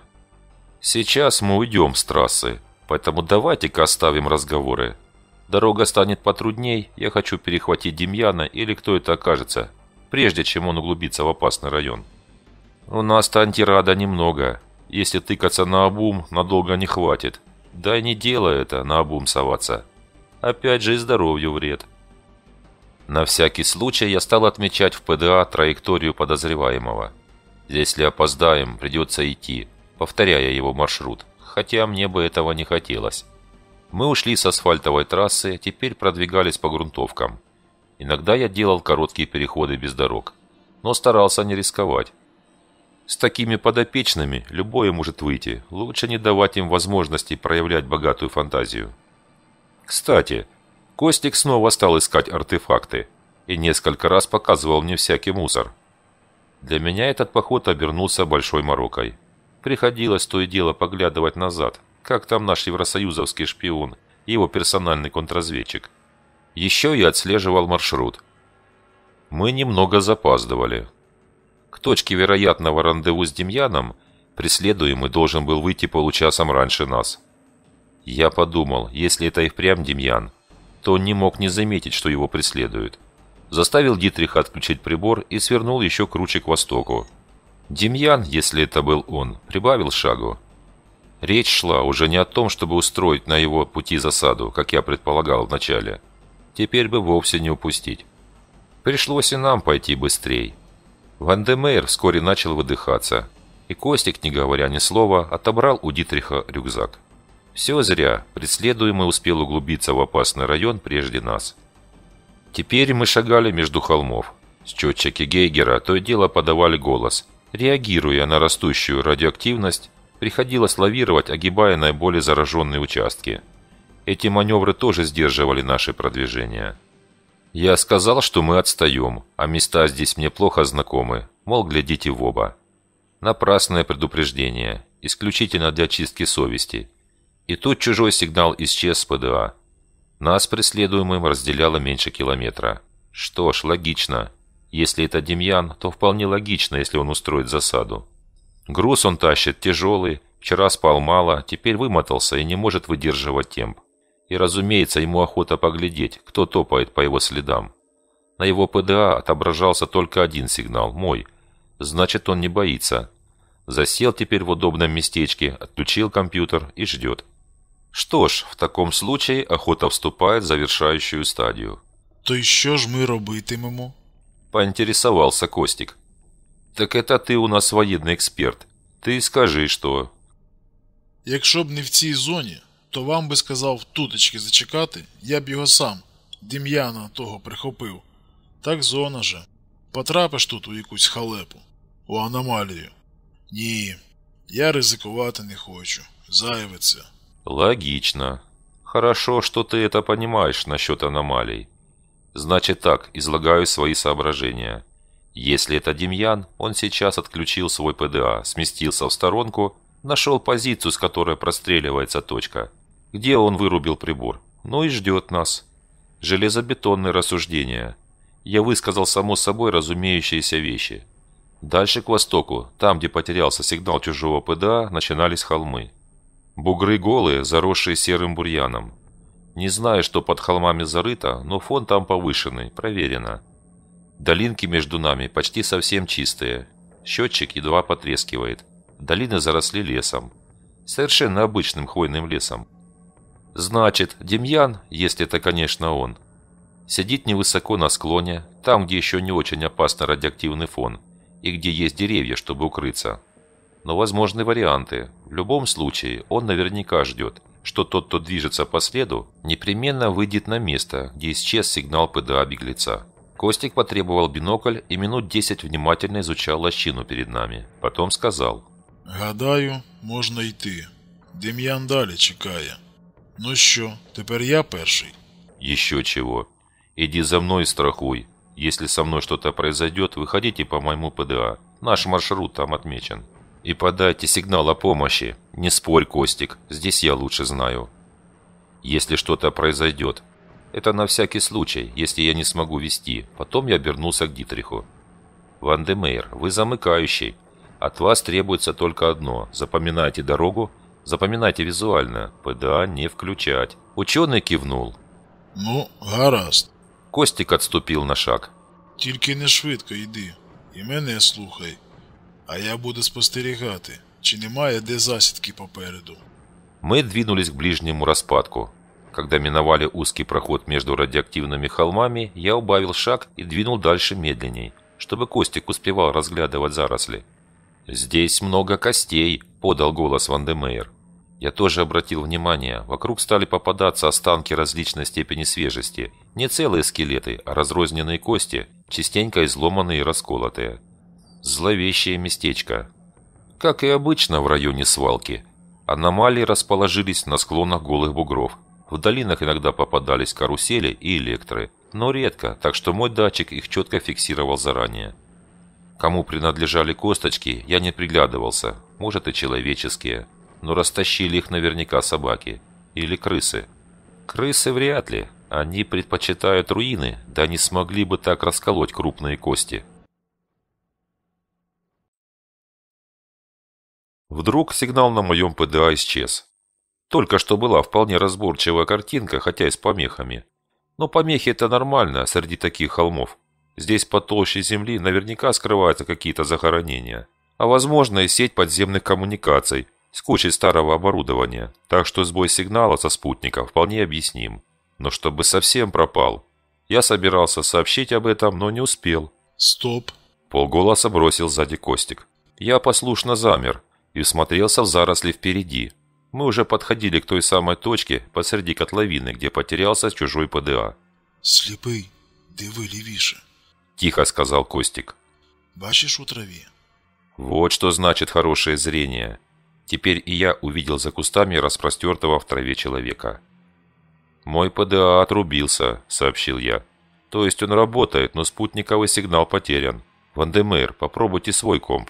Сейчас мы уйдем с трассы, поэтому давайте-ка оставим разговоры. Дорога станет потрудней, я хочу перехватить Демьяна или кто это окажется, прежде чем он углубится в опасный район. У нас-то антирада немного. Если тыкаться на обум, надолго не хватит. Да и не дело это, на обум соваться. Опять же и здоровью вред. На всякий случай я стал отмечать в ПДА траекторию подозреваемого. Если опоздаем, придется идти, повторяя его маршрут, хотя мне бы этого не хотелось. Мы ушли с асфальтовой трассы, теперь продвигались по грунтовкам. Иногда я делал короткие переходы без дорог, но старался не рисковать. С такими подопечными любое может выйти, лучше не давать им возможности проявлять богатую фантазию. Кстати, Костик снова стал искать артефакты и несколько раз показывал мне всякий мусор. Для меня этот поход обернулся большой морокой. Приходилось то и дело поглядывать назад, как там наш евросоюзовский шпион и его персональный контрразведчик. Еще я отслеживал маршрут. Мы немного запаздывали. К точке вероятного рандеву с Демьяном преследуемый должен был выйти получасом раньше нас. Я подумал, если это и впрямь Демьян, то он не мог не заметить, что его преследуют. Заставил Дитриха отключить прибор и свернул еще круче к востоку. Демьян, если это был он, прибавил шагу. Речь шла уже не о том, чтобы устроить на его пути засаду, как я предполагал вначале. Теперь бы вовсе не упустить. Пришлось и нам пойти быстрее. Ван вскоре начал выдыхаться, и Костик, не говоря ни слова, отобрал у Дитриха рюкзак. Все зря. Преследуемый успел углубиться в опасный район прежде нас. Теперь мы шагали между холмов. Счетчики Гейгера то и дело подавали голос. Реагируя на растущую радиоактивность, приходилось лавировать, огибая наиболее зараженные участки. Эти маневры тоже сдерживали наше продвижение. Я сказал, что мы отстаем, а места здесь мне плохо знакомы, мол, глядите в оба. Напрасное предупреждение, исключительно для чистки совести – и тут чужой сигнал исчез с ПДА. Нас преследуемым разделяло меньше километра. Что ж, логично. Если это Демьян, то вполне логично, если он устроит засаду. Груз он тащит тяжелый, вчера спал мало, теперь вымотался и не может выдерживать темп. И, разумеется, ему охота поглядеть, кто топает по его следам. На его ПДА отображался только один сигнал, мой. Значит, он не боится. Засел теперь в удобном местечке, отключил компьютер и ждет. Что ж, в таком случае охота вступает в завершающую стадию.
То і що ж ми робитимемо?
Поінтересувався Костик. Так это ты у нас воєнний эксперт Ты скажи, что.
Якщо б не в цій зоні, то вам би сказав туточки зачекати, я б його сам, Дем'яна того прихопив. Так зона же. Потрапиш тут у якусь халепу, у аномалію. Ні, я ризикувати не хочу. Зайве це.
«Логично. Хорошо, что ты это понимаешь насчет аномалий. Значит так, излагаю свои соображения. Если это Демьян, он сейчас отключил свой ПДА, сместился в сторонку, нашел позицию, с которой простреливается точка. Где он вырубил прибор? Ну и ждет нас. Железобетонные рассуждения. Я высказал само собой разумеющиеся вещи. Дальше к востоку, там, где потерялся сигнал чужого ПДА, начинались холмы. Бугры голые, заросшие серым бурьяном. Не знаю, что под холмами зарыто, но фон там повышенный, проверено. Долинки между нами почти совсем чистые. Счетчик едва потрескивает. Долины заросли лесом. Совершенно обычным хвойным лесом. Значит, Демьян, если это, конечно, он, сидит невысоко на склоне, там, где еще не очень опасно радиоактивный фон, и где есть деревья, чтобы укрыться. Но возможны варианты любом случае, он наверняка ждет, что тот, кто движется по следу, непременно выйдет на место, где исчез сигнал ПДА беглеца. Костик потребовал бинокль и минут десять внимательно изучал лощину перед нами. Потом сказал.
«Гадаю, можна йти. Дем'ян далі чекає. Ну що, тепер я перший?»
«Еще чего. Иди за мной и страхуй. Если со мной что-то произойдет, выходите по моему ПДА. Наш маршрут там отмечен» и подайте сигнал о помощи. Не спорь, Костик, здесь я лучше знаю. Если что-то произойдет. Это на всякий случай, если я не смогу вести. Потом я обернулся к Дитриху. Ван де Мейер, вы замыкающий. От вас требуется только одно. Запоминайте дорогу, запоминайте визуально. ПДА не включать. Ученый кивнул. Ну, гаразд. Костик отступил на шаг.
Тільки не швидко йди. І мене слухай а я буду спостерігати, чи немає де засідки попереду.
Мы двинулись к ближнему распадку. Когда миновали узкий проход между радиоактивными холмами, я убавил шаг и двинул дальше медленней, чтобы Костик успевал разглядывать заросли. «Здесь много костей», – подал голос Вандемейр. Я тоже обратил внимание, вокруг стали попадаться останки различной степени свежести. Не целые скелеты, а разрозненные кости, частенько изломанные и расколотые зловещее местечко. Как и обычно в районе свалки, аномалии расположились на склонах голых бугров. В долинах иногда попадались карусели и электры, но редко, так что мой датчик их четко фиксировал заранее. Кому принадлежали косточки, я не приглядывался, может и человеческие, но растащили их наверняка собаки или крысы. Крысы вряд ли, они предпочитают руины, да не смогли бы так расколоть крупные кости. Вдруг сигнал на моем ПДА исчез. Только что была вполне разборчивая картинка, хотя и с помехами. Но помехи это нормально среди таких холмов. Здесь под толще земли наверняка скрываются какие-то захоронения. А возможно и сеть подземных коммуникаций с кучей старого оборудования. Так что сбой сигнала со спутника вполне объясним. Но чтобы совсем пропал. Я собирался сообщить об этом, но не успел. «Стоп!» Полголоса бросил сзади Костик. Я послушно замер, и смотрелся в заросли впереди. Мы уже подходили к той самой точке посреди котловины, где потерялся чужой ПДА.
Слепый, диви лівіше»,
– тихо сказал Костик.
«Бачишь у траве?»
«Вот что значит хорошее зрение. Теперь и я увидел за кустами распростертого в траве человека». «Мой ПДА отрубился», – сообщил я. «То есть он работает, но спутниковый сигнал потерян. Вандемейр, попробуйте свой комп».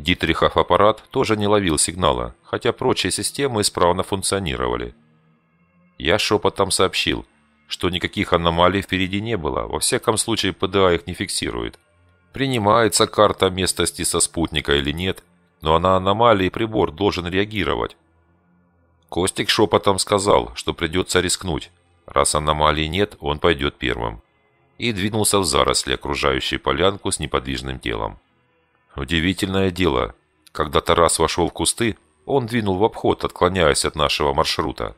Дитрихов аппарат тоже не ловил сигнала, хотя прочие системы исправно функционировали. Я шепотом сообщил, что никаких аномалий впереди не было, во всяком случае ПДА их не фиксирует. Принимается карта местности со спутника или нет, но на аномалии прибор должен реагировать. Костик шепотом сказал, что придется рискнуть. Раз аномалий нет, он пойдет первым. И двинулся в заросли, окружающей полянку с неподвижным телом. Удивительное дело. Когда Тарас вошел в кусты, он двинул в обход, отклоняясь от нашего маршрута.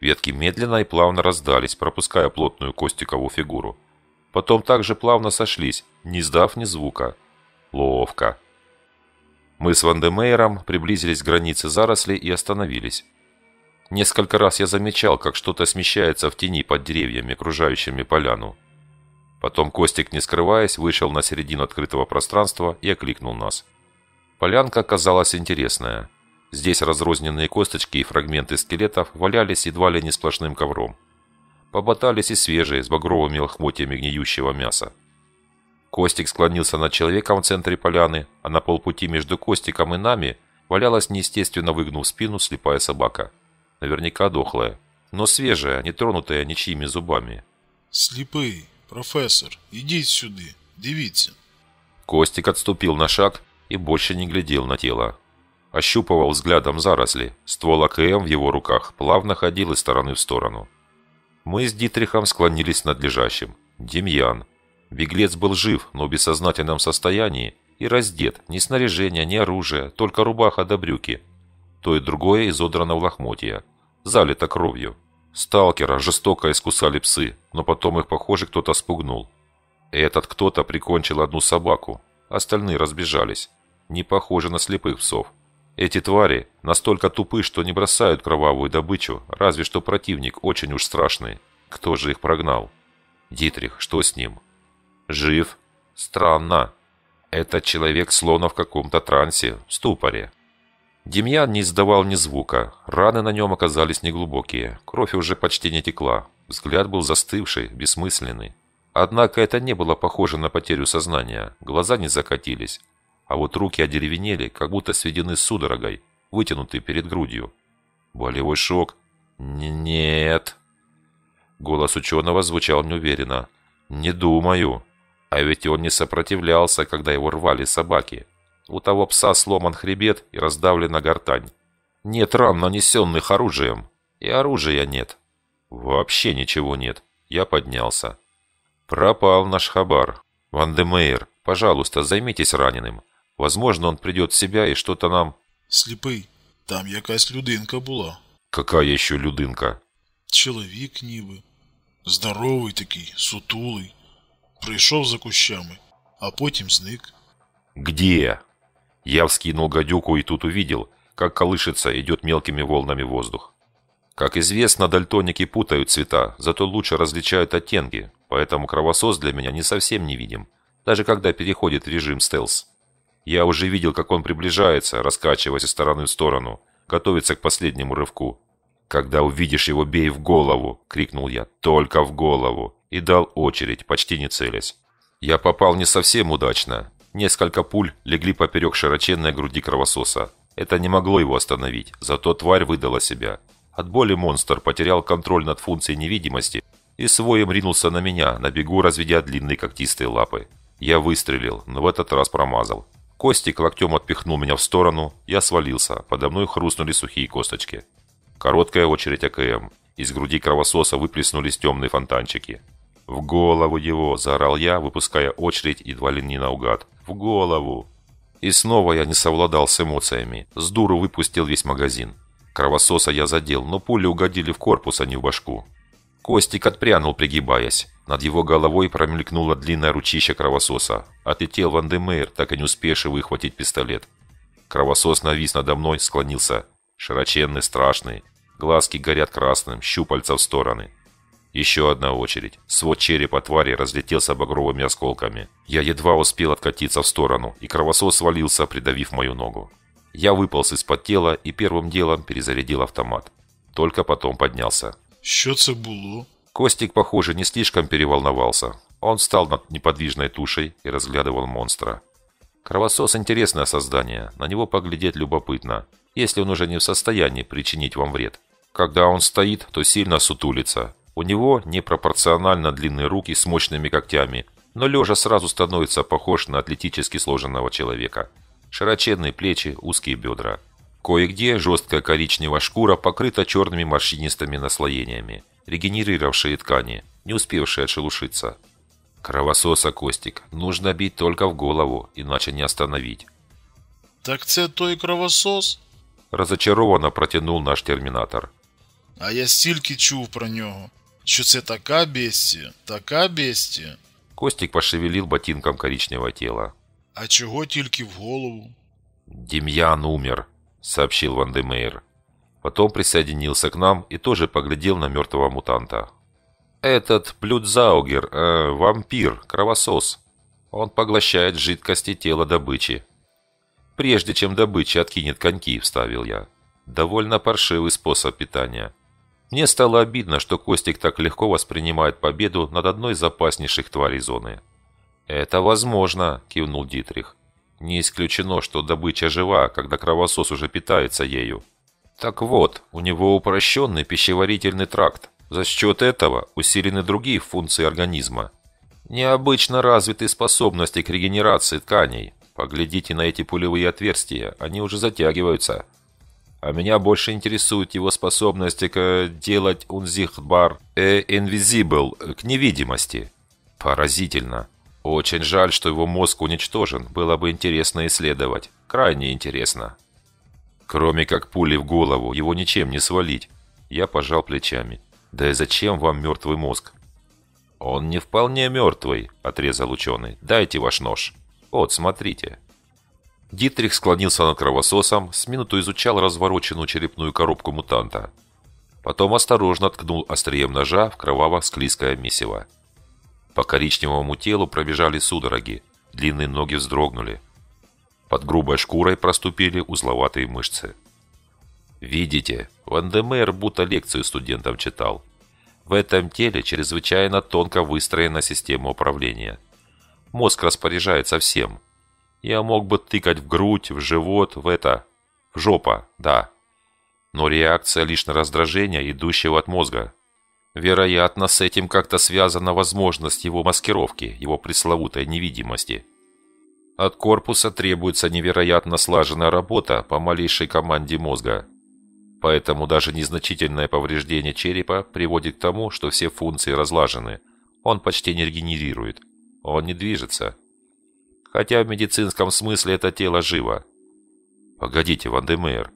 Ветки медленно и плавно раздались, пропуская плотную Костикову фигуру. Потом также плавно сошлись, не сдав ни звука. Ловко. Мы с Вандемейером приблизились к границе зарослей и остановились. Несколько раз я замечал, как что-то смещается в тени под деревьями, окружающими поляну. Потом Костик, не скрываясь, вышел на середину открытого пространства и окликнул нас. Полянка оказалась интересная. Здесь разрозненные косточки и фрагменты скелетов валялись едва ли не сплошным ковром. Поботались и свежие, с багровыми лохмотьями гниющего мяса. Костик склонился над человеком в центре поляны, а на полпути между Костиком и нами валялась неестественно выгнув спину слепая собака. Наверняка дохлая, но свежая, не тронутая ничьими зубами.
«Слепый!» професор, ідіть сюди, дивіться.
Костик отступил на шаг и больше не глядел на тело. Ощупывал взглядом заросли. Ствол АКМ в его руках плавно ходил из стороны в сторону. Мы с Дитрихом склонились над лежащим. Демьян. Беглец был жив, но в бессознательном состоянии и раздет. Ни снаряжения, ни оружия, только рубаха до брюки. То и другое изодрано в лохмотья. Залито кровью. Сталкера жестоко искусали псы, но потом их, похоже, кто-то спугнул. Этот кто-то прикончил одну собаку, остальные разбежались. Не похоже на слепых псов. Эти твари настолько тупы, что не бросают кровавую добычу, разве что противник очень уж страшный. Кто же их прогнал? Дитрих, что с ним? Жив? Странно. Этот человек словно в каком-то трансе, в ступоре. Демьян не издавал ни звука. Раны на нем оказались неглубокие. Кровь уже почти не текла. Взгляд был застывший, бессмысленный. Однако это не было похоже на потерю сознания. Глаза не закатились. А вот руки одеревенели, как будто сведены судорогой, вытянутые перед грудью. Болевой шок. Нет. Голос ученого звучал неуверенно. Не думаю. А ведь он не сопротивлялся, когда его рвали собаки. У того пса сломан хребет и раздавлена гортань. Нет ран, нанесенных оружием. И оружия нет. Вообще ничего нет. Я поднялся. Пропал наш хабар. Ван де Мейер, пожалуйста, займитесь раненым. Возможно, он придет в себя и что-то нам...
Слепый, там якась людинка была.
Какая еще людинка?
Человек ніби. Здоровый такий, сутулый. Пришел за кущами, а потом сник.
Где? Я вскинул гадюку и тут увидел, как колышется, идет мелкими волнами воздух. Как известно, дальтоники путают цвета, зато лучше различают оттенки, поэтому кровосос для меня не совсем невидим, даже когда переходит в режим стелс. Я уже видел, как он приближается, раскачиваясь из стороны в сторону, готовится к последнему рывку. «Когда увидишь его, бей в голову!» — крикнул я. «Только в голову!» И дал очередь, почти не целясь. Я попал не совсем удачно, Несколько пуль легли поперек широченной груди кровососа. Это не могло его остановить, зато тварь выдала себя. От боли монстр потерял контроль над функцией невидимости и своим ринулся на меня, на бегу разведя длинные когтистые лапы. Я выстрелил, но в этот раз промазал. Костик локтем отпихнул меня в сторону, я свалился, подо мной хрустнули сухие косточки. Короткая очередь АКМ. Из груди кровососа выплеснулись темные фонтанчики. «В голову его!» – заорал я, выпуская очередь едва ли не наугад в голову. И снова я не совладал с эмоциями. С дуру выпустил весь магазин. Кровососа я задел, но пули угодили в корпус, а не в башку. Костик отпрянул, пригибаясь. Над его головой промелькнуло длинное ручище кровососа. Отлетел Ван Демейр, так и не успевший выхватить пистолет. Кровосос навис надо мной, склонился. Широченный, страшный. Глазки горят красным, щупальца в стороны. Еще одна очередь. Свод черепа твари разлетелся багровыми осколками. Я едва успел откатиться в сторону, и кровосос свалился, придавив мою ногу. Я выполз из-под тела и первым делом перезарядил автомат. Только потом поднялся.
«Що це було?»
Костик, похоже, не слишком переволновался. Он встал над неподвижной тушей и разглядывал монстра. Кровосос – интересное создание, на него поглядеть любопытно, если он уже не в состоянии причинить вам вред. Когда он стоит, то сильно сутулится, у него непропорционально длинные руки с мощными когтями, но лежа сразу становится похож на атлетически сложенного человека. Широченные плечи, узкие бедра. Кое-где жесткая коричневая шкура покрыта черными морщинистыми наслоениями, регенерировавшие ткани, не успевшие отшелушиться. Кровососа Костик, нужно бить только в голову, иначе не остановить.
«Так це той кровосос?»
Разочарованно протянул наш терминатор.
А я стільки чув про него. Что це така бесті? Така бесті?
Костик пошевелил ботинком коричневого тела.
А чего тільки в голову?
Демьян умер, сообщил Вандемейр. Потом присоединился к нам и тоже поглядел на мертвого мутанта. Этот Плютзаугер, э, вампир, кровосос. Он поглощает жидкости тела добычи. Прежде чем добыча откинет коньки, вставил я. Довольно паршивый способ питания. Мне стало обидно, что Костик так легко воспринимает победу над одной из опаснейших тварей зоны. «Это возможно», – кивнул Дитрих. «Не исключено, что добыча жива, когда кровосос уже питается ею.
Так вот,
у него упрощенный пищеварительный тракт. За счет этого усилены другие функции организма. Необычно развиты способности к регенерации тканей. Поглядите на эти пулевые отверстия, они уже затягиваются. А меня больше интересует его способность к э, делать унзихбар э инвизибл, э, к невидимости. Поразительно. Очень жаль, что его мозг уничтожен. Было бы интересно исследовать. Крайне интересно. Кроме как пули в голову, его ничем не свалить. Я пожал плечами. Да и зачем вам мертвый мозг? Он не вполне мертвый, отрезал ученый. Дайте ваш нож. Вот, смотрите. Дитрих склонился над кровососом, с минуту изучал развороченную черепную коробку мутанта. Потом осторожно ткнул острием ножа в кроваво-склизкое месиво. По коричневому телу пробежали судороги, длинные ноги вздрогнули. Под грубой шкурой проступили узловатые мышцы. Видите, Ван будто лекцию студентам читал. В этом теле чрезвычайно тонко выстроена система управления. Мозг распоряжается всем – я мог бы тыкать в грудь, в живот, в это... в жопа, да. Но реакция лишь на раздражение, идущего от мозга. Вероятно, с этим как-то связана возможность его маскировки, его пресловутой невидимости. От корпуса требуется невероятно слаженная работа по малейшей команде мозга. Поэтому даже незначительное повреждение черепа приводит к тому, что все функции разлажены. Он почти не регенерирует. Он не движется хотя в медицинском смысле это тело живо. Погодите, Вандемейр,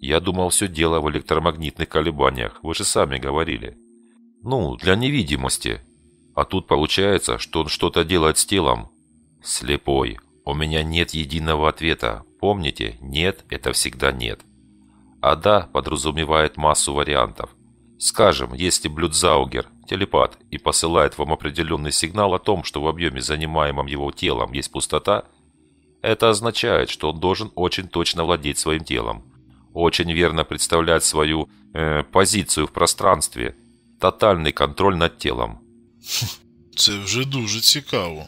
я думал, все дело в электромагнитных колебаниях, вы же сами говорили. Ну, для невидимости. А тут получается, что он что-то делает с телом. Слепой. У меня нет единого ответа. Помните, нет – это всегда нет. А да подразумевает массу вариантов. Скажем, если Блюдзаугер телепат, и посылает вам определенный сигнал о том, что в объеме, занимаемом его телом, есть пустота, это означает, что он должен очень точно владеть своим телом, очень верно представлять свою э, позицию в пространстве, тотальный контроль над телом.
Це вже дуже цікаво,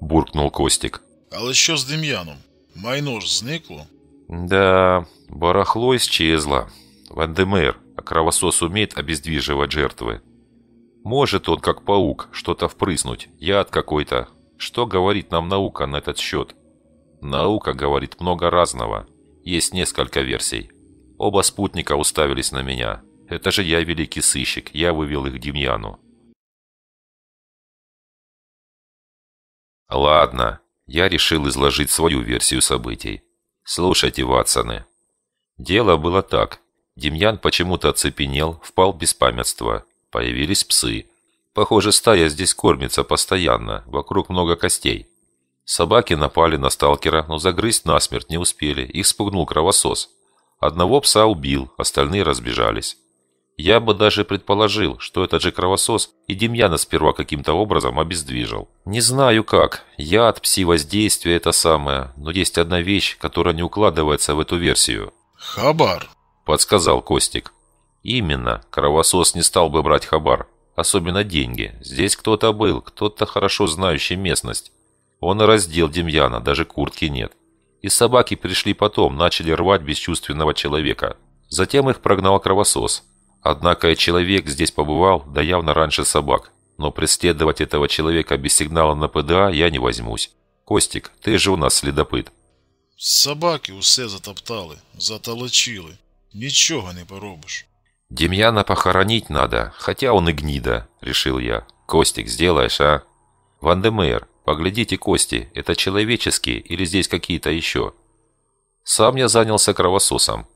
буркнул Костик.
Але що з Дем'яном? Майно ж зникло?
Да, барахло исчезло. Вандемир, а кровосос умеет обездвиживать жертвы. Может он, как паук, что-то впрыснуть, яд какой-то. Что говорит нам наука на этот счет? Наука говорит много разного. Есть несколько версий. Оба спутника уставились на меня. Это же я великий сыщик, я вывел их Демьяну. Ладно, я решил изложить свою версию событий. Слушайте, Ватсоны. Дело было так. Демьян почему-то оцепенел, впал без памятства. Появились псы. Похоже, стая здесь кормится постоянно, вокруг много костей. Собаки напали на сталкера, но загрызть насмерть не успели, их спугнул кровосос. Одного пса убил, остальные разбежались. Я бы даже предположил, что этот же кровосос и Демьяна сперва каким-то образом обездвижил. Не знаю как, яд, пси-воздействие это самое, но есть одна вещь, которая не укладывается в эту версию.
«Хабар»,
— подсказал Костик. Именно, кровосос не стал бы брать хабар. Особенно деньги. Здесь кто-то был, кто-то хорошо знающий местность. Он и раздел Демьяна, даже куртки нет. И собаки пришли потом, начали рвать бесчувственного человека. Затем их прогнал кровосос. Однако и человек здесь побывал, да явно раньше собак. Но преследовать этого человека без сигнала на ПДА я не возьмусь. Костик, ты же у нас следопыт.
Собаки усе затоптали, затолочили. Ничего не поробишь.
«Демьяна похоронить надо, хотя он и гнида», — решил я. «Костик, сделаешь, а?» «Вандемейр, поглядите кости, это человеческие или здесь какие-то еще?» Сам я занялся кровососом.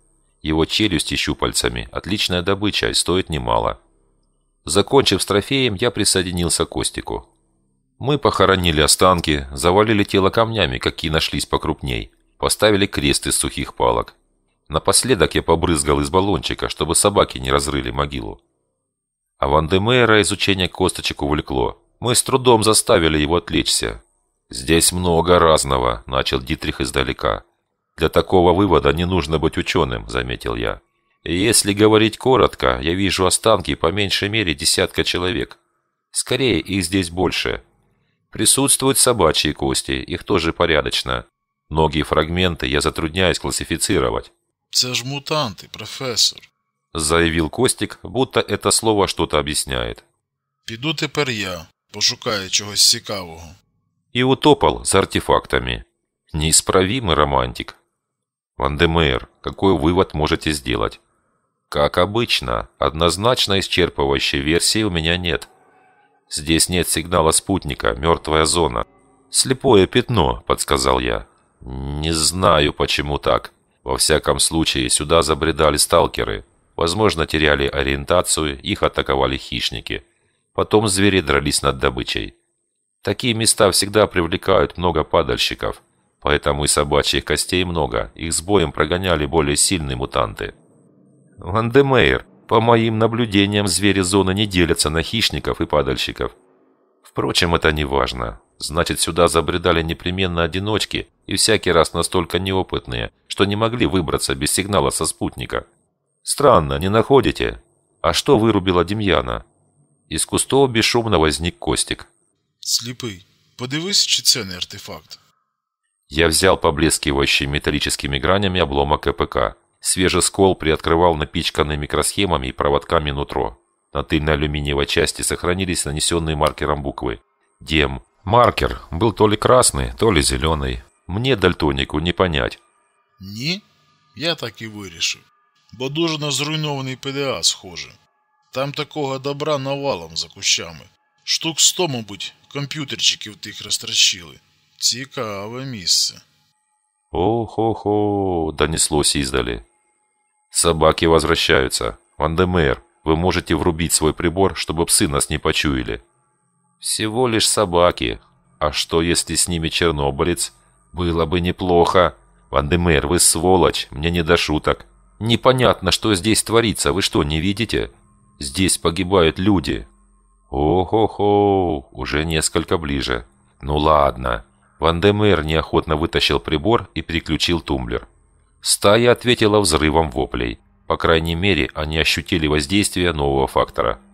Его челюсти щупальцами – отличная добыча и стоит немало. Закончив с трофеем, я присоединился к Костику. Мы похоронили останки, завалили тело камнями, какие нашлись покрупней, поставили крест из сухих палок Напоследок я побрызгал из баллончика, чтобы собаки не разрыли могилу. А Вандемейра изучение косточек увлекло. Мы с трудом заставили его отвлечься. «Здесь много разного», – начал Дитрих издалека. «Для такого вывода не нужно быть ученым», – заметил я. «Если говорить коротко, я вижу останки по меньшей мере десятка человек. Скорее, их здесь больше. Присутствуют собачьи кости, их тоже порядочно. Многие фрагменты я затрудняюсь классифицировать.
Це ж мутанти, професор,
заявив Костик, будто это слово что-то объясняет.
Піду тепер я, пошукаю чогось цікавого.
І утопал з артефактами. Неисправимый романтик. Вандемейр, какой вывод можете сделать? Как обычно, однозначно исчерпывающей версии у меня нет. Здесь нет сигнала спутника, мертвая зона. Слепое пятно, подсказал я. Не знаю, почему так. Во всяком случае, сюда забредали сталкеры. Возможно, теряли ориентацию, их атаковали хищники. Потом звери дрались над добычей. Такие места всегда привлекают много падальщиков. Поэтому и собачьих костей много. Их с боем прогоняли более сильные мутанты. Ландемейр, по моим наблюдениям, звери зоны не делятся на хищников и падальщиков. Впрочем, это не важно. Значит, сюда забредали непременно одиночки и всякий раз настолько неопытные, что не могли выбраться без сигнала со спутника. Странно, не находите? А что вырубило Демьяна? Из кустов бесшумно возник Костик.
Сліпий, подивись, чи це не артефакт.
Я взял поблескивающий металлическими гранями обломок КПК. Свежий скол приоткрывал напичканные микросхемами и проводками нутро. На тыльной алюминиевой части сохранились нанесенные маркером буквы. Дем, Маркер был то ли красный, то ли зеленый. Мне, дальтонику, не понять.
Ні? Я так і вирішив. Бо дуже на зруйнований ПДА схоже. Там такого добра навалом за кущами. Штук сто, мабуть, комп'ютерчиків тих розтращили. Цікаве місце.
«О-хо-хо!» – донеслось издали. «Собаки возвращаются. Вандемейр, вы можете врубить свой прибор, чтобы псы нас не почуяли». Всего лишь собаки. А что, если с ними чернобылец? Было бы неплохо. Вандемер, вы сволочь, мне не до шуток. Непонятно, что здесь творится, вы что, не видите? Здесь погибают люди. О-хо-хо, уже несколько ближе. Ну ладно. Вандемер неохотно вытащил прибор и переключил тумблер. Стая ответила взрывом воплей. По крайней мере, они ощутили воздействие нового фактора –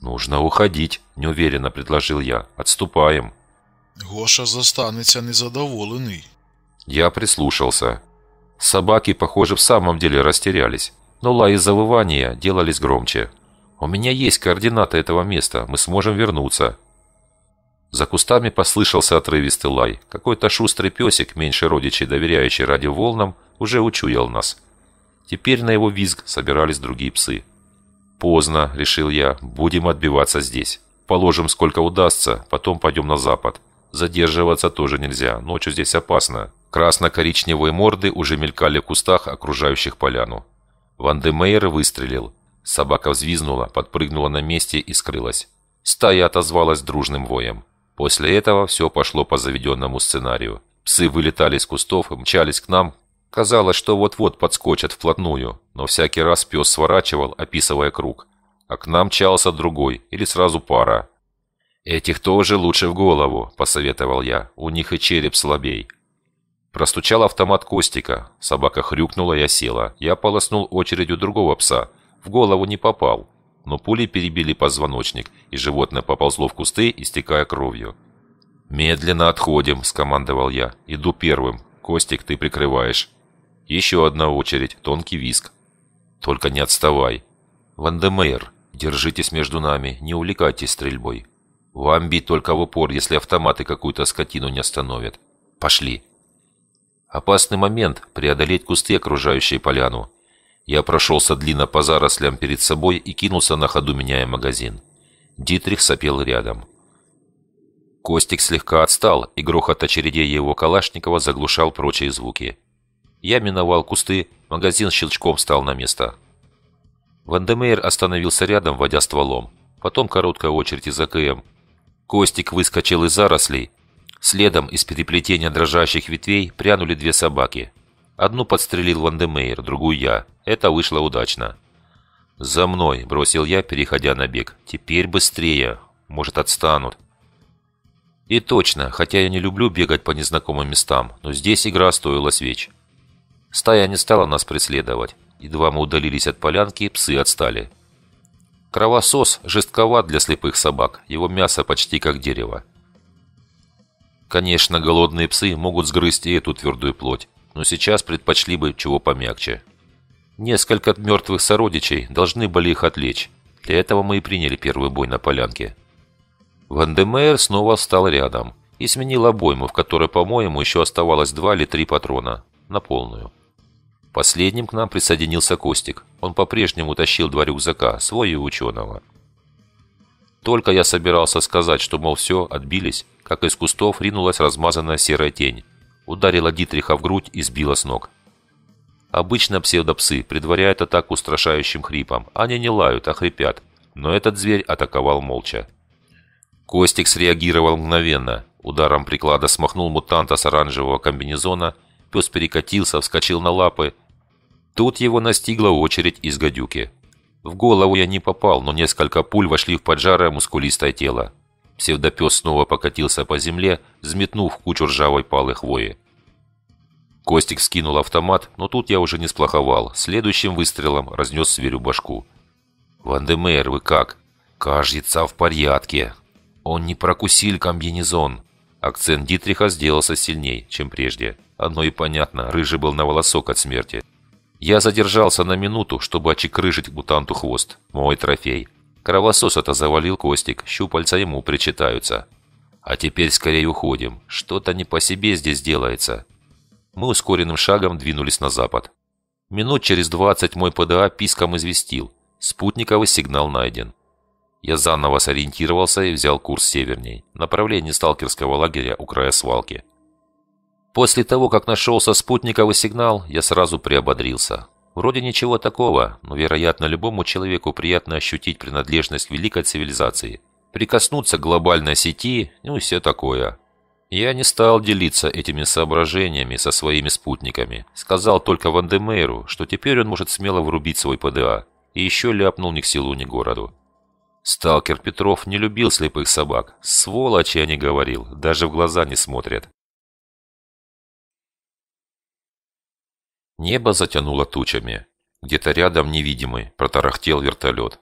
«Нужно уходить», – неуверенно предложил я. «Отступаем».
Гоша застанется незадоволенный.
Я прислушался. Собаки, похоже, в самом деле растерялись, но лай и завывания делались громче. «У меня есть координаты этого места, мы сможем вернуться». За кустами послышался отрывистый лай. Какой-то шустрый песик, меньше родичей доверяющий радиоволнам, уже учуял нас. Теперь на его визг собирались другие псы. «Поздно», — решил я, — «будем отбиваться здесь. Положим, сколько удастся, потом пойдем на запад. Задерживаться тоже нельзя, ночью здесь опасно». Красно-коричневые морды уже мелькали в кустах, окружающих поляну. Вандемейер выстрелил. Собака взвизнула, подпрыгнула на месте и скрылась. Стая отозвалась дружным воем. После этого все пошло по заведенному сценарию. Псы вылетали из кустов и мчались к нам, Казалось, что вот-вот подскочат вплотную, но всякий раз пес сворачивал, описывая круг. А к нам чался другой или сразу пара. «Этих тоже лучше в голову», – посоветовал я. «У них и череп слабей». Простучал автомат Костика. Собака хрюкнула и осела. Я полоснул очередью другого пса. В голову не попал. Но пули перебили позвоночник, и животное поползло в кусты, истекая кровью. «Медленно отходим», – скомандовал я. «Иду первым. Костик, ты прикрываешь». Еще одна очередь, тонкий виск. Только не отставай. Вандемейр, держитесь между нами, не увлекайтесь стрельбой. Вам бить только в упор, если автоматы какую-то скотину не остановят. Пошли. Опасный момент – преодолеть кусты, окружающие поляну. Я прошелся длинно по зарослям перед собой и кинулся на ходу, меняя магазин. Дитрих сопел рядом. Костик слегка отстал, и грохот очередей его Калашникова заглушал прочие звуки. Я миновал кусты, магазин щелчком стал на место. Вандемейр остановился рядом, водя стволом. Потом короткая очередь из АКМ. Костик выскочил из зарослей. Следом из переплетения дрожащих ветвей прянули две собаки. Одну подстрелил Вандемейр, другую я. Это вышло удачно. «За мной!» – бросил я, переходя на бег. «Теперь быстрее! Может, отстанут!» И точно, хотя я не люблю бегать по незнакомым местам, но здесь игра стоила свеч. Стая не стала нас преследовать. Едва мы удалились от полянки, псы отстали. Кровосос жестковат для слепых собак, его мясо почти как дерево. Конечно, голодные псы могут сгрызть и эту твердую плоть, но сейчас предпочли бы чего помягче. Несколько мертвых сородичей должны были их отвлечь. Для этого мы и приняли первый бой на полянке. Вандемейр снова встал рядом и сменил обойму, в которой, по-моему, еще оставалось два или три патрона, на полную. Последним к нам присоединился Костик. Он по-прежнему тащил два рюкзака, свой и ученого. Только я собирался сказать, что, мол, все, отбились, как из кустов ринулась размазанная серая тень. Ударила Дитриха в грудь и сбила с ног. Обычно псевдопсы предваряют атаку устрашающим хрипом. Они не лают, а хрипят. Но этот зверь атаковал молча. Костик среагировал мгновенно. Ударом приклада смахнул мутанта с оранжевого комбинезона. Пес перекатился, вскочил на лапы, Тут его настигла очередь из гадюки. В голову я не попал, но несколько пуль вошли в поджарое мускулистое тело. Псевдопес снова покатился по земле, взметнув кучу ржавой палы хвои. Костик скинул автомат, но тут я уже не сплоховал. Следующим выстрелом разнес зверю башку. «Вандемейр, вы как?» «Кажется, в порядке. Он не прокусил комбинезон». Акцент Дитриха сделался сильней, чем прежде. Оно и понятно, рыжий был на волосок от смерти. Я задержался на минуту, чтобы очекрыжить мутанту хвост. Мой трофей. Кровосос это завалил Костик, щупальца ему причитаются. А теперь скорее уходим. Что-то не по себе здесь делается. Мы ускоренным шагом двинулись на запад. Минут через двадцать мой ПДА писком известил. Спутниковый сигнал найден. Я заново сориентировался и взял курс северней, направление сталкерского лагеря у края свалки. После того, как нашелся спутниковый сигнал, я сразу приободрился. Вроде ничего такого, но, вероятно, любому человеку приятно ощутить принадлежность к великой цивилизации, прикоснуться к глобальной сети, ну и все такое. Я не стал делиться этими соображениями со своими спутниками. Сказал только Вандемейру, что теперь он может смело врубить свой ПДА. И еще ляпнул ни к селу, ни к городу. Сталкер Петров не любил слепых собак. Сволочи, я не говорил, даже в глаза не смотрят. Небо затянуло тучами. Где-то рядом невидимый протарахтел вертолет.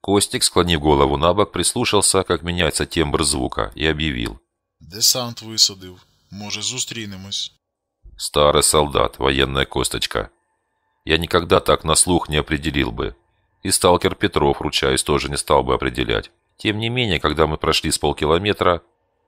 Костик, склонив голову на бок, прислушался, как меняется тембр звука, и объявил.
«Десант высадил. Может, зустрінемось».
Старый солдат, военная косточка. Я никогда так на слух не определил бы. И сталкер Петров, ручаюсь, тоже не стал бы определять. Тем не менее, когда мы прошли с полкилометра,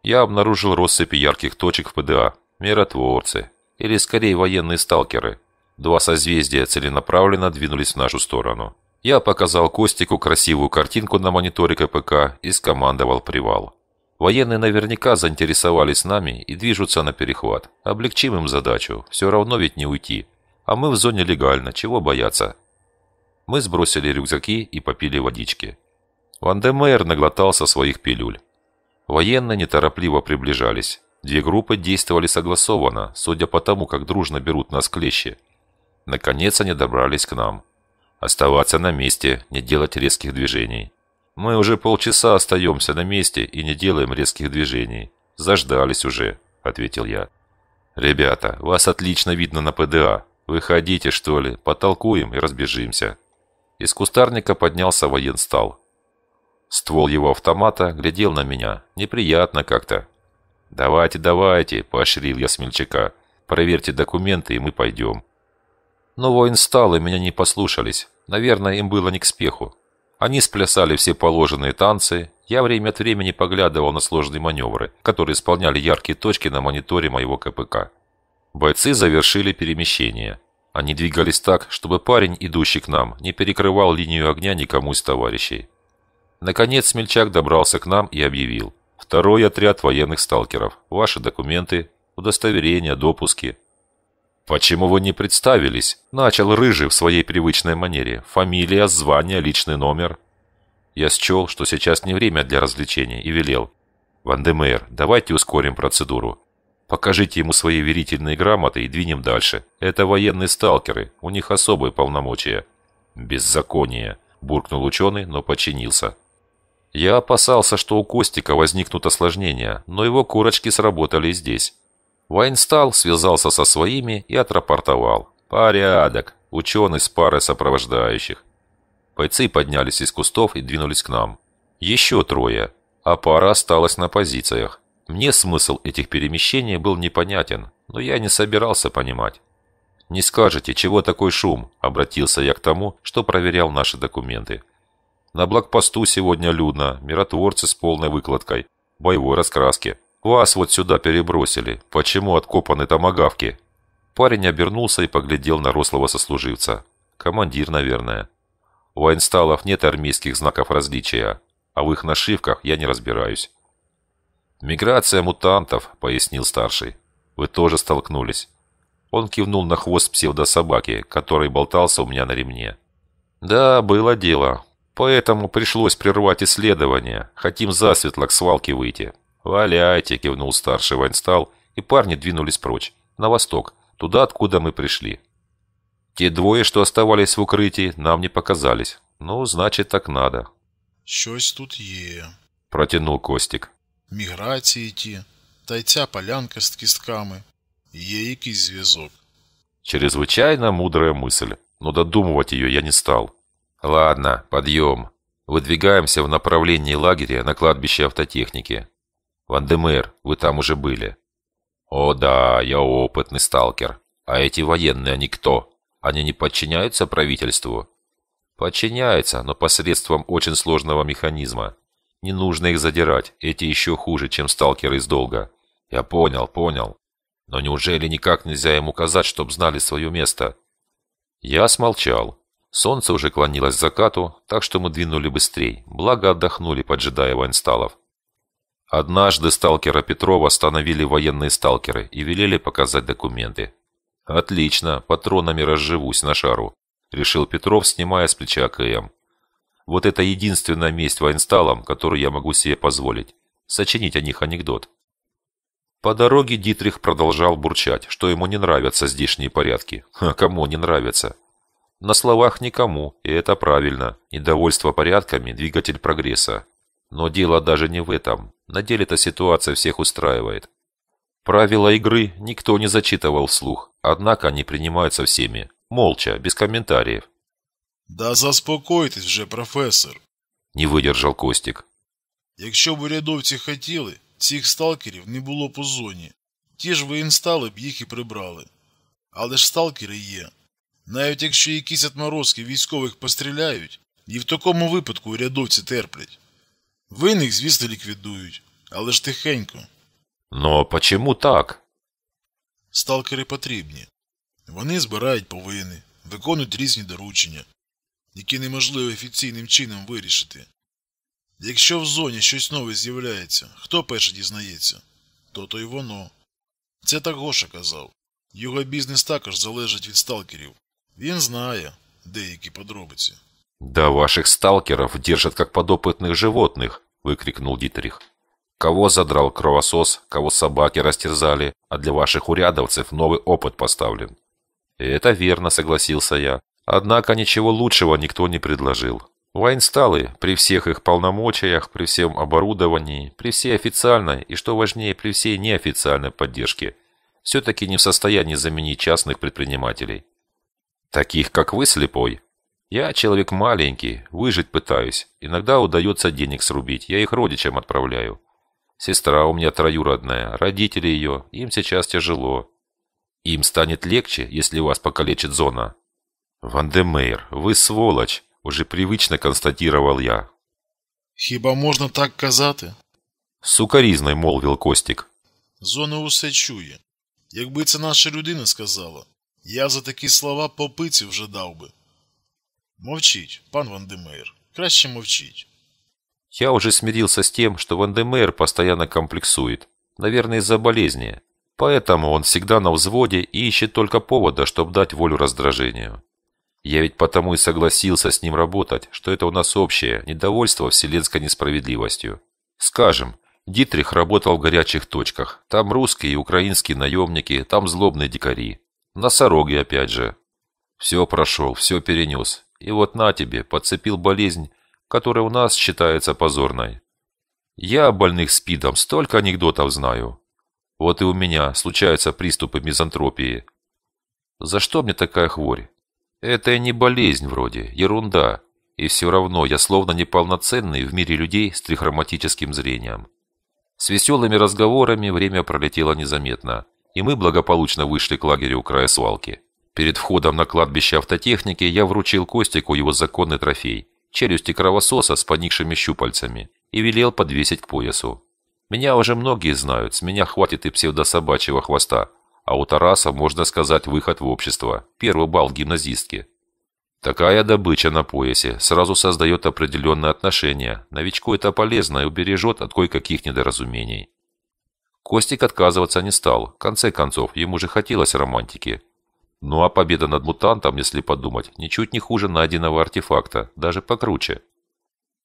я обнаружил россыпи ярких точек в ПДА. Миротворцы, или скорее военные сталкеры. Два созвездия целенаправленно двинулись в нашу сторону. Я показал Костику красивую картинку на мониторе КПК и скомандовал привал. Военные наверняка заинтересовались нами и движутся на перехват. Облегчим им задачу, все равно ведь не уйти. А мы в зоне легально, чего бояться? Мы сбросили рюкзаки и попили водички. Ван Демейр наглотался своих пилюль. Военные неторопливо приближались. Две группы действовали согласованно, судя по тому, как дружно берут нас клещи. Наконец они добрались к нам. Оставаться на месте, не делать резких движений. Мы уже полчаса остаемся на месте и не делаем резких движений. Заждались уже, ответил я. Ребята, вас отлично видно на ПДА. Выходите, что ли, потолкуем и разбежимся. Из кустарника поднялся военстал. Ствол его автомата глядел на меня, неприятно как-то, «Давайте, давайте!» – поощрил я смельчака. «Проверьте документы, и мы пойдем». Но воин стал, и меня не послушались. Наверное, им было не к спеху. Они сплясали все положенные танцы. Я время от времени поглядывал на сложные маневры, которые исполняли яркие точки на мониторе моего КПК. Бойцы завершили перемещение. Они двигались так, чтобы парень, идущий к нам, не перекрывал линию огня никому из товарищей. Наконец, смельчак добрался к нам и объявил – Второй отряд военных сталкеров. Ваши документы, удостоверения, допуски. «Почему вы не представились?» Начал Рыжий в своей привычной манере. Фамилия, звание, личный номер. Я счел, что сейчас не время для развлечений, и велел. «Вандемейр, давайте ускорим процедуру. Покажите ему свои верительные грамоты и двинем дальше. Это военные сталкеры, у них особые полномочия». «Беззаконие», – буркнул ученый, но подчинился. Я опасался, что у Костика возникнут осложнения, но его курочки сработали здесь. Вайнстал связался со своими и отрапортовал. «Порядок! Ученый с парой сопровождающих!» Бойцы поднялись из кустов и двинулись к нам. Еще трое, а пара осталась на позициях. Мне смысл этих перемещений был непонятен, но я не собирался понимать. «Не скажете, чего такой шум?» – обратился я к тому, что проверял наши документы. На блокпосту сегодня людно, миротворцы с полной выкладкой, боевой раскраски. Вас вот сюда перебросили. Почему откопаны томагавки? Парень обернулся и поглядел на рослого сослуживца. Командир, наверное. У Айнсталов нет армейских знаков различия, а в их нашивках я не разбираюсь. «Миграция мутантов», — пояснил старший. «Вы тоже столкнулись». Он кивнул на хвост псевдособаки, который болтался у меня на ремне. «Да, было дело. Поэтому пришлось прервать исследование. Хотим засветло к свалке выйти». «Валяйте!» – кивнул старший Вайнстал, и парни двинулись прочь, на восток, туда, откуда мы пришли. Те двое, что оставались в укрытии, нам не показались. Ну, значит, так надо.
«Щось тут є»,
– протянул Костик.
«Міграції ті, та й полянка с кистками. Є якийсь
Чрезвычайно мудрая мысль, но додумывать ее я не стал. «Ладно, подъем. Выдвигаемся в направлении лагеря на кладбище автотехники. Вандемер, вы там уже были». «О да, я опытный сталкер. А эти военные, они кто? Они не подчиняются правительству?» «Подчиняются, но посредством очень сложного механизма. Не нужно их задирать, эти еще хуже, чем сталкеры из долга». «Я понял, понял. Но неужели никак нельзя им указать, чтоб знали свое место?» Я смолчал. Солнце уже клонилось к закату, так что мы двинули быстрее, благо отдохнули, поджидая воинсталов. Однажды сталкера Петрова остановили военные сталкеры и велели показать документы. «Отлично, патронами разживусь на шару», – решил Петров, снимая с плеча КМ. «Вот это единственная месть воинсталам, которую я могу себе позволить. Сочинить о них анекдот». По дороге Дитрих продолжал бурчать, что ему не нравятся здешние порядки. А кому не нравятся? На словах никому, и это правильно. Недовольство порядками – двигатель прогресса. Но дело даже не в этом. На деле-то ситуация всех устраивает. Правила игры никто не зачитывал вслух, однако они принимаются всеми. Молча, без комментариев.
Да заспокойтесь же, профессор.
Не выдержал Костик.
Якщо бы урядовці хотели, цих сталкерів не було б у зоні. Ті ж воєнстали б їх і прибрали. Але ж сталкери є, Навіть якщо якісь отморозки військових постріляють, і в такому випадку урядовці терплять. Винних, звісно, ліквідують, але ж тихенько.
Ну почему так?
Сталкери потрібні. Вони збирають повинні, виконують різні доручення, які неможливо офіційним чином вирішити. Якщо в зоні щось нове з'являється, хто перше дізнається, то то й воно. Це так Гоша казав. Його бізнес також залежить від сталкерів. Він знає деякі
подробиці. Да ваших сталкеров держат как подопытных животных, выкрикнул Дитрих. Кого задрал кровосос, кого собаки растерзали, а для ваших урядовцев новый опыт поставлен. Это верно, согласился я. Однако ничего лучшего никто не предложил. Воинсталы при всех их полномочиях, при всем оборудовании, при всей официальной и, что важнее, при всей неофициальной поддержке, все-таки не в состоянии заменить частных предпринимателей. Таких, как вы, слепой. Я человек маленький, выжить пытаюсь. Иногда удается денег срубить, я их родичам отправляю. Сестра у меня троюродная, родители ее, им сейчас тяжело. Им станет легче, если вас покалечит зона. Вандемейр, вы сволочь, уже привычно констатировал я.
Хиба можно так казати?
Сукаризной молвил Костик.
Зона усе чує. Якби це наша людина сказала, я за такі слова по пиці вже дав би. Мовчіть, пан Вандемейр, краще мовчіть.
Я уже смирился с тем, что Вандемейр постоянно комплексует. Наверное, из-за болезни. Поэтому он всегда на взводе и ищет только повода, чтобы дать волю раздражению. Я ведь потому и согласился с ним работать, что это у нас общее недовольство вселенской несправедливостью. Скажем, Дитрих работал в горячих точках. Там русские и украинские наемники, там злобные дикари. Носороги опять же. Все прошел, все перенес. И вот на тебе, подцепил болезнь, которая у нас считается позорной. Я о больных СПИДом столько анекдотов знаю. Вот и у меня случаются приступы мизантропии. За что мне такая хворь? Это и не болезнь вроде, ерунда. И все равно я словно неполноценный в мире людей с трихроматическим зрением. С веселыми разговорами время пролетело незаметно и мы благополучно вышли к лагерю у края свалки. Перед входом на кладбище автотехники я вручил Костику его законный трофей – челюсти кровососа с поникшими щупальцами и велел подвесить к поясу. Меня уже многие знают, с меня хватит и псевдособачьего хвоста, а у Тараса, можно сказать, выход в общество, первый бал гимназистки. Такая добыча на поясе сразу создает определенное отношение, новичку это полезно и убережет от кое-каких недоразумений. Костик отказываться не стал. В конце концов, ему же хотелось романтики. Ну а победа над мутантом, если подумать, ничуть не хуже найденного артефакта, даже покруче.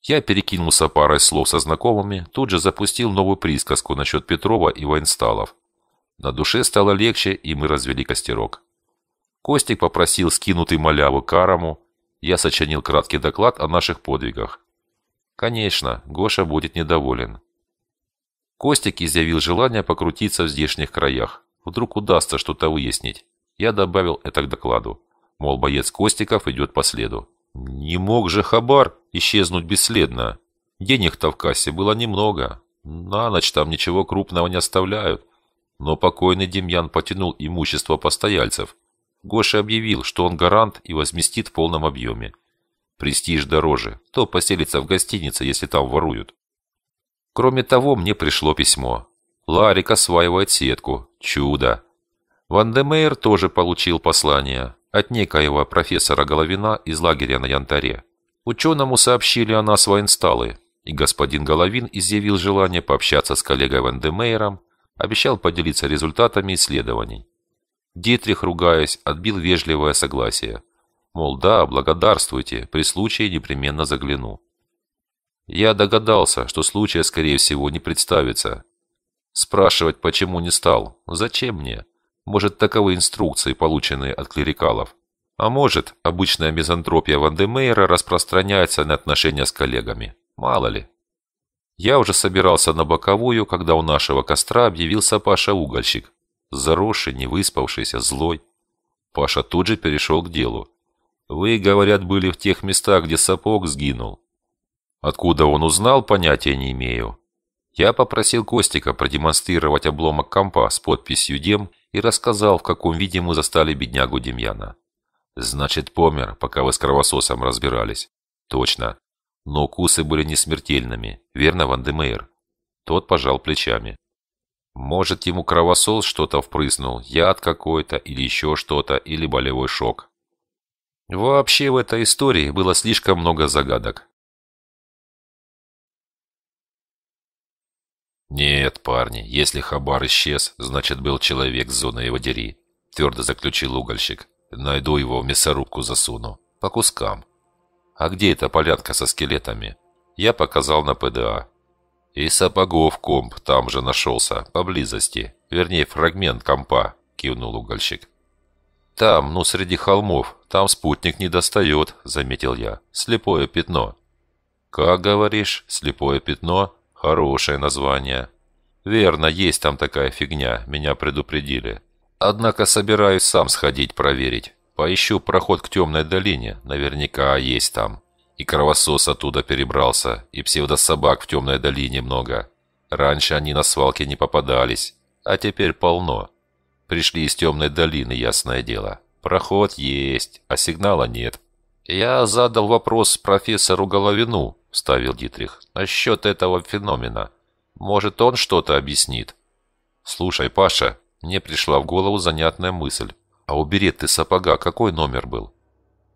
Я перекинулся парой слов со знакомыми, тут же запустил новую присказку насчет Петрова и Вайнсталов. На душе стало легче, и мы развели костерок. Костик попросил скинутый маляву караму. Я сочинил краткий доклад о наших подвигах. Конечно, Гоша будет недоволен. Костик изъявил желание покрутиться в здешних краях. Вдруг удастся что-то выяснить. Я добавил это к докладу. Мол, боец Костиков идет по следу. Не мог же Хабар исчезнуть бесследно. Денег-то в кассе было немного. На ночь там ничего крупного не оставляют. Но покойный Демьян потянул имущество постояльцев. Гоша объявил, что он гарант и возместит в полном объеме. Престиж дороже. То поселится в гостинице, если там воруют? Кроме того, мне пришло письмо. Ларик осваивает сетку. Чудо. Ван де тоже получил послание от некоего профессора Головина из лагеря на Янтаре. Ученому сообщили о нас воинсталы, и господин Головин изъявил желание пообщаться с коллегой Ван де обещал поделиться результатами исследований. Дитрих, ругаясь, отбил вежливое согласие. Мол, да, благодарствуйте, при случае непременно загляну. Я догадался, что случая, скорее всего, не представится. Спрашивать, почему не стал, зачем мне? Может, таковы инструкции, полученные от клерикалов. А может, обычная мизантропия Вандемейра распространяется на отношения с коллегами. Мало ли. Я уже собирался на боковую, когда у нашего костра объявился Паша-угольщик. Заросший, не выспавшийся, злой. Паша тут же перешел к делу. «Вы, говорят, были в тех местах, где сапог сгинул. Откуда он узнал, понятия не имею. Я попросил Костика продемонстрировать обломок компа с подписью «Дем» и рассказал, в каком виде мы застали беднягу Демьяна. «Значит, помер, пока вы с кровососом разбирались». «Точно. Но укусы были не смертельными, верно, Ван Демейр?» Тот пожал плечами. «Может, ему кровосос что-то впрыснул, яд какой-то или еще что-то, или болевой шок». Вообще в этой истории было слишком много загадок. «Нет, парни, если хабар исчез, значит, был человек с зоны его дери», – твердо заключил угольщик. «Найду его, в мясорубку засуну. По кускам». «А где эта полянка со скелетами?» Я показал на ПДА. «И сапогов комп там же нашелся, поблизости. Вернее, фрагмент компа», – кивнул угольщик. «Там, ну, среди холмов. Там спутник не достает», – заметил я. «Слепое пятно». «Как говоришь, слепое пятно?» Хорошее название. Верно, есть там такая фигня, меня предупредили. Однако собираюсь сам сходить проверить. Поищу проход к темной долине, наверняка есть там. И кровосос оттуда перебрался, и псевдособак в темной долине много. Раньше они на свалке не попадались, а теперь полно. Пришли из темной долины, ясное дело. Проход есть, а сигнала нет. Я задал вопрос профессору Головину, — вставил Дитрих, — «насчет этого феномена. Может, он что-то объяснит?» «Слушай, Паша, мне пришла в голову занятная мысль. А у ты сапога какой номер был?»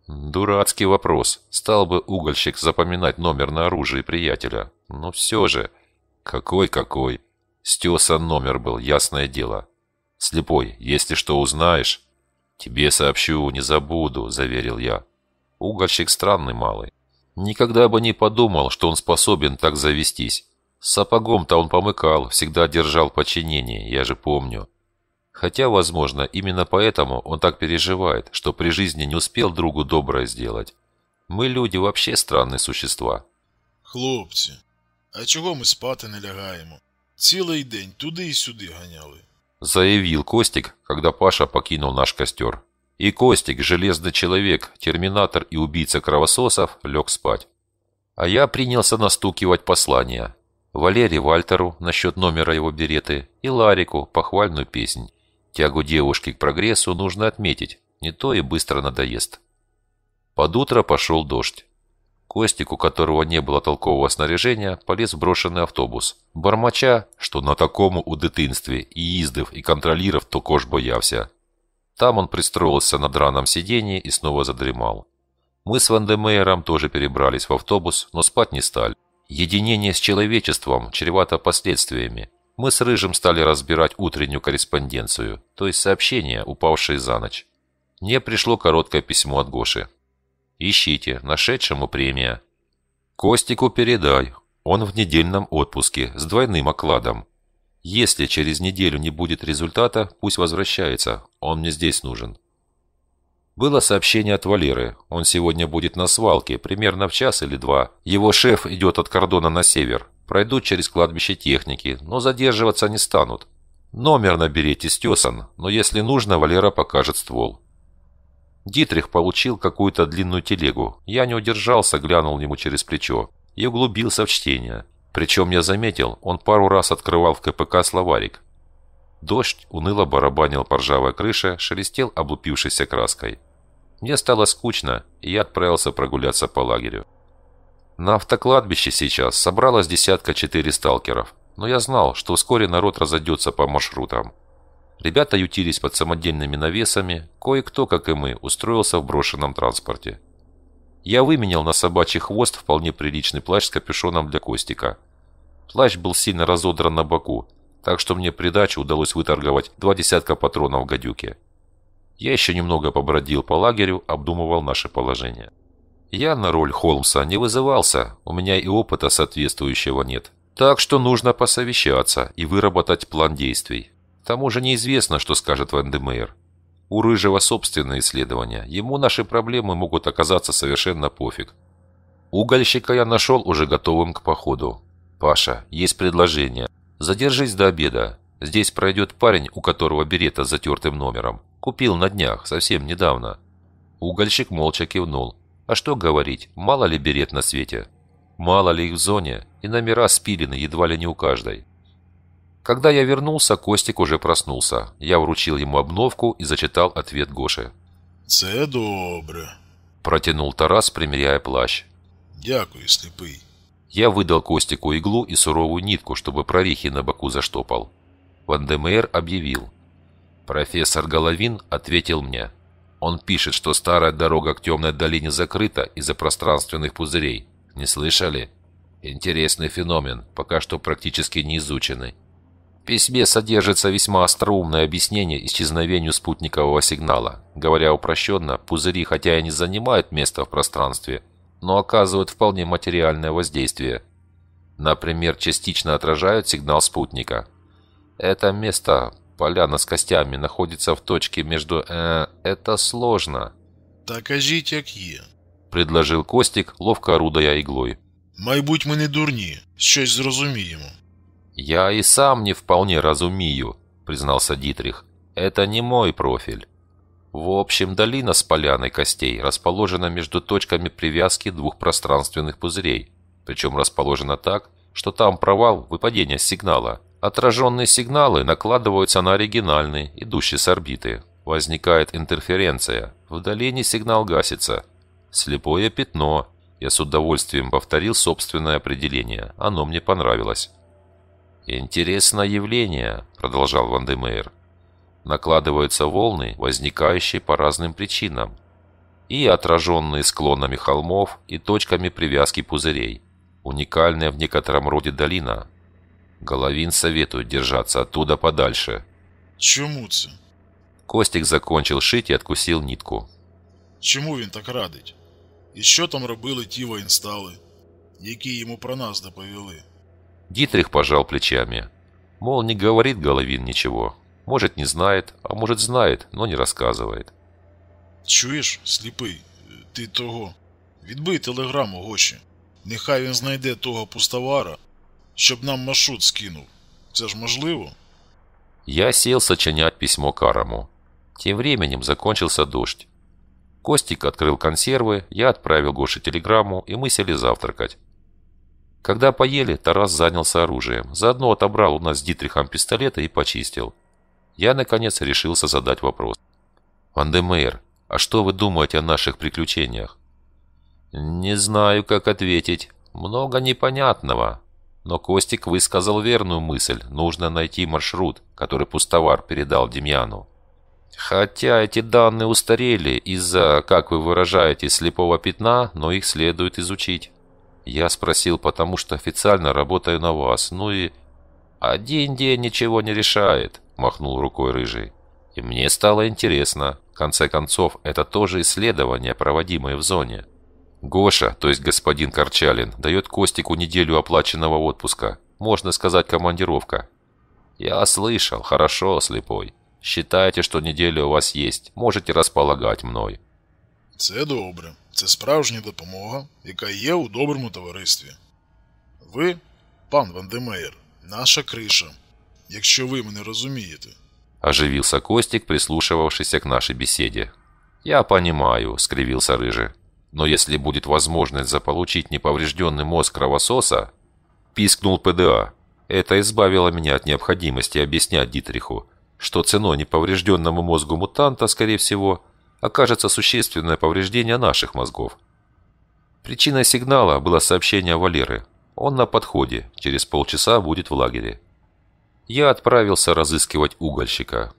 «Дурацкий вопрос. Стал бы угольщик запоминать номер на оружии приятеля. Но ну все же...» «Какой-какой?» «Стесан номер был, ясное дело». «Слепой, если что узнаешь...» «Тебе сообщу, не забуду», — заверил я. «Угольщик странный малый». Никогда бы не подумал, что он способен так завестись. С сапогом-то он помыкал, всегда держал подчинение, я же помню. Хотя, возможно, именно поэтому он так переживает, что при жизни не успел другу доброе сделать. Мы люди вообще странные существа.
Хлопці, а чого ми спати не лягаємо? Цілий день туди і сюди ганяли.
Заявил Костик, когда Паша покинул наш костер. И Костик, железный человек, терминатор и убийца кровососов, лег спать. А я принялся настукивать послания. Валере Вальтеру насчет номера его береты и Ларику похвальную песнь. Тягу девушки к прогрессу нужно отметить, не то и быстро надоест. Под утро пошел дождь. Костик, у которого не было толкового снаряжения, полез в брошенный автобус. Бормоча, что на такому у удитинстве и издив, и контролиров то кож боявся. Там он пристроился на драном сиденье и снова задремал. Мы с Вандемейером тоже перебрались в автобус, но спать не стали. Единение с человечеством чревато последствиями. Мы с Рыжим стали разбирать утреннюю корреспонденцию, то есть сообщения, упавшие за ночь. Мне пришло короткое письмо от Гоши. «Ищите, нашедшему премия». «Костику передай, он в недельном отпуске, с двойным окладом. Если через неделю не будет результата, пусть возвращается, он мне здесь нужен. Было сообщение от Валеры. Он сегодня будет на свалке, примерно в час или два. Его шеф идет от кордона на север. Пройдут через кладбище техники, но задерживаться не станут. Номер наберите, стесан, но если нужно, Валера покажет ствол. Дитрих получил какую-то длинную телегу. Я не удержался, глянул ему через плечо и углубился в чтение. Причем я заметил, он пару раз открывал в КПК словарик. Дождь уныло барабанил по ржавой крыше, шелестел облупившейся краской. Мне стало скучно, и я отправился прогуляться по лагерю. На автокладбище сейчас собралось десятка четыре сталкеров, но я знал, что вскоре народ разойдется по маршрутам. Ребята ютились под самодельными навесами, кое-кто, как и мы, устроился в брошенном транспорте. Я выменял на собачий хвост вполне приличный плащ с капюшоном для Костика. Плащ был сильно разодран на боку, так что мне при даче удалось выторговать два десятка патронов гадюке. Я еще немного побродил по лагерю, обдумывал наше положение. Я на роль Холмса не вызывался, у меня и опыта соответствующего нет. Так что нужно посовещаться и выработать план действий. К тому же неизвестно, что скажет Вандемейр. У Рыжего собственные исследования, ему наши проблемы могут оказаться совершенно пофиг. Угольщика я нашел уже готовым к походу. Паша, есть предложение. Задержись до обеда. Здесь пройдет парень, у которого берета с затертым номером. Купил на днях, совсем недавно. Угольщик молча кивнул. А что говорить, мало ли берет на свете. Мало ли их в зоне, и номера спилены едва ли не у каждой. Когда я вернулся, Костик уже проснулся. Я вручил ему обновку и зачитал ответ Гоши.
«Це добре»,
– протянул Тарас, примеряя плащ. «Дякую, слепый». Я выдал Костику иглу и суровую нитку, чтобы прорехи на боку заштопал. Вандемейр объявил. Профессор Головин ответил мне. Он пишет, что старая дорога к темной долине закрыта из-за пространственных пузырей. Не слышали? Интересный феномен, пока что практически не изученный письме содержится весьма остроумное объяснение исчезновению спутникового сигнала. Говоря упрощенно, пузыри, хотя и не занимают места в пространстве, но оказывают вполне материальное воздействие. Например, частично отражают сигнал спутника. Это место, поляна с костями, находится в точке между... Э, это сложно.
«Докажите, кье.
предложил Костик, ловко орудая иглой.
«Майбуть мы не дурні, щось зрозуміємо».
«Я и сам не вполне разумею», — признался Дитрих. «Это не мой профиль». В общем, долина с поляной костей расположена между точками привязки двух пространственных пузырей, причем расположена так, что там провал выпадения сигнала. Отраженные сигналы накладываются на оригинальные, идущие с орбиты. Возникает интерференция. В долине сигнал гасится. Слепое пятно. Я с удовольствием повторил собственное определение. Оно мне понравилось. «Интересное явление», — продолжал Вандемейр. «Накладываются волны, возникающие по разным причинам, и отраженные склонами холмов и точками привязки пузырей. Уникальная в некотором роде долина. Головин советует держаться оттуда подальше».
«Чемуться?»
Костик закончил шить и откусил нитку.
«Чему він так радить? І що там робили ті воїнстали, які йому про нас доповіли?»
Дитрих пожал плечами. Мол, не говорит Головин ничего. Может, не знает, а может, знает, но не рассказывает.
Чуєш, сліпий, ти того. Відбий телеграму, Гоші. Нехай він знайде того пустовара, щоб нам маршрут скинув. Це ж можливо?
Я сел сочинять письмо Караму. Тем временем закончился дождь. Костик открыл консервы, я отправил Гоше телеграмму, и мы сели завтракать. Когда поели, Тарас занялся оружием. Заодно отобрал у нас с Дитрихом пистолета и почистил. Я, наконец, решился задать вопрос. «Вандемейр, а что вы думаете о наших приключениях?» «Не знаю, как ответить. Много непонятного». Но Костик высказал верную мысль. Нужно найти маршрут, который пустовар передал Демьяну. Хотя эти данные устарели из-за, как вы выражаете, слепого пятна, но их следует изучить. Я спросил, потому что официально работаю на вас, ну и... «Один день ничего не решает», – махнул рукой Рыжий. И мне стало интересно. В конце концов, это тоже исследование, проводимое в зоне. Гоша, то есть господин Корчалин, дает Костику неделю оплаченного отпуска. Можно сказать, командировка. Я слышал, хорошо, слепой. Считайте, что неделя у вас есть. Можете располагать мной.
Це добре. Це справжня допомога, яка є у доброму товаристві. Ви, пан Вандемеєр, наша криша, якщо ви мене розумієте.
Оживился Костик, прислушивавшийся к нашей беседе. «Я понимаю», — скривился Рыжий. «Но если будет возможность заполучить неповрежденный мозг кровососа...» Пискнул ПДА. «Это избавило меня от необходимости объяснять Дитриху, что ценой неповрежденному мозгу мутанта, скорее всего, — окажется существенное повреждение наших мозгов. Причиной сигнала было сообщение Валеры. Он на подходе, через полчаса будет в лагере. Я отправился разыскивать угольщика.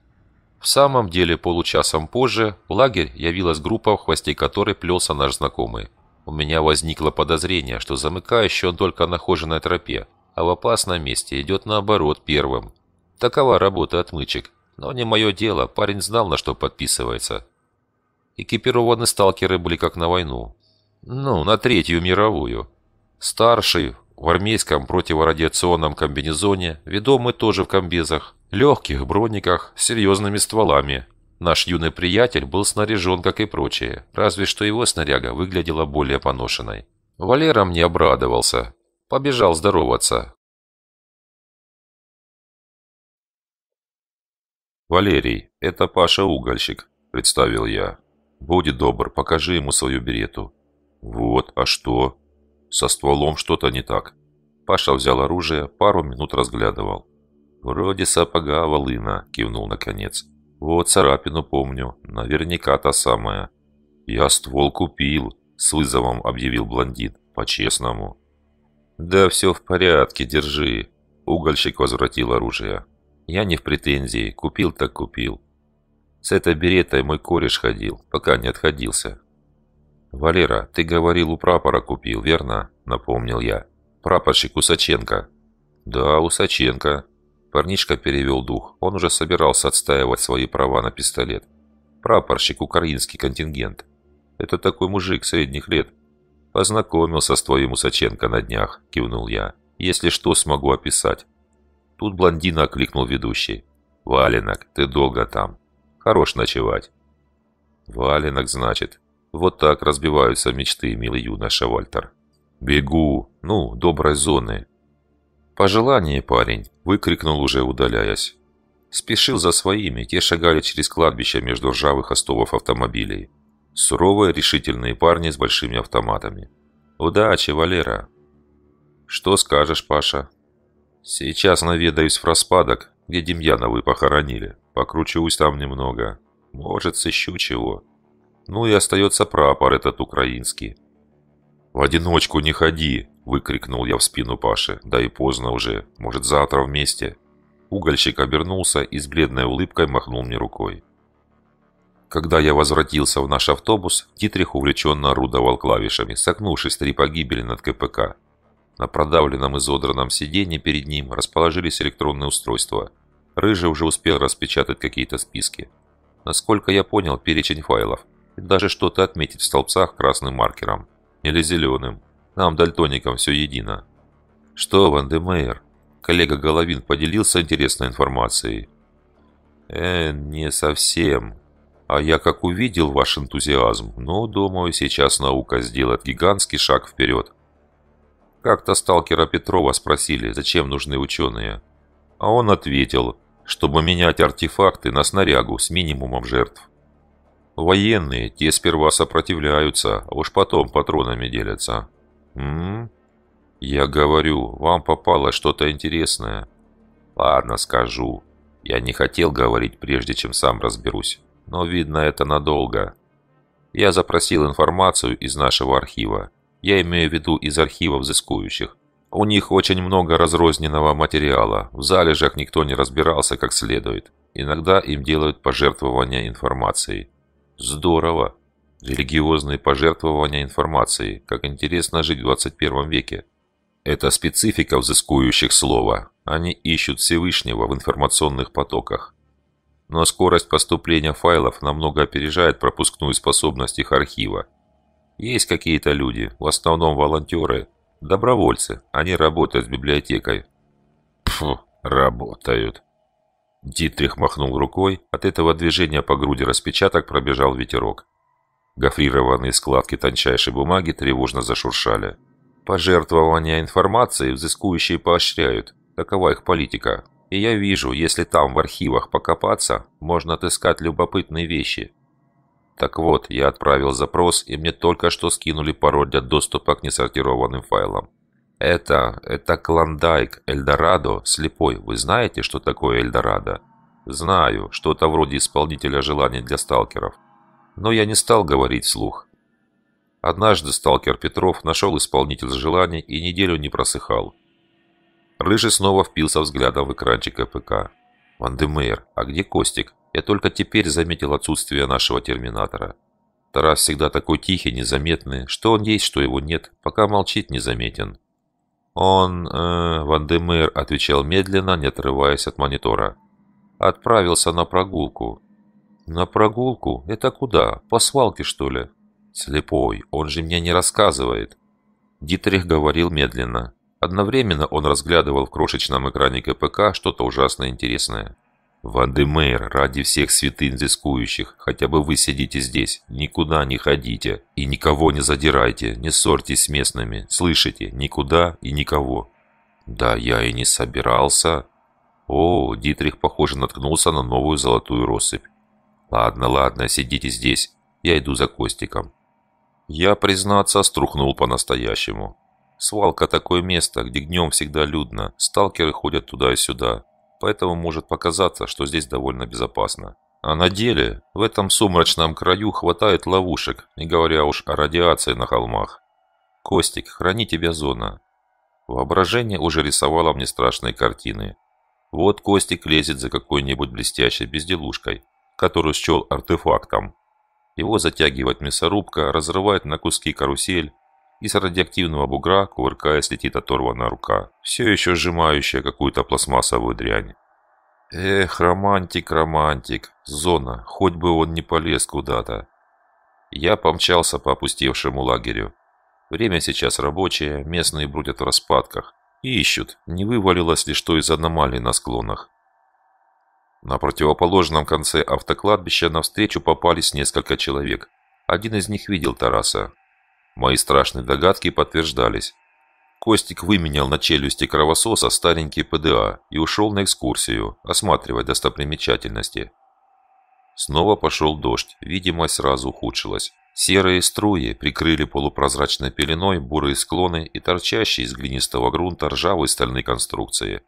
В самом деле, получасом позже в лагерь явилась группа, в хвосте которой плелся наш знакомый. У меня возникло подозрение, что замыкающий он только на хоженой тропе, а в опасном месте идет наоборот первым. Такова работа отмычек. Но не мое дело, парень знал, на что подписывается. Экипированы сталкеры были как на войну. Ну, на Третью мировую. Старший в армейском противорадиационном комбинезоне, ведомый тоже в комбезах, легких брониках с серьезными стволами. Наш юный приятель был снаряжен, как и прочие, разве что его снаряга выглядела более поношенной. Валера мне обрадовался. Побежал здороваться. «Валерий, это Паша Угольщик», — представил я. «Будь добр, покажи ему свою берету». «Вот, а что?» «Со стволом что-то не так». Паша взял оружие, пару минут разглядывал. «Вроде сапога волына», — кивнул наконец. «Вот царапину помню, наверняка та самая». «Я ствол купил», — с вызовом объявил блондин, по-честному. «Да все в порядке, держи», — угольщик возвратил оружие. «Я не в претензии, купил так купил. С этой беретой мой кореш ходил, пока не отходился. «Валера, ты говорил, у прапора купил, верно?» – напомнил я. «Прапорщик Усаченко». «Да, Усаченко». Парнишка перевел дух. Он уже собирался отстаивать свои права на пистолет. «Прапорщик, украинский контингент. Это такой мужик средних лет. Познакомился с твоим Усаченко на днях», – кивнул я. «Если что, смогу описать». Тут блондина окликнул ведущий. «Валенок, ты долго там?» Хорош ночевать. Валенок, значит. Вот так разбиваются мечты, милый юноша Вальтер. Бегу, ну, доброй зоны. Пожелание, парень, выкрикнул уже удаляясь. Спешил за своими, те шагали через кладбище между ржавых остовов автомобилей. Суровые, решительные парни с большими автоматами. «Удачи, Валера!» «Что скажешь, Паша?» «Сейчас наведаюсь в распадок, где Демьяновы похоронили». Покручусь там немного. Может, сыщу чего. Ну и остается прапор этот украинский. «В одиночку не ходи!» – выкрикнул я в спину Паше, «Да и поздно уже. Может, завтра вместе?» Угольщик обернулся и с бледной улыбкой махнул мне рукой. Когда я возвратился в наш автобус, Дитрих увлеченно орудовал клавишами, согнувшись три погибели над КПК. На продавленном изодранном сиденье перед ним расположились электронные устройства – Рыжий уже успел распечатать какие-то списки. Насколько я понял, перечень файлов. И даже что-то отметить в столбцах красным маркером. Или зеленым. Нам, дальтоникам, все едино. Что, Ван де Мейер? Коллега Головин поделился интересной информацией. Э, не совсем. А я как увидел ваш энтузиазм, но, ну, думаю, сейчас наука сделает гигантский шаг вперед. Как-то сталкера Петрова спросили, зачем нужны ученые. А он ответил – чтобы менять артефакты на снарягу с минимумом жертв. Военные, те сперва сопротивляются, а уж потом патронами делятся. М, -м, -м. Я говорю, вам попало что-то интересное. Ладно, скажу. Я не хотел говорить, прежде чем сам разберусь. Но видно это надолго. Я запросил информацию из нашего архива. Я имею в виду из архива взыскующих. У них очень много разрозненного материала, в залежах никто не разбирался как следует. Иногда им делают пожертвования информацией. Здорово! Религиозные пожертвования информации. Как интересно жить в 21 веке. Это специфика взыскующих слова. Они ищут Всевышнего в информационных потоках. Но скорость поступления файлов намного опережает пропускную способность их архива. Есть какие-то люди, в основном волонтеры, Добровольцы, они работают с библиотекой. Пф, работают. Дитрих махнул рукой, от этого движения по груди распечаток пробежал ветерок. Гофрированные складки тончайшей бумаги тревожно зашуршали. Пожертвования информации взыскующие поощряют, такова их политика. И я вижу, если там в архивах покопаться, можно отыскать любопытные вещи – так вот, я отправил запрос, и мне только что скинули пароль для доступа к несортированным файлам. Это, это Клондайк, Эльдорадо, слепой. Вы знаете, что такое Эльдорадо? Знаю, что-то вроде исполнителя желаний для сталкеров. Но я не стал говорить вслух. Однажды сталкер Петров нашел исполнитель желаний и неделю не просыхал. Рыжий снова впился взглядом в экранчик КПК. «Вандемейр, а где Костик?» Я только теперь заметил отсутствие нашего терминатора. Тарас всегда такой тихий, незаметный, что он есть, что его нет, пока молчит, незаметен. Он, э, Вандемир, отвечал медленно, не отрываясь от монитора. Отправился на прогулку. На прогулку? Это куда? По свалке, что ли? Слепой, он же мне не рассказывает. Дитрих говорил медленно. Одновременно он разглядывал в крошечном экране КПК что-то ужасно интересное. «Вандемейр, ради всех святынь взыскующих, хотя бы вы сидите здесь, никуда не ходите и никого не задирайте, не ссорьтесь с местными, слышите, никуда и никого». «Да я и не собирался». О, Дитрих, похоже, наткнулся на новую золотую россыпь. «Ладно, ладно, сидите здесь, я иду за Костиком». Я, признаться, струхнул по-настоящему. Свалка – такое место, где днем всегда людно, сталкеры ходят туда и сюда, поэтому может показаться, что здесь довольно безопасно. А на деле, в этом сумрачном краю хватает ловушек, не говоря уж о радиации на холмах. Костик, храни тебя зона. Воображение уже рисовало мне страшные картины. Вот Костик лезет за какой-нибудь блестящей безделушкой, которую счел артефактом. Его затягивает мясорубка, разрывает на куски карусель, из радиоактивного бугра, кувыркаясь, слетит оторванная рука, все еще сжимающая какую-то пластмассовую дрянь. Эх, романтик, романтик, зона, хоть бы он не полез куда-то. Я помчался по опустевшему лагерю. Время сейчас рабочее, местные бродят в распадках и ищут, не вывалилось ли что из аномалий на склонах. На противоположном конце автокладбища навстречу попались несколько человек. Один из них видел Тараса, Мои страшные догадки подтверждались. Костик выменял на челюсти кровососа старенький ПДА и ушел на экскурсию, осматривать достопримечательности. Снова пошел дождь, видимость сразу ухудшилась. Серые струи прикрыли полупрозрачной пеленой бурые склоны и торчащие из глинистого грунта ржавые стальные конструкции.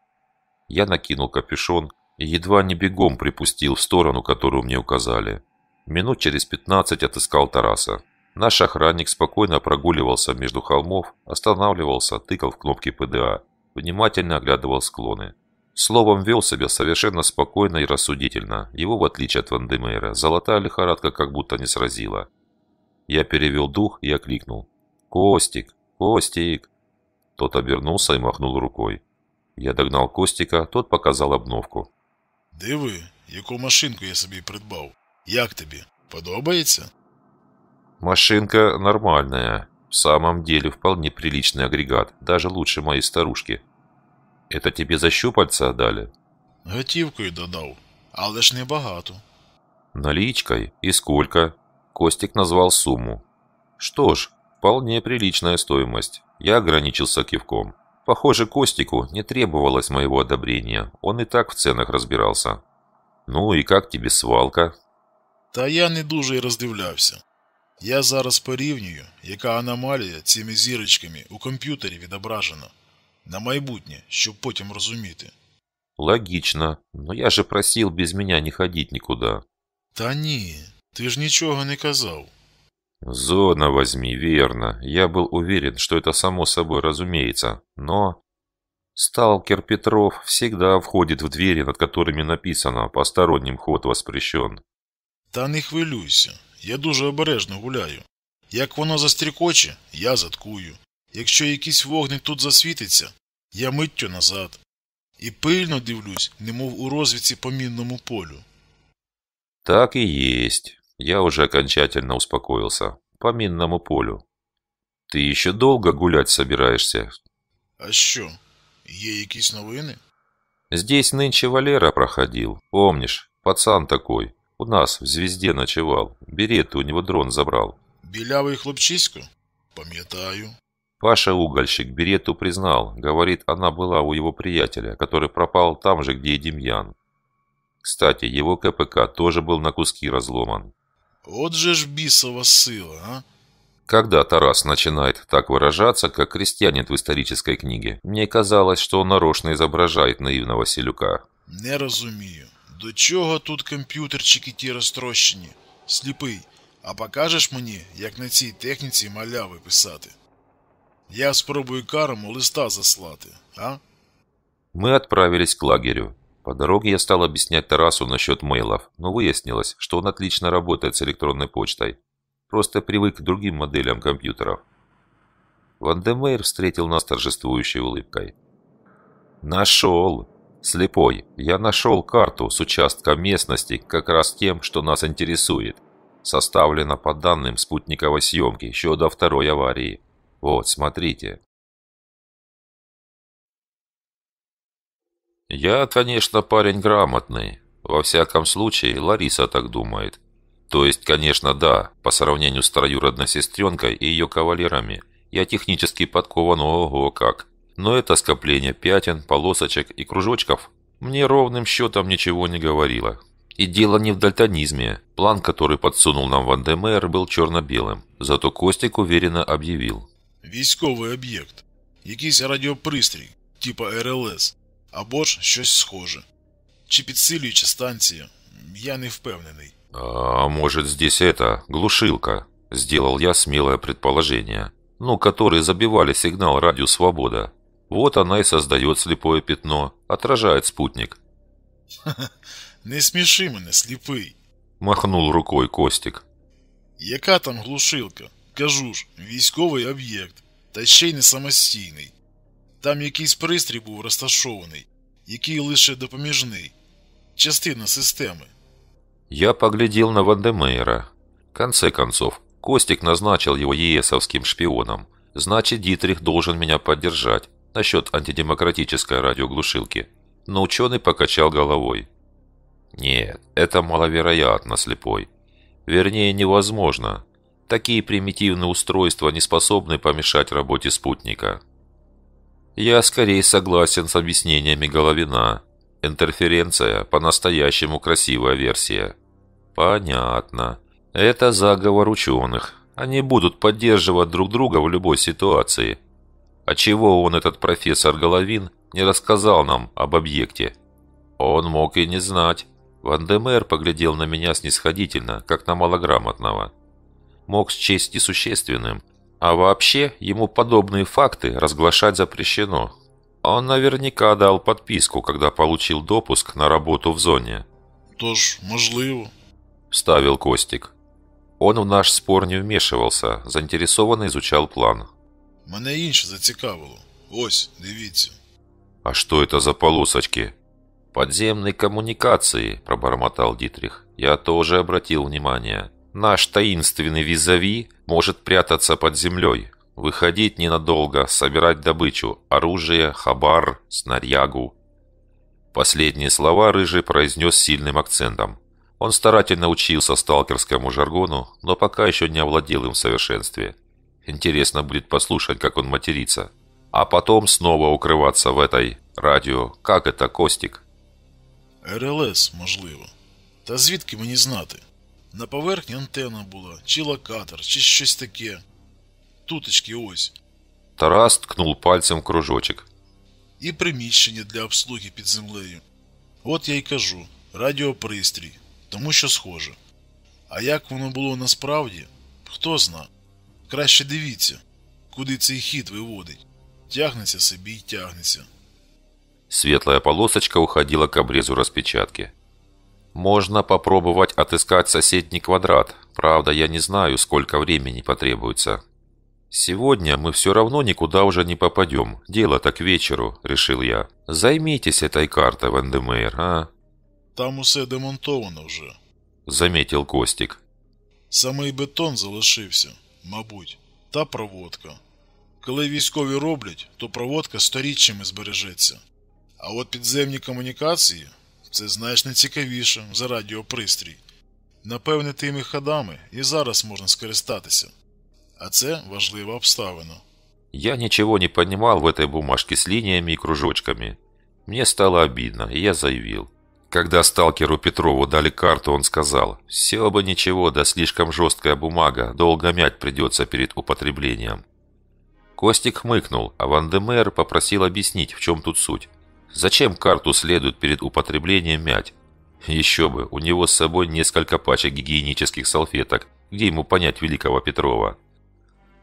Я накинул капюшон и едва не бегом припустил в сторону, которую мне указали. Минут через пятнадцать отыскал Тараса. Наш охранник спокойно прогуливался между холмов, останавливался, тыкал в кнопки ПДА, внимательно оглядывал склоны. Словом, вел себя совершенно спокойно и рассудительно. Его, в отличие от Вандемейра, золотая лихорадка как будто не сразила. Я перевел дух и окликнул. «Костик! Костик!» Тот обернулся и махнул рукой. Я догнал Костика, тот показал обновку.
«Диви, яку машинку я собі придбав. Як тобі? Подобається?»
Машинка нормальная. В самом деле вполне приличный агрегат, даже лучше моей старушки. Это тебе за щупальца дали?
Готівкою додав, але ж небагато.
Наличкой? И сколько? Костик назвал сумму. Что ж, вполне приличная стоимость. Я ограничился кивком. Похоже, Костику не требовалось моего одобрения. Он и так в ценах разбирался. Ну и как тебе свалка?
Та я не дуже и роздивлявся. Я зараз порівнюю, яка аномалія цими зірочками у комп'ютері відображена. На майбутнє, щоб потім розуміти.
Логічно, но ну, я же просил без меня не ходить никуда.
Та ні, ти ж нічого не казав.
Зона возьми, верно. Я был уверен, что это само собой разумеется, но... Сталкер Петров всегда входит в двери, над которыми написано «Посторонним ход воспрещен».
Та не хвилюйся, я дуже обережно гуляю. Як воно застрікоче, я заткую. Якщо якийсь вогник тут засвітиться, я миттю назад. І пильно дивлюсь, немов у розвідці по мінному полю.
Так и есть. Я уже окончательно успокоился. По минному полю. Ты еще долго гулять собираешься?
А что? Ей якісь новини?
Здесь нынче Валера проходил. Помнишь, пацан такой. У нас в звезде ночевал. Берет у него дрон забрал.
Белявый хлопчисько? пометаю.
Паша угольщик Берету признал. Говорит, она была у его приятеля, который пропал там же, где и Демьян. Кстати, его КПК тоже был на куски разломан.
Вот же ж бисова сыла, а?
Когда Тарас начинает так выражаться, как крестьянин в исторической книге, мне казалось, что он нарочно изображает наивного селюка.
Не разумею. До чого тут комп'ютерчики ті розтрощені? Сліпий, а покажеш мені, як на цій техніці маляви писати? Я спробую карому листа заслати, а?
Мы отправились к лагерю. По дороге я стал объяснять Тарасу насчет мейлов, но выяснилось, что он отлично работает с электронной почтой. Просто привык к другим моделям компьютеров. Ван Демейр встретил нас торжествующей улыбкой. «Нашел!» слепой, я нашел карту с участка местности как раз тем, что нас интересует. Составлена по данным спутниковой съемки еще до второй аварии. Вот, смотрите. Я, конечно, парень грамотный. Во всяком случае, Лариса так думает. То есть, конечно, да, по сравнению с троюродной сестренкой и ее кавалерами, я технически подкован ого как. Но это скопление пятен, полосочек и кружочков мне ровным счетом ничего не говорило. И дело не в дальтонизме. План, который подсунул нам Вандемер, был черно-белым. Зато Костик уверенно объявил.
Військовий об'єкт. Якийсь радіопристрій, типа РЛС, або ж щось схоже. Чи підсилююча станція, я не впевнений.
А может здесь это, глушилка? Сделал я смелое предположение. Ну, которые забивали сигнал радио «Свобода». Вот она и создает слепое пятно, отражает спутник.
Не смеши мене, сліпий,
махнул рукой Костик.
Яка там глушилка? Кажу ж, військовий об'єкт, та ще й не самостійний. Там якийсь пристрій був розташований, який лише допоміжний. Частина системы.
Я поглядел на Вандемейра. В конце концов, Костик назначил его ЕСовским шпионом. Значит, Дитрих должен меня поддержать насчет антидемократической радиоглушилки, но ученый покачал головой. Нет, это маловероятно, слепой. Вернее, невозможно. Такие примитивные устройства не способны помешать работе спутника. Я скорее согласен с объяснениями Головина. Интерференция – по-настоящему красивая версия. Понятно. Это заговор ученых. Они будут поддерживать друг друга в любой ситуации – а чего он, этот профессор Головин, не рассказал нам об объекте? Он мог и не знать. Ван Демер поглядел на меня снисходительно, как на малограмотного. Мог счесть несущественным. А вообще, ему подобные факты разглашать запрещено. Он наверняка дал подписку, когда получил допуск на работу в зоне.
«Тож, можливо»,
– вставил Костик. Он в наш спор не вмешивался, заинтересованно изучал план.
Мене інше зацікавило. Ось, дивіться.
А что это за полосочки? Подземные коммуникации, пробормотал Дитрих. Я тоже обратил внимание. Наш таинственный визави может прятаться под землей, выходить ненадолго, собирать добычу, оружие, хабар, снарягу. Последние слова Рыжий произнес сильным акцентом. Он старательно учился сталкерскому жаргону, но пока еще не овладел им в совершенстве. Интересно будет послушать, как он матерится. А потом снова укрываться в этой радио. Как это, Костик?
РЛС, можливо. Та звідки мені знати? На поверхні антенна була, чи локатор, чи щось таке. Туточки ось.
Тарас ткнув пальцем в кружочок.
І приміщення для обслуги під землею. От я й кажу, радіопристрій, тому що схоже. А як воно було насправді, хто знає. Краще дивіться, куди цей хід виводить. Тягнеться собі і тягнеться.
Светлая полосочка уходила к обрезу распечатки. Можна попробувати отыскать сусідній квадрат. Правда, я не знаю, сколько времени потребується. Сьогодні мы все равно никуда уже не попадем. дело так к вечеру, решил я. Займитесь этой картой, Вендемейр, а?
Там усе демонтовано вже,
заметил Костик.
Самий бетон залишився. мабуть, та проводка. Коли військові роблять, то проводка сторіччями збережеться. А от підземні комунікації це значно цікавіше за радіопристрій. Напевне, тими ходами і зараз можна скористатися. А це важлива обставина.
Я нічого не понимал в этой бумажке с лініями і кружочками. Мені стало обидно, і я заявил. Когда сталкеру Петрову дали карту, он сказал, «Все бы ничего, да слишком жесткая бумага, долго мять придется перед употреблением». Костик хмыкнул, а Вандемер попросил объяснить, в чем тут суть. Зачем карту следует перед употреблением мять? Еще бы, у него с собой несколько пачек гигиенических салфеток, где ему понять великого Петрова.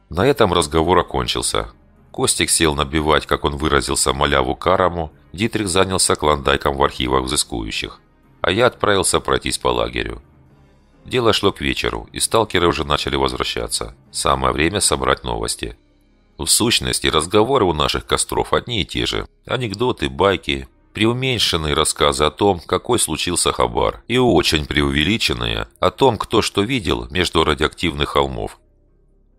На этом разговор окончился. Костик сел набивать, как он выразился, маляву караму, Дитрих занялся клондайком в архивах взыскующих, а я отправился пройтись по лагерю. Дело шло к вечеру, и сталкеры уже начали возвращаться. Самое время собрать новости. В сущности, разговоры у наших костров одни и те же. Анекдоты, байки, преуменьшенные рассказы о том, какой случился хабар, и очень преувеличенные о том, кто что видел между радиоактивных холмов.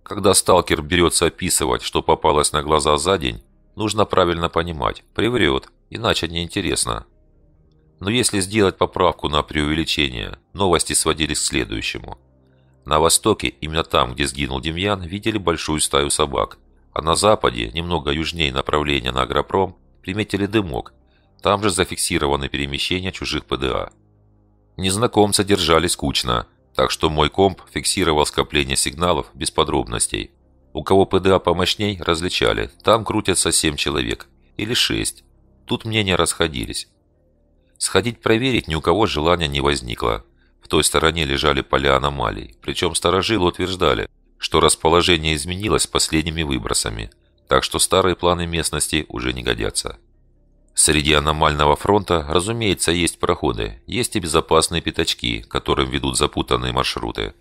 Когда сталкер берется описывать, что попалось на глаза за день, нужно правильно понимать, приврет, иначе неинтересно. Но если сделать поправку на преувеличение, новости сводились к следующему. На востоке, именно там, где сгинул Демьян, видели большую стаю собак, а на западе, немного южнее направления на агропром, приметили дымок, там же зафиксированы перемещения чужих ПДА. Незнакомцы держались кучно, так что мой комп фиксировал скопление сигналов без подробностей. У кого ПДА помощней, различали. Там крутятся 7 человек. Или 6. Тут мнения расходились. Сходить проверить ни у кого желания не возникло. В той стороне лежали поля аномалий. Причем старожилы утверждали, что расположение изменилось последними выбросами. Так что старые планы местности уже не годятся. Среди аномального фронта, разумеется, есть проходы, есть и безопасные пятачки, которым ведут запутанные маршруты.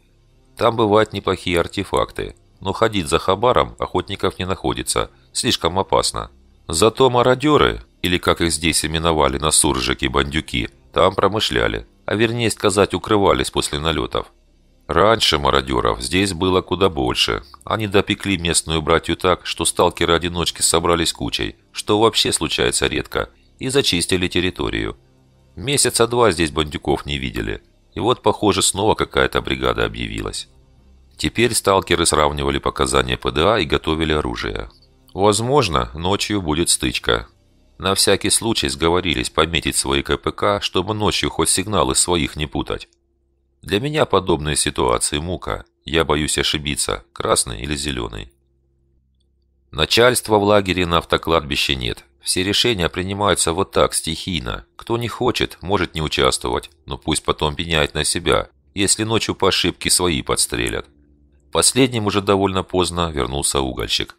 Там бывают неплохие артефакты – но ходить за хабаром охотников не находится, слишком опасно. Зато мародеры, или как их здесь именовали на суржике бандюки, там промышляли, а вернее сказать укрывались после налетов. Раньше мародеров здесь было куда больше. Они допекли местную братью так, что сталкеры-одиночки собрались кучей, что вообще случается редко, и зачистили территорию. Месяца два здесь бандюков не видели. И вот, похоже, снова какая-то бригада объявилась. Теперь сталкеры сравнивали показания ПДА и готовили оружие. Возможно, ночью будет стычка. На всякий случай сговорились пометить свои КПК, чтобы ночью хоть сигналы своих не путать. Для меня подобные ситуации мука. Я боюсь ошибиться, красный или зеленый. Начальства в лагере на автокладбище нет. Все решения принимаются вот так, стихийно. Кто не хочет, может не участвовать, но пусть потом пеняет на себя, если ночью по ошибке свои подстрелят. Последним уже довольно поздно вернулся угольщик.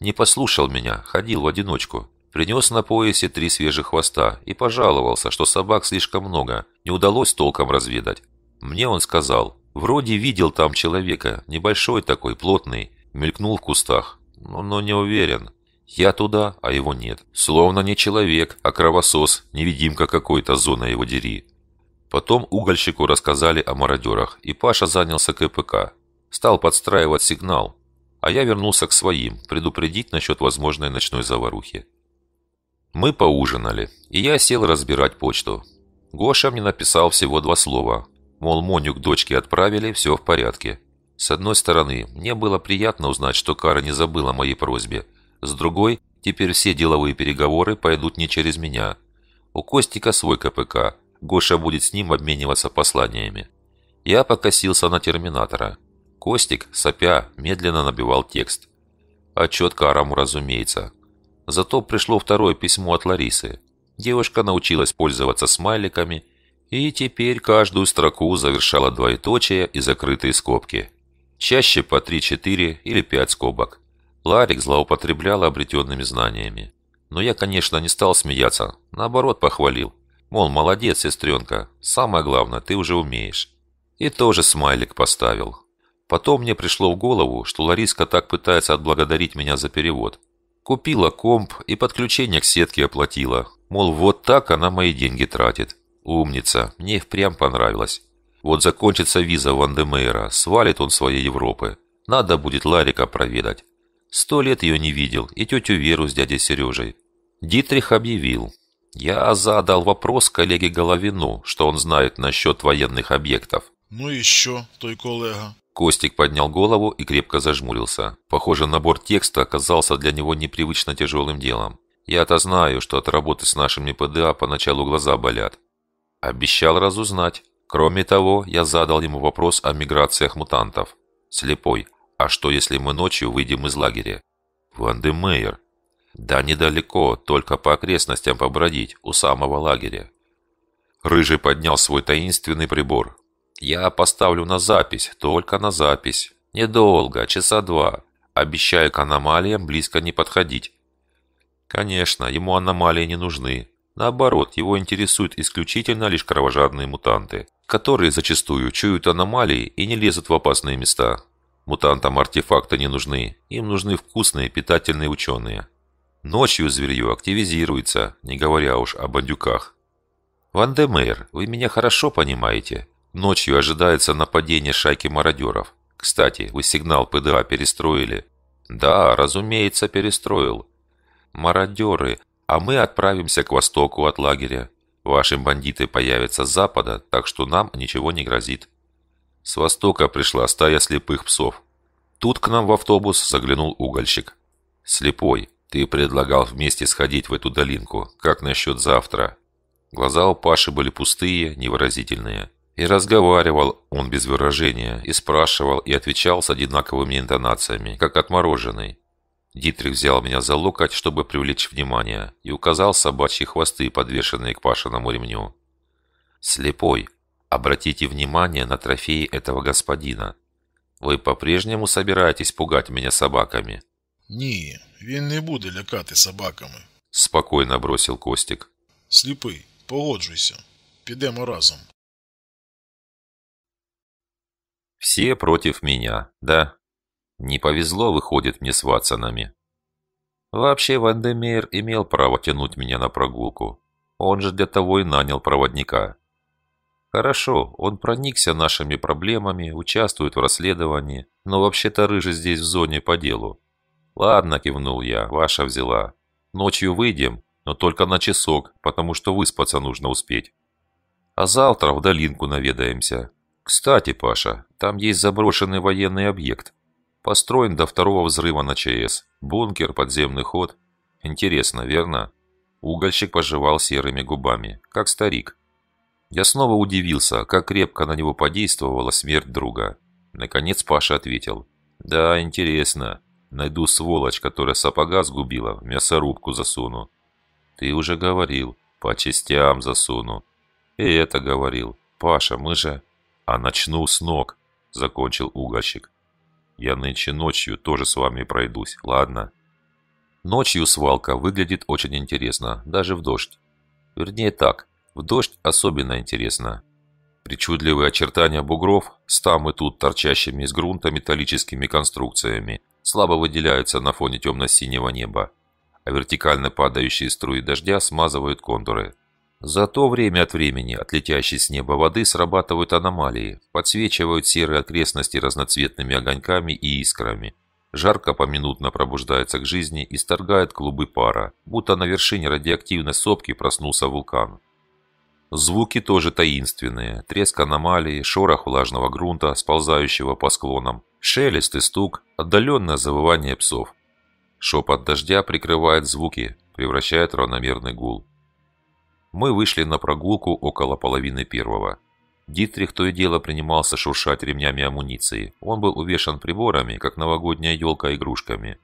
Не послушал меня, ходил в одиночку. Принес на поясе три свежих хвоста и пожаловался, что собак слишком много, не удалось толком разведать. Мне он сказал, вроде видел там человека, небольшой такой, плотный, мелькнул в кустах, но, но не уверен. Я туда, а его нет. Словно не человек, а кровосос, невидимка какой-то, зона его дери. Потом угольщику рассказали о мародерах, и Паша занялся КПК. Стал подстраивать сигнал, а я вернулся к своим, предупредить насчет возможной ночной заварухи. Мы поужинали, и я сел разбирать почту. Гоша мне написал всего два слова. Мол, Моню к дочке отправили, все в порядке. С одной стороны, мне было приятно узнать, что Кара не забыла моей просьбе. С другой, теперь все деловые переговоры пойдут не через меня. У Костика свой КПК. Гоша будет с ним обмениваться посланиями. Я покосился на терминатора. Костик, сопя, медленно набивал текст. А Отчет Караму, разумеется. Зато пришло второе письмо от Ларисы. Девушка научилась пользоваться смайликами и теперь каждую строку завершала двоеточие и закрытые скобки. Чаще по 3-4 или 5 скобок. Ларик злоупотребляла обретенными знаниями. Но я, конечно, не стал смеяться, наоборот, похвалил. Мол, молодец, сестренка, самое главное, ты уже умеешь. И тоже смайлик поставил. Потом мне пришло в голову, что Лариска так пытается отблагодарить меня за перевод. Купила комп и подключение к сетке оплатила. Мол, вот так она мои деньги тратит. Умница, мне впрямь понравилось. Вот закончится виза Вандемейра, свалит он своей Европы. Надо будет Ларика проведать. Сто лет ее не видел, и тетю Веру с дядей Сережей. Дитрих объявил. «Я задал вопрос коллеге Головину, что он знает насчет военных объектов».
«Ну еще, той коллега».
Костик поднял голову и крепко зажмурился. Похоже, набор текста оказался для него непривычно тяжелым делом. Я-то знаю, что от работы с нашими ПДА поначалу глаза болят. Обещал разузнать. Кроме того, я задал ему вопрос о миграциях мутантов. Слепой, а что если мы ночью выйдем из лагеря? Вандемейер. Да недалеко, только по окрестностям побродить, у самого лагеря. Рыжий поднял свой таинственный прибор, я поставлю на запись, только на запись. Недолго, часа два. Обещаю к аномалиям близко не подходить. Конечно, ему аномалии не нужны. Наоборот, его интересуют исключительно лишь кровожадные мутанты, которые зачастую чуют аномалии и не лезут в опасные места. Мутантам артефакты не нужны, им нужны вкусные питательные ученые. Ночью зверье активизируется, не говоря уж о бандюках. «Ван де Мейер, вы меня хорошо понимаете. Ночью ожидается нападение шайки мародеров. Кстати, вы сигнал ПДА перестроили?» «Да, разумеется, перестроил». «Мародеры, а мы отправимся к востоку от лагеря. Ваши бандиты появятся с запада, так что нам ничего не грозит». С востока пришла стая слепых псов. Тут к нам в автобус заглянул угольщик. «Слепой, ты предлагал вместе сходить в эту долинку. Как насчет завтра?» Глаза у Паши были пустые, невыразительные. И разговаривал он без выражения, и спрашивал, и отвечал с одинаковыми интонациями, как отмороженный. Дитрих взял меня за локоть, чтобы привлечь внимание, и указал собачьи хвосты, подвешенные к пашиному ремню. «Слепой, обратите внимание на трофеи этого господина. Вы по-прежнему собираетесь пугать меня собаками?»
«Ні, він не буде лякати собаками»,
– Спокойно бросил Костик.
Слепый, погоджуйся, підемо
разом».
Все против меня, да. Не повезло, выходит, мне с Ватсонами. Вообще, Ван имел право тянуть меня на прогулку. Он же для того и нанял проводника. Хорошо, он проникся нашими проблемами, участвует в расследовании, но вообще-то Рыжий здесь в зоне по делу. Ладно, кивнул я, ваша взяла. Ночью выйдем, но только на часок, потому что выспаться нужно успеть. А завтра в долинку наведаемся. «Кстати, Паша, там есть заброшенный военный объект. Построен до второго взрыва на ЧС. Бункер, подземный ход. Интересно, верно?» Угольщик пожевал серыми губами, как старик. Я снова удивился, как крепко на него подействовала смерть друга. Наконец Паша ответил. «Да, интересно. Найду сволочь, которая сапога сгубила, в мясорубку засуну». «Ты уже говорил. По частям засуну». «И это говорил. Паша, мы же...» А начну с ног, закончил угольщик. Я нынче ночью тоже с вами пройдусь, ладно? Ночью свалка выглядит очень интересно, даже в дождь. Вернее так, в дождь особенно интересно. Причудливые очертания бугров с и тут торчащими из грунта металлическими конструкциями слабо выделяются на фоне темно-синего неба, а вертикально падающие струи дождя смазывают контуры. Зато время от времени от летящей с неба воды срабатывают аномалии, подсвечивают серые окрестности разноцветными огоньками и искрами. Жарко поминутно пробуждается к жизни и сторгает клубы пара, будто на вершине радиоактивной сопки проснулся вулкан. Звуки тоже таинственные. Треск аномалии, шорох влажного грунта, сползающего по склонам, шелест и стук, отдаленное завывание псов. Шепот дождя прикрывает звуки, превращает равномерный гул. Мы вышли на прогулку около половины первого. Дитрих то и дело принимался шуршать ремнями амуниции. Он был увешан приборами, как новогодняя елка игрушками.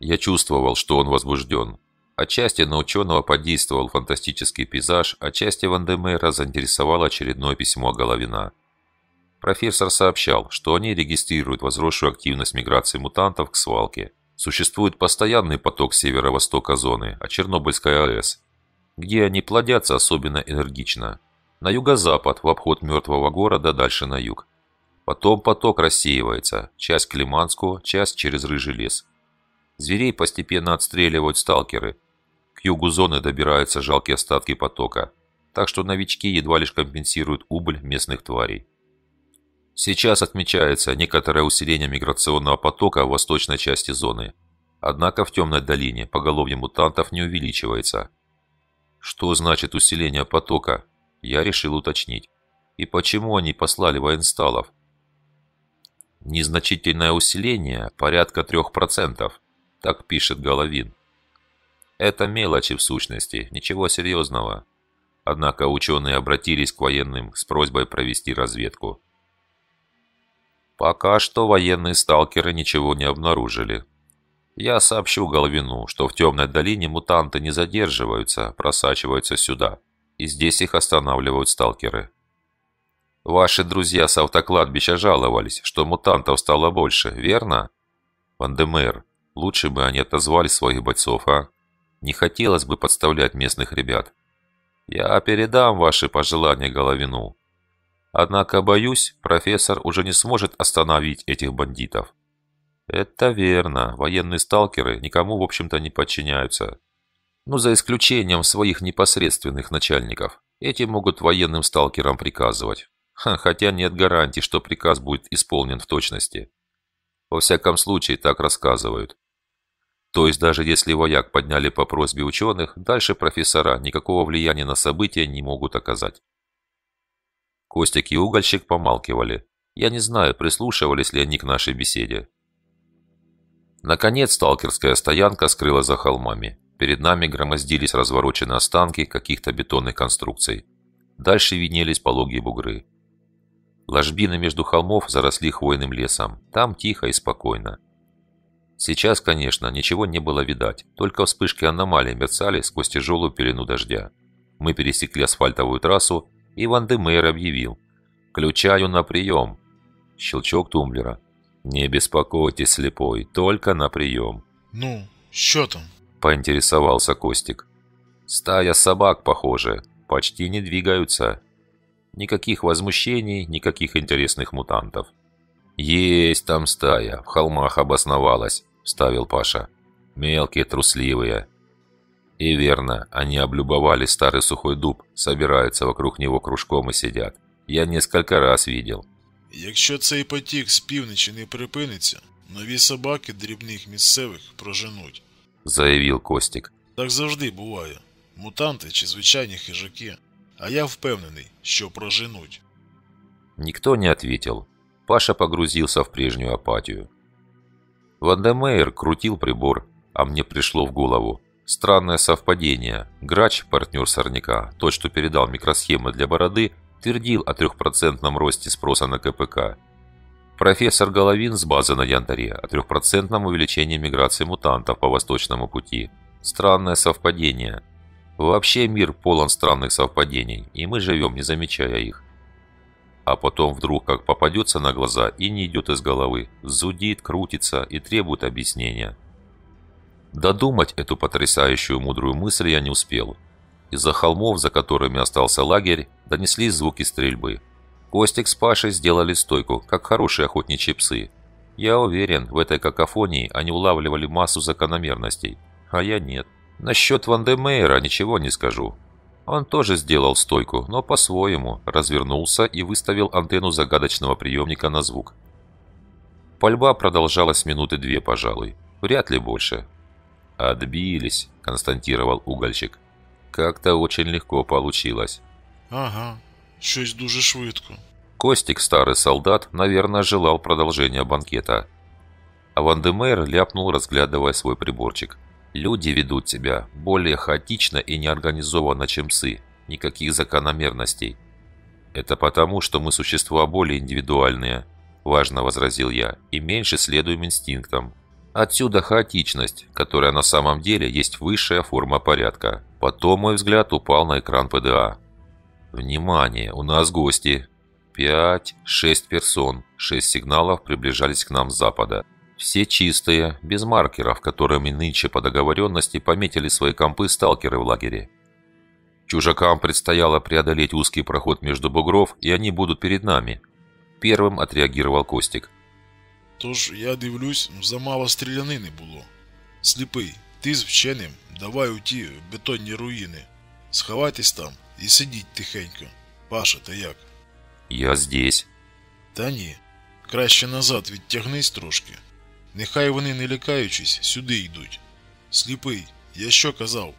Я чувствовал, что он возбужден. Отчасти на ученого подействовал фантастический пейзаж, отчасти Вандемера заинтересовало очередное письмо Головина. Профессор сообщал, что они регистрируют возросшую активность миграции мутантов к свалке. Существует постоянный поток северо-востока зоны, а Чернобыльская АЭС где они плодятся особенно энергично. На юго-запад, в обход мертвого города, дальше на юг. Потом поток рассеивается, часть к Лиманску, часть через Рыжий лес. Зверей постепенно отстреливают сталкеры. К югу зоны добираются жалкие остатки потока, так что новички едва лишь компенсируют убыль местных тварей. Сейчас отмечается некоторое усиление миграционного потока в восточной части зоны. Однако в темной долине поголовье мутантов не увеличивается – что значит усиление потока? Я решил уточнить. И почему они послали военсталов? Незначительное усиление порядка 3%, так пишет Головин. Это мелочи в сущности, ничего серьезного. Однако ученые обратились к военным с просьбой провести разведку. Пока что военные сталкеры ничего не обнаружили, я сообщу Головину, что в темной долине мутанты не задерживаются, просачиваются сюда. И здесь их останавливают сталкеры. Ваши друзья с автокладбища жаловались, что мутантов стало больше, верно? Вандемейр, лучше бы они отозвали своих бойцов, а? Не хотелось бы подставлять местных ребят. Я передам ваши пожелания Головину. Однако, боюсь, профессор уже не сможет остановить этих бандитов. Это верно. Военные сталкеры никому, в общем-то, не подчиняются. Ну, за исключением своих непосредственных начальников. Эти могут военным сталкерам приказывать. Ха, хотя нет гарантии, что приказ будет исполнен в точности. Во всяком случае, так рассказывают. То есть даже если вояк подняли по просьбе ученых, дальше профессора никакого влияния на события не могут оказать. Костик и угольщик помалкивали. Я не знаю, прислушивались ли они к нашей беседе. Наконец, сталкерская стоянка скрылась за холмами. Перед нами громоздились развороченные останки каких-то бетонных конструкций. Дальше виднелись пологие бугры. Ложбины между холмов заросли хвойным лесом. Там тихо и спокойно. Сейчас, конечно, ничего не было видать, только вспышки аномалий мерцали сквозь тяжелую пелену дождя. Мы пересекли асфальтовую трассу, и Ван Демейр объявил «Ключаю на прием!» Щелчок тумблера. «Не беспокойтесь, слепой, только на прием». «Ну, что там?» – поинтересовался Костик. «Стая собак, похоже, почти не двигаются. Никаких возмущений, никаких интересных мутантов». «Есть там стая, в холмах обосновалась», – вставил Паша. «Мелкие, трусливые». И верно, они облюбовали старый сухой дуб, собираются вокруг него кружком и сидят. Я несколько раз видел.
Якщо цей потік з півночі не припиниться, нові собаки дрібних місцевих проженуть,
заявив Костік.
Так завжди буває. Мутанти чи звичайні хижаки, а я впевнений, що
проженуть. Никто не ответил. Паша погрузился в прежнюю апатию. Вандемейр крутил прибор, а мне пришло в голову. Странное совпадение. Грач, партнер Сорняка, тот, что передал микросхемы для бороды, подтвердил о трехпроцентном росте спроса на КПК. Профессор Головин с базы на Янтаре о трехпроцентном увеличении миграции мутантов по Восточному пути. Странное совпадение. Вообще мир полон странных совпадений, и мы живем, не замечая их. А потом вдруг как попадется на глаза и не идет из головы, зудит, крутится и требует объяснения. Додумать эту потрясающую мудрую мысль я не успел. Из-за холмов, за которыми остался лагерь, донеслись звуки стрельбы. Костик с Пашей сделали стойку, как хорошие охотничьи псы. Я уверен, в этой какофонии они улавливали массу закономерностей, а я нет. Насчет Ван де Мейера ничего не скажу. Он тоже сделал стойку, но по-своему, развернулся и выставил антенну загадочного приемника на звук. Пальба продолжалась минуты две, пожалуй. Вряд ли больше. «Отбились», – константировал угольщик. Как-то очень легко получилось.
Ага, щось дуже швидко.
Костик, старый солдат, наверное, желал продолжения банкета. А Вандемейр ляпнул, разглядывая свой приборчик. «Люди ведут себя более хаотично и неорганизованно, чем псы. Никаких закономерностей». «Это потому, что мы существа более индивидуальные», – важно возразил я, – «и меньше следуем инстинктам, Отсюда хаотичность, которая на самом деле есть высшая форма порядка. Потом мой взгляд упал на экран ПДА. «Внимание, у нас гости!» Пять, шесть персон, шесть сигналов приближались к нам с запада. Все чистые, без маркеров, которыми нынче по договоренности пометили свои компы сталкеры в лагере. Чужакам предстояло преодолеть узкий проход между бугров, и они будут перед нами. Первым отреагировал Костик.
Тож я дивлюсь, ну, замало стрілянини було. Сліпий, ти з вченим давай у ті бетонні руїни. Сховайтесь там і сидіть тихенько. Паша, ти як?
Я здесь.
Та ні. Краще назад відтягнись трошки. Нехай вони, не лякаючись, сюди йдуть. Сліпий, я що казав?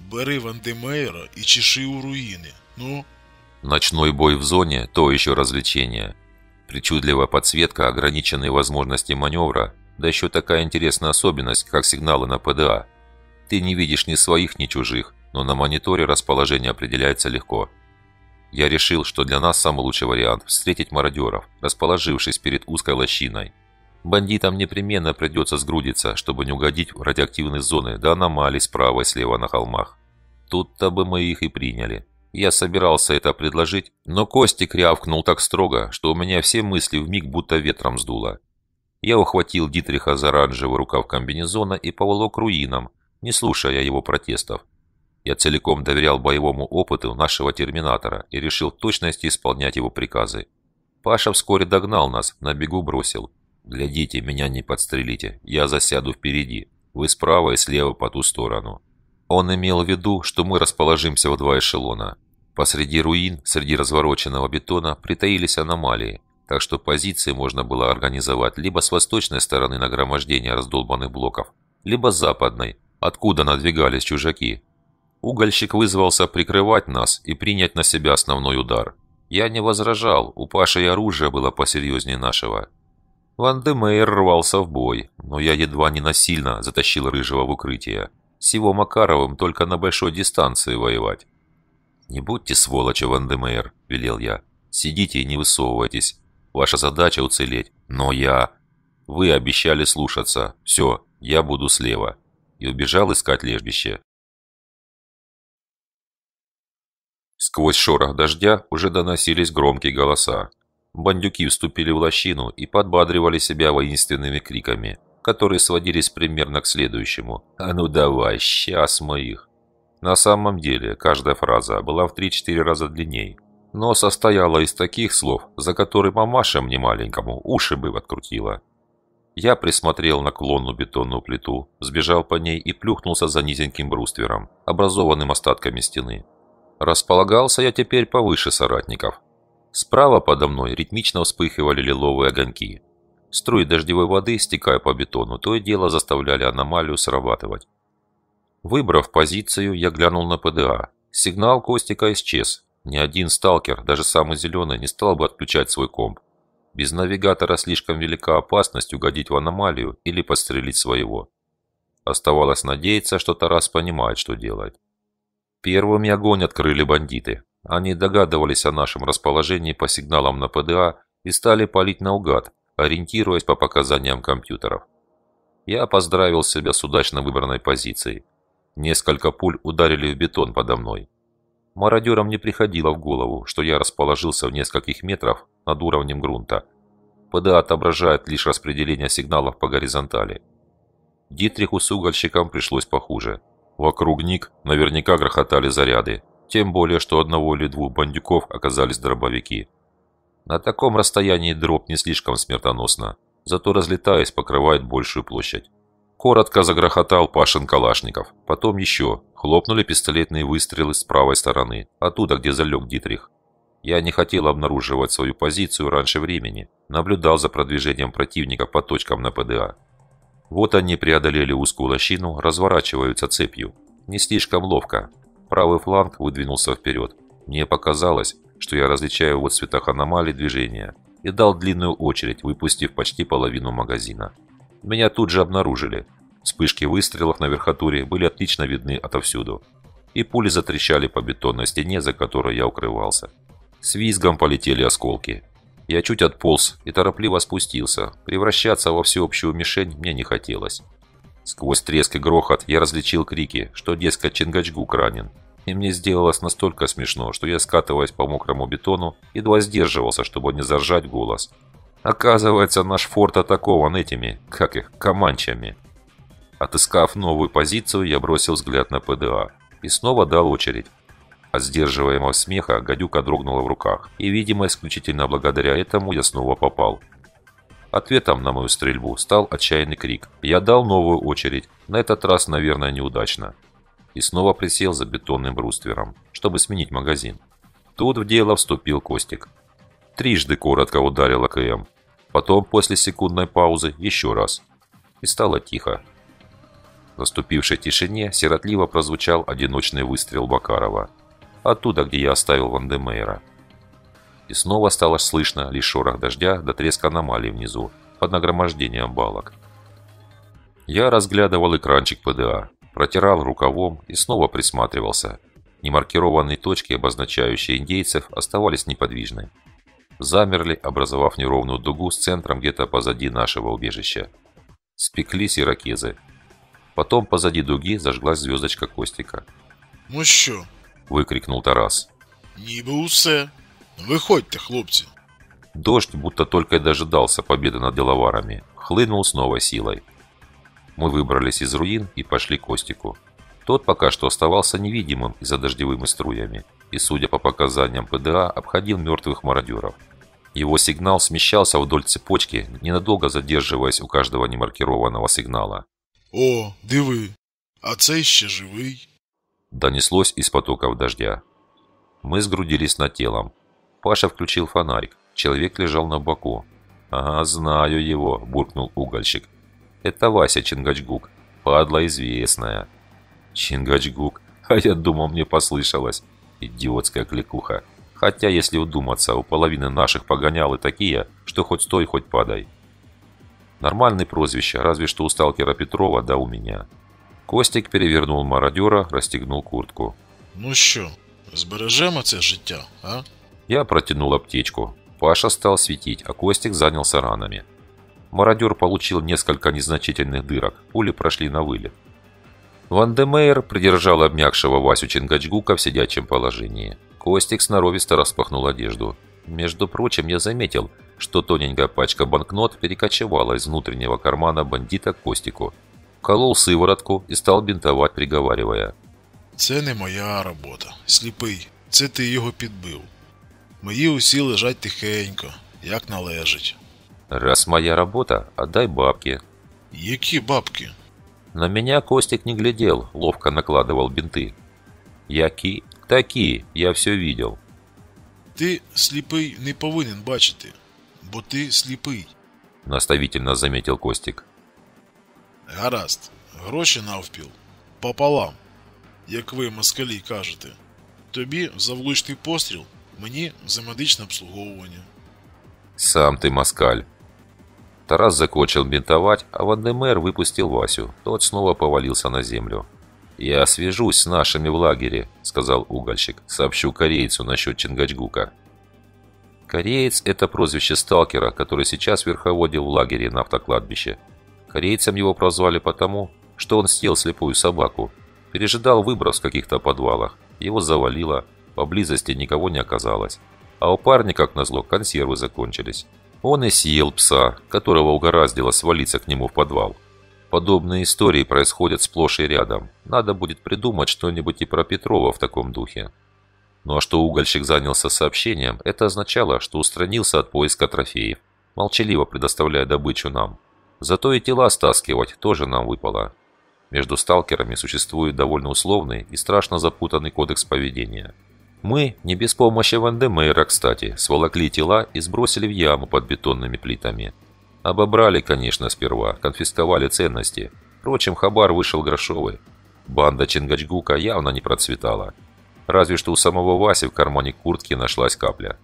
Бери Вандемейра и чеши у руины. Ну?
Ночной бой в зоне – то еще развлечение. Причудливая подсветка, ограниченные возможности маневра, да еще такая интересная особенность, как сигналы на ПДА. Ты не видишь ни своих, ни чужих, но на мониторе расположение определяется легко. Я решил, что для нас самый лучший вариант – встретить мародеров, расположившись перед узкой лощиной. Бандитам непременно придется сгрудиться, чтобы не угодить в радиоактивные зоны до да аномалий справа и слева на холмах. Тут-то бы мы их и приняли. Я собирался это предложить, но Костик рявкнул так строго, что у меня все мысли в миг будто ветром сдуло. Я ухватил Дитриха за оранжевый рукав комбинезона и поволок руинам, не слушая его протестов. Я целиком доверял боевому опыту нашего терминатора и решил в точности исполнять его приказы. Паша вскоре догнал нас, на бегу бросил. «Глядите, меня не подстрелите, я засяду впереди, вы справа и слева по ту сторону». Он имел в виду, что мы расположимся в два эшелона. Посреди руин, среди развороченного бетона, притаились аномалии, так что позиции можно было организовать либо с восточной стороны нагромождения раздолбанных блоков, либо с западной, откуда надвигались чужаки. Угольщик вызвался прикрывать нас и принять на себя основной удар. Я не возражал, у Паши и оружие было посерьезнее нашего. Ван Демейр рвался в бой, но я едва не насильно затащил Рыжего в укрытие. С его Макаровым только на большой дистанции воевать. «Не будьте сволочи, Вандемейр», – велел я. «Сидите и не высовывайтесь. Ваша задача – уцелеть. Но я...» «Вы обещали слушаться. Все, я буду слева». И убежал искать лежбище. Сквозь шорох дождя уже доносились громкие голоса. Бандюки вступили в лощину и подбадривали себя воинственными криками, которые сводились примерно к следующему «А ну давай, сейчас мы на самом деле, каждая фраза была в 3-4 раза длинней, но состояла из таких слов, за которые мамаша мне маленькому уши бы открутила. Я присмотрел наклонную бетонную плиту, сбежал по ней и плюхнулся за низеньким бруствером, образованным остатками стены. Располагался я теперь повыше соратников. Справа подо мной ритмично вспыхивали лиловые огоньки. Струи дождевой воды, стекая по бетону, то и дело заставляли аномалию срабатывать. Выбрав позицию, я глянул на ПДА. Сигнал Костика исчез. Ни один сталкер, даже самый зеленый, не стал бы отключать свой комп. Без навигатора слишком велика опасность угодить в аномалию или подстрелить своего. Оставалось надеяться, что Тарас понимает, что делать. Первыми огонь открыли бандиты. Они догадывались о нашем расположении по сигналам на ПДА и стали палить наугад, ориентируясь по показаниям компьютеров. Я поздравил себя с удачно выбранной позицией. Несколько пуль ударили в бетон подо мной. Мародерам не приходило в голову, что я расположился в нескольких метрах над уровнем грунта. ПДА отображает лишь распределение сигналов по горизонтали. Дитриху с угольщиком пришлось похуже. Вокруг них, наверняка грохотали заряды, тем более, что одного или двух бандюков оказались дробовики. На таком расстоянии дроп не слишком смертоносна, зато разлетаясь покрывает большую площадь. Коротко загрохотал Пашин Калашников. Потом еще. Хлопнули пистолетные выстрелы с правой стороны, оттуда, где залег Дитрих. Я не хотел обнаруживать свою позицию раньше времени. Наблюдал за продвижением противника по точкам на ПДА. Вот они преодолели узкую лощину, разворачиваются цепью. Не слишком ловко. Правый фланг выдвинулся вперед. Мне показалось, что я различаю вот цветах аномалий движения. И дал длинную очередь, выпустив почти половину магазина. Меня тут же обнаружили. Вспышки выстрелов на верхотуре были отлично видны отовсюду. И пули затрещали по бетонной стене, за которой я укрывался. С визгом полетели осколки. Я чуть отполз и торопливо спустился. Превращаться во всеобщую мишень мне не хотелось. Сквозь треск и грохот я различил крики, что, дескать, Чингачгук ранен. И мне сделалось настолько смешно, что я, скатываясь по мокрому бетону, едва сдерживался, чтобы не заржать голос. Оказывается, наш форт атакован этими, как их, команчами. Отыскав новую позицию, я бросил взгляд на ПДА и снова дал очередь. От сдерживаемого смеха гадюка дрогнула в руках, и, видимо, исключительно благодаря этому я снова попал. Ответом на мою стрельбу стал отчаянный крик. Я дал новую очередь, на этот раз, наверное, неудачно. И снова присел за бетонным бруствером, чтобы сменить магазин. Тут в дело вступил Костик. Трижды коротко ударил АКМ. Потом, после секундной паузы, еще раз. И стало тихо. В наступившей тишине сиротливо прозвучал одиночный выстрел Бакарова. Оттуда, где я оставил Вандемейра. И снова стало слышно лишь шорох дождя до треска аномалий внизу, под нагромождением балок. Я разглядывал экранчик ПДА, протирал рукавом и снова присматривался. Немаркированные точки, обозначающие индейцев, оставались неподвижны. Замерли, образовав неровную дугу с центром где-то позади нашего убежища. Спеклись иракезы, Потом позади дуги зажглась звездочка Костика. «Ну що?» – выкрикнул Тарас.
Не усе. Выходь-то, хлопцы!»
Дождь, будто только и дожидался победы над деловарами, хлынул с новой силой. Мы выбрались из руин и пошли к Костику. Тот пока что оставался невидимым из-за дождевыми струями и, судя по показаниям ПДА, обходил мертвых мародеров. Его сигнал смещался вдоль цепочки, ненадолго задерживаясь у каждого немаркированного сигнала.
О, диви, а це ще живий.
Донеслось из потоков дождя. Мы сгрудились над телом. Паша включил фонарик. Человек лежал на боку. «Ага, знаю его», – буркнул угольщик. «Это Вася Чингачгук, падла известная». «Чингачгук? А я думал, мне послышалось. Идиотская кликуха. Хотя, если удуматься, у половины наших погонялы такие, что хоть стой, хоть падай». Нормальное прозвище, разве что у сталкера Петрова, да у меня. Костик перевернул мародера, расстегнул куртку.
«Ну что, збережемо це життя, а?»
Я протянул аптечку. Паша стал светить, а Костик занялся ранами. Мародер получил несколько незначительных дырок, пули прошли на вылет. Вандемейр придержал обмякшего Васю Чингачгука в сидячем положении. Костик сноровисто распахнул одежду. «Между прочим, я заметил, что тоненькая пачка банкнот перекочевала из внутреннего кармана бандита к Костику. Колол сыворотку и стал бинтовать, приговаривая.
«Це не моя робота. Сліпий. Це ти його підбив. Мої усі лежать тихенько, як належить».
«Раз моя работа, отдай бабки». «Які бабки?» На меня Костик не глядел, ловко накладывал бинты. «Які? Такі. Я все видел».
«Ти, сліпий, не повинен бачити» бо ты сліпий,
наставительно заметил Костик.
Гаразд, гроші навпіл пополам, як ви москалі кажете. Тобі за влучний постріл, мені за медичне обслуговування.
Сам ты москаль. Тарас закончил бинтовать, а Вандемер выпустил Васю. Тот снова повалился на землю. «Я свяжусь с нашими в лагере», — сказал угольщик. «Сообщу корейцу насчет Чингачгука». Кореец – это прозвище сталкера, который сейчас верховодил в лагере на автокладбище. Корейцем его прозвали потому, что он съел слепую собаку, пережидал выброс в каких-то подвалах, его завалило, поблизости никого не оказалось. А у парня, как назло, консервы закончились. Он и съел пса, которого угораздило свалиться к нему в подвал. Подобные истории происходят сплошь и рядом. Надо будет придумать что-нибудь и про Петрова в таком духе. Ну а что угольщик занялся сообщением, это означало, что устранился от поиска трофеев, молчаливо предоставляя добычу нам. Зато и тела стаскивать тоже нам выпало. Между сталкерами существует довольно условный и страшно запутанный кодекс поведения. Мы, не без помощи Вандемейра, кстати, сволокли тела и сбросили в яму под бетонными плитами. Обобрали, конечно, сперва, конфисковали ценности. Впрочем, хабар вышел грошовый. Банда Чингачгука явно не процветала. Разве что у самого Васи в кармане куртки нашлась капля.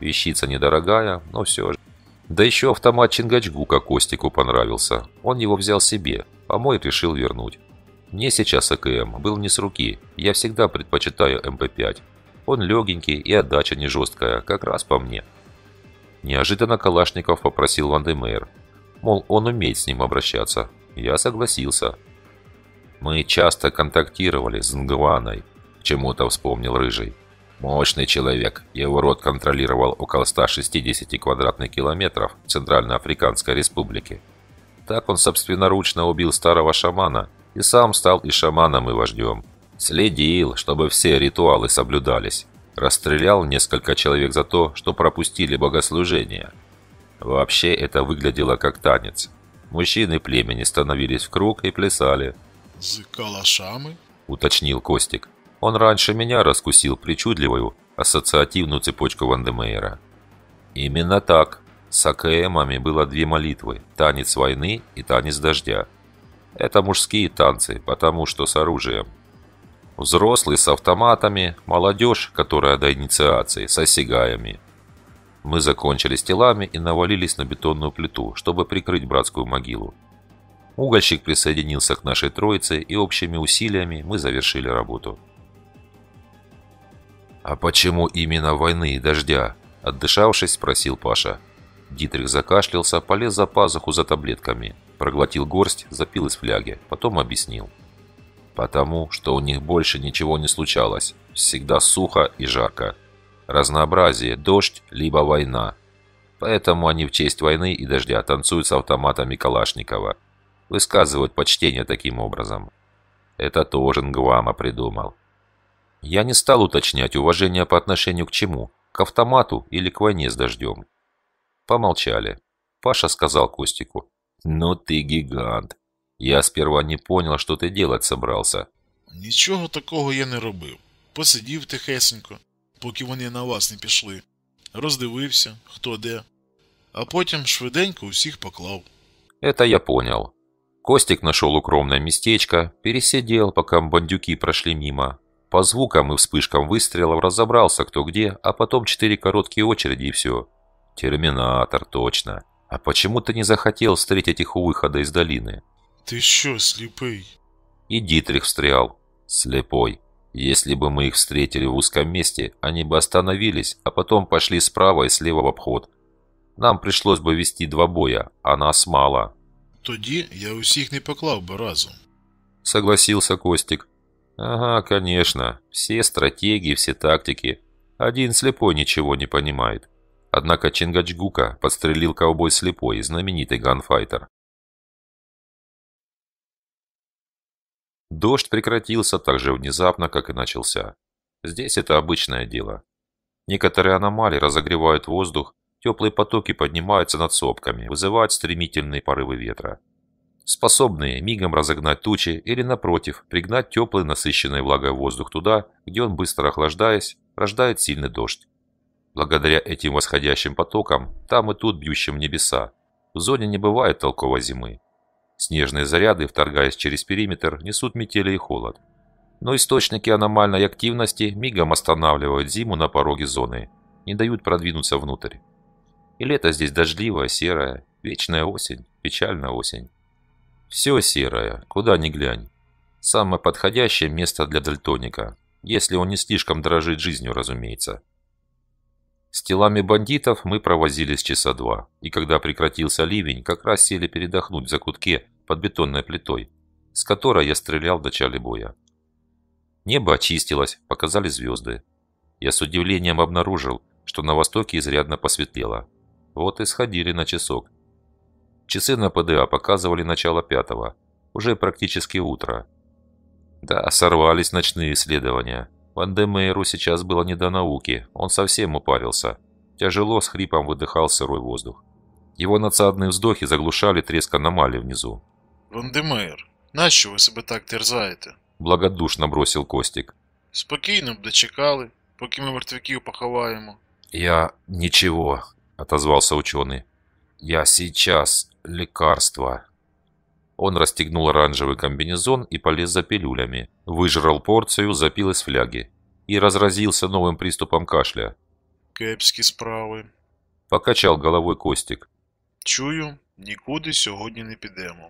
Вещица недорогая, но все же. Да еще автомат Чингачгука Костику понравился. Он его взял себе, а мой решил вернуть. Мне сейчас АКМ был не с руки, я всегда предпочитаю МП-5. Он легенький и отдача не жесткая, как раз по мне. Неожиданно Калашников попросил Вандемейр. Мол, он умеет с ним обращаться. Я согласился. Мы часто контактировали с Нгваной, Чему-то вспомнил Рыжий. Мощный человек. Его род контролировал около 160 квадратных километров Центральноафриканской республики. Так он собственноручно убил старого шамана и сам стал и шаманом, и вождем. Следил, чтобы все ритуалы соблюдались. Расстрелял несколько человек за то, что пропустили богослужение. Вообще это выглядело как танец. Мужчины племени становились в круг и плясали.
«Зыкала шамы?»
– уточнил Костик. Он раньше меня раскусил причудливую ассоциативную цепочку Вандемейра. Именно так. С АКМами было две молитвы – «Танец войны» и «Танец дождя». Это мужские танцы, потому что с оружием. Взрослые с автоматами, молодежь, которая до инициации, с осягаями. Мы закончили с телами и навалились на бетонную плиту, чтобы прикрыть братскую могилу. Угольщик присоединился к нашей троице, и общими усилиями мы завершили работу. «А почему именно войны и дождя?» – отдышавшись, спросил Паша. Дитрих закашлялся, полез за пазуху за таблетками, проглотил горсть, запил из фляги, потом объяснил. «Потому, что у них больше ничего не случалось. Всегда сухо и жарко. Разнообразие – дождь, либо война. Поэтому они в честь войны и дождя танцуют с автоматами Калашникова. Высказывают почтение таким образом. Это тоже Нгвама придумал. Я не стал уточнять уважение по отношению к чему, к автомату или к войне с дождем. Помолчали. Паша сказал Костику. «Ну ты гигант. Я сперва не понял, что ты делать собрался».
«Нічого такого я не робив. Посидів тихесенько, поки вони на вас не пішли. Роздивився, хто де. А потім швиденько усіх поклав».
«Это я понял». Костик нашел укромное местечко, пересидел, пока бандюки прошли мимо, по звукам и вспышкам выстрелов разобрался кто где, а потом четыре короткие очереди и все. Терминатор, точно. А почему ты не захотел встретить их у выхода из долины?
Ты что, слепый?
И Дитрих встрял. Слепой. Если бы мы их встретили в узком месте, они бы остановились, а потом пошли справа и слева в обход. Нам пришлось бы вести два боя, а нас мало.
Тоди, я у усіх не поклав бы разум.
Согласился Костик. Ага, конечно. Все стратегии, все тактики. Один слепой ничего не понимает. Однако Чингачгука подстрелил ковбой слепой, знаменитый ганфайтер. Дождь прекратился так же внезапно, как и начался. Здесь это обычное дело. Некоторые аномалии разогревают воздух, теплые потоки поднимаются над сопками, вызывают стремительные порывы ветра способные мигом разогнать тучи или, напротив, пригнать теплый насыщенный влагой воздух туда, где он, быстро охлаждаясь, рождает сильный дождь. Благодаря этим восходящим потокам, там и тут бьющим небеса, в зоне не бывает толковой зимы. Снежные заряды, вторгаясь через периметр, несут метели и холод. Но источники аномальной активности мигом останавливают зиму на пороге зоны, не дают продвинуться внутрь. И лето здесь дождливое, серое, вечная осень, печальная осень. Все серое, куда ни глянь. Самое подходящее место для дальтоника, если он не слишком дорожит жизнью, разумеется. С телами бандитов мы провозились часа два, и когда прекратился ливень, как раз сели передохнуть в закутке под бетонной плитой, с которой я стрелял в начале боя. Небо очистилось, показали звезды. Я с удивлением обнаружил, что на востоке изрядно посветлело. Вот и сходили на часок. Часы на ПДА показывали начало пятого, уже практически утро. Да, сорвались ночные исследования. Ван Демейру сейчас было не до науки, он совсем упарился. Тяжело с хрипом выдыхал сырой воздух. Его надсадные вздохи заглушали треск аномалии внизу.
«Вандемейр, нащо вы себе так терзаете?
Благодушно бросил Костик.
Спокойно б дочекали, поки ми мертвяків поховаємо».
«Я... ничего», — отозвался ученый. «Я сейчас лекарство. Он расстегнул оранжевый комбинезон и полез за пилюлями. Выжрал порцию, запил из фляги. И разразился новым приступом кашля.
«Кепські справи»,
– покачал головой Костик.
«Чую, нікуди сьогодні не підемо.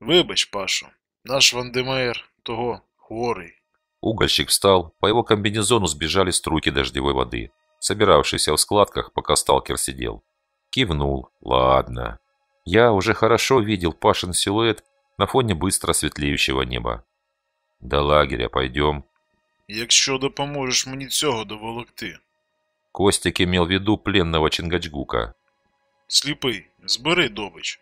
Вибач, Пашу, наш Вандемеєр того хворий».
Угольщик встал, по его комбинезону сбежали струйки дождевой воды, собиравшиеся в складках, пока сталкер сидел. Кивнул. «Ладно, я уже хорошо видел Пашин силуэт на фоне быстро светлеющего неба. «До лагеря пойдем».
«Якщо допоможеш мені цього доволокти».
Костик имел в виду пленного Чингачгука.
«Сліпий, сбери добич».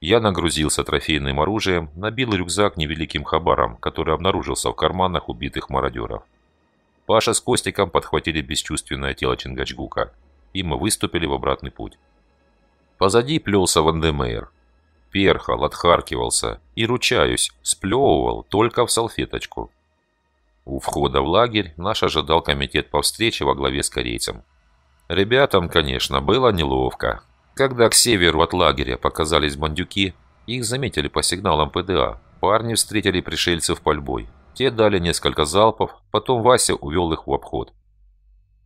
Я нагрузился трофейным оружием, набил рюкзак невеликим хабаром, который обнаружился в карманах убитых мародеров. Паша с Костиком подхватили бесчувственное тело Чингачгука, и мы выступили в обратный путь. Позади плелся Вандемейр. Перхал, отхаркивался и, ручаюсь, сплевывал только в салфеточку. У входа в лагерь наш ожидал комитет по встрече во главе с корейцем. Ребятам, конечно, было неловко. Когда к северу от лагеря показались бандюки, их заметили по сигналам ПДА. Парни встретили пришельцев пальбой. Те дали несколько залпов, потом Вася увел их в обход.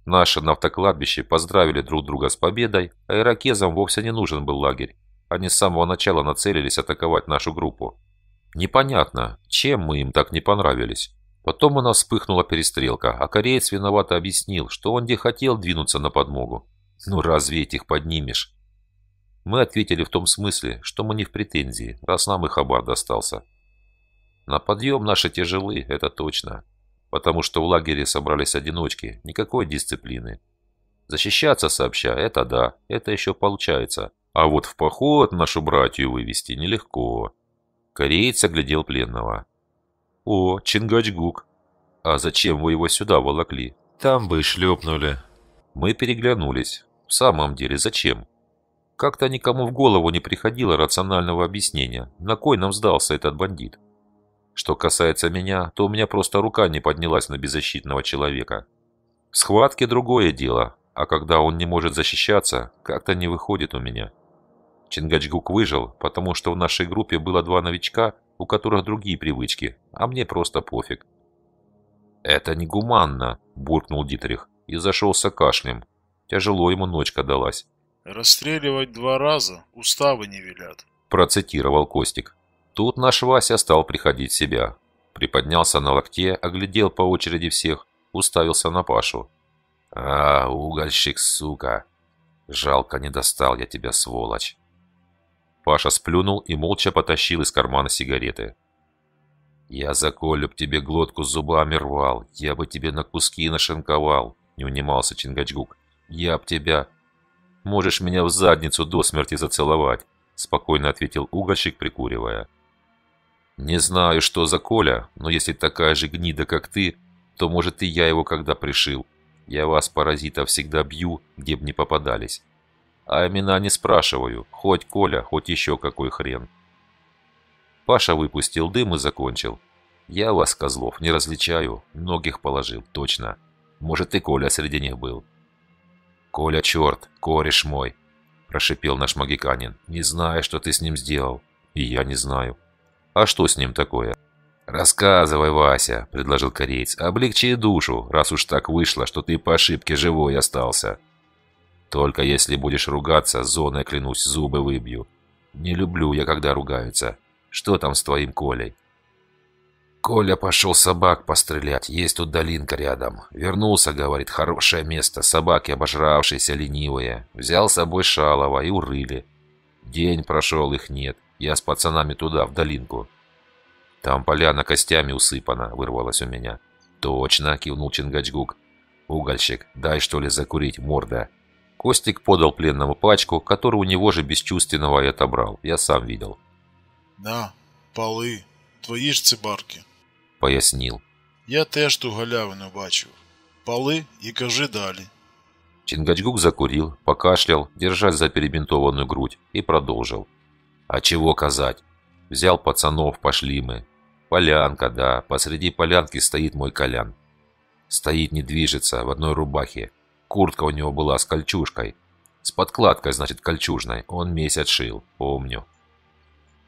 Наши на автокладбище поздравили друг друга с победой, а иракезам вовсе не нужен был лагерь. Они с самого начала нацелились атаковать нашу группу. Непонятно, чем мы им так не понравились. Потом у нас вспыхнула перестрелка, а кореец виновато объяснил, что он где хотел двинуться на подмогу. Ну разве этих поднимешь? Мы ответили в том смысле, что мы не в претензии, раз нам и хабар достался. На подъем наши тяжелы, это точно потому что в лагере собрались одиночки, никакой дисциплины. Защищаться сообща – это да, это еще получается. А вот в поход нашу братью вывести нелегко. Кореец оглядел пленного. «О, Чингачгук! А зачем вы его сюда волокли?» «Там бы и шлепнули». Мы переглянулись. В самом деле, зачем? Как-то никому в голову не приходило рационального объяснения, на кой нам сдался этот бандит. Что касается меня, то у меня просто рука не поднялась на беззащитного человека. Схватки другое дело, а когда он не может защищаться, как-то не выходит у меня. Чингачгук выжил, потому что в нашей группе было два новичка, у которых другие привычки, а мне просто пофиг. «Это негуманно», – буркнул Дитрих и зашелся кашлем. Тяжело ему ночка далась.
«Расстреливать два раза уставы не велят»,
– процитировал Костик. Тут наш Вася стал приходить в себя. Приподнялся на локте, оглядел по очереди всех, уставился на Пашу. «А, угольщик, сука! Жалко, не достал я тебя, сволочь!» Паша сплюнул и молча потащил из кармана сигареты. «Я за Колю б тебе глотку зубами рвал, я бы тебе на куски нашинковал», — не унимался Чингачгук. «Я б тебя...» «Можешь меня в задницу до смерти зацеловать», — спокойно ответил угольщик, прикуривая. Не знаю, что за Коля, но если такая же гнида, как ты, то, может, и я его когда пришил. Я вас, паразитов, всегда бью, где б не попадались. А имена не спрашиваю, хоть Коля, хоть еще какой хрен. Паша выпустил дым и закончил. Я вас, козлов, не различаю, многих положил, точно. Может, и Коля среди них был. Коля, черт, кореш мой, прошипел наш магиканин. Не знаю, что ты с ним сделал. И я не знаю. А что с ним такое? «Рассказывай, Вася», – предложил кореец. «Облегчи душу, раз уж так вышло, что ты по ошибке живой остался». «Только если будешь ругаться, зоной, клянусь, зубы выбью. Не люблю я, когда ругаются. Что там с твоим Колей?» «Коля пошел собак пострелять, есть тут долинка рядом. Вернулся, говорит, хорошее место, собаки обожравшиеся, ленивые. Взял с собой Шалова и урыли. День прошел, их нет. Я с пацанами туда, в долинку. Там поляна костями усыпана, Вырвалась у меня. Точно, кивнул Чингачгук. Угольщик, дай что ли закурить, морда. Костик подал пленному пачку, которую у него же бесчувственного и отобрал. Я сам видел.
На, полы, твои ж цибарки.
Пояснил.
Я теж ту галявину бачив. Полы и кажи далі.
Чингачгук закурил, покашлял, держась за перебинтованную грудь, и продолжил. А чего казать? Взял пацанов, пошли мы. Полянка, да. Посреди полянки стоит мой Колян. Стоит, не движется, в одной рубахе. Куртка у него была с кольчужкой. С подкладкой, значит, кольчужной. Он месяц шил, помню.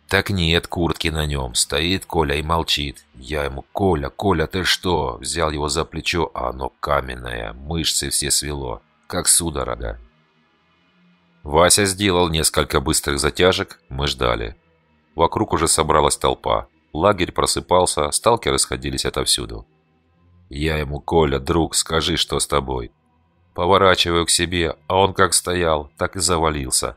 Так нет куртки на нем. Стоит Коля и молчит. Я ему, Коля, Коля, ты что? Взял его за плечо, а оно каменное. Мышцы все свело. Как судорога. Вася сделал несколько быстрых затяжек, мы ждали. Вокруг уже собралась толпа. Лагерь просыпался, сталкеры сходились отовсюду. «Я ему, Коля, друг, скажи, что с тобой?» Поворачиваю к себе, а он как стоял, так и завалился.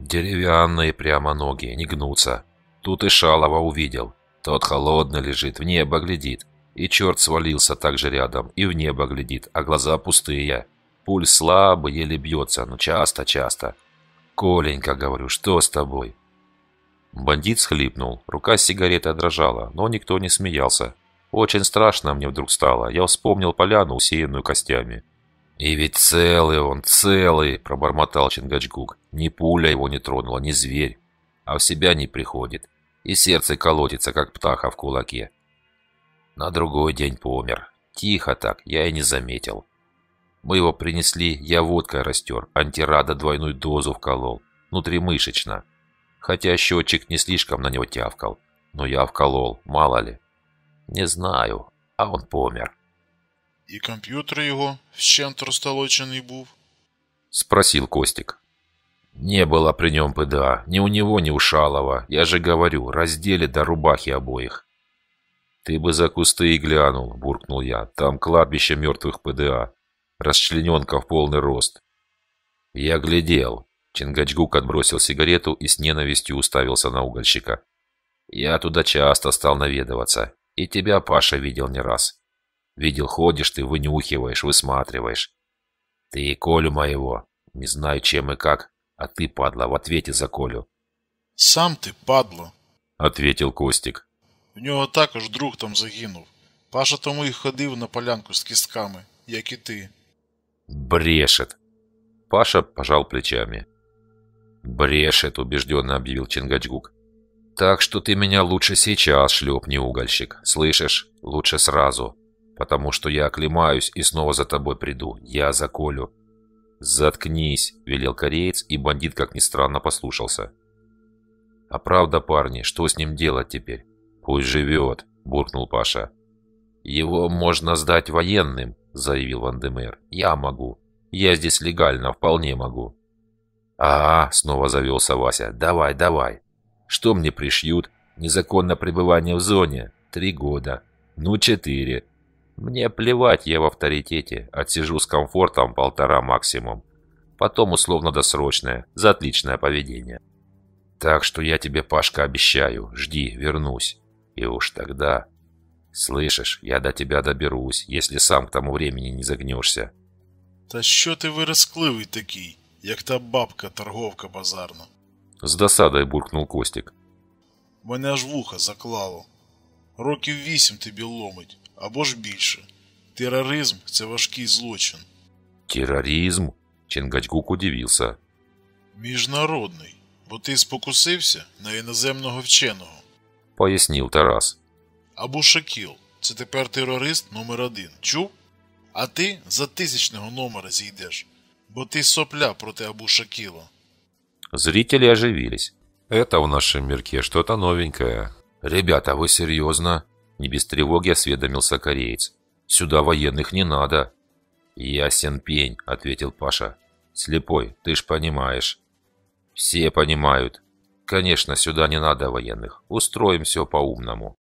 Деревянные прямо ноги, не гнутся. Тут и Шалова увидел. Тот холодно лежит, в небо глядит. И черт свалился так же рядом, и в небо глядит, а глаза пустые. Пульс слабо, еле бьется, но часто-часто. «Коленька, — говорю, — что с тобой?» Бандит схлипнул. Рука с сигаретой дрожала, но никто не смеялся. Очень страшно мне вдруг стало. Я вспомнил поляну, усеянную костями. «И ведь целый он, целый!» – пробормотал Чингачгук. «Ни пуля его не тронула, ни зверь. А в себя не приходит. И сердце колотится, как птаха в кулаке». На другой день помер. Тихо так, я и не заметил. Мы его принесли, я водкой растер, антирада двойную дозу вколол, внутримышечно. Хотя счетчик не слишком на него тявкал, но я вколол, мало ли. Не знаю, а он помер.
«И компьютер его с чем-то растолоченный був?»
— спросил Костик. «Не было при нем ПДА, ни у него, ни у Шалова. Я же говорю, раздели до рубахи обоих». «Ты бы за кусты и глянул», — буркнул я. «Там кладбище мертвых ПДА расчлененка в полный рост. Я глядел. Чингачгук отбросил сигарету и с ненавистью уставился на угольщика. Я туда часто стал наведываться. И тебя, Паша, видел не раз. Видел, ходишь ты, вынюхиваешь, высматриваешь. Ты и Колю моего. Не знаю, чем и как. А ты, падла, в ответе за Колю. Сам ты, падла, ответил Костик.
У него також друг там загинув. Паша тому і ходив на полянку з кістками, як і ти.
«Брешет!» Паша пожал плечами. «Брешет!» — убежденно объявил Чингачгук. «Так что ты меня лучше сейчас шлепни, угольщик. Слышишь? Лучше сразу. Потому что я оклемаюсь и снова за тобой приду. Я заколю». «Заткнись!» — велел кореец, и бандит, как ни странно, послушался. «А правда, парни, что с ним делать теперь?» «Пусть живет», — буркнул Паша. «Его можно сдать военным», заявил Вандемер, «Я могу. Я здесь легально, вполне могу». «А, -а — снова завелся Вася, — давай, давай. Что мне пришьют? незаконное пребывание в зоне. Три года. Ну, четыре. Мне плевать, я в авторитете. Отсижу с комфортом полтора максимум. Потом условно-досрочное, за отличное поведение. Так что я тебе, Пашка, обещаю. Жди, вернусь. И уж тогда «Слышишь, я до тебя доберусь, если сам к тому времени не загнешься».
«Та що ти вироскливий такий, як та бабка торговка базарна?»
С досадой буркнул Костик.
«Мене аж вуха заклало. Років вісім тобі ломить, або ж більше. Тероризм, це важкий злочин».
Тероризм? Чингачгук удивился.
«Міжнародний, бо ти спокусився на іноземного вченого»,
– Пояснил Тарас
або Шакіл. Це тепер терорист номер один. Чув? А ти за тисячного номера зійдеш, бо ты сопля проти Абу Шакіла.
Зрители оживились. Это в нашем мирке что-то новенькое. Ребята, вы серьезно? Не без тревоги осведомился кореец. Сюда военных не надо. Ясен пень, ответил Паша. Слепой, ты ж понимаешь. Все понимают. Конечно, сюда не надо военных. Устроим все по-умному.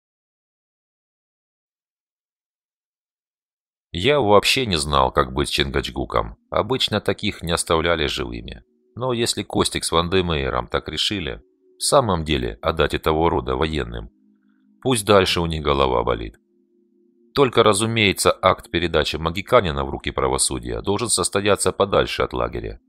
Я вообще не знал, как быть Чингачгуком. Обычно таких не оставляли живыми. Но если Костик с Вандемейером так решили, в самом деле отдать этого рода военным, пусть дальше у них голова болит. Только, разумеется, акт передачи Магиканина в руки правосудия должен состояться подальше от лагеря.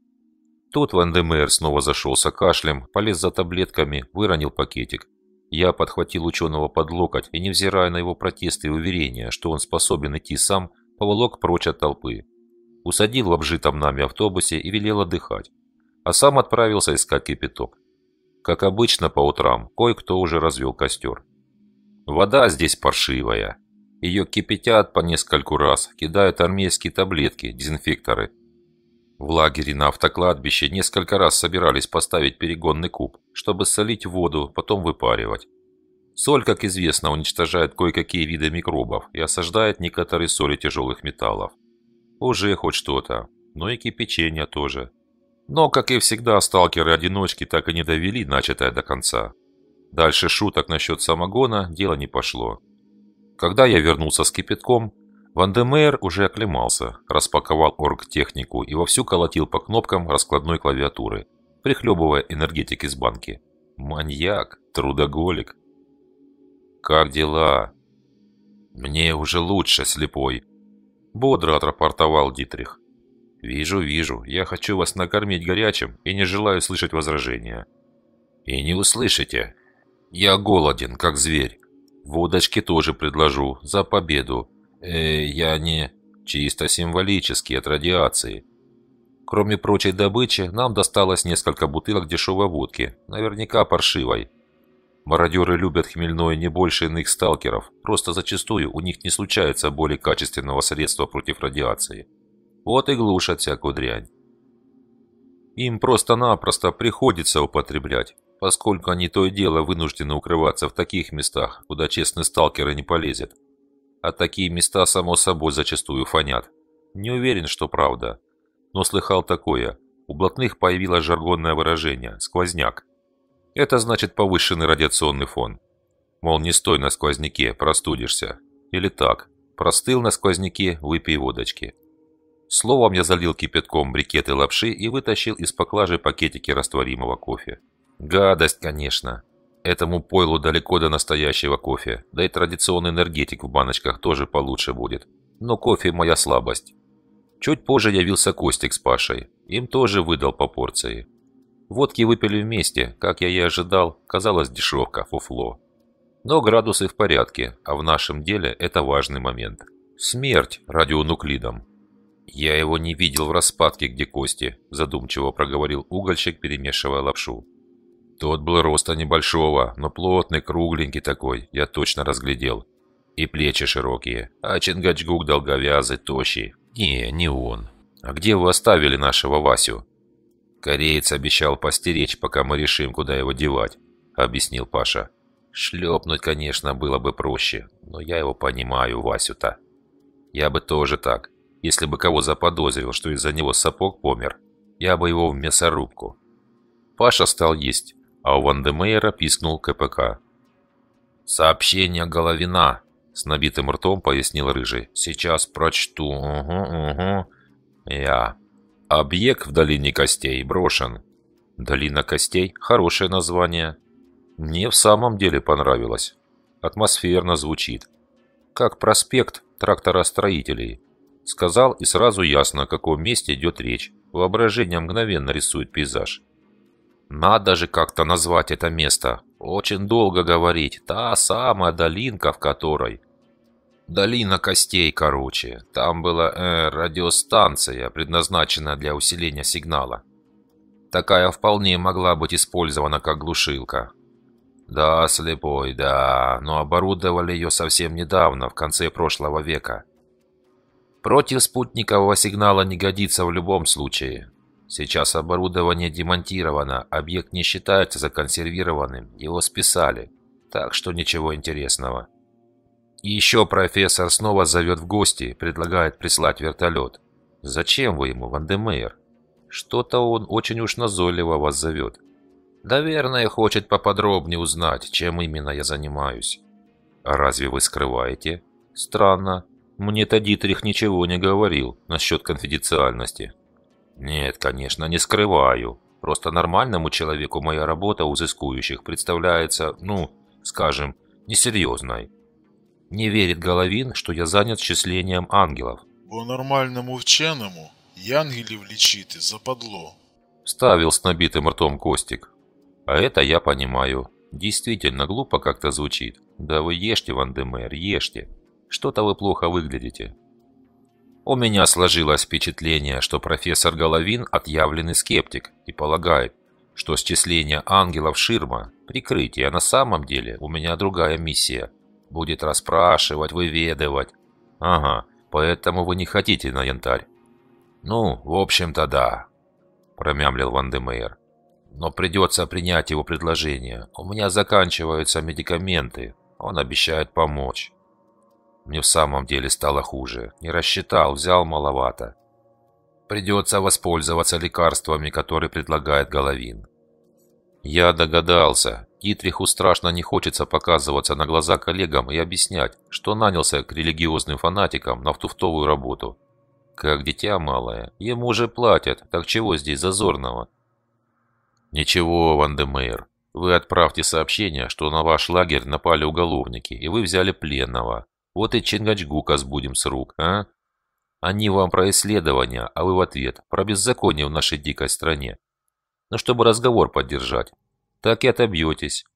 Тут Вандемейер снова зашелся кашлем, полез за таблетками, выронил пакетик. Я подхватил ученого под локоть и, невзирая на его протесты и уверения, что он способен идти сам, поволок прочь от толпы. Усадил в обжитом нами автобусе и велел отдыхать, а сам отправился искать кипяток. Как обычно по утрам, кое-кто уже развел костер. Вода здесь паршивая. Ее кипятят по нескольку раз, кидают армейские таблетки, дезинфекторы. В лагере на автокладбище несколько раз собирались поставить перегонный куб, чтобы солить воду, потом выпаривать. Соль, как известно, уничтожает кое-какие виды микробов и осаждает некоторые соли тяжелых металлов. Уже хоть что-то, но и кипячение тоже. Но, как и всегда, сталкеры-одиночки так и не довели начатое до конца. Дальше шуток насчет самогона дело не пошло. Когда я вернулся с кипятком, Вандемейр уже оклемался, распаковал оргтехнику и вовсю колотил по кнопкам раскладной клавиатуры, прихлебывая энергетик из банки. Маньяк, трудоголик. Как дела?» «Мне уже лучше, слепой», — бодро отрапортовал Дитрих. «Вижу, вижу. Я хочу вас накормить горячим и не желаю слышать возражения». «И не услышите. Я голоден, как зверь. Водочки тоже предложу. За победу. Э, я не... Чисто символически от радиации. Кроме прочей добычи, нам досталось несколько бутылок дешевой водки. Наверняка паршивой. Мародеры любят хмельное не больше иных сталкеров, просто зачастую у них не случается более качественного средства против радиации. Вот и глушат всякую дрянь. Им просто-напросто приходится употреблять, поскольку они то и дело вынуждены укрываться в таких местах, куда честные сталкеры не полезет. А такие места, само собой, зачастую фонят. Не уверен, что правда. Но слыхал такое. У блатных появилось жаргонное выражение «сквозняк». Это значит повышенный радиационный фон. Мол, не стой на сквозняке, простудишься. Или так, простыл на сквозняке, выпей водочки. Словом, я залил кипятком брикеты лапши и вытащил из поклажи пакетики растворимого кофе. Гадость, конечно. Этому пойлу далеко до настоящего кофе, да и традиционный энергетик в баночках тоже получше будет. Но кофе моя слабость. Чуть позже явился Костик с Пашей. Им тоже выдал по порции. Водки выпили вместе, как я и ожидал, казалось дешевка, фуфло. Но градусы в порядке, а в нашем деле это важный момент. Смерть радионуклидом. «Я его не видел в распадке, где кости», – задумчиво проговорил угольщик, перемешивая лапшу. Тот был роста небольшого, но плотный, кругленький такой, я точно разглядел. И плечи широкие, а Чингачгук долговязый, тощий. Не, не он. А где вы оставили нашего Васю? «Кореец обещал постеречь, пока мы решим, куда его девать», — объяснил Паша. «Шлепнуть, конечно, было бы проще, но я его понимаю, Васю-то. Я бы тоже так. Если бы кого заподозрил, что из-за него сапог помер, я бы его в мясорубку». Паша стал есть, а у Вандемейра пискнул КПК. «Сообщение Головина!» — с набитым ртом пояснил Рыжий. «Сейчас прочту. Угу, угу. Я...» Объект в долине костей брошен. Долина костей – хорошее название. Мне в самом деле понравилось. Атмосферно звучит. Как проспект тракторостроителей. Сказал и сразу ясно, о каком месте идет речь. Воображение мгновенно рисует пейзаж. Надо же как-то назвать это место. Очень долго говорить. Та самая долинка, в которой... Долина костей, короче. Там была э, радиостанция, предназначенная для усиления сигнала. Такая вполне могла быть использована как глушилка. Да, слепой, да, но оборудовали ее совсем недавно, в конце прошлого века. Против спутникового сигнала не годится в любом случае. Сейчас оборудование демонтировано, объект не считается законсервированным, его списали. Так что ничего интересного. И еще профессор снова зовет в гости, предлагает прислать вертолет. Зачем вы ему, Вандемейр? Что-то он очень уж назойливо вас зовет. Наверное, хочет поподробнее узнать, чем именно я занимаюсь. А разве вы скрываете? Странно. Мне-то Дитрих ничего не говорил насчет конфиденциальности. Нет, конечно, не скрываю. Просто нормальному человеку моя работа у взыскующих представляется, ну, скажем, несерьезной. Не верит Головин, что я занят счислением ангелов.
По нормальному вченому и ангелів лечить западло.
Ставил с набитым ртом Костик. А это я понимаю. Действительно глупо как-то звучит. Да вы ешьте, Вандемер, ешьте. Что-то вы плохо выглядите. У меня сложилось впечатление, что профессор Головин отъявленный скептик и полагает, что счисление ангелов ширма – прикрытие, а на самом деле у меня другая миссия – Будет расспрашивать, выведывать. Ага, поэтому вы не хотите на янтарь. Ну, в общем-то, да, промямлил Ван Но придется принять его предложение. У меня заканчиваются медикаменты. Он обещает помочь. Мне в самом деле стало хуже. Не рассчитал, взял маловато. Придется воспользоваться лекарствами, которые предлагает Головин. Я догадался, Дитриху страшно не хочется показываться на глаза коллегам и объяснять, что нанялся к религиозным фанатикам на втуфтовую работу. Как дитя малое, ему уже платят, так чего здесь зазорного? Ничего, Вандемейр, вы отправьте сообщение, что на ваш лагерь напали уголовники, и вы взяли пленного. Вот и Чингачгука сбудем с рук, а? Они вам про исследования, а вы в ответ про беззаконие в нашей дикой стране. Но ну, чтобы разговор поддержать, так и отобьетесь».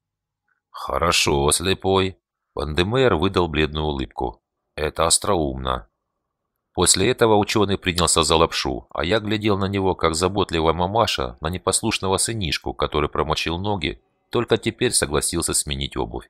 «Хорошо, слепой». Вандемейр выдал бледную улыбку. «Это остроумно». После этого ученый принялся за лапшу, а я глядел на него, как заботливая мамаша, на непослушного сынишку, который промочил ноги, только теперь согласился сменить обувь.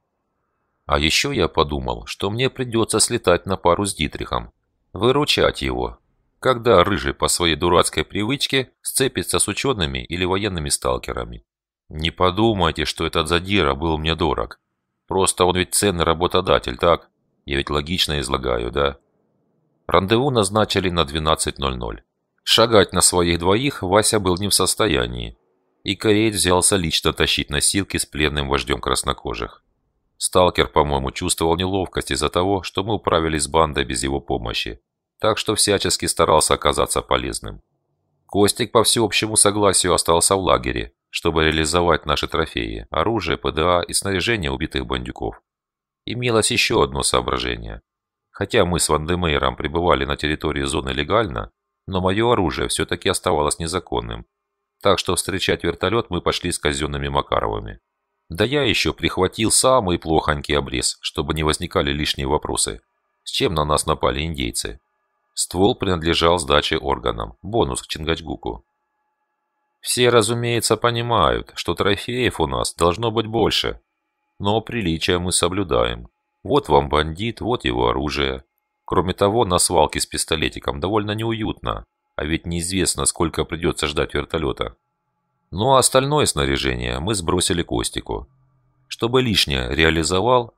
А еще я подумал, что мне придется слетать на пару с Дитрихом, выручать его, когда Рыжий по своей дурацкой привычке сцепится с учеными или военными сталкерами. Не подумайте, что этот задира был мне дорог. Просто он ведь ценный работодатель, так? Я ведь логично излагаю, да? Рандеву назначили на 12.00. Шагать на своих двоих Вася был не в состоянии. И кореец взялся лично тащить носилки с пленным вождем краснокожих. Сталкер, по-моему, чувствовал неловкость из-за того, что мы управились с бандой без его помощи. Так что всячески старался оказаться полезным. Костик по всеобщему согласию остался в лагере, чтобы реализовать наши трофеи, оружие, ПДА и снаряжение убитых бандюков. Имелось еще одно соображение. Хотя мы с Вандемейром пребывали на территории зоны легально, но мое оружие все-таки оставалось незаконным, так что встречать вертолет мы пошли с казенными Макаровыми. Да я еще прихватил самый плохонький обрез, чтобы не возникали лишние вопросы. С чем на нас напали индейцы? Ствол принадлежал сдаче органам, бонус к Чингачгуку. Все, разумеется, понимают, что трофеев у нас должно быть больше. Но приличия мы соблюдаем. Вот вам бандит, вот его оружие. Кроме того, на свалке с пистолетиком довольно неуютно, а ведь неизвестно, сколько придется ждать вертолета. Ну а остальное снаряжение мы сбросили Костику, чтобы лишнее реализовал,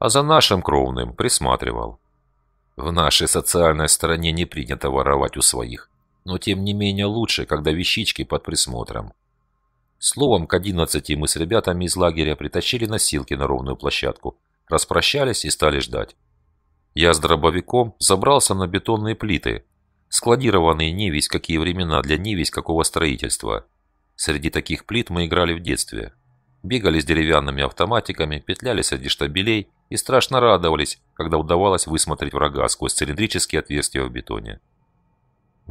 а за нашим кровным присматривал. В нашей социальной стране не принято воровать у своих, но тем не менее лучше, когда вещички под присмотром. Словом, к 11 мы с ребятами из лагеря притащили носилки на ровную площадку, распрощались и стали ждать. Я с дробовиком забрался на бетонные плиты, складированные не весь какие времена для не весь какого строительства. Среди таких плит мы играли в детстве. Бегали с деревянными автоматиками, петляли среди штабелей и страшно радовались, когда удавалось высмотреть врага сквозь цилиндрические отверстия в бетоне.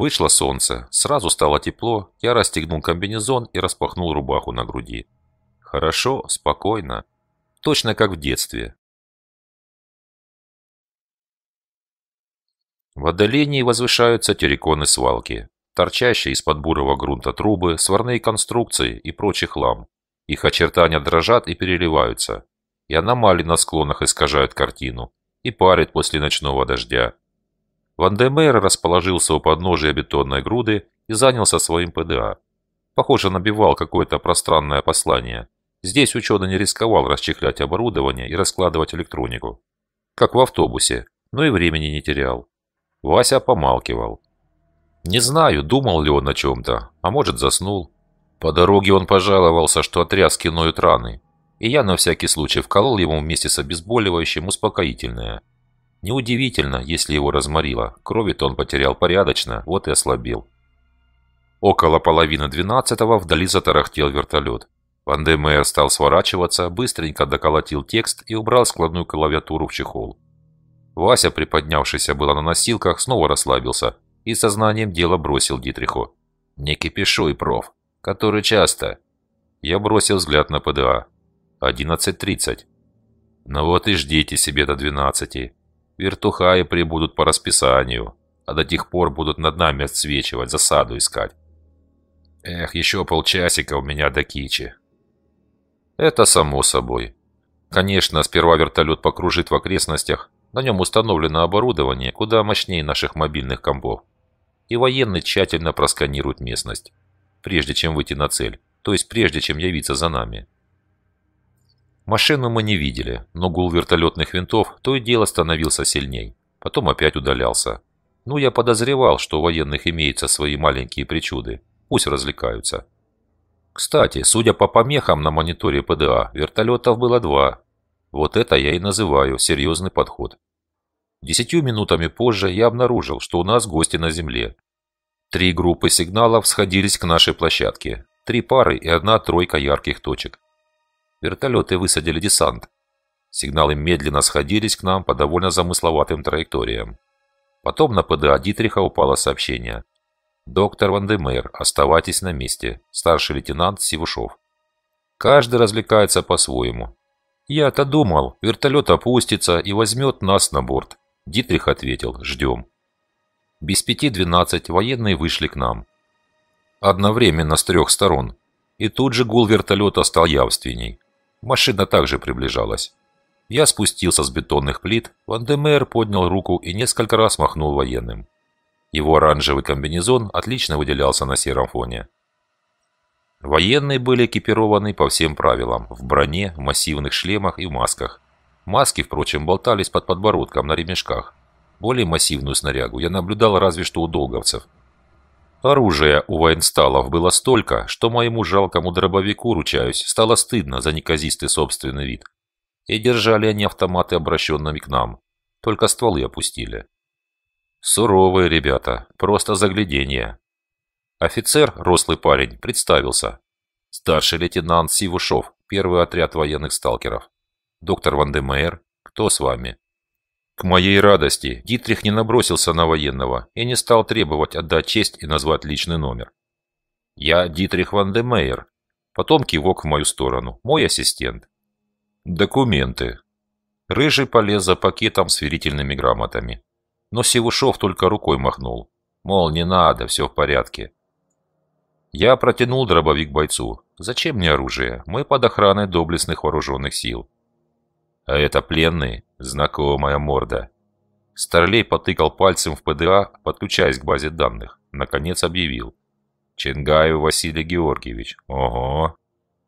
Вышло солнце, сразу стало тепло, я расстегнул комбинезон и распахнул рубаху на груди. Хорошо, спокойно, точно как в детстве. В отдалении возвышаются терриконы-свалки, торчащие из-под бурого грунта трубы, сварные конструкции и прочий хлам. Их очертания дрожат и переливаются, и аномалии на склонах искажают картину, и парит после ночного дождя, Вандемейр расположился у подножия бетонной груды и занялся своим ПДА. Похоже, набивал какое-то пространное послание. Здесь ученый не рисковал расчехлять оборудование и раскладывать электронику. Как в автобусе, но и времени не терял. Вася помалкивал. Не знаю, думал ли он о чем-то, а может заснул. По дороге он пожаловался, что отрязки ноют раны, и я на всякий случай вколол ему вместе с обезболивающим успокоительное – Неудивительно, если его разморило. Крови-то он потерял порядочно, вот и ослабил. Около половины двенадцатого вдали затарахтел вертолет. Ван Демейер стал сворачиваться, быстренько доколотил текст и убрал складную клавиатуру в чехол. Вася, приподнявшийся было на носилках, снова расслабился и сознанием дела бросил Дитриху. «Не кипишуй, проф. Который часто?» Я бросил взгляд на ПДА. «Одиннадцать тридцать». «Ну вот и ждите себе до двенадцати. Вертухаи прибудут по расписанию, а до тех пор будут над нами отсвечивать, засаду искать. Эх, еще полчасика у меня до кичи. Это само собой. Конечно, сперва вертолет покружит в окрестностях, на нем установлено оборудование куда мощнее наших мобильных комбов. И военный тщательно просканирует местность, прежде чем выйти на цель, то есть прежде чем явиться за нами. Машину мы не видели, но гул вертолетных винтов то и дело становился сильней. Потом опять удалялся. Ну, я подозревал, что у военных имеются свои маленькие причуды. Пусть развлекаются. Кстати, судя по помехам на мониторе ПДА, вертолетов было два. Вот это я и называю серьезный подход. Десятью минутами позже я обнаружил, что у нас гости на земле. Три группы сигналов сходились к нашей площадке. Три пары и одна тройка ярких точек. Вертолеты высадили десант. Сигналы медленно сходились к нам по довольно замысловатым траекториям. Потом на ПДА Дитриха упало сообщение. «Доктор Вандемейр, оставайтесь на месте. Старший лейтенант Сивушов». Каждый развлекается по-своему. «Я-то думал, вертолет опустится и возьмет нас на борт». Дитрих ответил «Ждем». Без пяти двенадцать военные вышли к нам. Одновременно с трех сторон. И тут же гул вертолета стал явственней. Машина также приближалась. Я спустился с бетонных плит, Вандемейр поднял руку и несколько раз махнул военным. Его оранжевый комбинезон отлично выделялся на сером фоне. Военные были экипированы по всем правилам, в броне, в массивных шлемах и масках. Маски, впрочем, болтались под подбородком на ремешках. Более массивную снарягу я наблюдал разве что у долговцев – Оружия у воинсталов было столько, что моему жалкому дробовику, ручаюсь, стало стыдно за неказистый собственный вид. И держали они автоматы обращенными к нам. Только стволы опустили. Суровые ребята, просто загляденье. Офицер, рослый парень, представился. Старший лейтенант Сивушов, первый отряд военных сталкеров. Доктор Вандемейр, кто с вами? К моей радости, Дитрих не набросился на военного и не стал требовать отдать честь и назвать личный номер. «Я Дитрих Ван де Мейер». Потом кивок в мою сторону. «Мой ассистент». «Документы». Рыжий полез за пакетом с верительными грамотами. Но Севушов только рукой махнул. Мол, не надо, все в порядке. Я протянул дробовик бойцу. Зачем мне оружие? Мы под охраной доблестных вооруженных сил. А это пленные, знакомая морда. Старлей потыкал пальцем в ПДА, подключаясь к базе данных. Наконец объявил. Ченгаев Василий Георгиевич. Ого.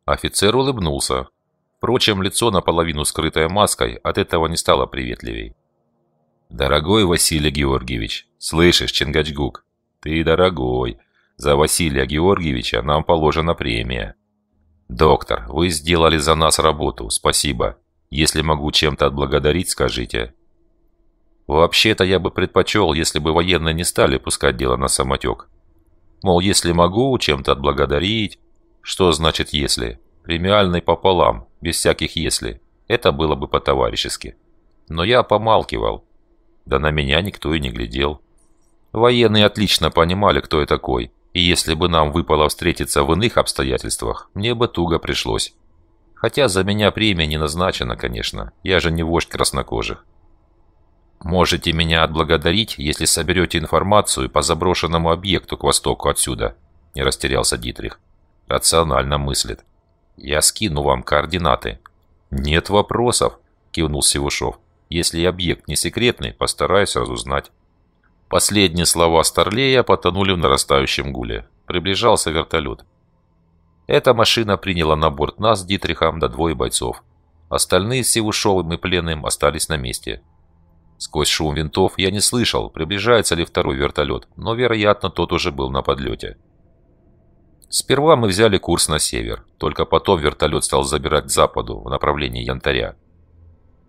Офицер улыбнулся. Впрочем, лицо наполовину скрытое маской от этого не стало приветливей. «Дорогой Василий Георгиевич, слышишь, Ченгачгук? ты дорогой. За Василия Георгиевича нам положена премия». «Доктор, вы сделали за нас работу, спасибо. Если могу чем-то отблагодарить, скажите. Вообще-то я бы предпочел, если бы военные не стали пускать дело на самотек. Мол, если могу чем-то отблагодарить... Что значит «если»? Премиальный пополам, без всяких «если». Это было бы по-товарищески. Но я помалкивал. Да на меня никто и не глядел. Военные отлично понимали, кто я такой, и если бы нам выпало встретиться в иных обстоятельствах, мне бы туго пришлось. Хотя за меня премия не назначена, конечно. Я же не вождь краснокожих. Можете меня отблагодарить, если соберете информацию по заброшенному объекту к востоку отсюда, не растерялся Дитрих. Рационально мыслит. Я скину вам координаты. Нет вопросов, кивнул Севушов. Если объект не секретный, постараюсь разузнать. Последние слова Старлея потонули в нарастающем гуле. Приближался вертолет. Эта машина приняла на борт нас с Дитрихом до двое бойцов. Остальные с Севушовым и пленным остались на месте. Сквозь шум винтов я не слышал, приближается ли второй вертолет, но, вероятно, тот уже был на подлете. Сперва мы взяли курс на север, только потом вертолет стал забирать к западу, в направлении Янтаря.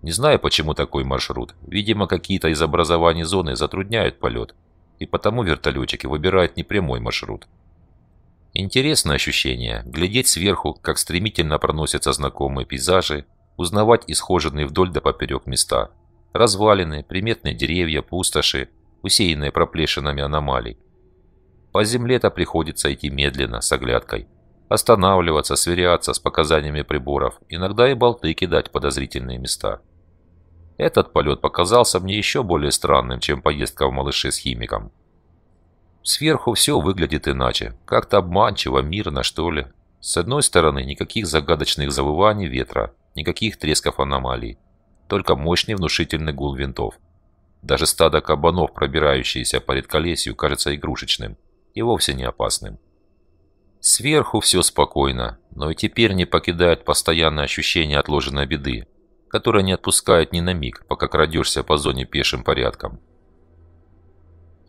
Не знаю, почему такой маршрут. Видимо, какие-то из образований зоны затрудняют полет, и потому вертолетчики выбирают непрямой маршрут. Интересное ощущение – глядеть сверху, как стремительно проносятся знакомые пейзажи, узнавать исхоженные вдоль да поперек места. Развалины, приметные деревья, пустоши, усеянные проплешинами аномалий. По земле-то приходится идти медленно, с оглядкой. Останавливаться, сверяться с показаниями приборов, иногда и болты кидать в подозрительные места. Этот полет показался мне еще более странным, чем поездка в малыше с химиком. Сверху все выглядит иначе, как-то обманчиво, мирно, что ли. С одной стороны, никаких загадочных завываний ветра, никаких тресков аномалий, только мощный внушительный гул винтов. Даже стадо кабанов, пробирающееся по редколесью, кажется игрушечным и вовсе не опасным. Сверху все спокойно, но и теперь не покидает постоянное ощущение отложенной беды, которое не отпускает ни на миг, пока крадешься по зоне пешим порядком.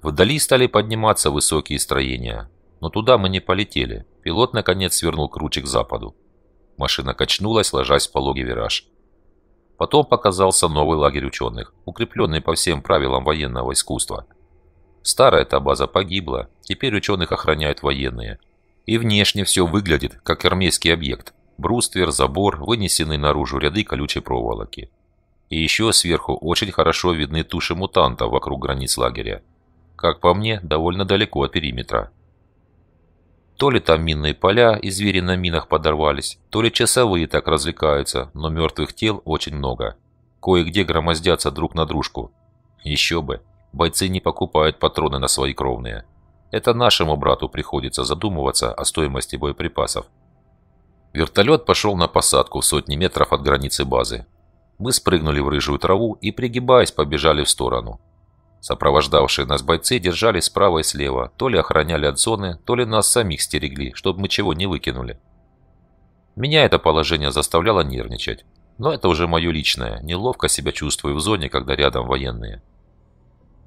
Вдали стали подниматься высокие строения. Но туда мы не полетели. Пилот, наконец, свернул круче к западу. Машина качнулась, ложась в пологий вираж. Потом показался новый лагерь ученых, укрепленный по всем правилам военного искусства. Старая эта база погибла, теперь ученых охраняют военные. И внешне все выглядит, как армейский объект. Бруствер, забор, вынесены наружу ряды колючей проволоки. И еще сверху очень хорошо видны туши мутантов вокруг границ лагеря как по мне, довольно далеко от периметра. То ли там минные поля и звери на минах подорвались, то ли часовые так развлекаются, но мертвых тел очень много. Кое-где громоздятся друг на дружку. Еще бы, бойцы не покупают патроны на свои кровные. Это нашему брату приходится задумываться о стоимости боеприпасов. Вертолет пошел на посадку в сотни метров от границы базы. Мы спрыгнули в рыжую траву и, пригибаясь, побежали в сторону. Сопровождавшие нас бойцы держались справа и слева, то ли охраняли от зоны, то ли нас самих стерегли, чтобы мы чего не выкинули. Меня это положение заставляло нервничать. Но это уже мое личное, неловко себя чувствую в зоне, когда рядом военные.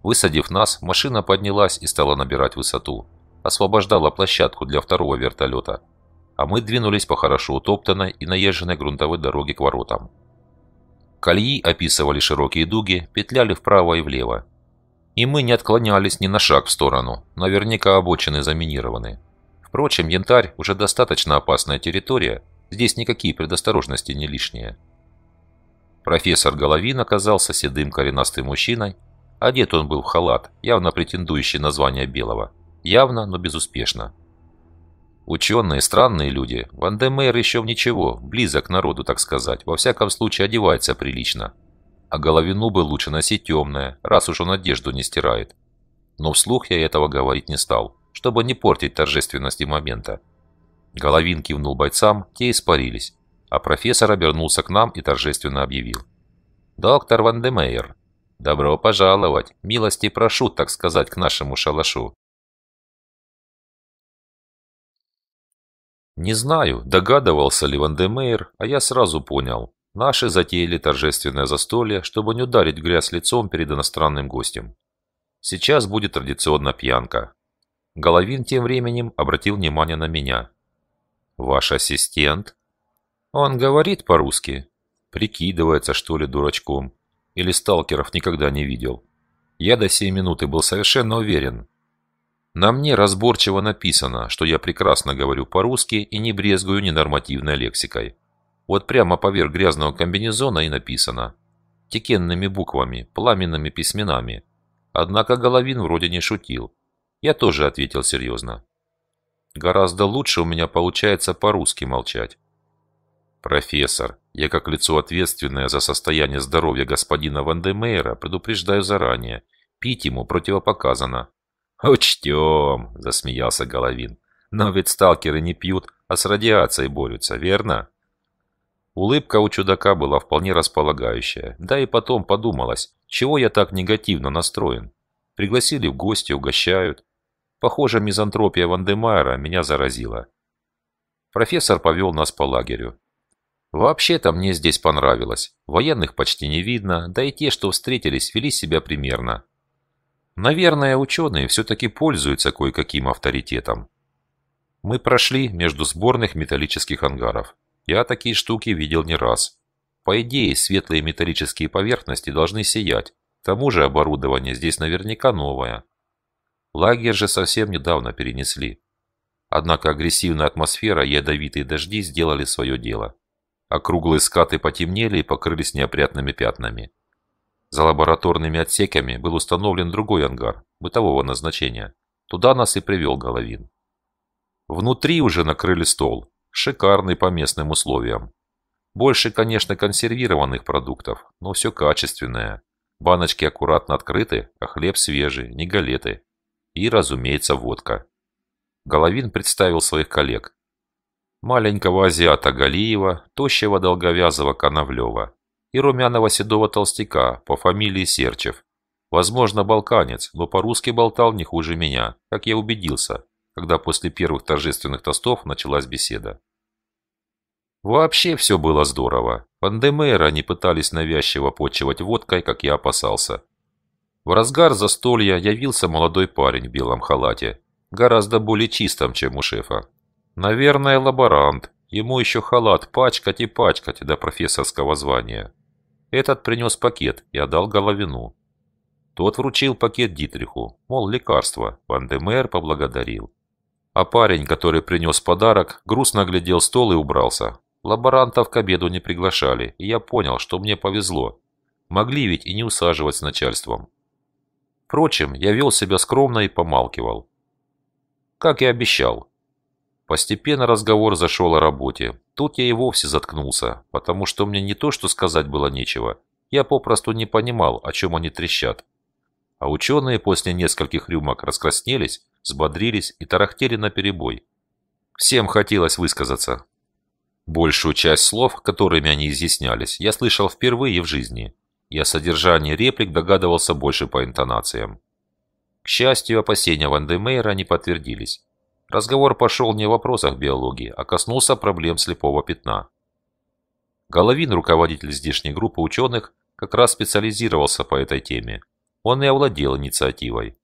Высадив нас, машина поднялась и стала набирать высоту. Освобождала площадку для второго вертолета. А мы двинулись по хорошо утоптанной и наезженной грунтовой дороге к воротам. Кольи описывали широкие дуги, петляли вправо и влево. И мы не отклонялись ни на шаг в сторону, наверняка обочины заминированы. Впрочем, Янтарь уже достаточно опасная территория, здесь никакие предосторожности не лишние. Профессор Головин оказался седым коренастым мужчиной, одет он был в халат, явно претендующий на звание белого. Явно, но безуспешно. Ученые, странные люди. Ван Демейр еще в ничего, близок к народу, так сказать. Во всяком случае, одевается прилично а Головину бы лучше носить темное, раз уж он одежду не стирает. Но вслух я этого говорить не стал, чтобы не портить торжественности момента. Головин кивнул бойцам, те испарились, а профессор обернулся к нам и торжественно объявил. «Доктор Ван де Мейер, добро пожаловать, милости прошу, так сказать, к
нашему шалашу». Не
знаю, догадывался ли Ван де Мейер, а я сразу понял, Наши затеяли торжественное застолье, чтобы не ударить грязь лицом перед иностранным гостем. Сейчас будет традиционно пьянка. Головин тем временем обратил внимание на меня. «Ваш ассистент?» «Он говорит по-русски?» «Прикидывается, что ли, дурачком?» «Или сталкеров никогда не видел?» Я до сей минуты был совершенно уверен. На мне разборчиво написано, что я прекрасно говорю по-русски и не брезгую ненормативной лексикой. Вот прямо поверх грязного комбинезона и написано. Текенными буквами, пламенными письменами. Однако Головин вроде не шутил. Я тоже ответил серьезно. Гораздо лучше у меня получается по-русски молчать. «Профессор, я как лицо ответственное за состояние здоровья господина Вандемейра предупреждаю заранее. Пить ему противопоказано». «Учтем», – засмеялся Головин. «Но ведь сталкеры не пьют, а с радиацией борются, верно?» Улыбка у чудака была вполне располагающая. Да и потом подумалось, чего я так негативно настроен. Пригласили в гости, угощают. Похоже, мизантропия Вандемайра меня заразила. Профессор повел нас по лагерю. Вообще-то мне здесь понравилось. Военных почти не видно, да и те, что встретились, вели себя примерно. Наверное, ученые все-таки пользуются кое-каким авторитетом. Мы прошли между сборных металлических ангаров. Я такие штуки видел не раз. По идее, светлые металлические поверхности должны сиять. К тому же оборудование здесь наверняка новое. Лагерь же совсем недавно перенесли. Однако агрессивная атмосфера и ядовитые дожди сделали свое дело. Округлые скаты потемнели и покрылись неопрятными пятнами. За лабораторными отсеками был установлен другой ангар, бытового назначения. Туда нас и привел Головин. Внутри уже накрыли стол. Шикарный по местным условиям. Больше, конечно, консервированных продуктов, но все качественное. Баночки аккуратно открыты, а хлеб свежий, не галеты. И, разумеется, водка. Головин представил своих коллег. Маленького азиата Галиева, тощего долговязого Коновлева и румяного седого толстяка по фамилии Серчев. Возможно, балканец, но по-русски болтал не хуже меня, как я убедился, когда после первых торжественных тостов началась беседа. Вообще все было здорово. Пандемейра не пытались навязчиво почивать водкой, как я опасался. В разгар застолья явился молодой парень в белом халате, гораздо более чистом, чем у шефа. Наверное, лаборант. Ему еще халат пачкать и пачкать до профессорского звания. Этот принес пакет и отдал Головину. Тот вручил пакет Дитриху, мол, лекарство. Вандемер поблагодарил. А парень, который принес подарок, грустно глядел стол и убрался. Лаборантов к обеду не приглашали, и я понял, что мне повезло. Могли ведь и не усаживать с начальством. Впрочем, я вел себя скромно и помалкивал. Как и обещал. Постепенно разговор зашел о работе. Тут я и вовсе заткнулся, потому что мне не то, что сказать было нечего. Я попросту не понимал, о чем они трещат. А ученые после нескольких рюмок раскраснелись, сбодрились и тарахтели наперебой. Всем хотелось высказаться, Большую часть слов, которыми они изъяснялись, я слышал впервые в жизни, и о содержании реплик догадывался больше по интонациям. К счастью, опасения Вандемейра не подтвердились. Разговор пошел не о вопросах биологии, а коснулся проблем слепого пятна. Головин, руководитель здешней группы ученых, как раз специализировался по этой теме. Он и овладел инициативой.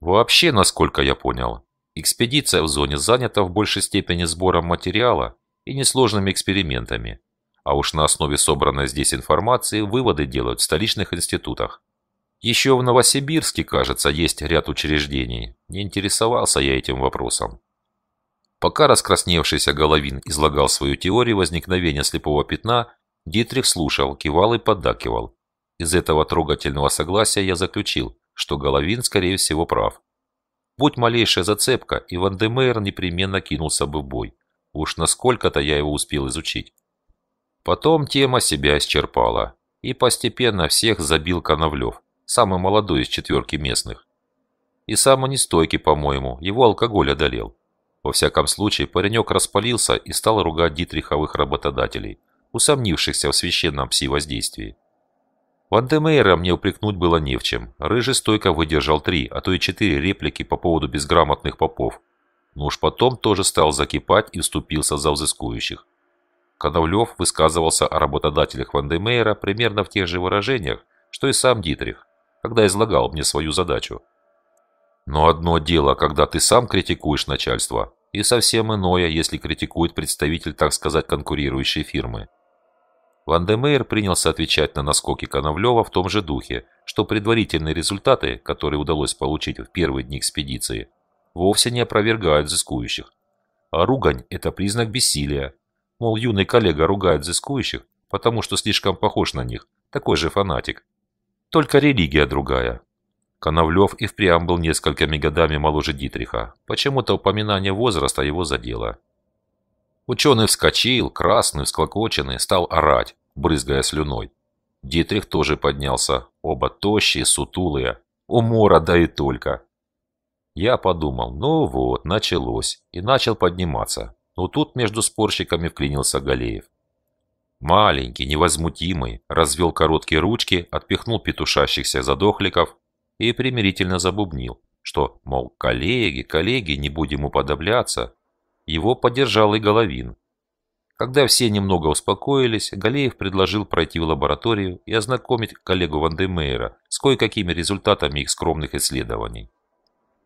Вообще, насколько я понял, экспедиция в зоне занята в большей степени сбором материала, и несложными экспериментами. А уж на основе собранной здесь информации выводы делают в столичных институтах. Еще в Новосибирске, кажется, есть ряд учреждений. Не интересовался я этим вопросом. Пока раскрасневшийся Головин излагал свою теорию возникновения слепого пятна, Дитрих слушал, кивал и поддакивал. Из этого трогательного согласия я заключил, что Головин, скорее всего, прав. Будь малейшая зацепка, и Ван Вандемейр непременно кинулся бы в бой. Уж насколько-то я его успел изучить. Потом тема себя исчерпала, и постепенно всех забил Коновлев, самый молодой из четверки местных. И самый нестойкий, по-моему, его алкоголь одолел. Во всяком случае, паренек распалился и стал ругать дитриховых работодателей, усомнившихся в священном пси-воздействии. Вандемейра мне упрекнуть было не в чем. Рыжий стойко выдержал три, а то и четыре реплики по поводу безграмотных попов, но уж потом тоже стал закипать и вступился за взыскующих. Коновлев высказывался о работодателях Вандемейра примерно в тех же выражениях, что и сам Дитрих, когда излагал мне свою задачу. Но одно дело, когда ты сам критикуешь начальство, и совсем иное, если критикует представитель, так сказать, конкурирующей фирмы. Вандемейр принялся отвечать на наскоки Коновлева в том же духе, что предварительные результаты, которые удалось получить в первые дни экспедиции, вовсе не опровергают взыскующих. А ругань – это признак бессилия. Мол, юный коллега ругает взыскующих, потому что слишком похож на них, такой же фанатик. Только религия другая. Коновлев и впрямь был несколькими годами моложе Дитриха. Почему-то упоминание возраста его задело. Ученый вскочил, красный, всклокоченный, стал орать, брызгая слюной. Дитрих тоже поднялся. Оба тощие, сутулые. Умора, да и только. Я подумал, ну вот, началось, и начал подниматься. Но тут между спорщиками вклинился Галеев. Маленький, невозмутимый, развел короткие ручки, отпихнул петушащихся задохликов и примирительно забубнил, что, мол, коллеги, коллеги, не будем уподобляться. Его поддержал и Головин. Когда все немного успокоились, Галеев предложил пройти в лабораторию и ознакомить коллегу Вандемейра с кое-какими результатами их скромных исследований.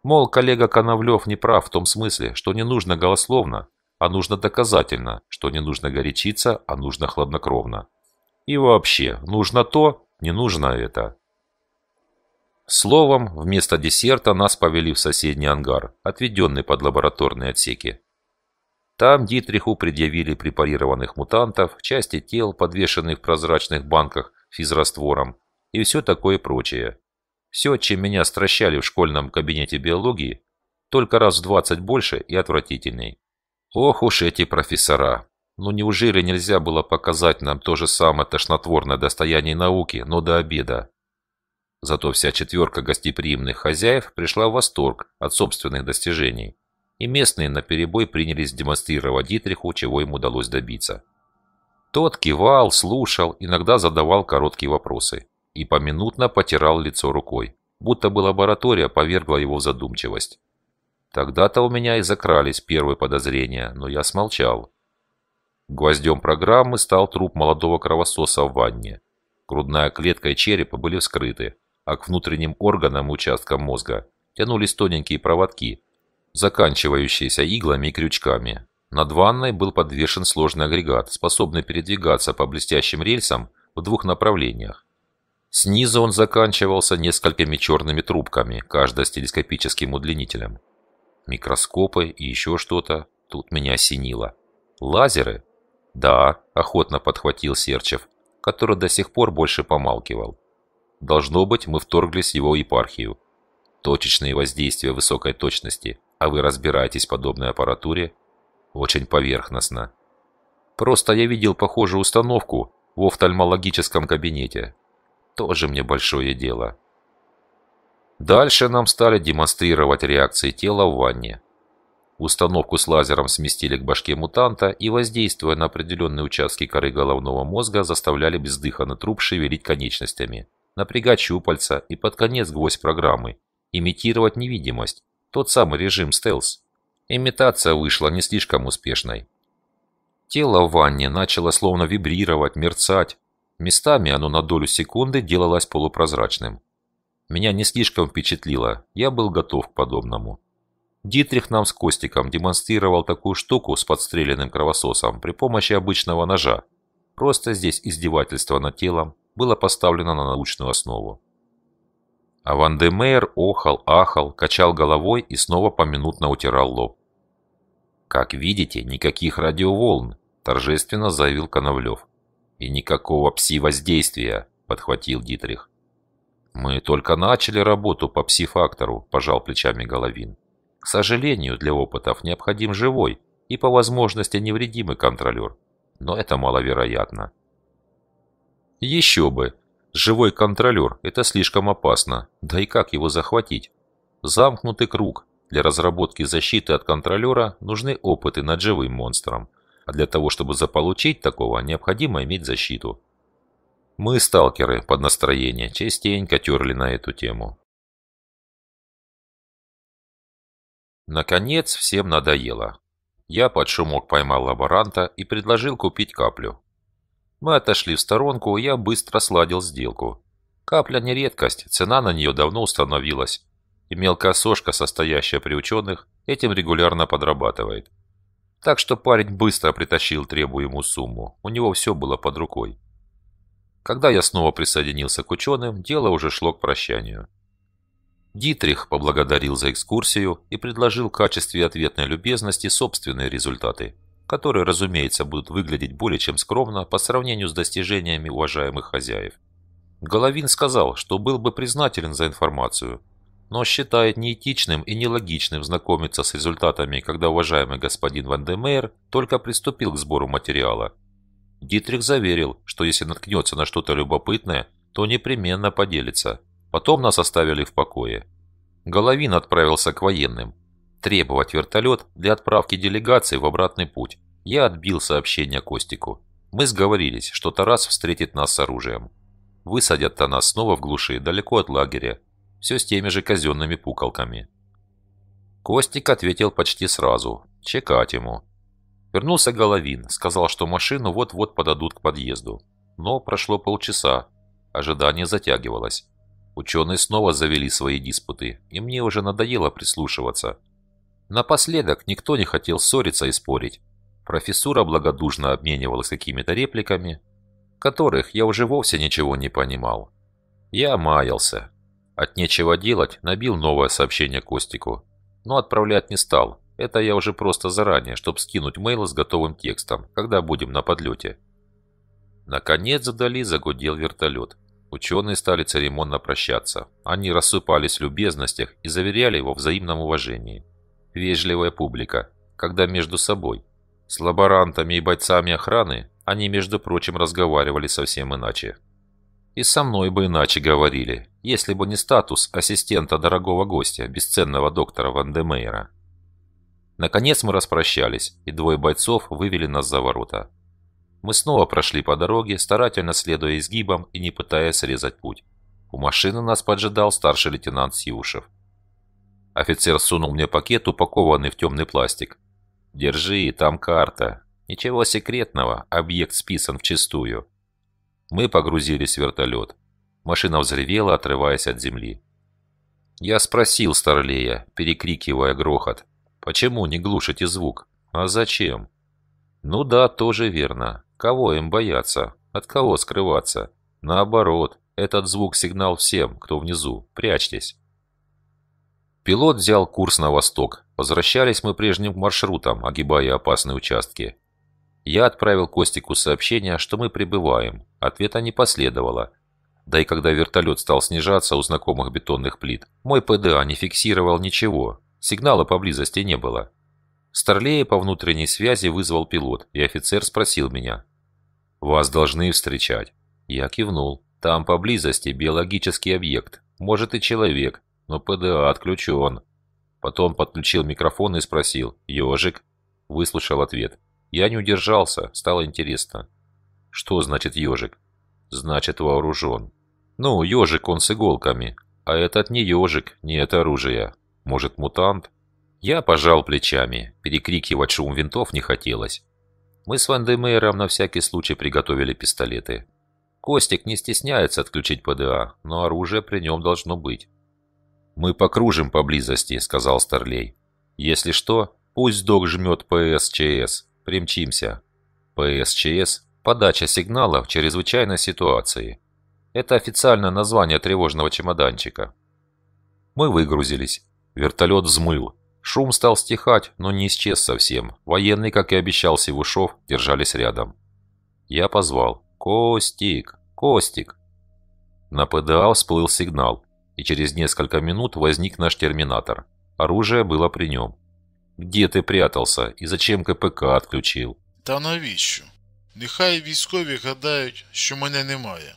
Мол, коллега Коновлев не прав в том смысле, что не нужно голословно, а нужно доказательно, что не нужно горячиться, а нужно хладнокровно. И вообще, нужно то, не нужно это. Словом, вместо десерта нас повели в соседний ангар, отведенный под лабораторные отсеки. Там Дитриху предъявили препарированных мутантов, части тел, подвешенных в прозрачных банках физраствором и все такое прочее. Все, чем меня стращали в школьном кабинете биологии, только раз в 20 больше и отвратительней. Ох уж эти профессора! Ну неужели нельзя было показать нам то же самое тошнотворное достояние науки, но до обеда? Зато вся четверка гостеприимных хозяев пришла в восторг от собственных достижений, и местные наперебой принялись демонстрировать Дитриху, чего им удалось добиться. Тот кивал, слушал, иногда задавал короткие вопросы и поминутно потирал лицо рукой, будто бы лаборатория повергла его в задумчивость. Тогда-то у меня и закрались первые подозрения, но я смолчал. Гвоздем программы стал труп молодого кровососа в ванне. Грудная клетка и череп были вскрыты, а к внутренним органам и участкам мозга тянулись тоненькие проводки, заканчивающиеся иглами и крючками. Над ванной был подвешен сложный агрегат, способный передвигаться по блестящим рельсам в двух направлениях. Снизу он заканчивался несколькими черными трубками, каждая с телескопическим удлинителем. Микроскопы и еще что-то. Тут меня осенило. Лазеры? Да, охотно подхватил Серчев, который до сих пор больше помалкивал. Должно быть, мы вторглись в его епархию. Точечные воздействия высокой точности, а вы разбираетесь в подобной аппаратуре? Очень поверхностно. Просто я видел похожую установку в офтальмологическом кабинете, тоже мне большое дело. Дальше нам стали демонстрировать реакции тела в ванне. Установку с лазером сместили к башке мутанта и, воздействуя на определенные участки коры головного мозга, заставляли бездыханный труп шевелить конечностями, напрягать щупальца и под конец гвоздь программы, имитировать невидимость, тот самый режим стелс. Имитация вышла не слишком успешной. Тело в ванне начало словно вибрировать, мерцать, Местами оно на долю секунды делалось полупрозрачным. Меня не слишком впечатлило, я был готов к подобному. Дитрих нам с Костиком демонстрировал такую штуку с подстреленным кровососом при помощи обычного ножа. Просто здесь издевательство над телом было поставлено на научную основу. А Ван де Мейер охал, ахал, качал головой и снова поминутно утирал лоб. «Как видите, никаких радиоволн», – торжественно заявил Коновлев. И никакого пси-воздействия, подхватил Дитрих. Мы только начали работу по пси-фактору, пожал плечами Головин. К сожалению, для опытов необходим живой и по возможности невредимый контролер. Но это маловероятно. Еще бы. Живой контролер – это слишком опасно. Да и как его захватить? Замкнутый круг. Для разработки защиты от контролера нужны опыты над живым монстром – а для того, чтобы заполучить такого, необходимо иметь защиту. Мы, сталкеры, под настроение частенько терли на эту тему. Наконец, всем надоело. Я под шумок поймал лаборанта и предложил купить каплю. Мы отошли в сторонку, и я быстро сладил сделку. Капля не редкость, цена на нее давно установилась. И мелкая сошка, состоящая при ученых, этим регулярно подрабатывает. Так что парень быстро притащил требуемую сумму, у него все было под рукой. Когда я снова присоединился к ученым, дело уже шло к прощанию. Дитрих поблагодарил за экскурсию и предложил в качестве ответной любезности собственные результаты, которые, разумеется, будут выглядеть более чем скромно по сравнению с достижениями уважаемых хозяев. Головин сказал, что был бы признателен за информацию, но считает неэтичным и нелогичным знакомиться с результатами, когда уважаемый господин Ван де только приступил к сбору материала. Дитрих заверил, что если наткнется на что-то любопытное, то непременно поделится. Потом нас оставили в покое. Головин отправился к военным. Требовать вертолет для отправки делегации в обратный путь. Я отбил сообщение Костику. Мы сговорились, что Тарас встретит нас с оружием. Высадят-то нас снова в глуши, далеко от лагеря, все с теми же казенными пуколками. Костик ответил почти сразу. Чекать ему. Вернулся Головин, сказал, что машину вот-вот подадут к подъезду. Но прошло полчаса. Ожидание затягивалось. Ученые снова завели свои диспуты, и мне уже надоело прислушиваться. Напоследок никто не хотел ссориться и спорить. Профессура благодушно обменивалась какими-то репликами, которых я уже вовсе ничего не понимал. Я маялся, от нечего делать набил новое сообщение Костику. Но отправлять не стал. Это я уже просто заранее, чтобы скинуть мейл с готовым текстом, когда будем на подлете. Наконец вдали загудел вертолет. Ученые стали церемонно прощаться. Они рассыпались в любезностях и заверяли его взаимном уважении. Вежливая публика, когда между собой. С лаборантами и бойцами охраны они, между прочим, разговаривали совсем иначе. И со мной бы иначе говорили, если бы не статус ассистента дорогого гостя, бесценного доктора Ван де Мейра. Наконец мы распрощались, и двое бойцов вывели нас за ворота. Мы снова прошли по дороге, старательно следуя изгибам и не пытаясь срезать путь. У машины нас поджидал старший лейтенант Сиушев. Офицер сунул мне пакет, упакованный в темный пластик. «Держи, там карта. Ничего секретного, объект списан вчистую. Мы погрузились в вертолет. Машина взревела, отрываясь от земли. Я спросил Старлея, перекрикивая грохот, почему не глушите звук? А зачем? Ну да, тоже верно. Кого им бояться? От кого скрываться? Наоборот, этот звук сигнал всем, кто внизу. Прячьтесь. Пилот взял курс на восток. Возвращались мы прежним маршрутом, огибая опасные участки. Я отправил Костику сообщение, что мы прибываем. Ответа не последовало. Да и когда вертолет стал снижаться у знакомых бетонных плит, мой ПДА не фиксировал ничего. Сигнала поблизости не было. Старлея по внутренней связи вызвал пилот, и офицер спросил меня. «Вас должны встречать». Я кивнул. «Там поблизости биологический объект. Может и человек, но ПДА отключен». Потом подключил микрофон и спросил «Ежик?». Выслушал ответ. Я не удержался, стало интересно. Что значит ежик? Значит вооружен. Ну, ежик он с иголками, а этот не ежик, не это оружие. Может, мутант? Я пожал плечами, перекрикивать шум винтов не хотелось. Мы с Вандемейром на всякий случай приготовили пистолеты. Костик не стесняется отключить ПДА, но оружие при нем должно быть. «Мы покружим поблизости», — сказал Старлей. «Если что, пусть док жмет ПСЧС примчимся. ПСЧС – подача сигналов чрезвычайной ситуации. Это официальное название тревожного чемоданчика. Мы выгрузились. Вертолет взмыл. Шум стал стихать, но не исчез совсем. Военные, как и обещал Севушов, держались рядом. Я позвал. «Костик! Костик!» На ПДА всплыл сигнал, и через несколько минут возник наш терминатор. Оружие было при нем. Где ти прятався і зачем КПК відключив?
Та навіщо? Нехай військові гадають, що мене немає.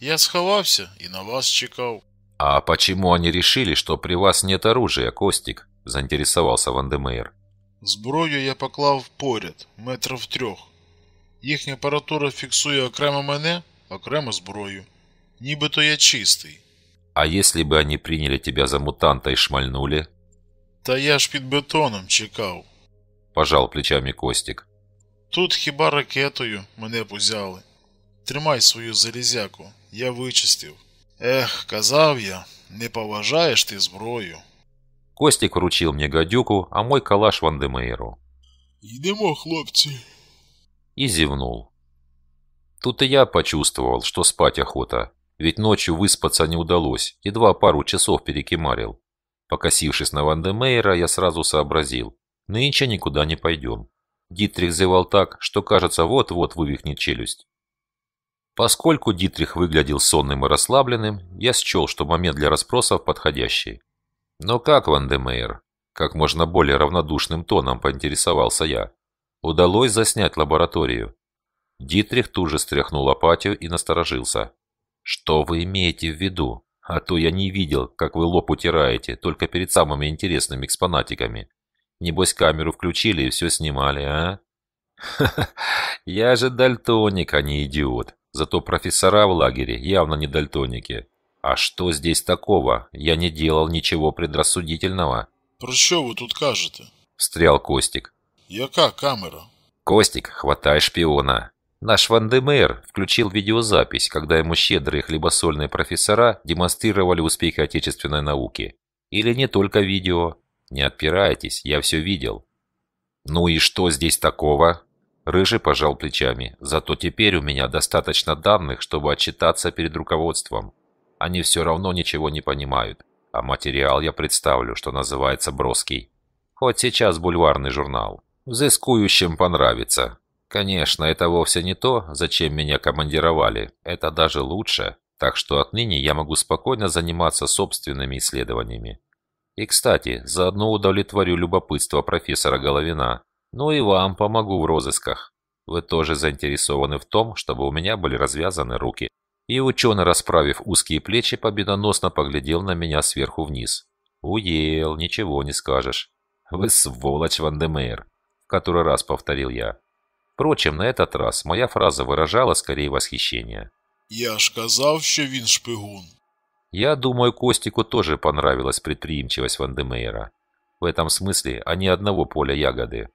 Я сховався і на вас чекав.
А почему они решили, что при вас нет оружия, Костик? заінтересувався Вандемейр.
Зброю я поклав поряд, метрів трьох. Їхня апаратура фіксує окремо мене, окремо зброю. Нібито я чистий.
А если бы они приняли тебя за мутанта и шмальнули?
Та я ж під бетоном чекав,
пожав плечами Костик.
Тут хіба ракетою мене взяли. Тримай свою залізяку, я вичистив. Ех, казав я, не поважаєш ти зброю.
Костик вручив мені гадюку, а мой калаш Вандемейру.
Йдемо, хлопці.
И зевнул. Тут и я почувствовал, что спать охота, ведь ночью выспаться не удалось, едва пару часов перекимарил. Покосившись на Вандемейра, я сразу сообразил. Нынче никуда не пойдем. Дитрих зевал так, что, кажется, вот-вот вывихнет челюсть. Поскольку Дитрих выглядел сонным и расслабленным, я счел, что момент для расспросов подходящий. «Но как, Вандемейр?» Как можно более равнодушным тоном поинтересовался я. «Удалось заснять лабораторию?» Дитрих тут же стряхнул апатию и насторожился. «Что вы имеете в виду?» А то я не видел, как вы лоб утираете, только перед самыми интересными экспонатиками. Небось, камеру включили и все снимали, а? Ха-ха, я же дальтоник, а не идиот. Зато профессора в лагере явно не дальтоники. А что здесь такого? Я не делал ничего предрассудительного.
Про что вы тут кажете?
Встрял Костик.
Яка камера?
Костик, хватай шпиона. Наш Вандемейр включил видеозапись, когда ему щедрые хлебосольные профессора демонстрировали успехи отечественной науки. Или не только видео. Не отпирайтесь, я все видел. Ну и что здесь такого? Рыжий пожал плечами. Зато теперь у меня достаточно данных, чтобы отчитаться перед руководством. Они все равно ничего не понимают. А материал я представлю, что называется броский. Хоть сейчас бульварный журнал. Взыскующим понравится. Конечно, это вовсе не то, зачем меня командировали. Это даже лучше. Так что отныне я могу спокойно заниматься собственными исследованиями. И, кстати, заодно удовлетворю любопытство профессора Головина. Ну и вам помогу в розысках. Вы тоже заинтересованы в том, чтобы у меня были развязаны руки. И ученый, расправив узкие плечи, победоносно поглядел на меня сверху вниз. «Уел, ничего не скажешь». «Вы сволочь, Вандемейр», — в который раз повторил я. Впрочем, на этот раз моя фраза выражала скорее восхищение.
«Я ж казав, что він шпигун».
Я думаю, Костику тоже понравилась предприимчивость Вандемейра. В этом смысле они одного поля ягоды.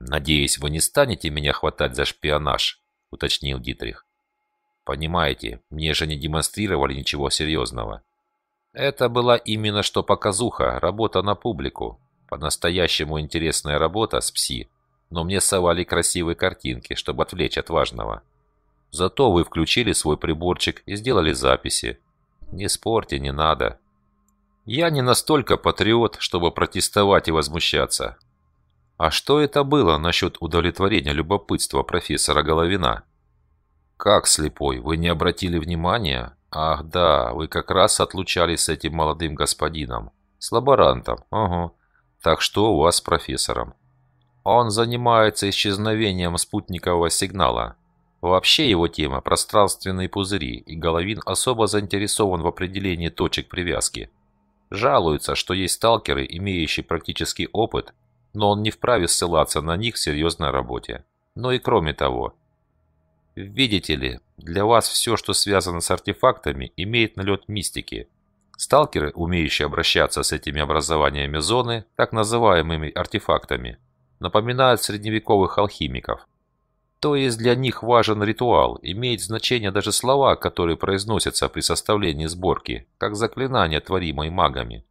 «Надеюсь, вы не станете меня хватать за шпионаж», — уточнил Дитрих. «Понимаете, мне же не демонстрировали ничего серьезного». Это была именно что показуха, работа на публику. По-настоящему интересная работа с пси но мне совали красивые картинки, чтобы отвлечь от важного. Зато вы включили свой приборчик и сделали записи. Не спорьте, не надо. Я не настолько патриот, чтобы протестовать и возмущаться. А что это было насчет удовлетворения любопытства профессора Головина? Как слепой, вы не обратили внимания? Ах да, вы как раз отлучались с этим молодым господином. С лаборантом, ага. Так что у вас с профессором? Он занимается исчезновением спутникового сигнала. Вообще его тема – пространственные пузыри, и Головин особо заинтересован в определении точек привязки. Жалуется, что есть сталкеры, имеющие практический опыт, но он не вправе ссылаться на них в серьезной работе. Но ну и кроме того. Видите ли, для вас все, что связано с артефактами, имеет налет мистики. Сталкеры, умеющие обращаться с этими образованиями зоны, так называемыми артефактами – напоминают средневековых алхимиков. То есть для них важен ритуал, имеет значение даже слова, которые произносятся при составлении сборки, как заклинания, творимые магами.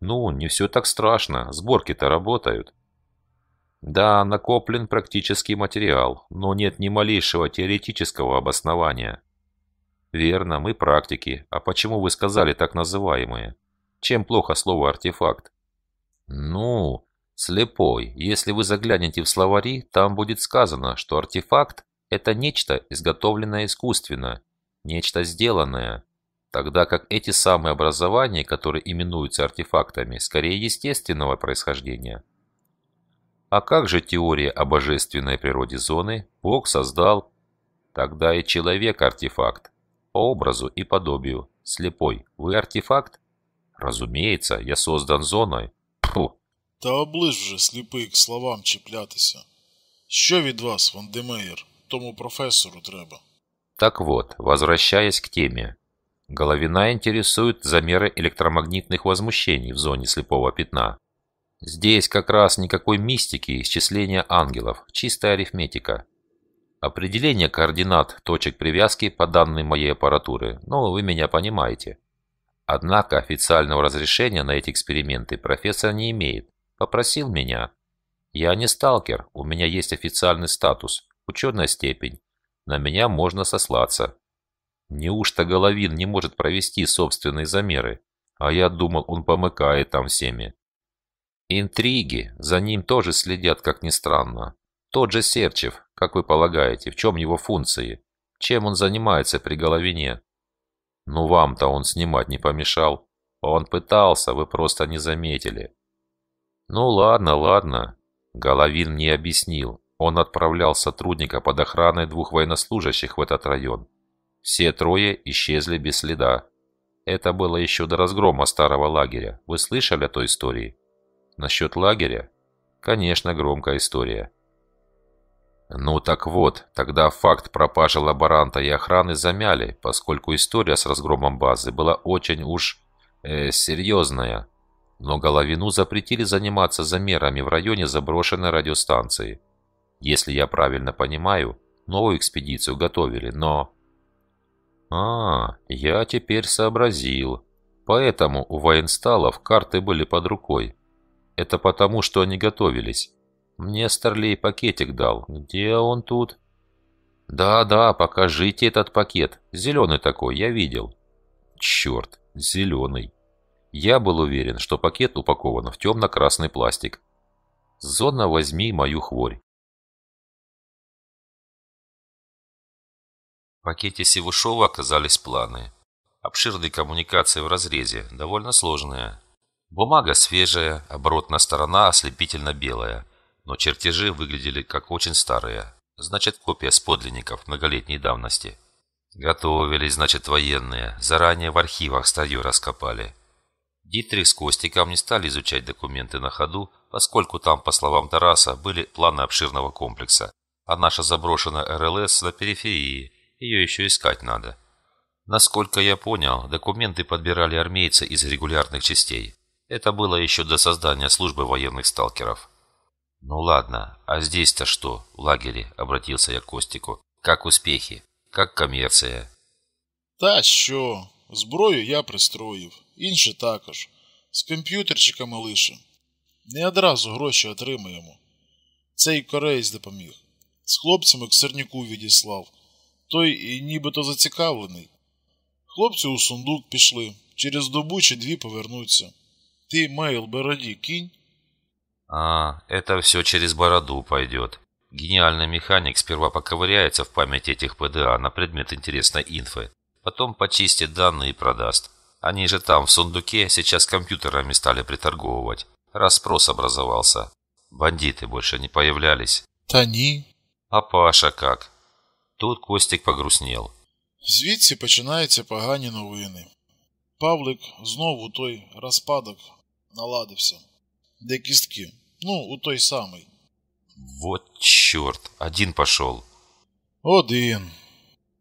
Ну, не все так страшно, сборки-то работают. Да, накоплен практический материал, но нет ни малейшего теоретического обоснования. Верно, мы практики, а почему вы сказали так называемые? Чем плохо слово «артефакт»? Ну, Слепой, если вы заглянете в словари, там будет сказано, что артефакт – это нечто, изготовленное искусственно, нечто сделанное, тогда как эти самые образования, которые именуются артефактами, скорее естественного происхождения. А как же теория о божественной природе зоны? Бог создал. Тогда и человек артефакт. По образу и подобию. Слепой, вы артефакт? Разумеется, я создан зоной. Фу,
Та оближ же сліпий к словам чіплятися. Що від вас, Вандемеєр, тому професору треба?
Так вот, возвращаясь к теме. Головина интересует замеры электромагнитных возмущений в зоне слепого пятна. Здесь как раз никакой мистики и исчисления ангелов, чистая арифметика. Определение координат точек привязки по данным моей аппаратуры, ну вы меня понимаете. Однако официального разрешения на эти эксперименты профессор не имеет, попросил меня. Я не сталкер, у меня есть официальный статус, ученая степень. На меня можно сослаться. Неужто Головин не может провести собственные замеры? А я думал, он помыкает там всеми. Интриги, за ним тоже следят, как ни странно. Тот же Серчев, как вы полагаете, в чем его функции? Чем он занимается при Головине? Ну вам-то он снимать не помешал. Он пытался, вы просто не заметили. Ну ладно, ладно. Головин мне объяснил. Он отправлял сотрудника под охраной двух военнослужащих в этот район. Все трое исчезли без следа. Это было еще до разгрома старого лагеря. Вы слышали о той истории? Насчет лагеря? Конечно, громкая история. Ну так вот, тогда факт пропажи лаборанта и охраны замяли, поскольку история с разгромом базы была очень уж э, серьезная но Головину запретили заниматься замерами в районе заброшенной радиостанции. Если я правильно понимаю, новую экспедицию готовили, но... А, я теперь сообразил. Поэтому у военсталов карты были под рукой. Это потому, что они готовились. Мне Старлей пакетик дал. Где он тут? Да-да, покажите этот пакет. Зеленый такой, я видел. Черт, зеленый. Я был уверен, что пакет упакован в темно-красный пластик. «Зона, возьми мою хворь».
В пакете Севушова оказались планы.
Обширные коммуникации в разрезе, довольно сложные. Бумага свежая, оборотная сторона ослепительно белая, но чертежи выглядели как очень старые. Значит, копия с подлинников многолетней давности. Готовились, значит, военные. Заранее в архивах статью раскопали. Дитрих с Костиком не стали изучать документы на ходу, поскольку там, по словам Тараса, были планы обширного комплекса, а наша заброшенная РЛС на периферии, ее еще искать надо. Насколько я понял, документы подбирали армейцы из регулярных частей. Это было еще до создания службы военных сталкеров. «Ну ладно, а здесь-то что, в лагере?» – обратился я к Костику. «Как успехи? Как коммерция?»
«Та що, зброю я пристроив інші також. З комп'ютерчиками лише. Не одразу гроші отримаємо. Цей кореєць допоміг. З хлопцями Ксерніку відіслав. Той і нібито зацікавлений. Хлопці у сундук пішли, через добу чи дві повернуться. Ти мейл бороді кинь.
А, это все через бороду пойдет. Гениальный механик сперва поковыряется в памяти этих ПДА на предмет интересной инфы, потом почистит данные и продаст. Они же там, в сундуке, сейчас компьютерами стали приторговывать. Распрос образовался. Бандиты больше не появлялись. Тоні. А Паша как? Тут Костик погрустнел.
Звідси починаються погані новини. Павлик знову той розпадок наладився. Де кістки? Ну, у той самий.
Вот черт, один пошел. Один.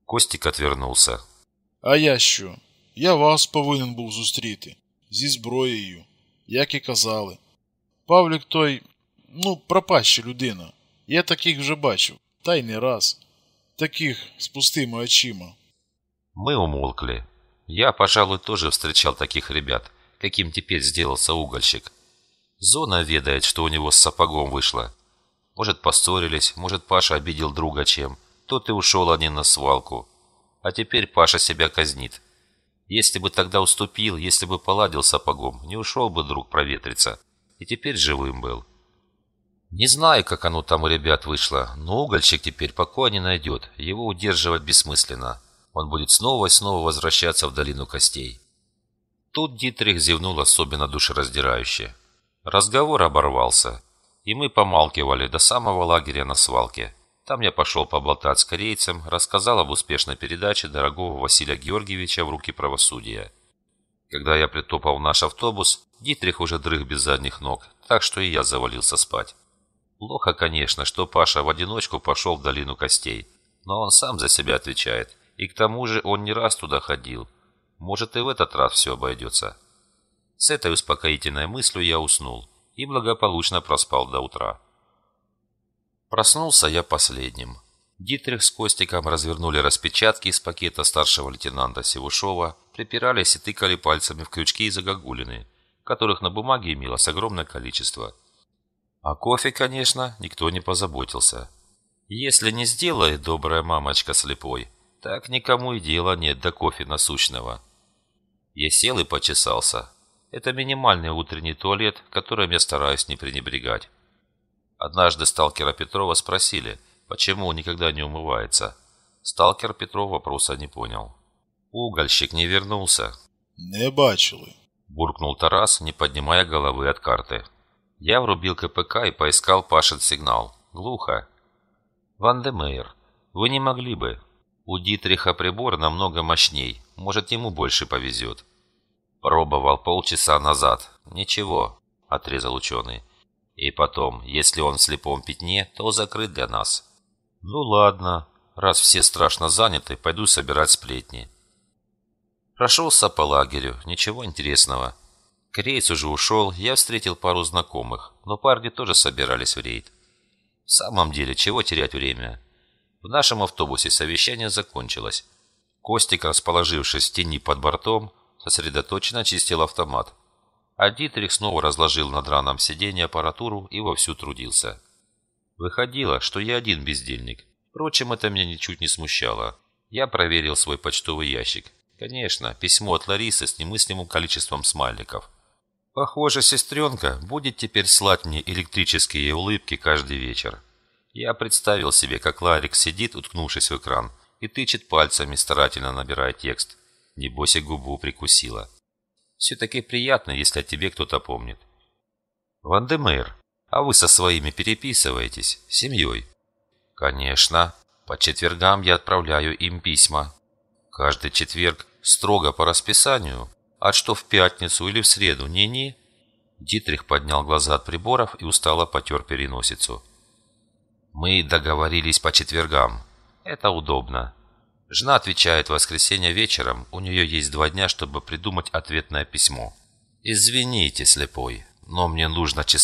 Костик отвернулся.
А я що? Я вас повинен був зустріти зі зброєю, як і казали. Павлік той, ну, пропаща людина. Я таких вже бачив, та й не раз. Таких с пустыми очима.
Мы умолкли. Я, пожалуй, тоже встречал таких ребят, каким теперь сделался угольщик. Зона ведает, что у него с сапогом вышло. Может, поссорились, может, Паша обидел друга чем. Тот и ушел один на свалку. А теперь Паша себя казнит. Если бы тогда уступил, если бы поладил сапогом, не ушел бы друг проветриться. И теперь живым был. Не знаю, как оно там у ребят вышло, но угольщик теперь покоя не найдет. Его удерживать бессмысленно. Он будет снова и снова возвращаться в долину костей. Тут Дитрих зевнул особенно душераздирающе. Разговор оборвался, и мы помалкивали до самого лагеря на свалке. Там я пошел поболтать с корейцем, рассказал об успешной передаче дорогого Василия Георгиевича в руки правосудия. Когда я притопал в наш автобус, Дитрих уже дрых без задних ног, так что и я завалился спать. Плохо, конечно, что Паша в одиночку пошел в долину костей, но он сам за себя отвечает, и к тому же он не раз туда ходил. Может, и в этот раз все обойдется. С этой успокоительной мыслью я уснул и благополучно проспал до утра. Проснулся я последним. Дитрих с Костиком развернули распечатки из пакета старшего лейтенанта Севушова, припирались и тыкали пальцами в крючки и загогулины, которых на бумаге имелось огромное количество. А кофе, конечно, никто не позаботился. Если не сделает добрая мамочка слепой, так никому и дела нет до кофе насущного. Я сел и почесался. Это минимальный утренний туалет, которым я стараюсь не пренебрегать. Однажды сталкера Петрова спросили, почему он никогда не умывается. Сталкер Петров вопроса не понял. «Угольщик не вернулся».
«Не бачили»,
– буркнул Тарас, не поднимая головы от карты. Я врубил КПК и поискал Пашин сигнал. Глухо. «Ван де Мейер, вы не могли бы. У Дитриха прибор намного мощней. Может, ему больше повезет». Пробовал полчаса назад. Ничего, отрезал ученый. И потом, если он в слепом пятне, то закрыт для нас. Ну ладно, раз все страшно заняты, пойду собирать сплетни. Прошелся по лагерю, ничего интересного. К рейсу же ушел, я встретил пару знакомых, но парни тоже собирались в рейд. В самом деле, чего терять время? В нашем автобусе совещание закончилось. Костик, расположившись в тени под бортом, сосредоточенно чистил автомат. А Дитрих снова разложил на драном сиденье аппаратуру и вовсю трудился. Выходило, что я один бездельник. Впрочем, это меня ничуть не смущало. Я проверил свой почтовый ящик. Конечно, письмо от Ларисы с немыслимым количеством смайликов. Похоже, сестренка будет теперь слать мне электрические улыбки каждый вечер. Я представил себе, как Ларик сидит, уткнувшись в экран, и тычет пальцами, старательно набирая текст. Небось и губу прикусила. Все-таки приятно, если о тебе кто-то помнит. Вандемейр, а вы со своими переписываетесь, семьей? Конечно. По четвергам я отправляю им письма. Каждый четверг строго по расписанию, а что в пятницу или в среду, не-не. Дитрих поднял глаза от приборов и устало потер переносицу. Мы договорились по четвергам. Это удобно. Жена отвечает в воскресенье вечером, у нее есть два дня, чтобы придумать ответное письмо. «Извините, слепой, но
мне нужно часа